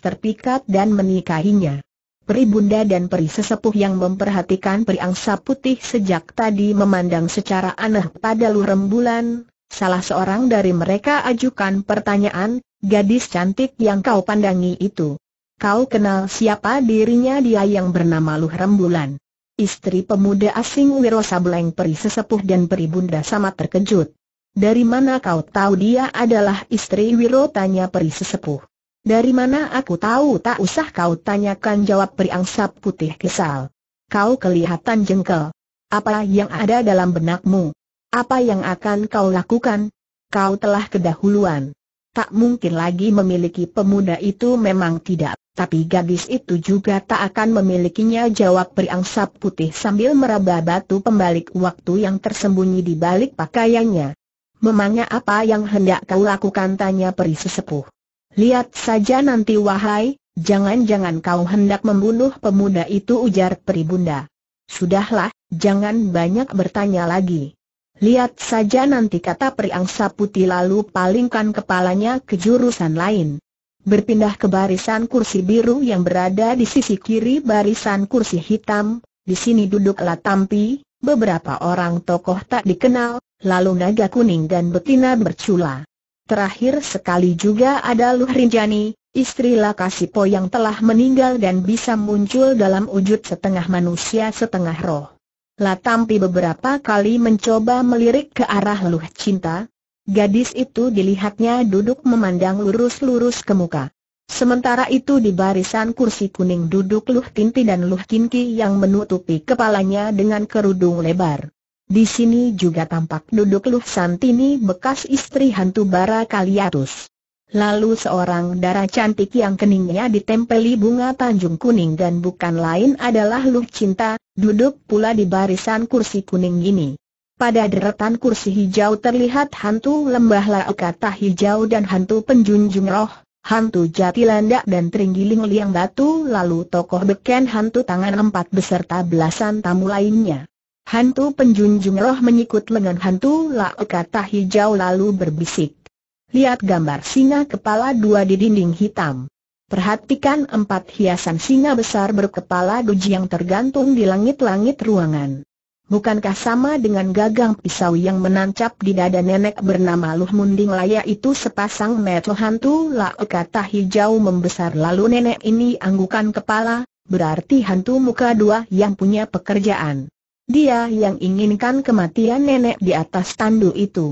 terpikat dan menikahinya. Peri bunda dan peri sesepuh yang memperhatikan angsa putih sejak tadi memandang secara aneh pada lu rembulan, salah seorang dari mereka ajukan pertanyaan, gadis cantik yang kau pandangi itu. Kau kenal siapa dirinya dia yang bernama Luh Rembulan. Istri pemuda asing Wiro Sableng peri sesepuh dan peri bunda sama terkejut. Dari mana kau tahu dia adalah istri Wiro tanya peri sesepuh. Dari mana aku tahu tak usah kau tanyakan jawab peri angsa putih kesal. Kau kelihatan jengkel. Apa yang ada dalam benakmu? Apa yang akan kau lakukan? Kau telah kedahuluan. Tak mungkin lagi memiliki pemuda itu memang tidak, tapi gadis itu juga tak akan memilikinya jawab berangsap putih sambil meraba batu pembalik waktu yang tersembunyi di balik pakaiannya. Memangnya apa yang hendak kau lakukan tanya peri sesepuh. Lihat saja nanti wahai, jangan-jangan kau hendak membunuh pemuda itu ujar peri bunda. Sudahlah, jangan banyak bertanya lagi. Lihat saja nanti kata periangsa putih lalu palingkan kepalanya ke jurusan lain. Berpindah ke barisan kursi biru yang berada di sisi kiri barisan kursi hitam, di sini duduklah Tampi, beberapa orang tokoh tak dikenal, lalu naga kuning dan betina bercula. Terakhir sekali juga ada Luh Rinjani, istri Lakasipo yang telah meninggal dan bisa muncul dalam wujud setengah manusia setengah roh. Latampi beberapa kali mencoba melirik ke arah Luh Cinta. Gadis itu dilihatnya duduk memandang lurus-lurus ke muka. Sementara itu di barisan kursi kuning duduk Luh Tinti dan Luh Kinki yang menutupi kepalanya dengan kerudung lebar. Di sini juga tampak duduk Luh Santini bekas istri hantu bara Kaliatus. Lalu seorang darah cantik yang keningnya ditempeli bunga tanjung kuning dan bukan lain adalah Lu Cinta, duduk pula di barisan kursi kuning ini. Pada deretan kursi hijau terlihat hantu lembah lau hijau dan hantu penjunjung roh, hantu jati dan teringgiling liang batu lalu tokoh beken hantu tangan empat beserta belasan tamu lainnya. Hantu penjunjung roh menyikut lengan hantu lau hijau lalu berbisik. Lihat gambar singa kepala dua di dinding hitam. Perhatikan empat hiasan singa besar berkepala doji yang tergantung di langit-langit ruangan. Bukankah sama dengan gagang pisau yang menancap di dada nenek bernama Luh Munding Laya itu sepasang mata hantu lau kata hijau membesar lalu nenek ini anggukan kepala, berarti hantu muka dua yang punya pekerjaan. Dia yang inginkan kematian nenek di atas tandu itu.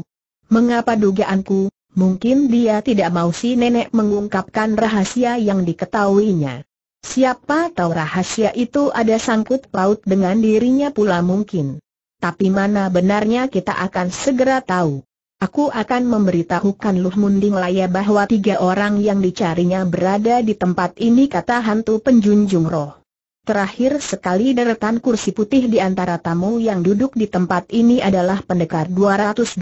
Mengapa dugaanku, Mungkin dia tidak mau si nenek mengungkapkan rahasia yang diketahuinya. Siapa tahu rahasia itu ada sangkut paut dengan dirinya pula mungkin. Tapi mana benarnya kita akan segera tahu. Aku akan memberitahukan Luh Munding Laya bahwa tiga orang yang dicarinya berada di tempat ini kata hantu penjunjung roh. Terakhir sekali deretan kursi putih di antara tamu yang duduk di tempat ini adalah pendekar 212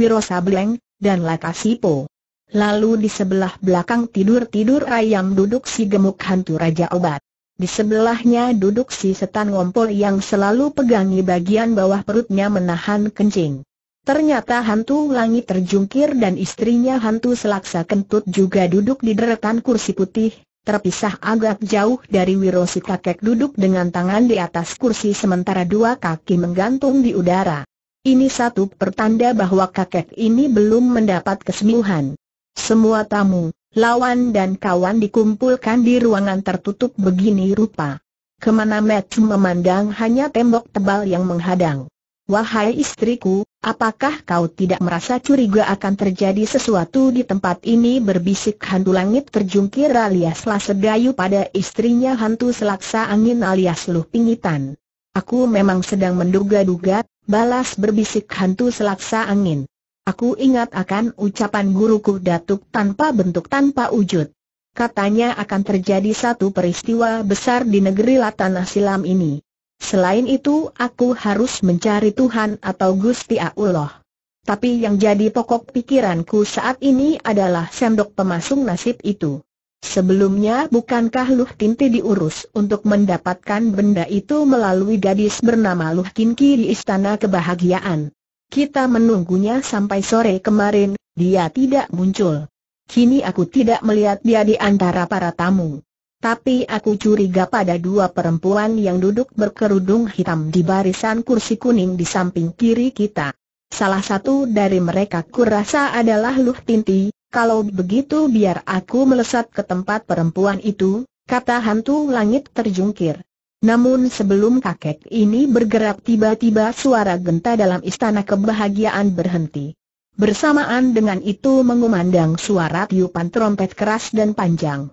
Wiro Sableng, dan Lakasipo. Lalu di sebelah belakang tidur-tidur ayam duduk si gemuk hantu Raja Obat. Di sebelahnya duduk si setan ngompol yang selalu pegangi bagian bawah perutnya menahan kencing. Ternyata hantu langit terjungkir dan istrinya hantu selaksa kentut juga duduk di deretan kursi putih, terpisah agak jauh dari Wirosi kakek duduk dengan tangan di atas kursi sementara dua kaki menggantung di udara. Ini satu pertanda bahwa kakek ini belum mendapat kesembuhan. Semua tamu, lawan dan kawan dikumpulkan di ruangan tertutup begini rupa. Kemana Matthew memandang hanya tembok tebal yang menghadang. Wahai istriku, apakah kau tidak merasa curiga akan terjadi sesuatu di tempat ini berbisik hantu langit terjungkir alias sedayu pada istrinya hantu selaksa angin alias luh pingitan. Aku memang sedang menduga-duga, Balas berbisik hantu selaksa angin. Aku ingat akan ucapan guruku datuk tanpa bentuk tanpa wujud. Katanya akan terjadi satu peristiwa besar di negeri Latanah Silam ini. Selain itu aku harus mencari Tuhan atau Gusti Allah. Tapi yang jadi pokok pikiranku saat ini adalah sendok pemasung nasib itu. Sebelumnya bukankah Luh Tinti diurus untuk mendapatkan benda itu melalui gadis bernama Luh Kinki di Istana Kebahagiaan? Kita menunggunya sampai sore kemarin, dia tidak muncul. Kini aku tidak melihat dia di antara para tamu. Tapi aku curiga pada dua perempuan yang duduk berkerudung hitam di barisan kursi kuning di samping kiri kita. Salah satu dari mereka kurasa adalah Luh Tinti, kalau begitu biar aku melesat ke tempat perempuan itu, kata hantu langit terjungkir. Namun sebelum kakek ini bergerak tiba-tiba suara genta dalam istana kebahagiaan berhenti. Bersamaan dengan itu mengumandang suara tiupan trompet keras dan panjang.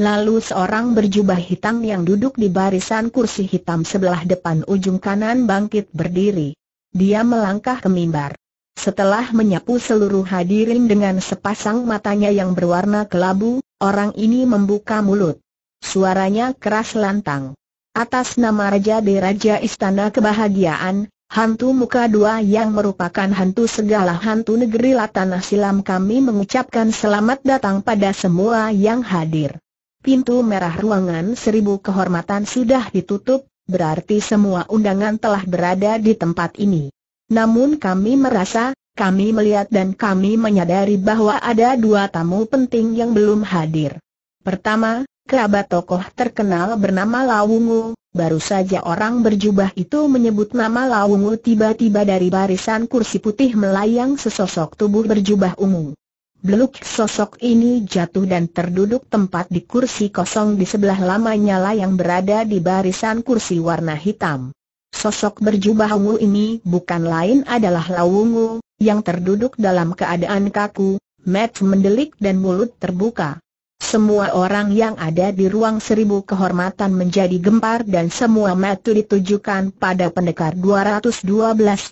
Lalu seorang berjubah hitam yang duduk di barisan kursi hitam sebelah depan ujung kanan bangkit berdiri. Dia melangkah ke mimbar. Setelah menyapu seluruh hadirin dengan sepasang matanya yang berwarna kelabu, orang ini membuka mulut. Suaranya keras lantang. Atas nama Raja di Raja Istana Kebahagiaan, hantu muka dua yang merupakan hantu segala hantu negeri Latanah Silam kami mengucapkan selamat datang pada semua yang hadir. Pintu merah ruangan seribu kehormatan sudah ditutup, berarti semua undangan telah berada di tempat ini. Namun kami merasa, kami melihat dan kami menyadari bahwa ada dua tamu penting yang belum hadir. Pertama, kerabat tokoh terkenal bernama Lawungu, baru saja orang berjubah itu menyebut nama Lawungu tiba-tiba dari barisan kursi putih melayang sesosok tubuh berjubah ungu. Beluk sosok ini jatuh dan terduduk tempat di kursi kosong di sebelah lamanya lah yang berada di barisan kursi warna hitam. Sosok berjubah ungu ini bukan lain adalah Lawungu, yang terduduk dalam keadaan kaku, Mat mendelik dan mulut terbuka. Semua orang yang ada di ruang seribu kehormatan menjadi gempar dan semua mata ditujukan pada pendekar 212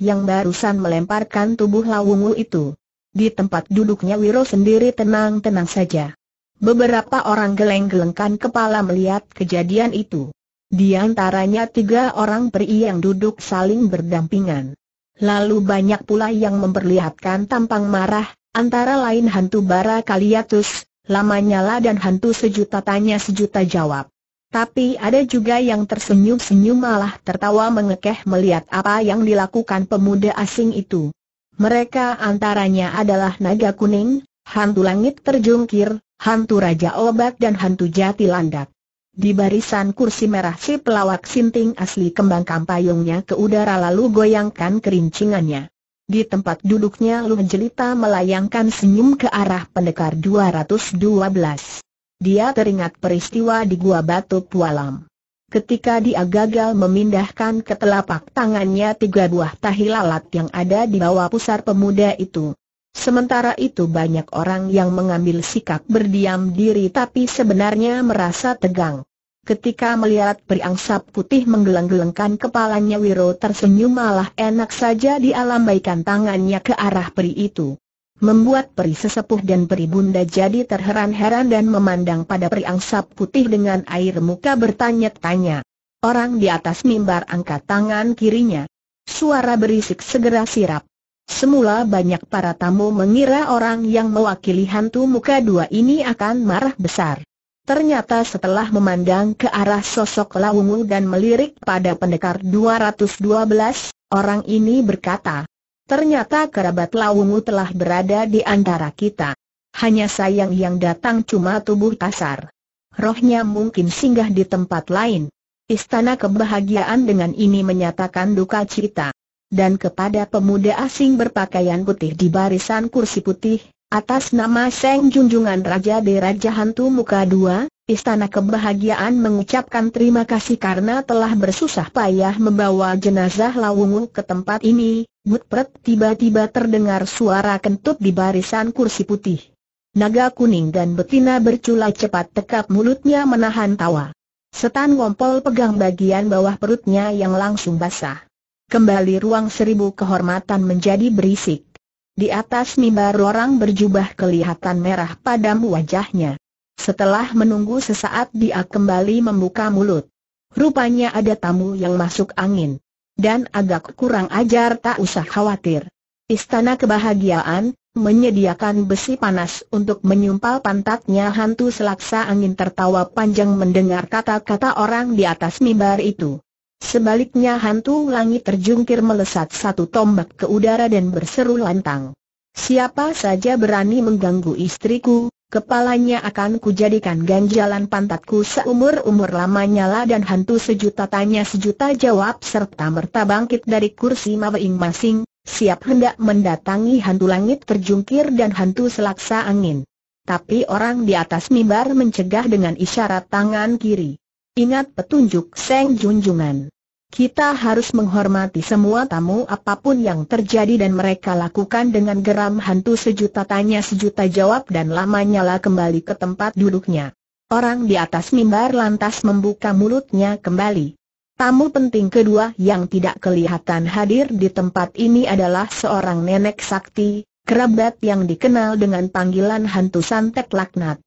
yang barusan melemparkan tubuh Lawungu itu. Di tempat duduknya Wiro sendiri tenang-tenang saja. Beberapa orang geleng-gelengkan kepala melihat kejadian itu. Di antaranya tiga orang pria yang duduk saling berdampingan. Lalu banyak pula yang memperlihatkan tampang marah, antara lain hantu bara Kaliatus, lamanyala dan hantu sejuta tanya sejuta jawab. Tapi ada juga yang tersenyum-senyum malah tertawa mengekeh melihat apa yang dilakukan pemuda asing itu. Mereka antaranya adalah naga kuning, hantu langit terjungkir, hantu raja obat dan hantu jati landak. Di barisan kursi merah si pelawak sinting asli kembang kampayungnya ke udara lalu goyangkan kerincingannya. Di tempat duduknya Lu Jelita melayangkan senyum ke arah pendekar 212. Dia teringat peristiwa di Gua Batu Pualam. Ketika dia gagal memindahkan ke telapak tangannya tiga buah tahi lalat yang ada di bawah pusar pemuda itu, Sementara itu banyak orang yang mengambil sikap berdiam diri tapi sebenarnya merasa tegang. Ketika melihat periangsa putih menggeleng-gelengkan kepalanya Wiro tersenyum malah enak saja dialambaikan tangannya ke arah peri itu. Membuat peri sesepuh dan peri bunda jadi terheran-heran dan memandang pada periangsa putih dengan air muka bertanya-tanya. Orang di atas mimbar angkat tangan kirinya. Suara berisik segera sirap. Semula banyak para tamu mengira orang yang mewakili hantu muka dua ini akan marah besar. Ternyata setelah memandang ke arah sosok Lawungu dan melirik pada pendekar 212, orang ini berkata, ternyata kerabat Lawungu telah berada di antara kita. Hanya sayang yang datang cuma tubuh kasar. Rohnya mungkin singgah di tempat lain. Istana kebahagiaan dengan ini menyatakan duka cita dan kepada pemuda asing berpakaian putih di barisan kursi putih, atas nama Seng Junjungan Raja di Raja Hantu Muka Dua, Istana Kebahagiaan mengucapkan terima kasih karena telah bersusah payah membawa jenazah Lawungu ke tempat ini. Butpret tiba-tiba terdengar suara kentut di barisan kursi putih. Naga kuning dan betina bercula cepat tekap mulutnya menahan tawa. Setan ngompol pegang bagian bawah perutnya yang langsung basah. Kembali ruang seribu kehormatan menjadi berisik. Di atas mimbar orang berjubah kelihatan merah padam wajahnya. Setelah menunggu sesaat dia kembali membuka mulut. Rupanya ada tamu yang masuk angin. Dan agak kurang ajar tak usah khawatir. Istana kebahagiaan, menyediakan besi panas untuk menyumpal pantatnya hantu selaksa angin tertawa panjang mendengar kata-kata orang di atas mimbar itu. Sebaliknya hantu langit terjungkir melesat satu tombak ke udara dan berseru lantang. Siapa saja berani mengganggu istriku, kepalanya akan kujadikan ganjalan pantatku seumur-umur lamanya lah dan hantu sejuta tanya sejuta jawab serta merta bangkit dari kursi masing-masing, siap hendak mendatangi hantu langit terjungkir dan hantu selaksa angin. Tapi orang di atas mimbar mencegah dengan isyarat tangan kiri. Ingat petunjuk Seng Junjungan. Kita harus menghormati semua tamu apapun yang terjadi dan mereka lakukan dengan geram hantu sejuta tanya sejuta jawab dan lama nyala kembali ke tempat duduknya. Orang di atas mimbar lantas membuka mulutnya kembali. Tamu penting kedua yang tidak kelihatan hadir di tempat ini adalah seorang nenek sakti, kerabat yang dikenal dengan panggilan hantu santet laknat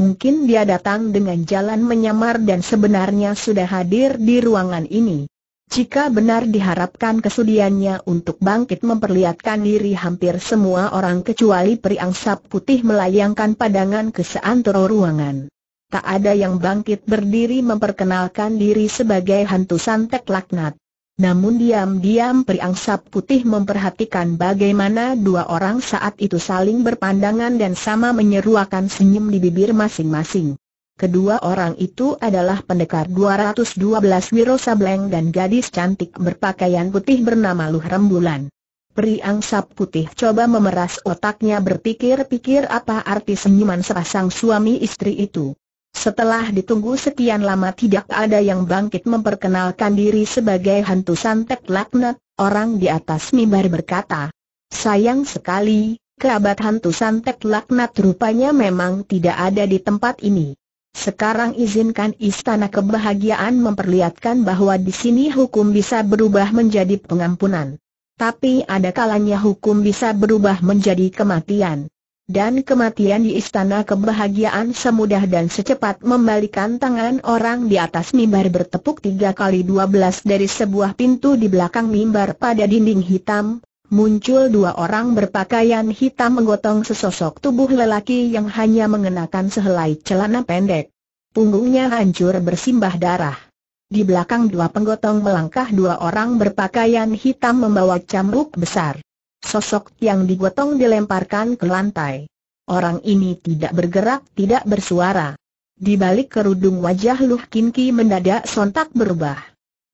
mungkin dia datang dengan jalan menyamar dan sebenarnya sudah hadir di ruangan ini. Jika benar diharapkan kesudiannya untuk bangkit memperlihatkan diri hampir semua orang kecuali periangsap putih melayangkan pandangan ke seantero ruangan. Tak ada yang bangkit berdiri memperkenalkan diri sebagai hantu santek laknat. Namun diam-diam periangsap putih memperhatikan bagaimana dua orang saat itu saling berpandangan dan sama menyeruakan senyum di bibir masing-masing. Kedua orang itu adalah pendekar 212 Wiro Sableng dan gadis cantik berpakaian putih bernama Luh Rembulan. Periangsap putih coba memeras otaknya berpikir-pikir apa arti senyuman sepasang suami istri itu. Setelah ditunggu sekian lama tidak ada yang bangkit memperkenalkan diri sebagai hantu santet laknat, orang di atas mimbar berkata, Sayang sekali, kerabat hantu santet laknat rupanya memang tidak ada di tempat ini. Sekarang izinkan istana kebahagiaan memperlihatkan bahwa di sini hukum bisa berubah menjadi pengampunan. Tapi ada kalanya hukum bisa berubah menjadi kematian. Dan kematian di istana kebahagiaan semudah dan secepat membalikan tangan orang di atas mimbar bertepuk tiga kali dua belas dari sebuah pintu di belakang mimbar pada dinding hitam, muncul dua orang berpakaian hitam menggotong sesosok tubuh lelaki yang hanya mengenakan sehelai celana pendek. Punggungnya hancur bersimbah darah. Di belakang dua penggotong melangkah dua orang berpakaian hitam membawa cambuk besar. Sosok yang digotong dilemparkan ke lantai. Orang ini tidak bergerak, tidak bersuara. Di balik kerudung wajah Luh Kinki mendadak sontak berubah.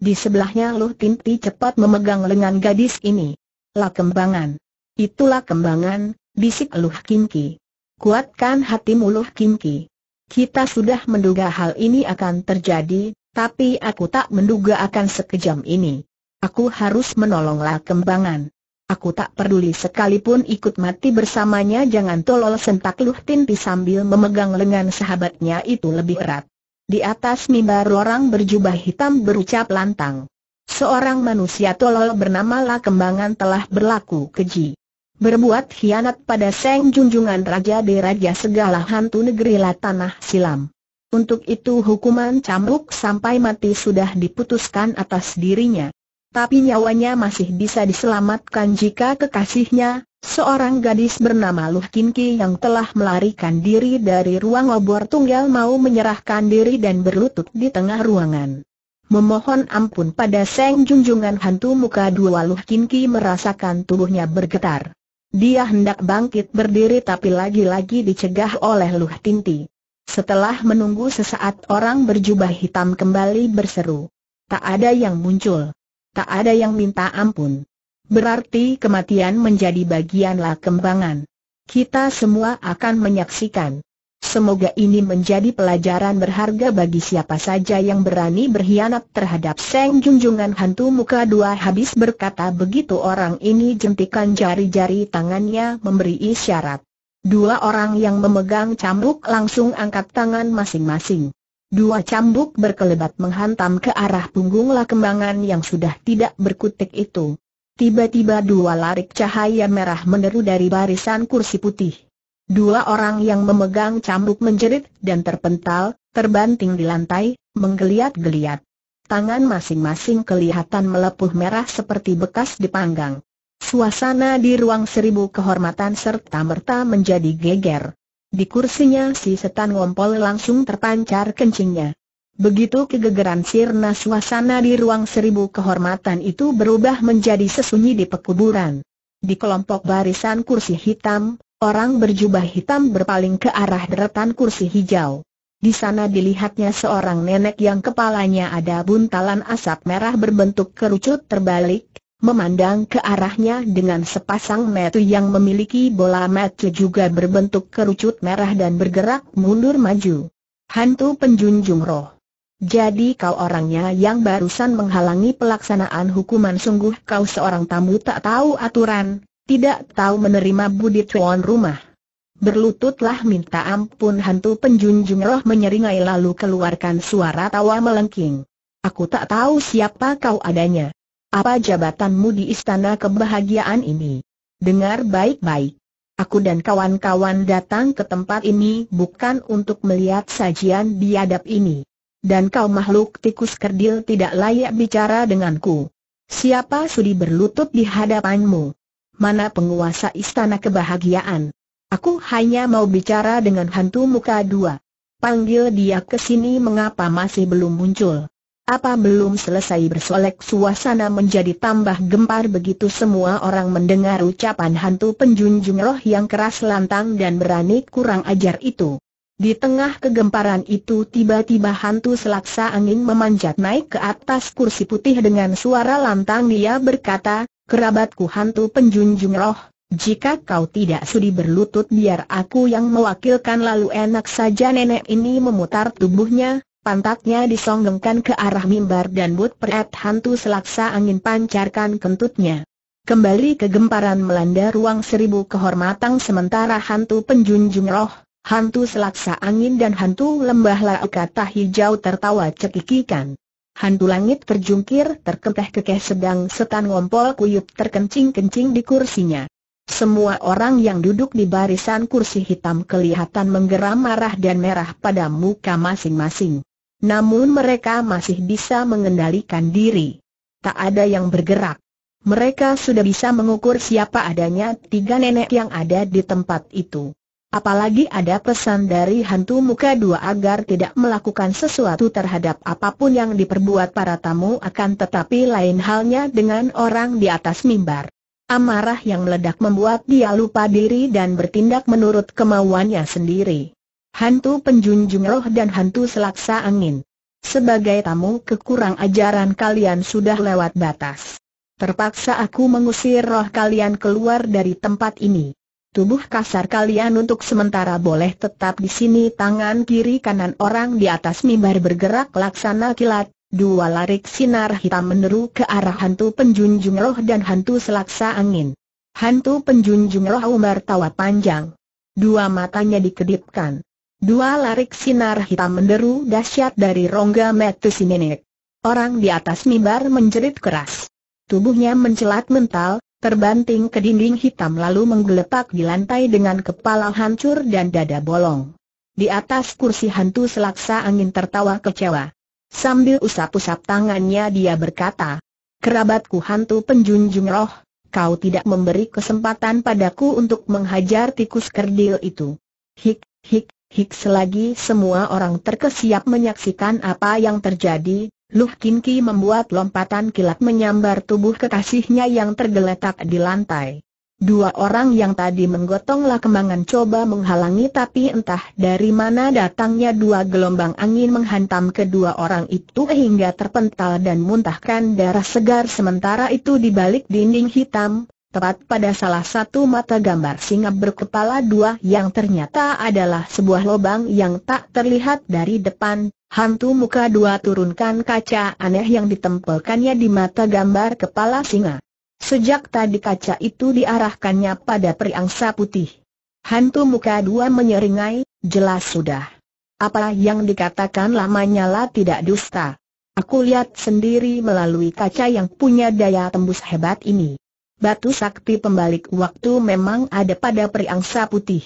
Di sebelahnya Luh Kinki cepat memegang lengan gadis ini. Lah kembangan. Itulah kembangan, bisik Luh Kinki. Kuatkan hatimu Luh Kinki. Kita sudah menduga hal ini akan terjadi, tapi aku tak menduga akan sekejam ini. Aku harus menolonglah kembangan. Aku tak peduli sekalipun ikut mati bersamanya jangan tolol sentak Luh Tinti sambil memegang lengan sahabatnya itu lebih erat. Di atas mimbar orang berjubah hitam berucap lantang. Seorang manusia tolol bernama La Kembangan telah berlaku keji. Berbuat hianat pada Seng Junjungan Raja di Raja segala hantu negeri La Tanah Silam. Untuk itu hukuman cambuk sampai mati sudah diputuskan atas dirinya tapi nyawanya masih bisa diselamatkan jika kekasihnya, seorang gadis bernama Luh Kinki yang telah melarikan diri dari ruang obor tunggal mau menyerahkan diri dan berlutut di tengah ruangan. Memohon ampun pada Seng Junjungan hantu muka dua Luh Kinki merasakan tubuhnya bergetar. Dia hendak bangkit berdiri tapi lagi-lagi dicegah oleh Luh Tinti. Setelah menunggu sesaat orang berjubah hitam kembali berseru. Tak ada yang muncul tak ada yang minta ampun. Berarti kematian menjadi bagianlah kembangan. Kita semua akan menyaksikan. Semoga ini menjadi pelajaran berharga bagi siapa saja yang berani berkhianat terhadap Seng Junjungan hantu muka dua habis berkata begitu orang ini jentikan jari-jari tangannya memberi isyarat. Dua orang yang memegang cambuk langsung angkat tangan masing-masing. Dua cambuk berkelebat menghantam ke arah punggung kembangan yang sudah tidak berkutik itu. Tiba-tiba dua larik cahaya merah meneru dari barisan kursi putih. Dua orang yang memegang cambuk menjerit dan terpental, terbanting di lantai, menggeliat-geliat. Tangan masing-masing kelihatan melepuh merah seperti bekas dipanggang. Suasana di ruang seribu kehormatan serta merta menjadi geger. Di kursinya si setan ngompol langsung terpancar kencingnya. Begitu kegegeran sirna suasana di ruang seribu kehormatan itu berubah menjadi sesunyi di pekuburan. Di kelompok barisan kursi hitam, orang berjubah hitam berpaling ke arah deretan kursi hijau. Di sana dilihatnya seorang nenek yang kepalanya ada buntalan asap merah berbentuk kerucut terbalik, Memandang ke arahnya dengan sepasang metu yang memiliki bola metu juga berbentuk kerucut merah dan bergerak mundur maju. Hantu penjunjung roh. Jadi kau orangnya yang barusan menghalangi pelaksanaan hukuman sungguh kau seorang tamu tak tahu aturan, tidak tahu menerima budi tuan rumah. Berlututlah minta ampun hantu penjunjung roh menyeringai lalu keluarkan suara tawa melengking. Aku tak tahu siapa kau adanya. Apa jabatanmu di istana kebahagiaan ini? Dengar baik-baik. Aku dan kawan-kawan datang ke tempat ini bukan untuk melihat sajian biadab ini. Dan kau makhluk tikus kerdil tidak layak bicara denganku. Siapa sudi berlutut di hadapanmu? Mana penguasa istana kebahagiaan? Aku hanya mau bicara dengan hantu muka dua. Panggil dia ke sini mengapa masih belum muncul? Apa belum selesai bersolek suasana menjadi tambah gempar begitu semua orang mendengar ucapan hantu penjunjung roh yang keras lantang dan berani kurang ajar itu. Di tengah kegemparan itu tiba-tiba hantu selaksa angin memanjat naik ke atas kursi putih dengan suara lantang dia berkata, kerabatku hantu penjunjung roh, jika kau tidak sudi berlutut biar aku yang mewakilkan lalu enak saja nenek ini memutar tubuhnya, Pantatnya disonggengkan ke arah mimbar dan but peret hantu selaksa angin pancarkan kentutnya. Kembali kegemparan melanda ruang seribu kehormatan sementara hantu penjunjung roh, hantu selaksa angin dan hantu lembah kata hijau tertawa cekikikan. Hantu langit terjungkir terkekeh-kekeh sedang setan ngompol kuyup terkencing-kencing di kursinya. Semua orang yang duduk di barisan kursi hitam kelihatan menggeram marah dan merah pada muka masing-masing. Namun mereka masih bisa mengendalikan diri. Tak ada yang bergerak. Mereka sudah bisa mengukur siapa adanya tiga nenek yang ada di tempat itu. Apalagi ada pesan dari hantu muka dua agar tidak melakukan sesuatu terhadap apapun yang diperbuat para tamu akan tetapi lain halnya dengan orang di atas mimbar. Amarah yang meledak membuat dia lupa diri dan bertindak menurut kemauannya sendiri hantu penjunjung roh dan hantu selaksa angin. Sebagai tamu kekurang ajaran kalian sudah lewat batas. Terpaksa aku mengusir roh kalian keluar dari tempat ini. Tubuh kasar kalian untuk sementara boleh tetap di sini tangan kiri kanan orang di atas mimbar bergerak laksana kilat, dua larik sinar hitam meneru ke arah hantu penjunjung roh dan hantu selaksa angin. Hantu penjunjung roh Umar tawa panjang. Dua matanya dikedipkan. Dua larik sinar hitam menderu dahsyat dari rongga si nenek. Orang di atas mimbar menjerit keras. Tubuhnya mencelat mental, terbanting ke dinding hitam lalu menggeletak di lantai dengan kepala hancur dan dada bolong. Di atas kursi hantu selaksa angin tertawa kecewa. Sambil usap-usap tangannya dia berkata, Kerabatku hantu penjunjung roh, kau tidak memberi kesempatan padaku untuk menghajar tikus kerdil itu. Hik, hik, Hicks lagi semua orang terkesiap menyaksikan apa yang terjadi, Luh Kin Ki membuat lompatan kilat menyambar tubuh kekasihnya yang tergeletak di lantai. Dua orang yang tadi menggotonglah lakemangan coba menghalangi tapi entah dari mana datangnya dua gelombang angin menghantam kedua orang itu hingga terpental dan muntahkan darah segar sementara itu di balik dinding hitam, tepat pada salah satu mata gambar singa berkepala dua yang ternyata adalah sebuah lubang yang tak terlihat dari depan, hantu muka dua turunkan kaca aneh yang ditempelkannya di mata gambar kepala singa. Sejak tadi kaca itu diarahkannya pada periangsa putih. Hantu muka dua menyeringai, jelas sudah. Apa yang dikatakan lamanya lah tidak dusta. Aku lihat sendiri melalui kaca yang punya daya tembus hebat ini batu sakti pembalik waktu memang ada pada periangsa putih.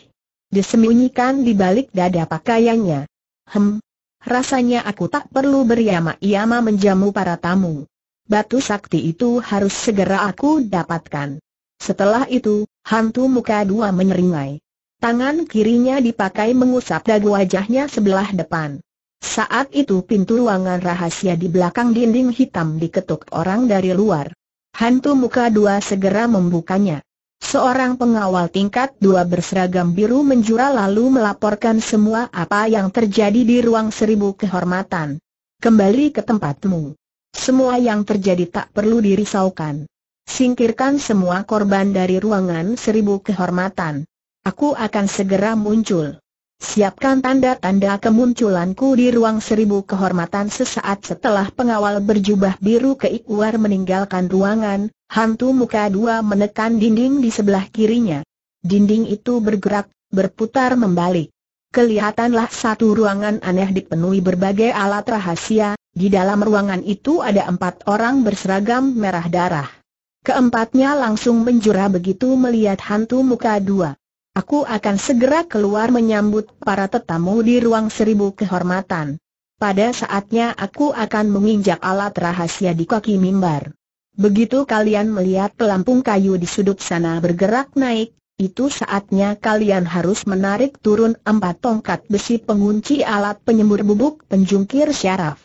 Disembunyikan di balik dada pakaiannya. Hem, rasanya aku tak perlu beriama-iama menjamu para tamu. Batu sakti itu harus segera aku dapatkan. Setelah itu, hantu muka dua menyeringai. Tangan kirinya dipakai mengusap dagu wajahnya sebelah depan. Saat itu pintu ruangan rahasia di belakang dinding hitam diketuk orang dari luar. Hantu muka dua segera membukanya. Seorang pengawal tingkat dua berseragam biru menjura lalu melaporkan semua apa yang terjadi di ruang seribu kehormatan. Kembali ke tempatmu. Semua yang terjadi tak perlu dirisaukan. Singkirkan semua korban dari ruangan seribu kehormatan. Aku akan segera muncul. Siapkan tanda-tanda kemunculanku di ruang seribu kehormatan sesaat setelah pengawal berjubah biru keikuar meninggalkan ruangan, hantu muka dua menekan dinding di sebelah kirinya. Dinding itu bergerak, berputar membalik. Kelihatanlah satu ruangan aneh dipenuhi berbagai alat rahasia, di dalam ruangan itu ada empat orang berseragam merah darah. Keempatnya langsung menjura begitu melihat hantu muka dua. Aku akan segera keluar menyambut para tetamu di ruang seribu kehormatan. Pada saatnya aku akan menginjak alat rahasia di kaki mimbar. Begitu kalian melihat pelampung kayu di sudut sana bergerak naik, itu saatnya kalian harus menarik turun empat tongkat besi pengunci alat penyembur bubuk penjungkir syaraf.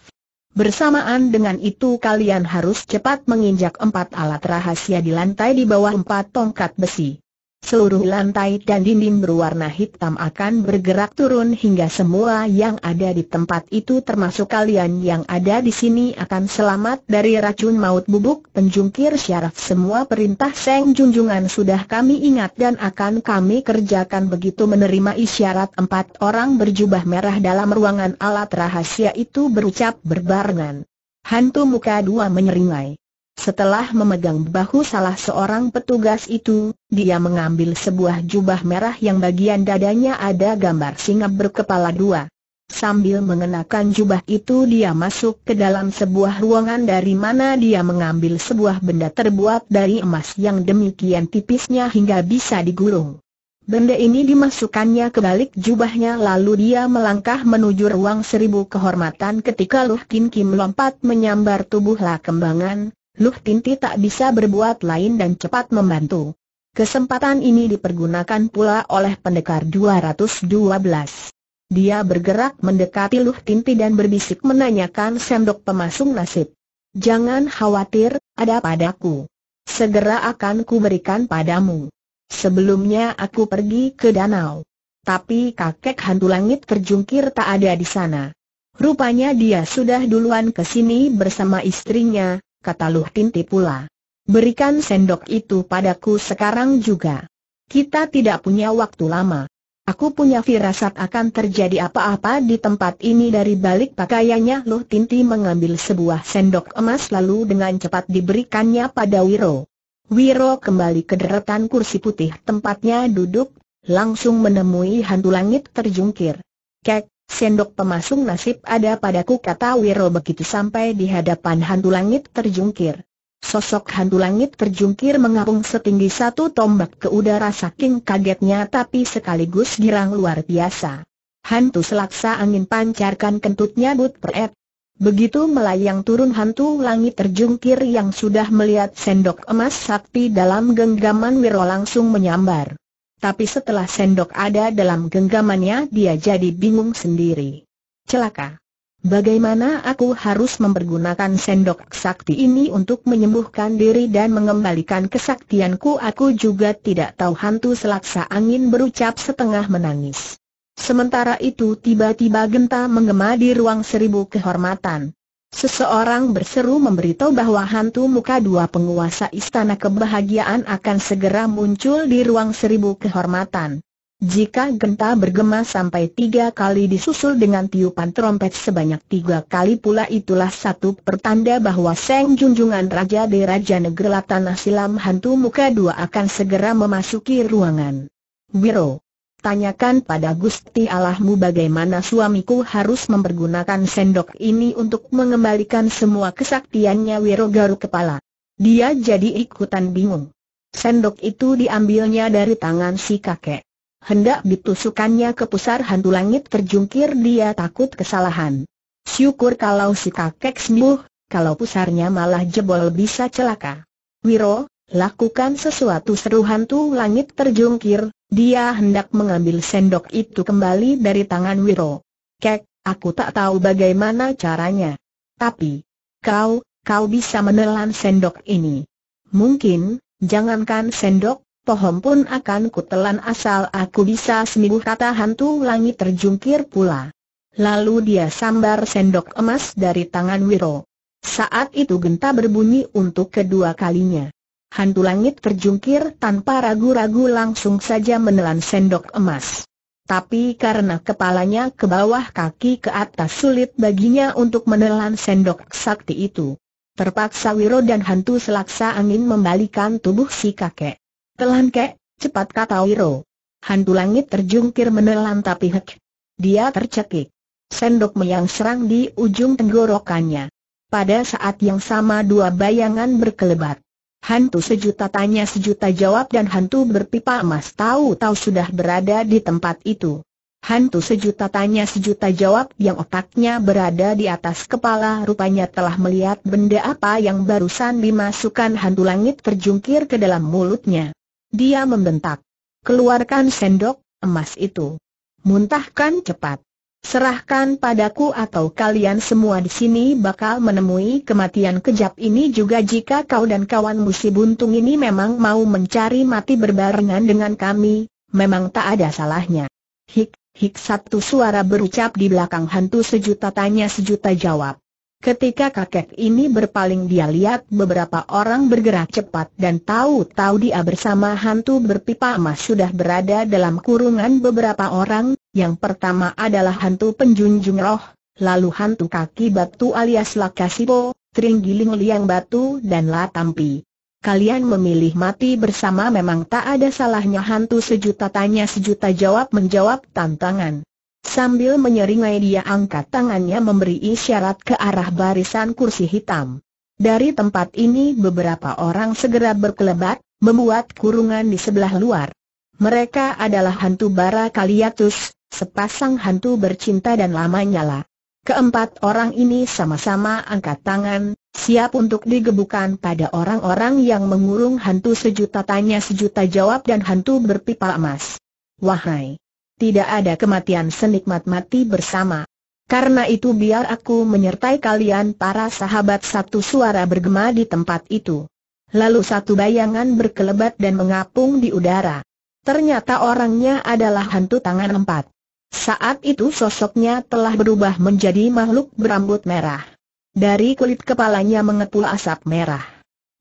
Bersamaan dengan itu kalian harus cepat menginjak empat alat rahasia di lantai di bawah empat tongkat besi seluruh lantai dan dinding berwarna hitam akan bergerak turun hingga semua yang ada di tempat itu termasuk kalian yang ada di sini akan selamat dari racun maut bubuk penjungkir syaraf semua perintah Seng Junjungan sudah kami ingat dan akan kami kerjakan begitu menerima isyarat empat orang berjubah merah dalam ruangan alat rahasia itu berucap berbarengan. Hantu muka dua menyeringai. Setelah memegang bahu salah seorang petugas itu, dia mengambil sebuah jubah merah yang bagian dadanya ada gambar singa berkepala dua. Sambil mengenakan jubah itu dia masuk ke dalam sebuah ruangan dari mana dia mengambil sebuah benda terbuat dari emas yang demikian tipisnya hingga bisa digulung. Benda ini dimasukkannya ke balik jubahnya lalu dia melangkah menuju ruang seribu kehormatan ketika Luh Kim Kim lompat menyambar tubuh lah kembangan, Luh Tinti tak bisa berbuat lain dan cepat membantu. Kesempatan ini dipergunakan pula oleh pendekar 212. Dia bergerak mendekati Luh Tinti dan berbisik menanyakan sendok pemasung nasib. Jangan khawatir, ada padaku. Segera akan kuberikan padamu. Sebelumnya aku pergi ke danau. Tapi kakek hantu langit terjungkir tak ada di sana. Rupanya dia sudah duluan ke sini bersama istrinya, kata Luh Tinti pula. Berikan sendok itu padaku sekarang juga. Kita tidak punya waktu lama. Aku punya firasat akan terjadi apa-apa di tempat ini dari balik pakaiannya Luh Tinti mengambil sebuah sendok emas lalu dengan cepat diberikannya pada Wiro. Wiro kembali ke deretan kursi putih tempatnya duduk, langsung menemui hantu langit terjungkir. Kek, Sendok pemasung nasib ada padaku kata Wiro begitu sampai di hadapan hantu langit terjungkir. Sosok hantu langit terjungkir mengapung setinggi satu tombak ke udara saking kagetnya tapi sekaligus girang luar biasa. Hantu selaksa angin pancarkan kentutnya but peret. Begitu melayang turun hantu langit terjungkir yang sudah melihat sendok emas sakti dalam genggaman Wiro langsung menyambar. Tapi setelah sendok ada dalam genggamannya dia jadi bingung sendiri. Celaka. Bagaimana aku harus mempergunakan sendok sakti ini untuk menyembuhkan diri dan mengembalikan kesaktianku? Aku juga tidak tahu hantu selaksa angin berucap setengah menangis. Sementara itu tiba-tiba genta menggema di ruang seribu kehormatan. Seseorang berseru memberitahu bahwa hantu muka dua penguasa istana kebahagiaan akan segera muncul di ruang seribu kehormatan. Jika genta bergema sampai tiga kali disusul dengan tiupan trompet sebanyak tiga kali pula itulah satu pertanda bahwa Seng Junjungan Raja di Raja Negeri Tanah Silam hantu muka dua akan segera memasuki ruangan. Wiro tanyakan pada Gusti Allahmu bagaimana suamiku harus mempergunakan sendok ini untuk mengembalikan semua kesaktiannya Wirogaru kepala. Dia jadi ikutan bingung. Sendok itu diambilnya dari tangan si kakek. Hendak ditusukannya ke pusar hantu langit terjungkir dia takut kesalahan. Syukur kalau si kakek sembuh, kalau pusarnya malah jebol bisa celaka. Wiro, lakukan sesuatu seru hantu langit terjungkir, dia hendak mengambil sendok itu kembali dari tangan Wiro. Kek, aku tak tahu bagaimana caranya. Tapi, kau, kau bisa menelan sendok ini. Mungkin, jangankan sendok, pohon pun akan kutelan asal aku bisa seminggu kata hantu langit terjungkir pula. Lalu dia sambar sendok emas dari tangan Wiro. Saat itu genta berbunyi untuk kedua kalinya hantu langit terjungkir tanpa ragu-ragu langsung saja menelan sendok emas. Tapi karena kepalanya ke bawah kaki ke atas sulit baginya untuk menelan sendok sakti itu. Terpaksa Wiro dan hantu selaksa angin membalikan tubuh si kakek. Telan kek, cepat kata Wiro. Hantu langit terjungkir menelan tapi hek. Dia tercekik. Sendok meyang serang di ujung tenggorokannya. Pada saat yang sama dua bayangan berkelebat. Hantu sejuta tanya sejuta jawab dan hantu berpipa emas tahu-tahu sudah berada di tempat itu. Hantu sejuta tanya sejuta jawab yang otaknya berada di atas kepala rupanya telah melihat benda apa yang barusan dimasukkan hantu langit terjungkir ke dalam mulutnya. Dia membentak. Keluarkan sendok emas itu. Muntahkan cepat. Serahkan padaku atau kalian semua di sini bakal menemui kematian kejap ini juga jika kau dan kawan si buntung ini memang mau mencari mati berbarengan dengan kami, memang tak ada salahnya. Hik, hik satu suara berucap di belakang hantu sejuta tanya sejuta jawab. Ketika kakek ini berpaling dia lihat beberapa orang bergerak cepat dan tahu-tahu dia bersama hantu berpipa emas sudah berada dalam kurungan beberapa orang, yang pertama adalah hantu penjunjung roh, lalu hantu kaki batu alias Lakasibo, Tringgiling Liang Batu dan Latampi. Kalian memilih mati bersama memang tak ada salahnya hantu sejuta tanya sejuta jawab menjawab tantangan. Sambil menyeringai dia angkat tangannya memberi isyarat ke arah barisan kursi hitam. Dari tempat ini beberapa orang segera berkelebat, membuat kurungan di sebelah luar. Mereka adalah hantu bara Kaliatus, sepasang hantu bercinta dan lama nyala. Keempat orang ini sama-sama angkat tangan, siap untuk digebukan pada orang-orang yang mengurung hantu sejuta tanya sejuta jawab dan hantu berpipa emas. Wahai! tidak ada kematian senikmat mati bersama. Karena itu biar aku menyertai kalian para sahabat satu suara bergema di tempat itu. Lalu satu bayangan berkelebat dan mengapung di udara. Ternyata orangnya adalah hantu tangan empat. Saat itu sosoknya telah berubah menjadi makhluk berambut merah. Dari kulit kepalanya mengepul asap merah.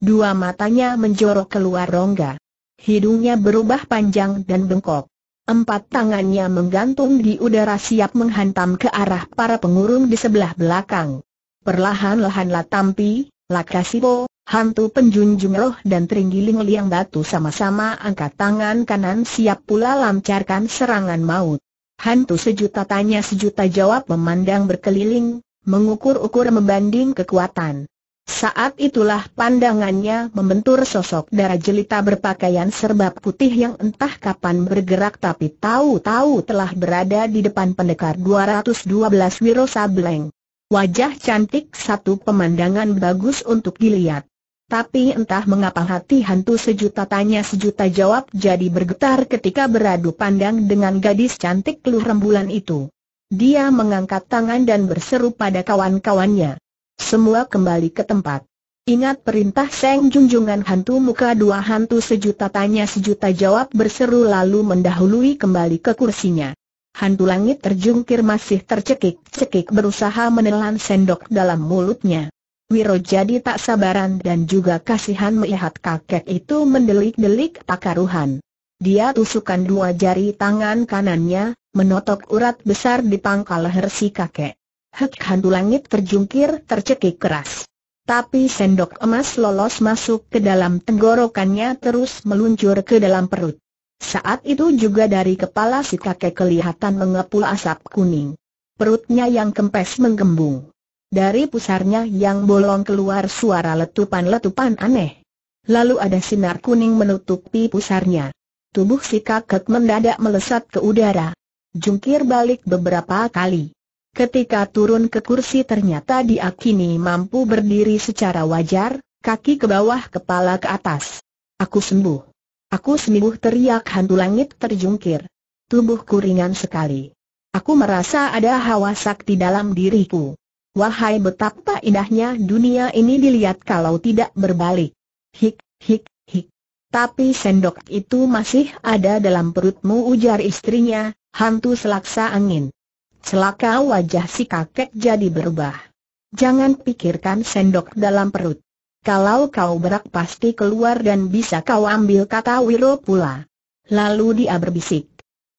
Dua matanya menjorok keluar rongga. Hidungnya berubah panjang dan bengkok. Empat tangannya menggantung di udara siap menghantam ke arah para pengurung di sebelah belakang. Perlahan-lahan Latampi, Lakasibo, hantu penjunjung roh dan Teringgiling Liang Batu sama-sama angkat tangan kanan siap pula lancarkan serangan maut. Hantu sejuta tanya sejuta jawab memandang berkeliling, mengukur-ukur membanding kekuatan. Saat itulah pandangannya membentur sosok darah jelita berpakaian serba putih yang entah kapan bergerak tapi tahu-tahu telah berada di depan pendekar 212 Wiro Sableng. Wajah cantik satu pemandangan bagus untuk dilihat. Tapi entah mengapa hati hantu sejuta tanya sejuta jawab jadi bergetar ketika beradu pandang dengan gadis cantik luh rembulan itu. Dia mengangkat tangan dan berseru pada kawan-kawannya. Semua kembali ke tempat. Ingat perintah Seng Junjungan hantu muka dua hantu sejuta tanya sejuta jawab berseru lalu mendahului kembali ke kursinya. Hantu langit terjungkir masih tercekik-cekik berusaha menelan sendok dalam mulutnya. Wiro jadi tak sabaran dan juga kasihan melihat kakek itu mendelik-delik pakaruhan. Dia tusukan dua jari tangan kanannya, menotok urat besar di pangkal leher si kakek. Hek hantu Langit terjungkir tercekik keras. Tapi sendok emas lolos masuk ke dalam tenggorokannya terus meluncur ke dalam perut. Saat itu juga dari kepala si kakek kelihatan mengepul asap kuning. Perutnya yang kempes menggembung. Dari pusarnya yang bolong keluar suara letupan-letupan aneh. Lalu ada sinar kuning menutupi pusarnya. Tubuh si kakek mendadak melesat ke udara. Jungkir balik beberapa kali. Ketika turun ke kursi ternyata dia kini mampu berdiri secara wajar, kaki ke bawah kepala ke atas. Aku sembuh. Aku sembuh teriak hantu langit terjungkir. Tubuhku ringan sekali. Aku merasa ada hawa sakti dalam diriku. Wahai betapa indahnya dunia ini dilihat kalau tidak berbalik. Hik, hik, hik. Tapi sendok itu masih ada dalam perutmu ujar istrinya, hantu selaksa angin. Celaka wajah si kakek jadi berubah. Jangan pikirkan sendok dalam perut. Kalau kau berak pasti keluar dan bisa kau ambil kata Wiro pula. Lalu dia berbisik.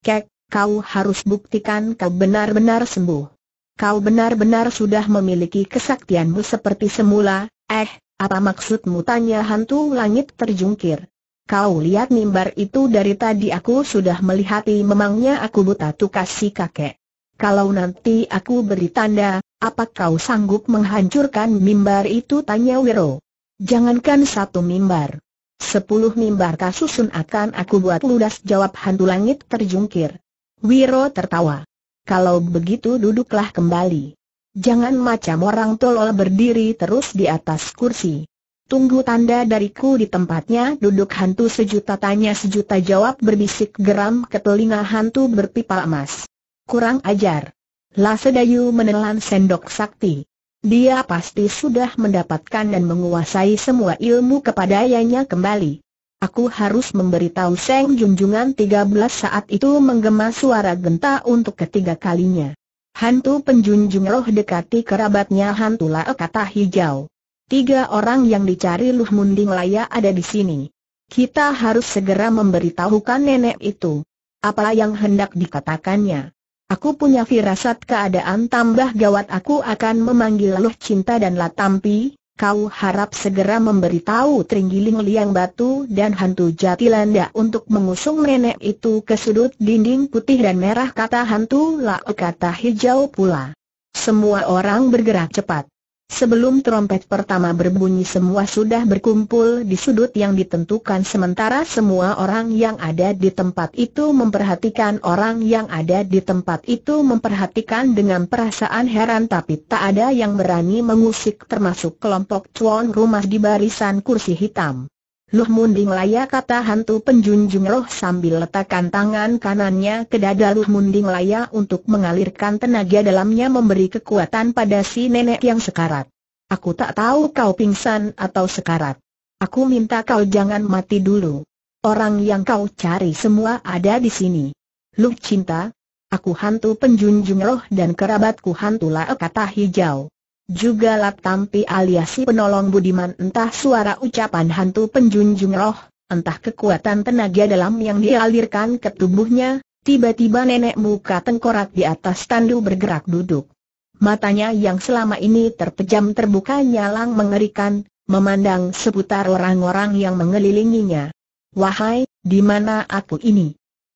Kek, kau harus buktikan kau benar-benar sembuh. Kau benar-benar sudah memiliki kesaktianmu seperti semula, eh, apa maksudmu tanya hantu langit terjungkir? Kau lihat mimbar itu dari tadi aku sudah melihati memangnya aku buta tukas si kakek. Kalau nanti aku beri tanda, apa kau sanggup menghancurkan mimbar itu? Tanya Wiro. Jangankan satu mimbar. Sepuluh mimbar kasusun akan aku buat ludas jawab hantu langit terjungkir. Wiro tertawa. Kalau begitu duduklah kembali. Jangan macam orang tolol berdiri terus di atas kursi. Tunggu tanda dariku di tempatnya duduk hantu sejuta tanya sejuta jawab berbisik geram ke telinga hantu berpipa emas. Kurang ajar. Lasedayu menelan sendok sakti. Dia pasti sudah mendapatkan dan menguasai semua ilmu kepadanya kembali. Aku harus memberitahu Seng Junjungan 13 saat itu menggema suara genta untuk ketiga kalinya. Hantu penjunjung roh dekati kerabatnya hantu lae kata hijau. Tiga orang yang dicari Luh Munding Laya ada di sini. Kita harus segera memberitahukan nenek itu. Apa yang hendak dikatakannya? Aku punya firasat keadaan tambah gawat aku akan memanggil Loh Cinta dan Latampi, kau harap segera memberitahu tringgiling Liang Batu dan Hantu Jatilanda untuk mengusung nenek itu ke sudut dinding putih dan merah kata hantu Lao kata hijau pula. Semua orang bergerak cepat. Sebelum trompet pertama berbunyi semua sudah berkumpul di sudut yang ditentukan sementara semua orang yang ada di tempat itu memperhatikan orang yang ada di tempat itu memperhatikan dengan perasaan heran tapi tak ada yang berani mengusik termasuk kelompok cuan rumah di barisan kursi hitam. Loh munding layak kata hantu penjunjung roh sambil letakkan tangan kanannya ke dada Loh munding layak untuk mengalirkan tenaga dalamnya memberi kekuatan pada si nenek yang sekarat. Aku tak tahu kau pingsan atau sekarat. Aku minta kau jangan mati dulu. Orang yang kau cari semua ada di sini. Lu cinta, aku hantu penjunjung roh dan kerabatku hantu lae kata hijau. Juga Lap Tampi alias penolong Budiman entah suara ucapan hantu penjunjung roh, entah kekuatan tenaga dalam yang dialirkan ke tubuhnya, tiba-tiba nenek muka tengkorak di atas tandu bergerak duduk. Matanya yang selama ini terpejam terbuka nyalang mengerikan, memandang seputar orang-orang yang mengelilinginya. Wahai, di mana aku ini?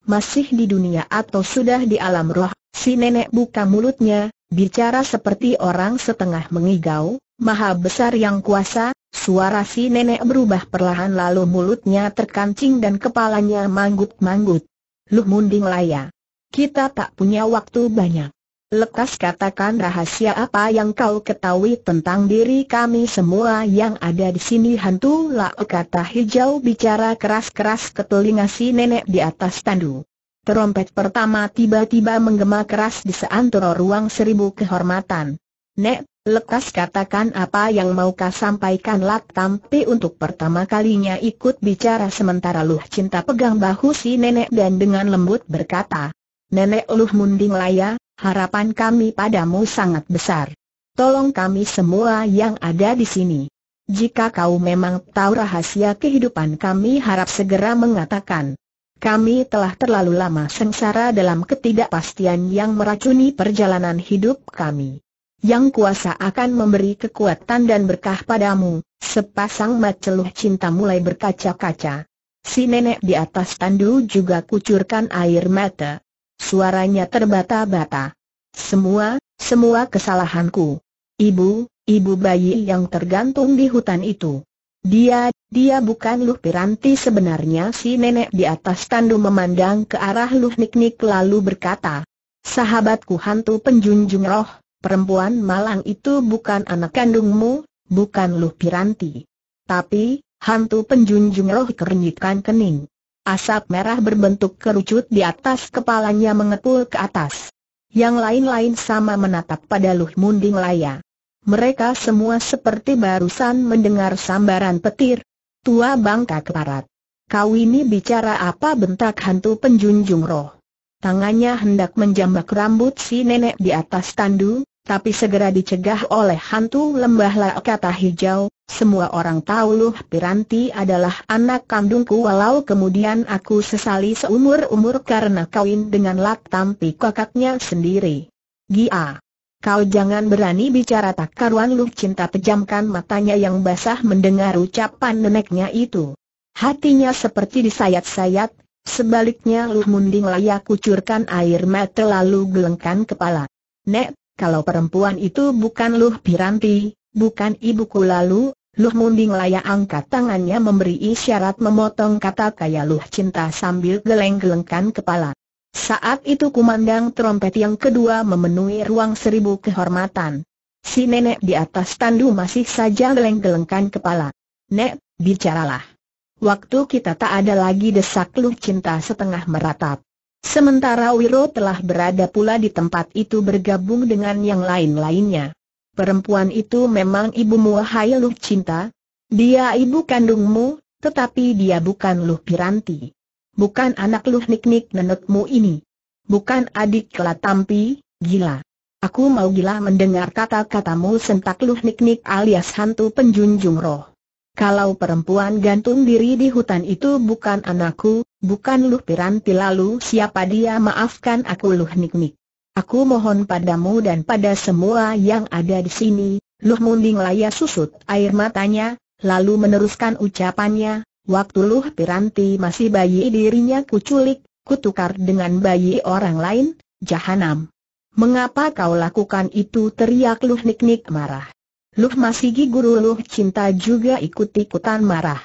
Masih di dunia atau sudah di alam roh? Si nenek buka mulutnya, Bicara seperti orang setengah mengigau, maha besar yang kuasa, suara si nenek berubah perlahan lalu mulutnya terkancing dan kepalanya manggut-manggut. Lu munding laya. Kita tak punya waktu banyak. Lekas katakan rahasia apa yang kau ketahui tentang diri kami semua yang ada di sini hantu lak kata hijau bicara keras-keras ke telinga si nenek di atas tandu. Trompet pertama tiba-tiba menggema keras di seantero ruang seribu kehormatan. Nek, lekas katakan apa yang mau kau sampaikan Lak Tampi untuk pertama kalinya ikut bicara sementara Luh Cinta pegang bahu si nenek dan dengan lembut berkata, Nenek Luh Munding Laya, harapan kami padamu sangat besar. Tolong kami semua yang ada di sini. Jika kau memang tahu rahasia kehidupan kami harap segera mengatakan. Kami telah terlalu lama sengsara dalam ketidakpastian yang meracuni perjalanan hidup kami. Yang kuasa akan memberi kekuatan dan berkah padamu, sepasang maceluh cinta mulai berkaca-kaca. Si nenek di atas tandu juga kucurkan air mata. Suaranya terbata-bata. Semua, semua kesalahanku. Ibu, ibu bayi yang tergantung di hutan itu. Dia, dia bukan Luh Piranti sebenarnya si nenek di atas tandu memandang ke arah Luh Niknik lalu berkata, Sahabatku hantu penjunjung roh, perempuan malang itu bukan anak kandungmu, bukan Luh Piranti. Tapi, hantu penjunjung roh kerenyitkan kening. Asap merah berbentuk kerucut di atas kepalanya mengepul ke atas. Yang lain-lain sama menatap pada Luh Munding Laya mereka semua seperti barusan mendengar sambaran petir. Tua bangka keparat. Kau ini bicara apa bentak hantu penjunjung roh. Tangannya hendak menjambak rambut si nenek di atas tandu, tapi segera dicegah oleh hantu lembah laak kata hijau, semua orang tahu Luh Piranti adalah anak kandungku walau kemudian aku sesali seumur-umur karena kawin dengan Lak Tampi kakaknya sendiri. Gia. Kau jangan berani bicara tak karuan Lu Cinta pejamkan matanya yang basah mendengar ucapan neneknya itu. Hatinya seperti disayat-sayat, sebaliknya Lu Munding layak kucurkan air mata lalu gelengkan kepala. Nek, kalau perempuan itu bukan Luh Piranti, bukan ibuku lalu, Luh Munding layak angkat tangannya memberi isyarat memotong kata kaya Luh Cinta sambil geleng-gelengkan kepala. Saat itu kumandang trompet yang kedua memenuhi ruang seribu kehormatan. Si nenek di atas tandu masih saja geleng-gelengkan kepala. Nek, bicaralah. Waktu kita tak ada lagi desak lu cinta setengah meratap. Sementara Wiro telah berada pula di tempat itu bergabung dengan yang lain-lainnya. Perempuan itu memang ibumu wahai Luh Cinta. Dia ibu kandungmu, tetapi dia bukan lu Piranti. Bukan anak lu nik-nik nenekmu ini. Bukan adik Kelatampi, gila. Aku mau gila mendengar kata-katamu sentak lu nik-nik alias hantu penjunjung roh. Kalau perempuan gantung diri di hutan itu bukan anakku, bukan Luh Piranti lalu siapa dia maafkan aku Luh Niknik. Aku mohon padamu dan pada semua yang ada di sini, Luh Munding Laya susut air matanya, lalu meneruskan ucapannya, Waktu Luh Piranti masih bayi dirinya kuculik, kutukar dengan bayi orang lain, jahanam. Mengapa kau lakukan itu teriak Luh Niknik marah. Luh masih guru Luh cinta juga ikut-ikutan marah.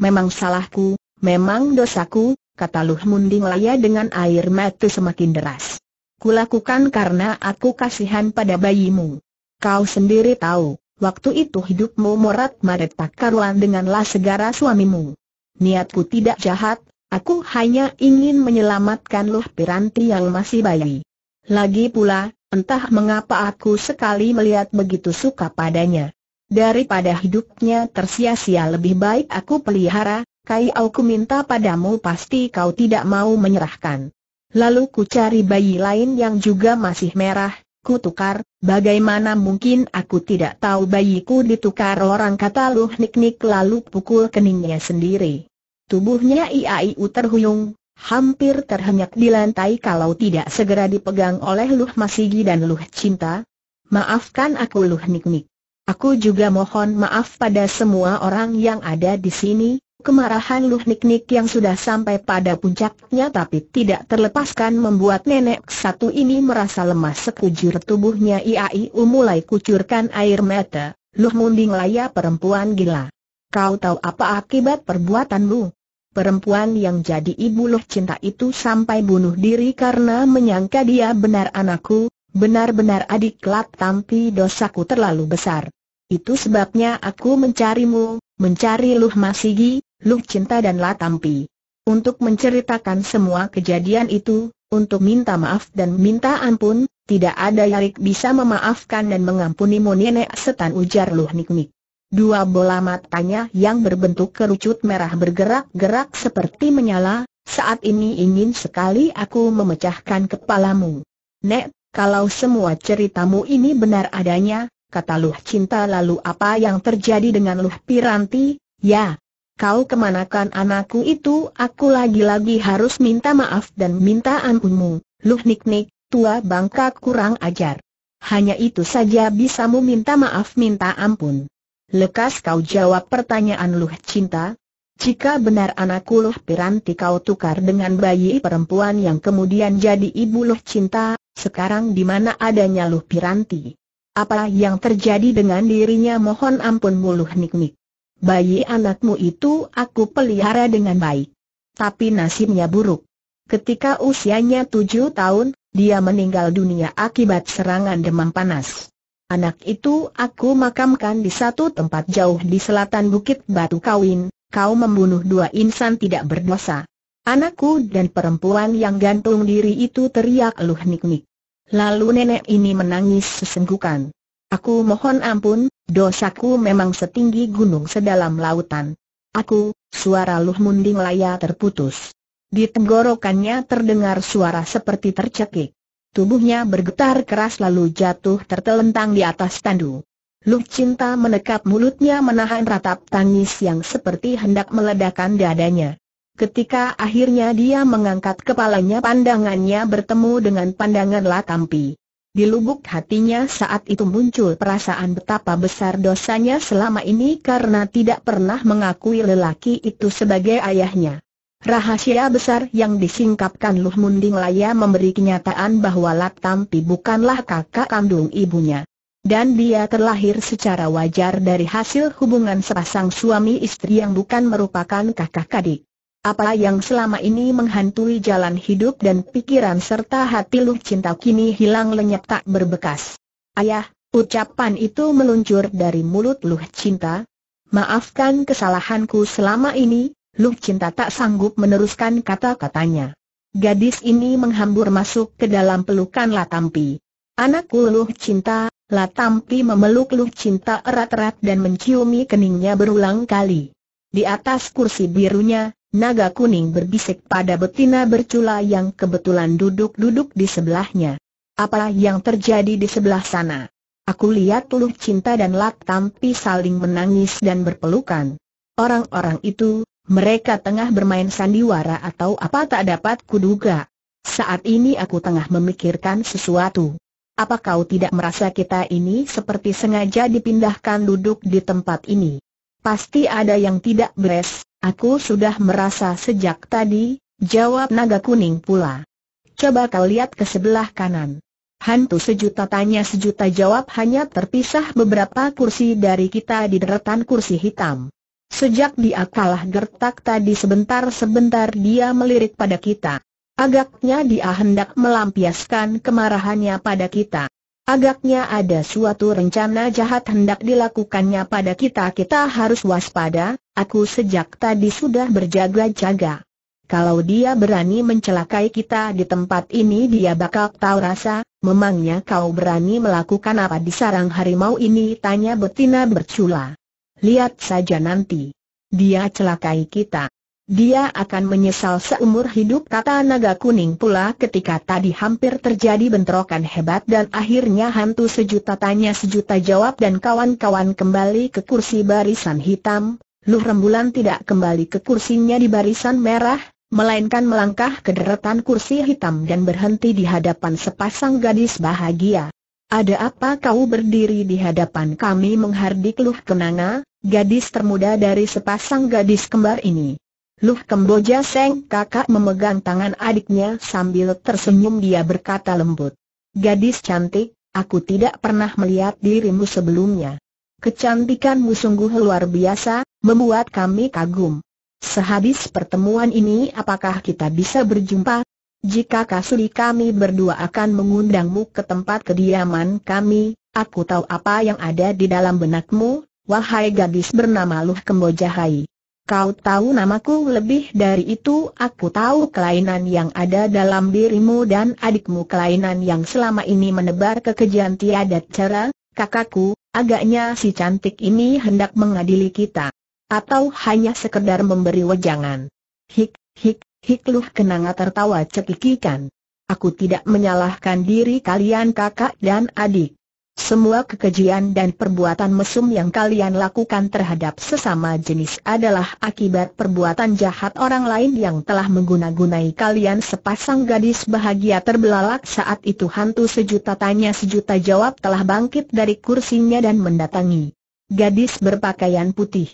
Memang salahku, memang dosaku, kata Luh Munding Laya dengan air mata semakin deras. Kulakukan karena aku kasihan pada bayimu. Kau sendiri tahu, Waktu itu hidupmu morat maret tak karuan denganlah segara suamimu. Niatku tidak jahat, aku hanya ingin menyelamatkan Luh Piranti yang masih bayi. Lagi pula, entah mengapa aku sekali melihat begitu suka padanya. Daripada hidupnya tersia-sia lebih baik aku pelihara, kai aku minta padamu pasti kau tidak mau menyerahkan. Lalu ku cari bayi lain yang juga masih merah, Aku tukar, bagaimana mungkin aku tidak tahu bayiku ditukar orang kata Luh Nik lalu pukul keningnya sendiri. Tubuhnya Iaiu terhuyung, hampir terhenyak di lantai kalau tidak segera dipegang oleh Luh Masigi dan Luh Cinta. Maafkan aku Luh Nik Aku juga mohon maaf pada semua orang yang ada di sini, Kemarahan Luh niknik yang sudah sampai pada puncaknya tapi tidak terlepaskan membuat nenek satu ini merasa lemas sekujur tubuhnya Iaiu mulai kucurkan air mata. Luh munding laya perempuan gila. Kau tahu apa akibat perbuatanmu? Perempuan yang jadi ibu Luh cinta itu sampai bunuh diri karena menyangka dia benar anakku, benar-benar adik kelak tampi dosaku terlalu besar. Itu sebabnya aku mencarimu, mencari Luh Masigi, Luh Cinta dan Latampi. Untuk menceritakan semua kejadian itu, untuk minta maaf dan minta ampun, tidak ada yang bisa memaafkan dan mengampuni Nenek setan ujar Luh Nik Nik. Dua bola matanya yang berbentuk kerucut merah bergerak-gerak seperti menyala, saat ini ingin sekali aku memecahkan kepalamu. Nek, kalau semua ceritamu ini benar adanya, kata Luh Cinta lalu apa yang terjadi dengan Luh Piranti? Ya, kau kemanakan anakku itu aku lagi-lagi harus minta maaf dan minta ampunmu, luh nik-nik, tua bangka kurang ajar. Hanya itu saja bisamu minta maaf minta ampun. Lekas kau jawab pertanyaan luh cinta, jika benar anakku luh piranti kau tukar dengan bayi perempuan yang kemudian jadi ibu luh cinta, sekarang di mana adanya luh piranti? Apa yang terjadi dengan dirinya mohon ampun muluh nik-nik. Bayi anakmu itu aku pelihara dengan baik. Tapi nasibnya buruk. Ketika usianya tujuh tahun, dia meninggal dunia akibat serangan demam panas. Anak itu aku makamkan di satu tempat jauh di selatan Bukit Batu Kawin, kau membunuh dua insan tidak berdosa. Anakku dan perempuan yang gantung diri itu teriak luh nik Lalu nenek ini menangis sesenggukan. Aku mohon ampun, dosaku memang setinggi gunung sedalam lautan. Aku, suara Luh Munding Laya terputus. Di tenggorokannya terdengar suara seperti tercekik. Tubuhnya bergetar keras lalu jatuh tertelentang di atas tandu. Luh Cinta menekap mulutnya menahan ratap tangis yang seperti hendak meledakkan dadanya. Ketika akhirnya dia mengangkat kepalanya pandangannya bertemu dengan pandangan Latampi. Di lubuk hatinya saat itu muncul perasaan betapa besar dosanya selama ini karena tidak pernah mengakui lelaki itu sebagai ayahnya. Rahasia besar yang disingkapkan Luh Munding Laya memberi kenyataan bahwa Latampi bukanlah kakak kandung ibunya. Dan dia terlahir secara wajar dari hasil hubungan sepasang suami istri yang bukan merupakan kakak kadik. Apa yang selama ini menghantui jalan hidup dan pikiran serta hati Luh Cinta kini hilang lenyap tak berbekas. Ayah, ucapan itu meluncur dari mulut Luh Cinta. Maafkan kesalahanku selama ini, Luh Cinta tak sanggup meneruskan kata-katanya. Gadis ini menghambur masuk ke dalam pelukan Latampi. Anakku Luh Cinta, Latampi memeluk Luh Cinta erat-erat dan menciumi keningnya berulang kali. Di atas kursi birunya, naga kuning berbisik pada betina bercula yang kebetulan duduk-duduk di sebelahnya. Apa yang terjadi di sebelah sana? Aku lihat Luh Cinta dan Lak Tampi saling menangis dan berpelukan. Orang-orang itu, mereka tengah bermain sandiwara atau apa tak dapat kuduga. Saat ini aku tengah memikirkan sesuatu. Apa kau tidak merasa kita ini seperti sengaja dipindahkan duduk di tempat ini? Pasti ada yang tidak beres, Aku sudah merasa sejak tadi, jawab naga kuning pula. Coba kau lihat ke sebelah kanan. Hantu sejuta tanya sejuta jawab hanya terpisah beberapa kursi dari kita di deretan kursi hitam. Sejak dia kalah gertak tadi sebentar-sebentar dia melirik pada kita. Agaknya dia hendak melampiaskan kemarahannya pada kita. Agaknya ada suatu rencana jahat hendak dilakukannya pada kita Kita harus waspada, aku sejak tadi sudah berjaga-jaga Kalau dia berani mencelakai kita di tempat ini dia bakal tahu rasa Memangnya kau berani melakukan apa di sarang harimau ini tanya betina bercula Lihat saja nanti Dia celakai kita dia akan menyesal seumur hidup kata naga kuning pula ketika tadi hampir terjadi bentrokan hebat dan akhirnya hantu sejuta tanya sejuta jawab dan kawan-kawan kembali ke kursi barisan hitam. Luh rembulan tidak kembali ke kursinya di barisan merah, melainkan melangkah ke deretan kursi hitam dan berhenti di hadapan sepasang gadis bahagia. Ada apa kau berdiri di hadapan kami menghardik Luh Kenanga, gadis termuda dari sepasang gadis kembar ini? Luh Kemboja Seng kakak memegang tangan adiknya sambil tersenyum dia berkata lembut. Gadis cantik, aku tidak pernah melihat dirimu sebelumnya. Kecantikanmu sungguh luar biasa, membuat kami kagum. Sehabis pertemuan ini apakah kita bisa berjumpa? Jika kasuri kami berdua akan mengundangmu ke tempat kediaman kami, aku tahu apa yang ada di dalam benakmu, wahai gadis bernama Luh Kembojahai. Kau tahu namaku lebih dari itu, aku tahu kelainan yang ada dalam dirimu dan adikmu kelainan yang selama ini menebar kekejian tiada cara, kakakku, agaknya si cantik ini hendak mengadili kita. Atau hanya sekedar memberi wejangan. Hik, hik, hik luh kenanga tertawa cekikikan. Aku tidak menyalahkan diri kalian kakak dan adik. Semua kekejian dan perbuatan mesum yang kalian lakukan terhadap sesama jenis adalah akibat perbuatan jahat orang lain yang telah mengguna-gunai kalian sepasang gadis bahagia terbelalak saat itu hantu sejuta tanya sejuta jawab telah bangkit dari kursinya dan mendatangi. Gadis berpakaian putih.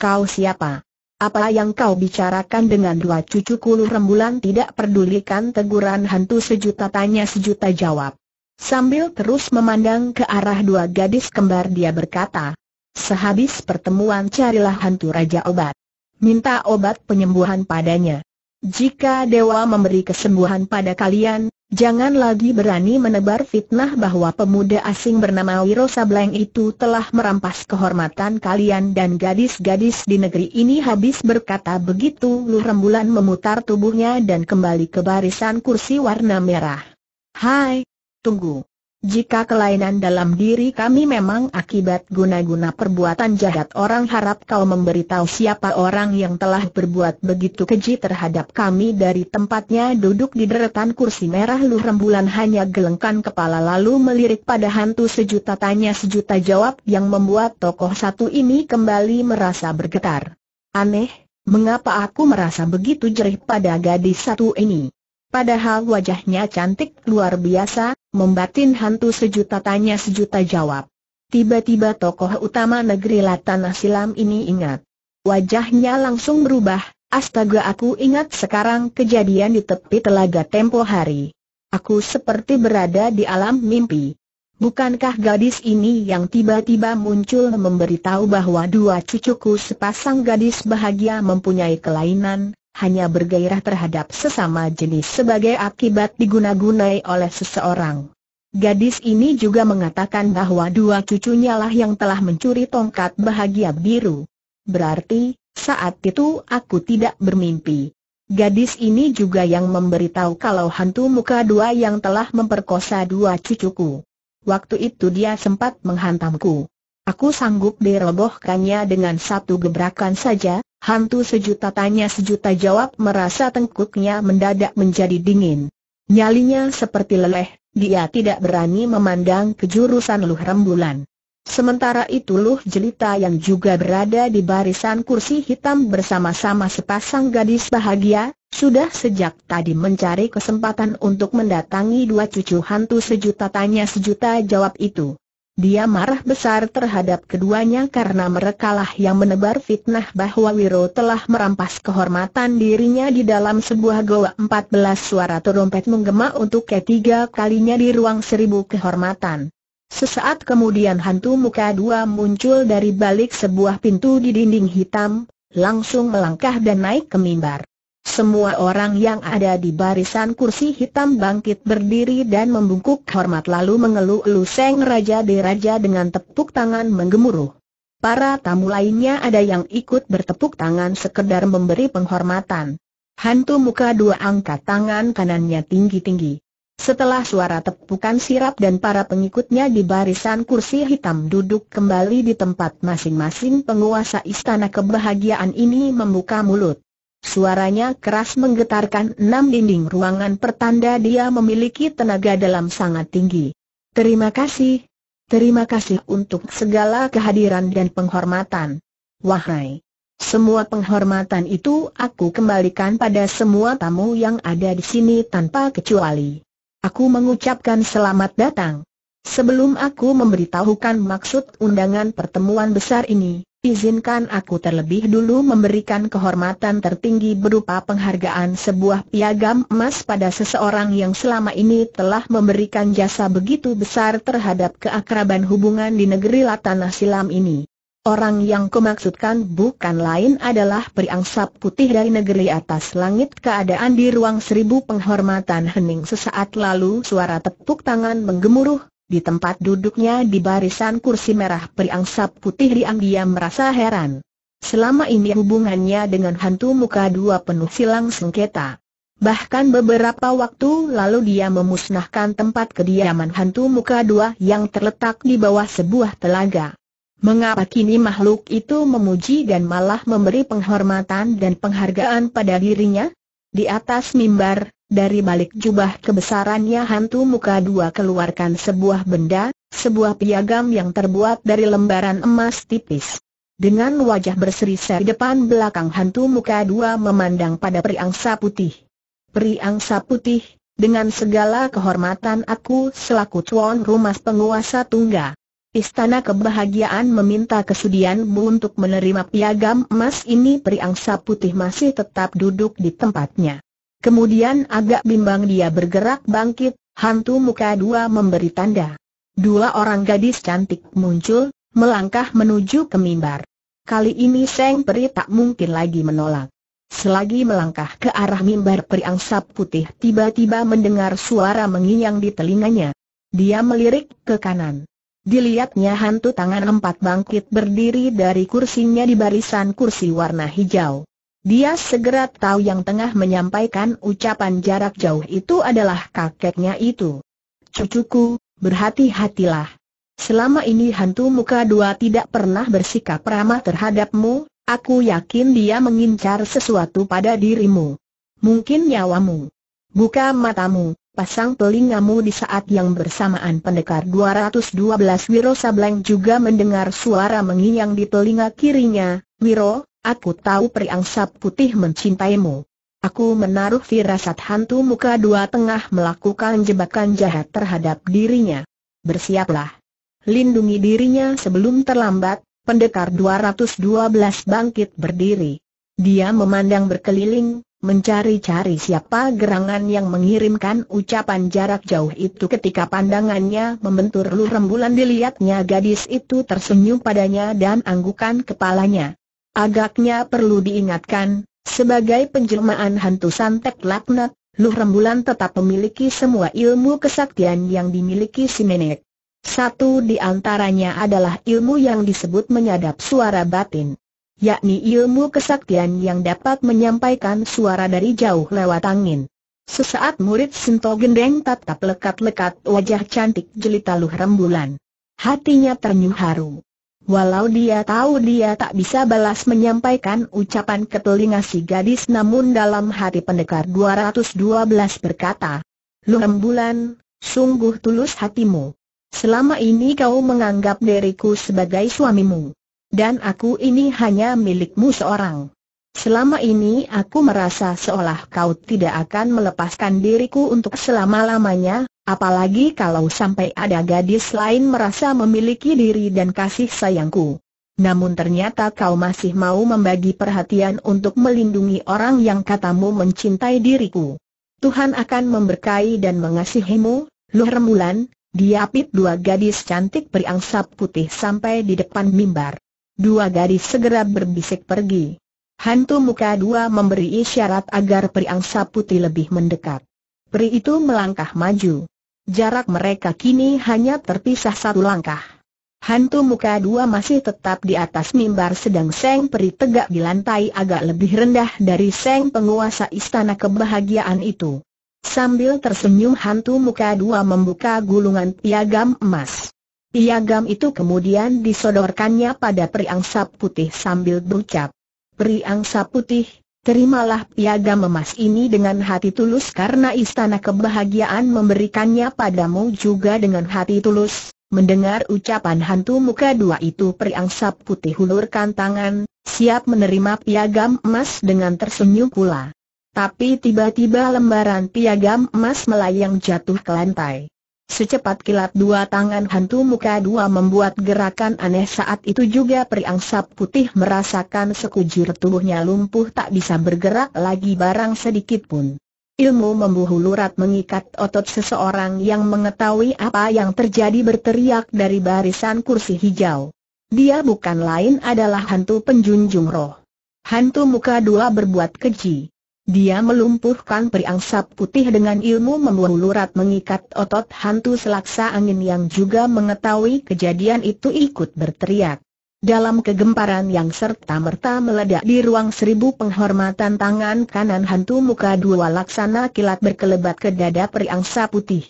Kau siapa? Apa yang kau bicarakan dengan dua cucu kulu rembulan tidak pedulikan teguran hantu sejuta tanya sejuta jawab. Sambil terus memandang ke arah dua gadis kembar dia berkata, Sehabis pertemuan carilah hantu Raja Obat. Minta obat penyembuhan padanya. Jika Dewa memberi kesembuhan pada kalian, jangan lagi berani menebar fitnah bahwa pemuda asing bernama Wiro Sableng itu telah merampas kehormatan kalian dan gadis-gadis di negeri ini habis berkata begitu Lu Rembulan memutar tubuhnya dan kembali ke barisan kursi warna merah. Hai, Tunggu. Jika kelainan dalam diri kami memang akibat guna-guna perbuatan jahat orang harap kau memberitahu siapa orang yang telah berbuat begitu keji terhadap kami dari tempatnya duduk di deretan kursi merah Luh Rembulan hanya gelengkan kepala lalu melirik pada hantu sejuta tanya sejuta jawab yang membuat tokoh satu ini kembali merasa bergetar. Aneh, mengapa aku merasa begitu jerih pada gadis satu ini? Padahal wajahnya cantik luar biasa, Membatin hantu sejuta tanya sejuta jawab. Tiba-tiba tokoh utama negeri Latanah Silam ini ingat. Wajahnya langsung berubah, astaga aku ingat sekarang kejadian di tepi telaga tempo hari. Aku seperti berada di alam mimpi. Bukankah gadis ini yang tiba-tiba muncul memberitahu bahwa dua cucuku sepasang gadis bahagia mempunyai kelainan, hanya bergairah terhadap sesama jenis sebagai akibat diguna-gunai oleh seseorang. Gadis ini juga mengatakan bahwa dua cucunya lah yang telah mencuri tongkat bahagia biru. Berarti, saat itu aku tidak bermimpi. Gadis ini juga yang memberitahu kalau hantu muka dua yang telah memperkosa dua cucuku. Waktu itu dia sempat menghantamku. Aku sanggup dirobohkannya dengan satu gebrakan saja, hantu sejuta tanya sejuta jawab merasa tengkuknya mendadak menjadi dingin. Nyalinya seperti leleh, dia tidak berani memandang kejurusan Luh Rembulan. Sementara itu Luh Jelita yang juga berada di barisan kursi hitam bersama-sama sepasang gadis bahagia, sudah sejak tadi mencari kesempatan untuk mendatangi dua cucu hantu sejuta tanya sejuta jawab itu. Dia marah besar terhadap keduanya karena merekalah yang menebar fitnah bahwa Wiro telah merampas kehormatan dirinya di dalam sebuah goa 14 suara terompet menggema untuk ketiga kalinya di ruang seribu kehormatan. Sesaat kemudian hantu muka dua muncul dari balik sebuah pintu di dinding hitam, langsung melangkah dan naik ke mimbar. Semua orang yang ada di barisan kursi hitam bangkit berdiri dan membungkuk hormat lalu mengeluh-eluh Seng Raja Deraja dengan tepuk tangan menggemuruh. Para tamu lainnya ada yang ikut bertepuk tangan sekedar memberi penghormatan. Hantu muka dua angkat tangan kanannya tinggi-tinggi. Setelah suara tepukan sirap dan para pengikutnya di barisan kursi hitam duduk kembali di tempat masing-masing penguasa istana kebahagiaan ini membuka mulut. Suaranya keras menggetarkan enam dinding ruangan pertanda dia memiliki tenaga dalam sangat tinggi. Terima kasih. Terima kasih untuk segala kehadiran dan penghormatan. Wahai. Semua penghormatan itu aku kembalikan pada semua tamu yang ada di sini tanpa kecuali. Aku mengucapkan selamat datang. Sebelum aku memberitahukan maksud undangan pertemuan besar ini, Izinkan aku terlebih dulu memberikan kehormatan tertinggi berupa penghargaan sebuah piagam emas pada seseorang yang selama ini telah memberikan jasa begitu besar terhadap keakraban hubungan di negeri Latanah Silam ini. Orang yang kumaksudkan bukan lain adalah periangsap putih dari negeri atas langit keadaan di ruang seribu penghormatan hening sesaat lalu suara tepuk tangan menggemuruh di tempat duduknya di barisan kursi merah periangsap putih riang dia merasa heran. Selama ini hubungannya dengan hantu muka dua penuh silang sengketa. Bahkan beberapa waktu lalu dia memusnahkan tempat kediaman hantu muka dua yang terletak di bawah sebuah telaga. Mengapa kini makhluk itu memuji dan malah memberi penghormatan dan penghargaan pada dirinya? Di atas mimbar, dari balik jubah kebesarannya hantu muka dua keluarkan sebuah benda, sebuah piagam yang terbuat dari lembaran emas tipis. Dengan wajah berseri-seri depan belakang hantu muka dua memandang pada periangsa putih. Periangsa putih, dengan segala kehormatan aku selaku tuan rumah penguasa tungga. Istana kebahagiaan meminta kesudianmu untuk menerima piagam emas ini periangsa putih masih tetap duduk di tempatnya. Kemudian agak bimbang dia bergerak bangkit, hantu muka dua memberi tanda. Dua orang gadis cantik muncul, melangkah menuju ke mimbar. Kali ini Seng Peri tak mungkin lagi menolak. Selagi melangkah ke arah mimbar periangsap putih tiba-tiba mendengar suara menginyang di telinganya. Dia melirik ke kanan. Dilihatnya hantu tangan empat bangkit berdiri dari kursinya di barisan kursi warna hijau. Dia segera tahu yang tengah menyampaikan ucapan jarak jauh itu adalah kakeknya itu. Cucuku, berhati-hatilah. Selama ini hantu muka dua tidak pernah bersikap ramah terhadapmu, aku yakin dia mengincar sesuatu pada dirimu. Mungkin nyawamu. Buka matamu, pasang telingamu di saat yang bersamaan pendekar 212 Wiro Sableng juga mendengar suara menginyang di telinga kirinya, Wiro, Aku tahu periangsap putih mencintaimu. Aku menaruh firasat hantu muka dua tengah melakukan jebakan jahat terhadap dirinya. Bersiaplah. Lindungi dirinya sebelum terlambat, pendekar 212 bangkit berdiri. Dia memandang berkeliling, mencari-cari siapa gerangan yang mengirimkan ucapan jarak jauh itu ketika pandangannya membentur lu rembulan dilihatnya gadis itu tersenyum padanya dan anggukan kepalanya. Agaknya perlu diingatkan, sebagai penjelmaan hantu santet laknat, Luh Rembulan tetap memiliki semua ilmu kesaktian yang dimiliki si nenek. Satu di antaranya adalah ilmu yang disebut menyadap suara batin yakni ilmu kesaktian yang dapat menyampaikan suara dari jauh lewat angin. Sesaat murid Sinto Gendeng tatap lekat-lekat wajah cantik jelita Luh Rembulan. Hatinya ternyuh haru. Walau dia tahu dia tak bisa balas menyampaikan ucapan ke telinga si gadis namun dalam hati pendekar 212 berkata, Lu rembulan, sungguh tulus hatimu. Selama ini kau menganggap diriku sebagai suamimu. Dan aku ini hanya milikmu seorang. Selama ini aku merasa seolah kau tidak akan melepaskan diriku untuk selama-lamanya, apalagi kalau sampai ada gadis lain merasa memiliki diri dan kasih sayangku. Namun ternyata kau masih mau membagi perhatian untuk melindungi orang yang katamu mencintai diriku. Tuhan akan memberkahi dan mengasihimu, Luher Mulan, diapit dua gadis cantik berangsap putih sampai di depan mimbar. Dua gadis segera berbisik pergi. Hantu muka dua memberi isyarat agar Angsa Putih lebih mendekat. Peri itu melangkah maju. Jarak mereka kini hanya terpisah satu langkah. Hantu muka dua masih tetap di atas mimbar sedang Seng Peri tegak di lantai agak lebih rendah dari Seng penguasa istana kebahagiaan itu. Sambil tersenyum hantu muka dua membuka gulungan piagam emas. Piagam itu kemudian disodorkannya pada Angsa Putih sambil berucap. Peri angsa putih, terimalah piagam emas ini dengan hati tulus karena istana kebahagiaan memberikannya padamu juga dengan hati tulus. Mendengar ucapan hantu muka dua itu peri angsa putih hulurkan tangan, siap menerima piagam emas dengan tersenyum pula. Tapi tiba-tiba lembaran piagam emas melayang jatuh ke lantai. Secepat kilat dua tangan hantu muka dua membuat gerakan aneh saat itu juga periangsap putih merasakan sekujur tubuhnya lumpuh tak bisa bergerak lagi barang sedikit pun. Ilmu membuhu lurat mengikat otot seseorang yang mengetahui apa yang terjadi berteriak dari barisan kursi hijau. Dia bukan lain adalah hantu penjunjung roh. Hantu muka dua berbuat keji. Dia melumpuhkan periangsap putih dengan ilmu memulurat mengikat otot hantu selaksa angin yang juga mengetahui kejadian itu ikut berteriak. Dalam kegemparan yang serta-merta meledak di ruang seribu penghormatan tangan kanan hantu muka dua laksana kilat berkelebat ke dada periangsa putih.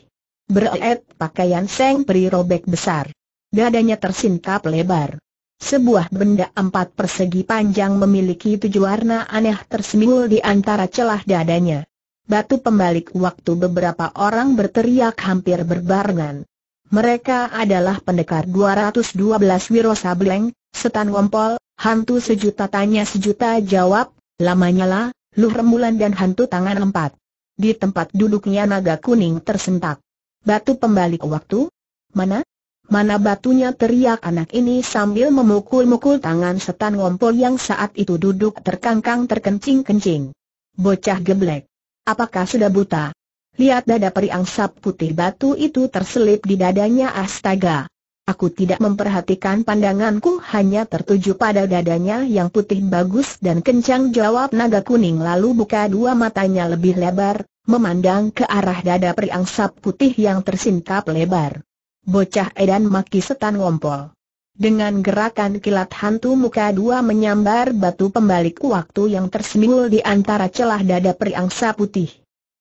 Beret pakaian seng peri robek besar. Dadanya tersingkap lebar. Sebuah benda empat persegi panjang memiliki tujuh warna aneh tersembul di antara celah dadanya. Batu pembalik waktu beberapa orang berteriak hampir berbarengan. Mereka adalah pendekar 212 Wiro Sableng, Setan Wompol, Hantu Sejuta Tanya Sejuta Jawab, Lamanyala, Luh Rembulan dan Hantu Tangan Empat. Di tempat duduknya naga kuning tersentak. Batu pembalik waktu? Mana? Mana batunya teriak anak ini sambil memukul-mukul tangan setan ngompol yang saat itu duduk terkangkang terkencing-kencing. Bocah geblek. Apakah sudah buta? Lihat dada periangsap putih batu itu terselip di dadanya astaga. Aku tidak memperhatikan pandanganku hanya tertuju pada dadanya yang putih bagus dan kencang jawab naga kuning lalu buka dua matanya lebih lebar, memandang ke arah dada periangsap putih yang tersingkap lebar. Bocah edan maki setan ngompol. Dengan gerakan kilat hantu muka dua menyambar batu pembalik waktu yang tersembul di antara celah dada periangsa putih.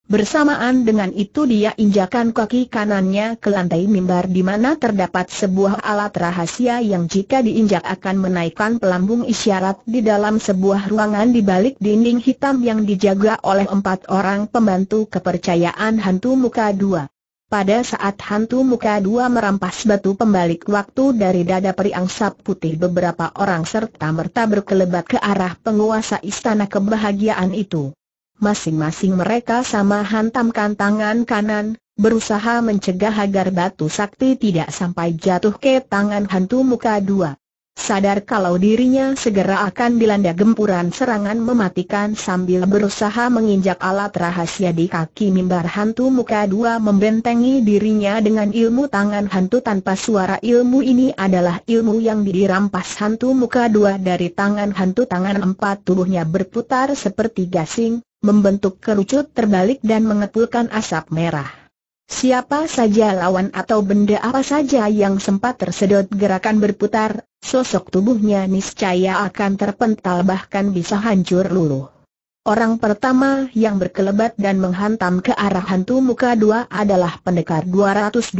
Bersamaan dengan itu dia injakan kaki kanannya ke lantai mimbar di mana terdapat sebuah alat rahasia yang jika diinjak akan menaikkan pelambung isyarat di dalam sebuah ruangan di balik dinding hitam yang dijaga oleh empat orang pembantu kepercayaan hantu muka dua. Pada saat hantu muka dua merampas batu pembalik waktu dari dada periangsa putih beberapa orang serta merta berkelebat ke arah penguasa istana kebahagiaan itu. Masing-masing mereka sama hantamkan tangan kanan, berusaha mencegah agar batu sakti tidak sampai jatuh ke tangan hantu muka dua. Sadar kalau dirinya segera akan dilanda gempuran serangan mematikan sambil berusaha menginjak alat rahasia di kaki mimbar hantu muka dua membentengi dirinya dengan ilmu tangan hantu tanpa suara ilmu ini adalah ilmu yang dirampas hantu muka dua dari tangan hantu tangan empat tubuhnya berputar seperti gasing, membentuk kerucut terbalik dan mengepulkan asap merah. Siapa saja lawan atau benda apa saja yang sempat tersedot gerakan berputar, sosok tubuhnya niscaya akan terpental bahkan bisa hancur luluh. Orang pertama yang berkelebat dan menghantam ke arah hantu muka dua adalah pendekar 212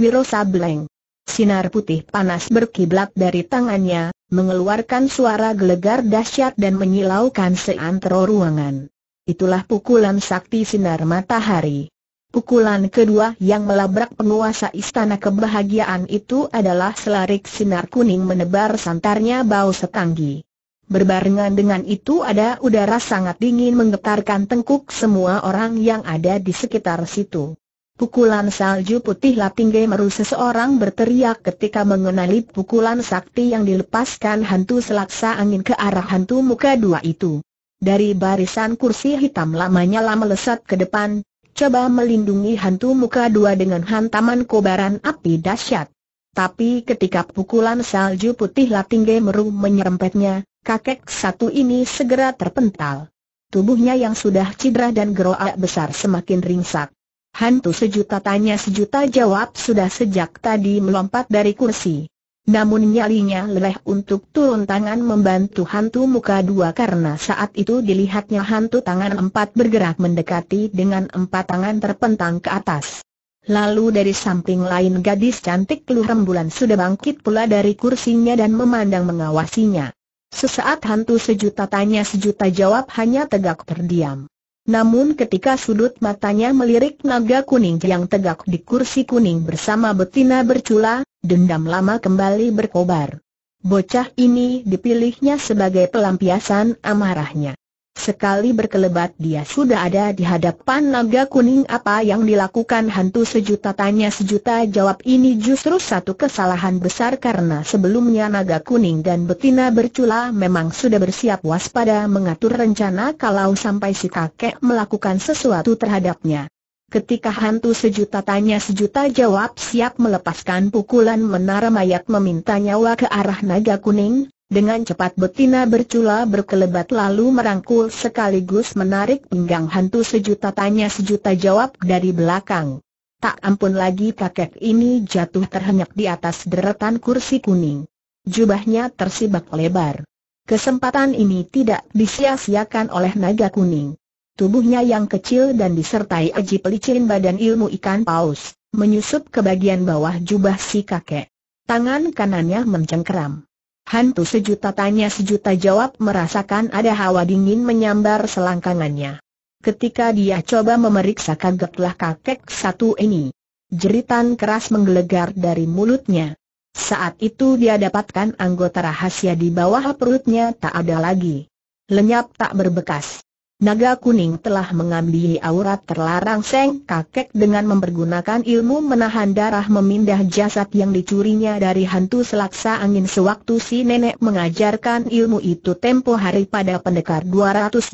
Wiro Sableng. Sinar putih panas berkiblat dari tangannya, mengeluarkan suara gelegar dahsyat dan menyilaukan seantero ruangan. Itulah pukulan sakti sinar matahari. Pukulan kedua yang melabrak penguasa istana kebahagiaan itu adalah selarik sinar kuning menebar santarnya bau setanggi. Berbarengan dengan itu ada udara sangat dingin menggetarkan tengkuk semua orang yang ada di sekitar situ. Pukulan salju putih Latingge Meru seseorang berteriak ketika mengenali pukulan sakti yang dilepaskan hantu selaksa angin ke arah hantu muka dua itu. Dari barisan kursi hitam lamanya lama lesat ke depan, coba melindungi hantu muka dua dengan hantaman kobaran api dahsyat. Tapi ketika pukulan salju putih Latingge Meru menyerempetnya, kakek satu ini segera terpental. Tubuhnya yang sudah cedera dan geroak besar semakin ringsak. Hantu sejuta tanya sejuta jawab sudah sejak tadi melompat dari kursi. Namun nyalinya leleh untuk turun tangan membantu hantu muka dua karena saat itu dilihatnya hantu tangan empat bergerak mendekati dengan empat tangan terpentang ke atas. Lalu dari samping lain gadis cantik peluh rembulan sudah bangkit pula dari kursinya dan memandang mengawasinya. Sesaat hantu sejuta tanya sejuta jawab hanya tegak terdiam. Namun ketika sudut matanya melirik naga kuning yang tegak di kursi kuning bersama betina bercula, dendam lama kembali berkobar. Bocah ini dipilihnya sebagai pelampiasan amarahnya. Sekali berkelebat dia sudah ada di hadapan naga kuning apa yang dilakukan hantu sejuta tanya sejuta jawab ini justru satu kesalahan besar karena sebelumnya naga kuning dan betina bercula memang sudah bersiap waspada mengatur rencana kalau sampai si kakek melakukan sesuatu terhadapnya. Ketika hantu sejuta tanya sejuta jawab siap melepaskan pukulan menara mayat meminta nyawa ke arah naga kuning, dengan cepat betina bercula berkelebat lalu merangkul sekaligus menarik pinggang hantu sejuta tanya sejuta jawab dari belakang. Tak ampun lagi kakek ini jatuh terhenyak di atas deretan kursi kuning. Jubahnya tersibak lebar. Kesempatan ini tidak disia-siakan oleh naga kuning. Tubuhnya yang kecil dan disertai aji pelicin badan ilmu ikan paus, menyusup ke bagian bawah jubah si kakek. Tangan kanannya mencengkeram. Hantu sejuta tanya sejuta jawab merasakan ada hawa dingin menyambar selangkangannya. Ketika dia coba memeriksa kagetlah kakek satu ini. Jeritan keras menggelegar dari mulutnya. Saat itu dia dapatkan anggota rahasia di bawah perutnya tak ada lagi. Lenyap tak berbekas. Naga kuning telah mengambil aurat terlarang Seng kakek dengan mempergunakan ilmu menahan darah memindah jasad yang dicurinya dari hantu selaksa angin sewaktu si nenek mengajarkan ilmu itu tempo hari pada pendekar 212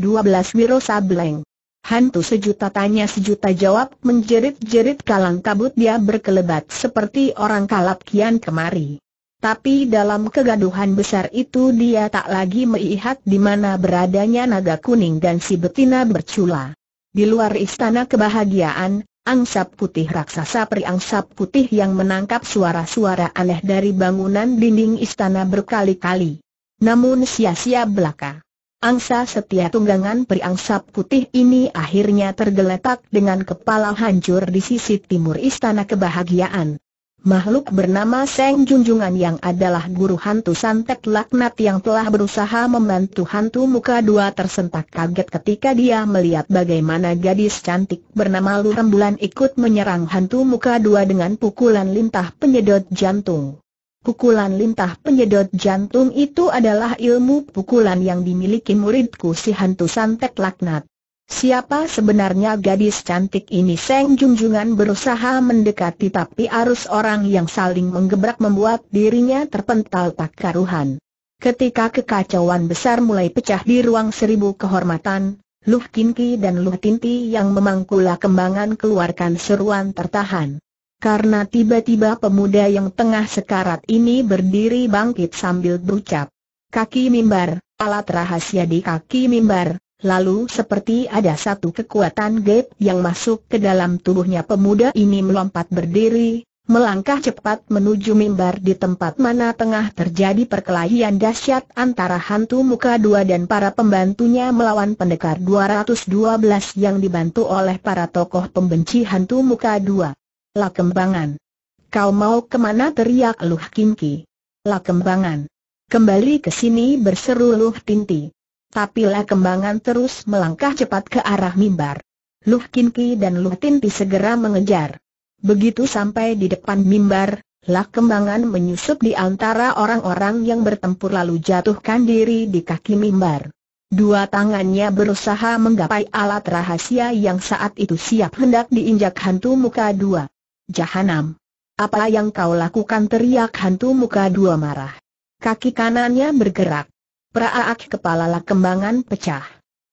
Wiro Sableng. Hantu sejuta tanya sejuta jawab menjerit-jerit kalang kabut dia berkelebat seperti orang kalap kian kemari. Tapi dalam kegaduhan besar itu dia tak lagi melihat di mana beradanya naga kuning dan si betina bercula. Di luar istana kebahagiaan, angsa putih raksasa peri angsap putih yang menangkap suara-suara aneh dari bangunan dinding istana berkali-kali. Namun sia-sia belaka. Angsa setia tunggangan peri angsap putih ini akhirnya tergeletak dengan kepala hancur di sisi timur istana kebahagiaan. Makhluk bernama Seng Junjungan yang adalah guru hantu santet laknat yang telah berusaha membantu hantu muka dua tersentak kaget ketika dia melihat bagaimana gadis cantik bernama Lu Rembulan ikut menyerang hantu muka dua dengan pukulan lintah penyedot jantung. Pukulan lintah penyedot jantung itu adalah ilmu pukulan yang dimiliki muridku si hantu santet laknat. Siapa sebenarnya gadis cantik ini? Seng junjungan berusaha mendekati tapi arus orang yang saling menggebrak membuat dirinya terpental tak karuhan. Ketika kekacauan besar mulai pecah di ruang seribu kehormatan, Luh Kinki dan Luh Tinti yang memangkula kembangan keluarkan seruan tertahan. Karena tiba-tiba pemuda yang tengah sekarat ini berdiri bangkit sambil berucap. Kaki mimbar, alat rahasia di kaki mimbar, Lalu seperti ada satu kekuatan gaib yang masuk ke dalam tubuhnya pemuda ini melompat berdiri, melangkah cepat menuju mimbar di tempat mana tengah terjadi perkelahian dahsyat antara hantu muka dua dan para pembantunya melawan pendekar 212 yang dibantu oleh para tokoh pembenci hantu muka dua. Lakembangan, kembangan. Kau mau kemana teriak Luh Kinki. Lakembangan, kembangan. Kembali ke sini berseru Luh Tinti. Tapi lah kembangan terus melangkah cepat ke arah mimbar. Luh Kinki dan Luh Tinti segera mengejar. Begitu sampai di depan mimbar, lah kembangan menyusup di antara orang-orang yang bertempur lalu jatuhkan diri di kaki mimbar. Dua tangannya berusaha menggapai alat rahasia yang saat itu siap hendak diinjak hantu muka dua. Jahanam! Apa yang kau lakukan teriak hantu muka dua marah. Kaki kanannya bergerak. Praaak kepala kembangan pecah.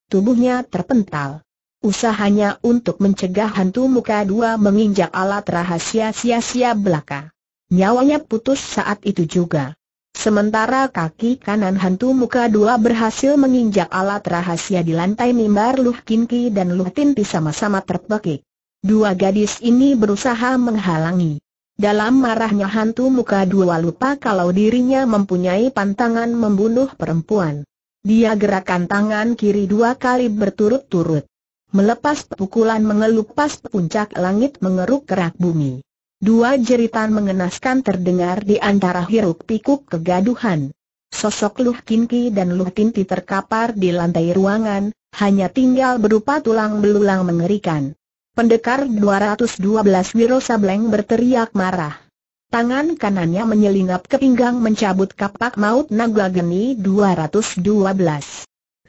Tubuhnya terpental. Usahanya untuk mencegah hantu muka dua menginjak alat rahasia sia-sia belaka. Nyawanya putus saat itu juga. Sementara kaki kanan hantu muka dua berhasil menginjak alat rahasia di lantai mimbar Luh Kinki dan Luh Tinti sama-sama terpekik. Dua gadis ini berusaha menghalangi. Dalam marahnya hantu muka dua lupa kalau dirinya mempunyai pantangan membunuh perempuan. Dia gerakan tangan kiri dua kali berturut-turut. Melepas pukulan mengelupas puncak langit mengeruk kerak bumi. Dua jeritan mengenaskan terdengar di antara hiruk pikuk kegaduhan. Sosok Luh Kinki dan Luh Tinti terkapar di lantai ruangan, hanya tinggal berupa tulang belulang mengerikan. Pendekar 212 Wiro Sableng berteriak marah. Tangan kanannya menyelinap ke pinggang mencabut kapak maut naga geni 212.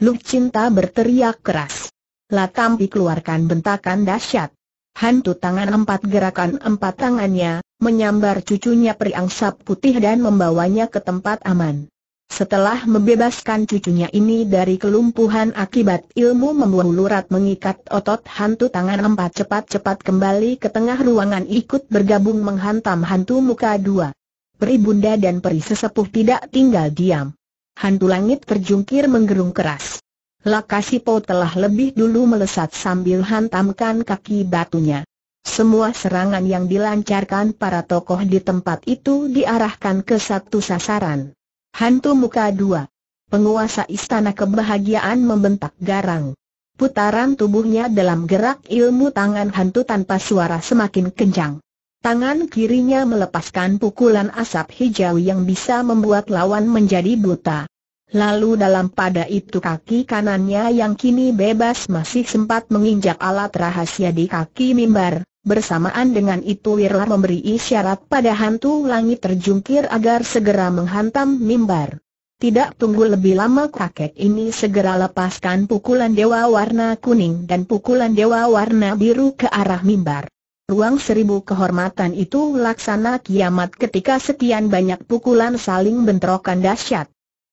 Luk Cinta berteriak keras. Latampi keluarkan bentakan dahsyat. Hantu tangan empat gerakan empat tangannya, menyambar cucunya periang Sap Putih dan membawanya ke tempat aman. Setelah membebaskan cucunya ini dari kelumpuhan akibat ilmu lurat mengikat otot hantu tangan empat cepat-cepat kembali ke tengah ruangan ikut bergabung menghantam hantu muka dua. Peri bunda dan peri sesepuh tidak tinggal diam. Hantu langit terjungkir menggerung keras. Lakasipo telah lebih dulu melesat sambil hantamkan kaki batunya. Semua serangan yang dilancarkan para tokoh di tempat itu diarahkan ke satu sasaran. Hantu muka dua. Penguasa istana kebahagiaan membentak garang. Putaran tubuhnya dalam gerak ilmu tangan hantu tanpa suara semakin kencang. Tangan kirinya melepaskan pukulan asap hijau yang bisa membuat lawan menjadi buta. Lalu dalam pada itu kaki kanannya yang kini bebas masih sempat menginjak alat rahasia di kaki mimbar. Bersamaan dengan itu Wirla memberi isyarat pada hantu langit terjungkir agar segera menghantam mimbar. Tidak tunggu lebih lama kakek ini segera lepaskan pukulan dewa warna kuning dan pukulan dewa warna biru ke arah mimbar. Ruang seribu kehormatan itu laksana kiamat ketika sekian banyak pukulan saling bentrokan dahsyat.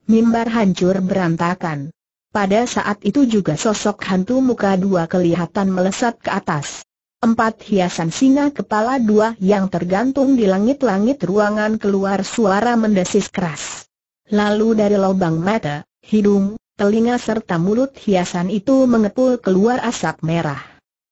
Mimbar hancur berantakan. Pada saat itu juga sosok hantu muka dua kelihatan melesat ke atas. Empat hiasan singa kepala dua yang tergantung di langit-langit ruangan keluar suara mendesis keras. Lalu dari lubang mata, hidung, telinga serta mulut hiasan itu mengepul keluar asap merah.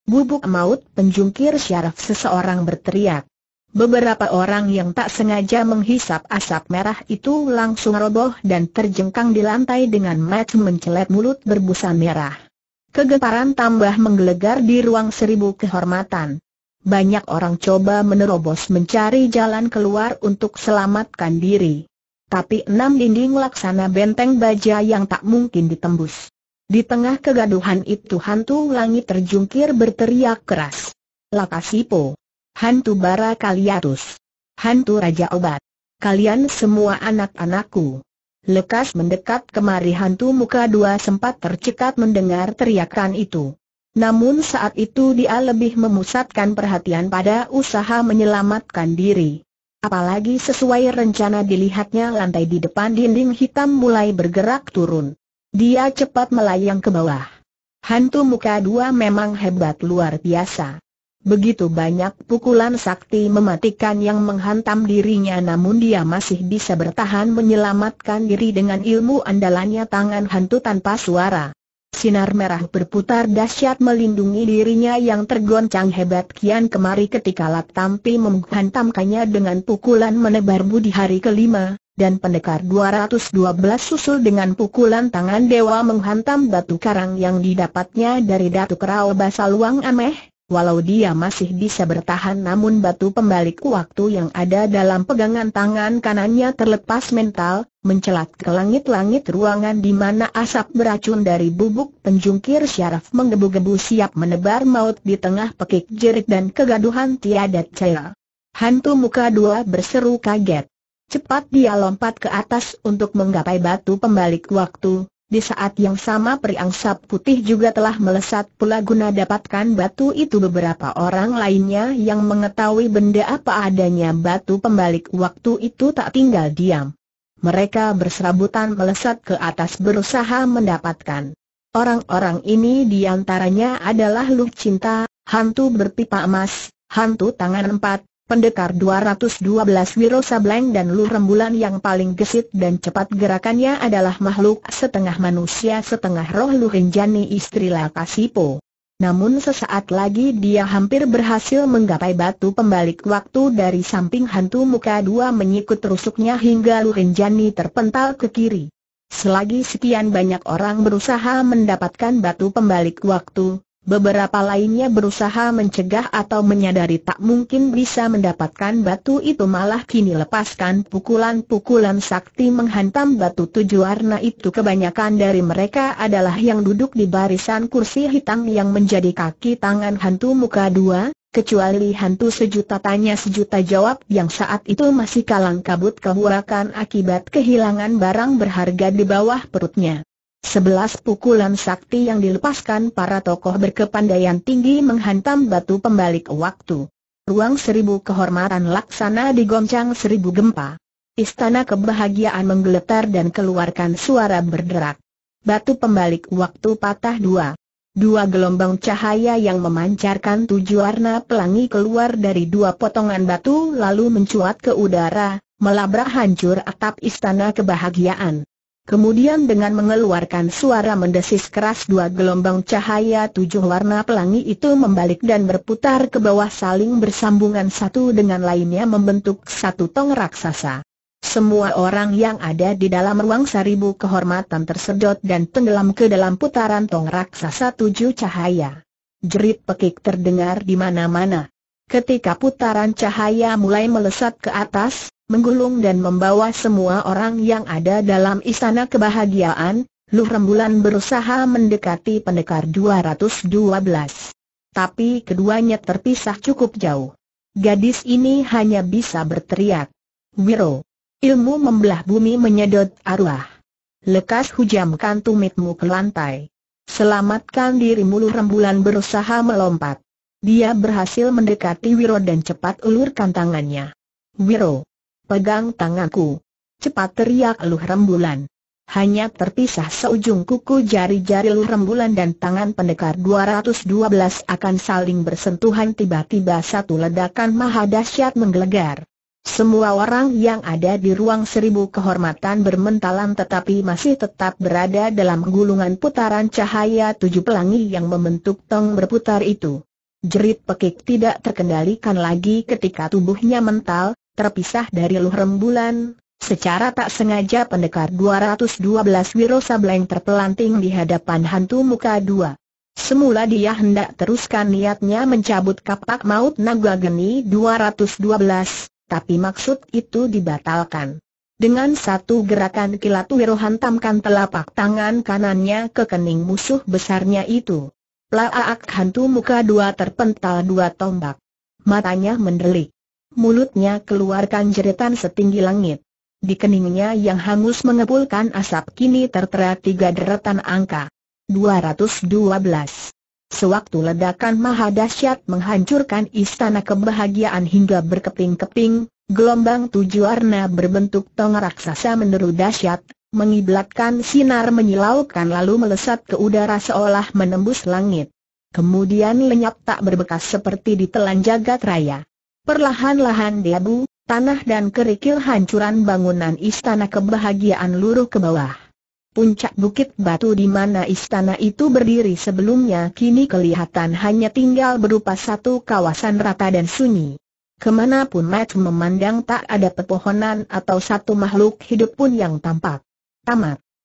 Bubuk maut penjungkir syaraf seseorang berteriak. Beberapa orang yang tak sengaja menghisap asap merah itu langsung roboh dan terjengkang di lantai dengan match mencelat mulut berbusa merah. Kegetaran tambah menggelegar di ruang seribu kehormatan. Banyak orang coba menerobos mencari jalan keluar untuk selamatkan diri. Tapi enam dinding laksana benteng baja yang tak mungkin ditembus. Di tengah kegaduhan itu hantu langit terjungkir berteriak keras. Lakasipo. Hantu bara kaliatus. Hantu raja obat. Kalian semua anak-anakku. Lekas mendekat kemari hantu muka dua sempat tercekat mendengar teriakan itu. Namun saat itu dia lebih memusatkan perhatian pada usaha menyelamatkan diri. Apalagi sesuai rencana dilihatnya lantai di depan dinding hitam mulai bergerak turun. Dia cepat melayang ke bawah. Hantu muka dua memang hebat luar biasa. Begitu banyak pukulan sakti mematikan yang menghantam dirinya namun dia masih bisa bertahan menyelamatkan diri dengan ilmu andalannya tangan hantu tanpa suara. Sinar merah berputar dahsyat melindungi dirinya yang tergoncang hebat kian kemari ketika Lap Tampi menghantamkannya dengan pukulan menebarmu budi hari kelima, dan pendekar 212 susul dengan pukulan tangan dewa menghantam batu karang yang didapatnya dari Datuk Rao Basaluang Ameh, Walau dia masih bisa bertahan namun batu pembalik waktu yang ada dalam pegangan tangan kanannya terlepas mental, mencelat ke langit-langit ruangan di mana asap beracun dari bubuk penjungkir syaraf menggebu-gebu siap menebar maut di tengah pekik jerit dan kegaduhan tiada cera. Hantu muka dua berseru kaget. Cepat dia lompat ke atas untuk menggapai batu pembalik waktu, di saat yang sama periangsap putih juga telah melesat pula guna dapatkan batu itu beberapa orang lainnya yang mengetahui benda apa adanya batu pembalik waktu itu tak tinggal diam. Mereka berserabutan melesat ke atas berusaha mendapatkan. Orang-orang ini diantaranya adalah Lu Cinta, hantu berpipa emas, hantu tangan empat, Pendekar 212 Wiro Sableng dan Lu Rembulan yang paling gesit dan cepat gerakannya adalah makhluk setengah manusia setengah roh Lu Rinjani istri Lakasipo. Namun sesaat lagi dia hampir berhasil menggapai batu pembalik waktu dari samping hantu muka dua menyikut rusuknya hingga Lu terpental ke kiri. Selagi sekian banyak orang berusaha mendapatkan batu pembalik waktu, Beberapa lainnya berusaha mencegah atau menyadari tak mungkin bisa mendapatkan batu itu malah kini lepaskan pukulan-pukulan sakti menghantam batu tujuh warna itu kebanyakan dari mereka adalah yang duduk di barisan kursi hitam yang menjadi kaki tangan hantu muka dua, kecuali hantu sejuta tanya sejuta jawab yang saat itu masih kalang kabut kehurakan akibat kehilangan barang berharga di bawah perutnya. Sebelas pukulan sakti yang dilepaskan para tokoh berkepandaian tinggi menghantam batu pembalik waktu. Ruang seribu kehormatan laksana digoncang seribu gempa. Istana kebahagiaan menggeletar dan keluarkan suara berderak. Batu pembalik waktu patah dua. Dua gelombang cahaya yang memancarkan tujuh warna pelangi keluar dari dua potongan batu lalu mencuat ke udara, melabrak hancur atap istana kebahagiaan. Kemudian dengan mengeluarkan suara mendesis keras dua gelombang cahaya tujuh warna pelangi itu membalik dan berputar ke bawah saling bersambungan satu dengan lainnya membentuk satu tong raksasa. Semua orang yang ada di dalam ruang seribu kehormatan tersedot dan tenggelam ke dalam putaran tong raksasa tujuh cahaya. Jerit pekik terdengar di mana-mana. Ketika putaran cahaya mulai melesat ke atas, menggulung dan membawa semua orang yang ada dalam istana kebahagiaan, Luh Rembulan berusaha mendekati pendekar 212. Tapi keduanya terpisah cukup jauh. Gadis ini hanya bisa berteriak. Wiro, ilmu membelah bumi menyedot arwah. Lekas hujamkan tumitmu ke lantai. Selamatkan dirimu Luh Rembulan berusaha melompat. Dia berhasil mendekati Wiro dan cepat ulurkan tangannya. Wiro, Pegang tanganku. Cepat teriak Luh Rembulan. Hanya terpisah seujung kuku jari-jari Luh Rembulan dan tangan pendekar 212 akan saling bersentuhan tiba-tiba satu ledakan mahadasyat menggelegar. Semua orang yang ada di ruang seribu kehormatan bermentalan tetapi masih tetap berada dalam gulungan putaran cahaya tujuh pelangi yang membentuk tong berputar itu. Jerit pekik tidak terkendalikan lagi ketika tubuhnya mental, terpisah dari luh rembulan, secara tak sengaja pendekar 212 Wiro Sableng terpelanting di hadapan hantu muka dua. Semula dia hendak teruskan niatnya mencabut kapak maut naga geni 212, tapi maksud itu dibatalkan. Dengan satu gerakan kilat Wiro hantamkan telapak tangan kanannya ke kening musuh besarnya itu. Plaak hantu muka dua terpental dua tombak. Matanya mendelik mulutnya keluarkan jeritan setinggi langit. Di keningnya yang hangus mengepulkan asap kini tertera tiga deretan angka. 212. Sewaktu ledakan maha dahsyat menghancurkan istana kebahagiaan hingga berkeping-keping, gelombang tujuh warna berbentuk tong raksasa meneru dahsyat, mengiblatkan sinar menyilaukan lalu melesat ke udara seolah menembus langit. Kemudian lenyap tak berbekas seperti ditelan jagat raya. Perlahan-lahan debu, tanah dan kerikil hancuran bangunan istana kebahagiaan luruh ke bawah. Puncak bukit batu di mana istana itu berdiri sebelumnya kini kelihatan hanya tinggal berupa satu kawasan rata dan sunyi. Kemanapun Matt memandang tak ada pepohonan atau satu makhluk hidup pun yang tampak. Tamat.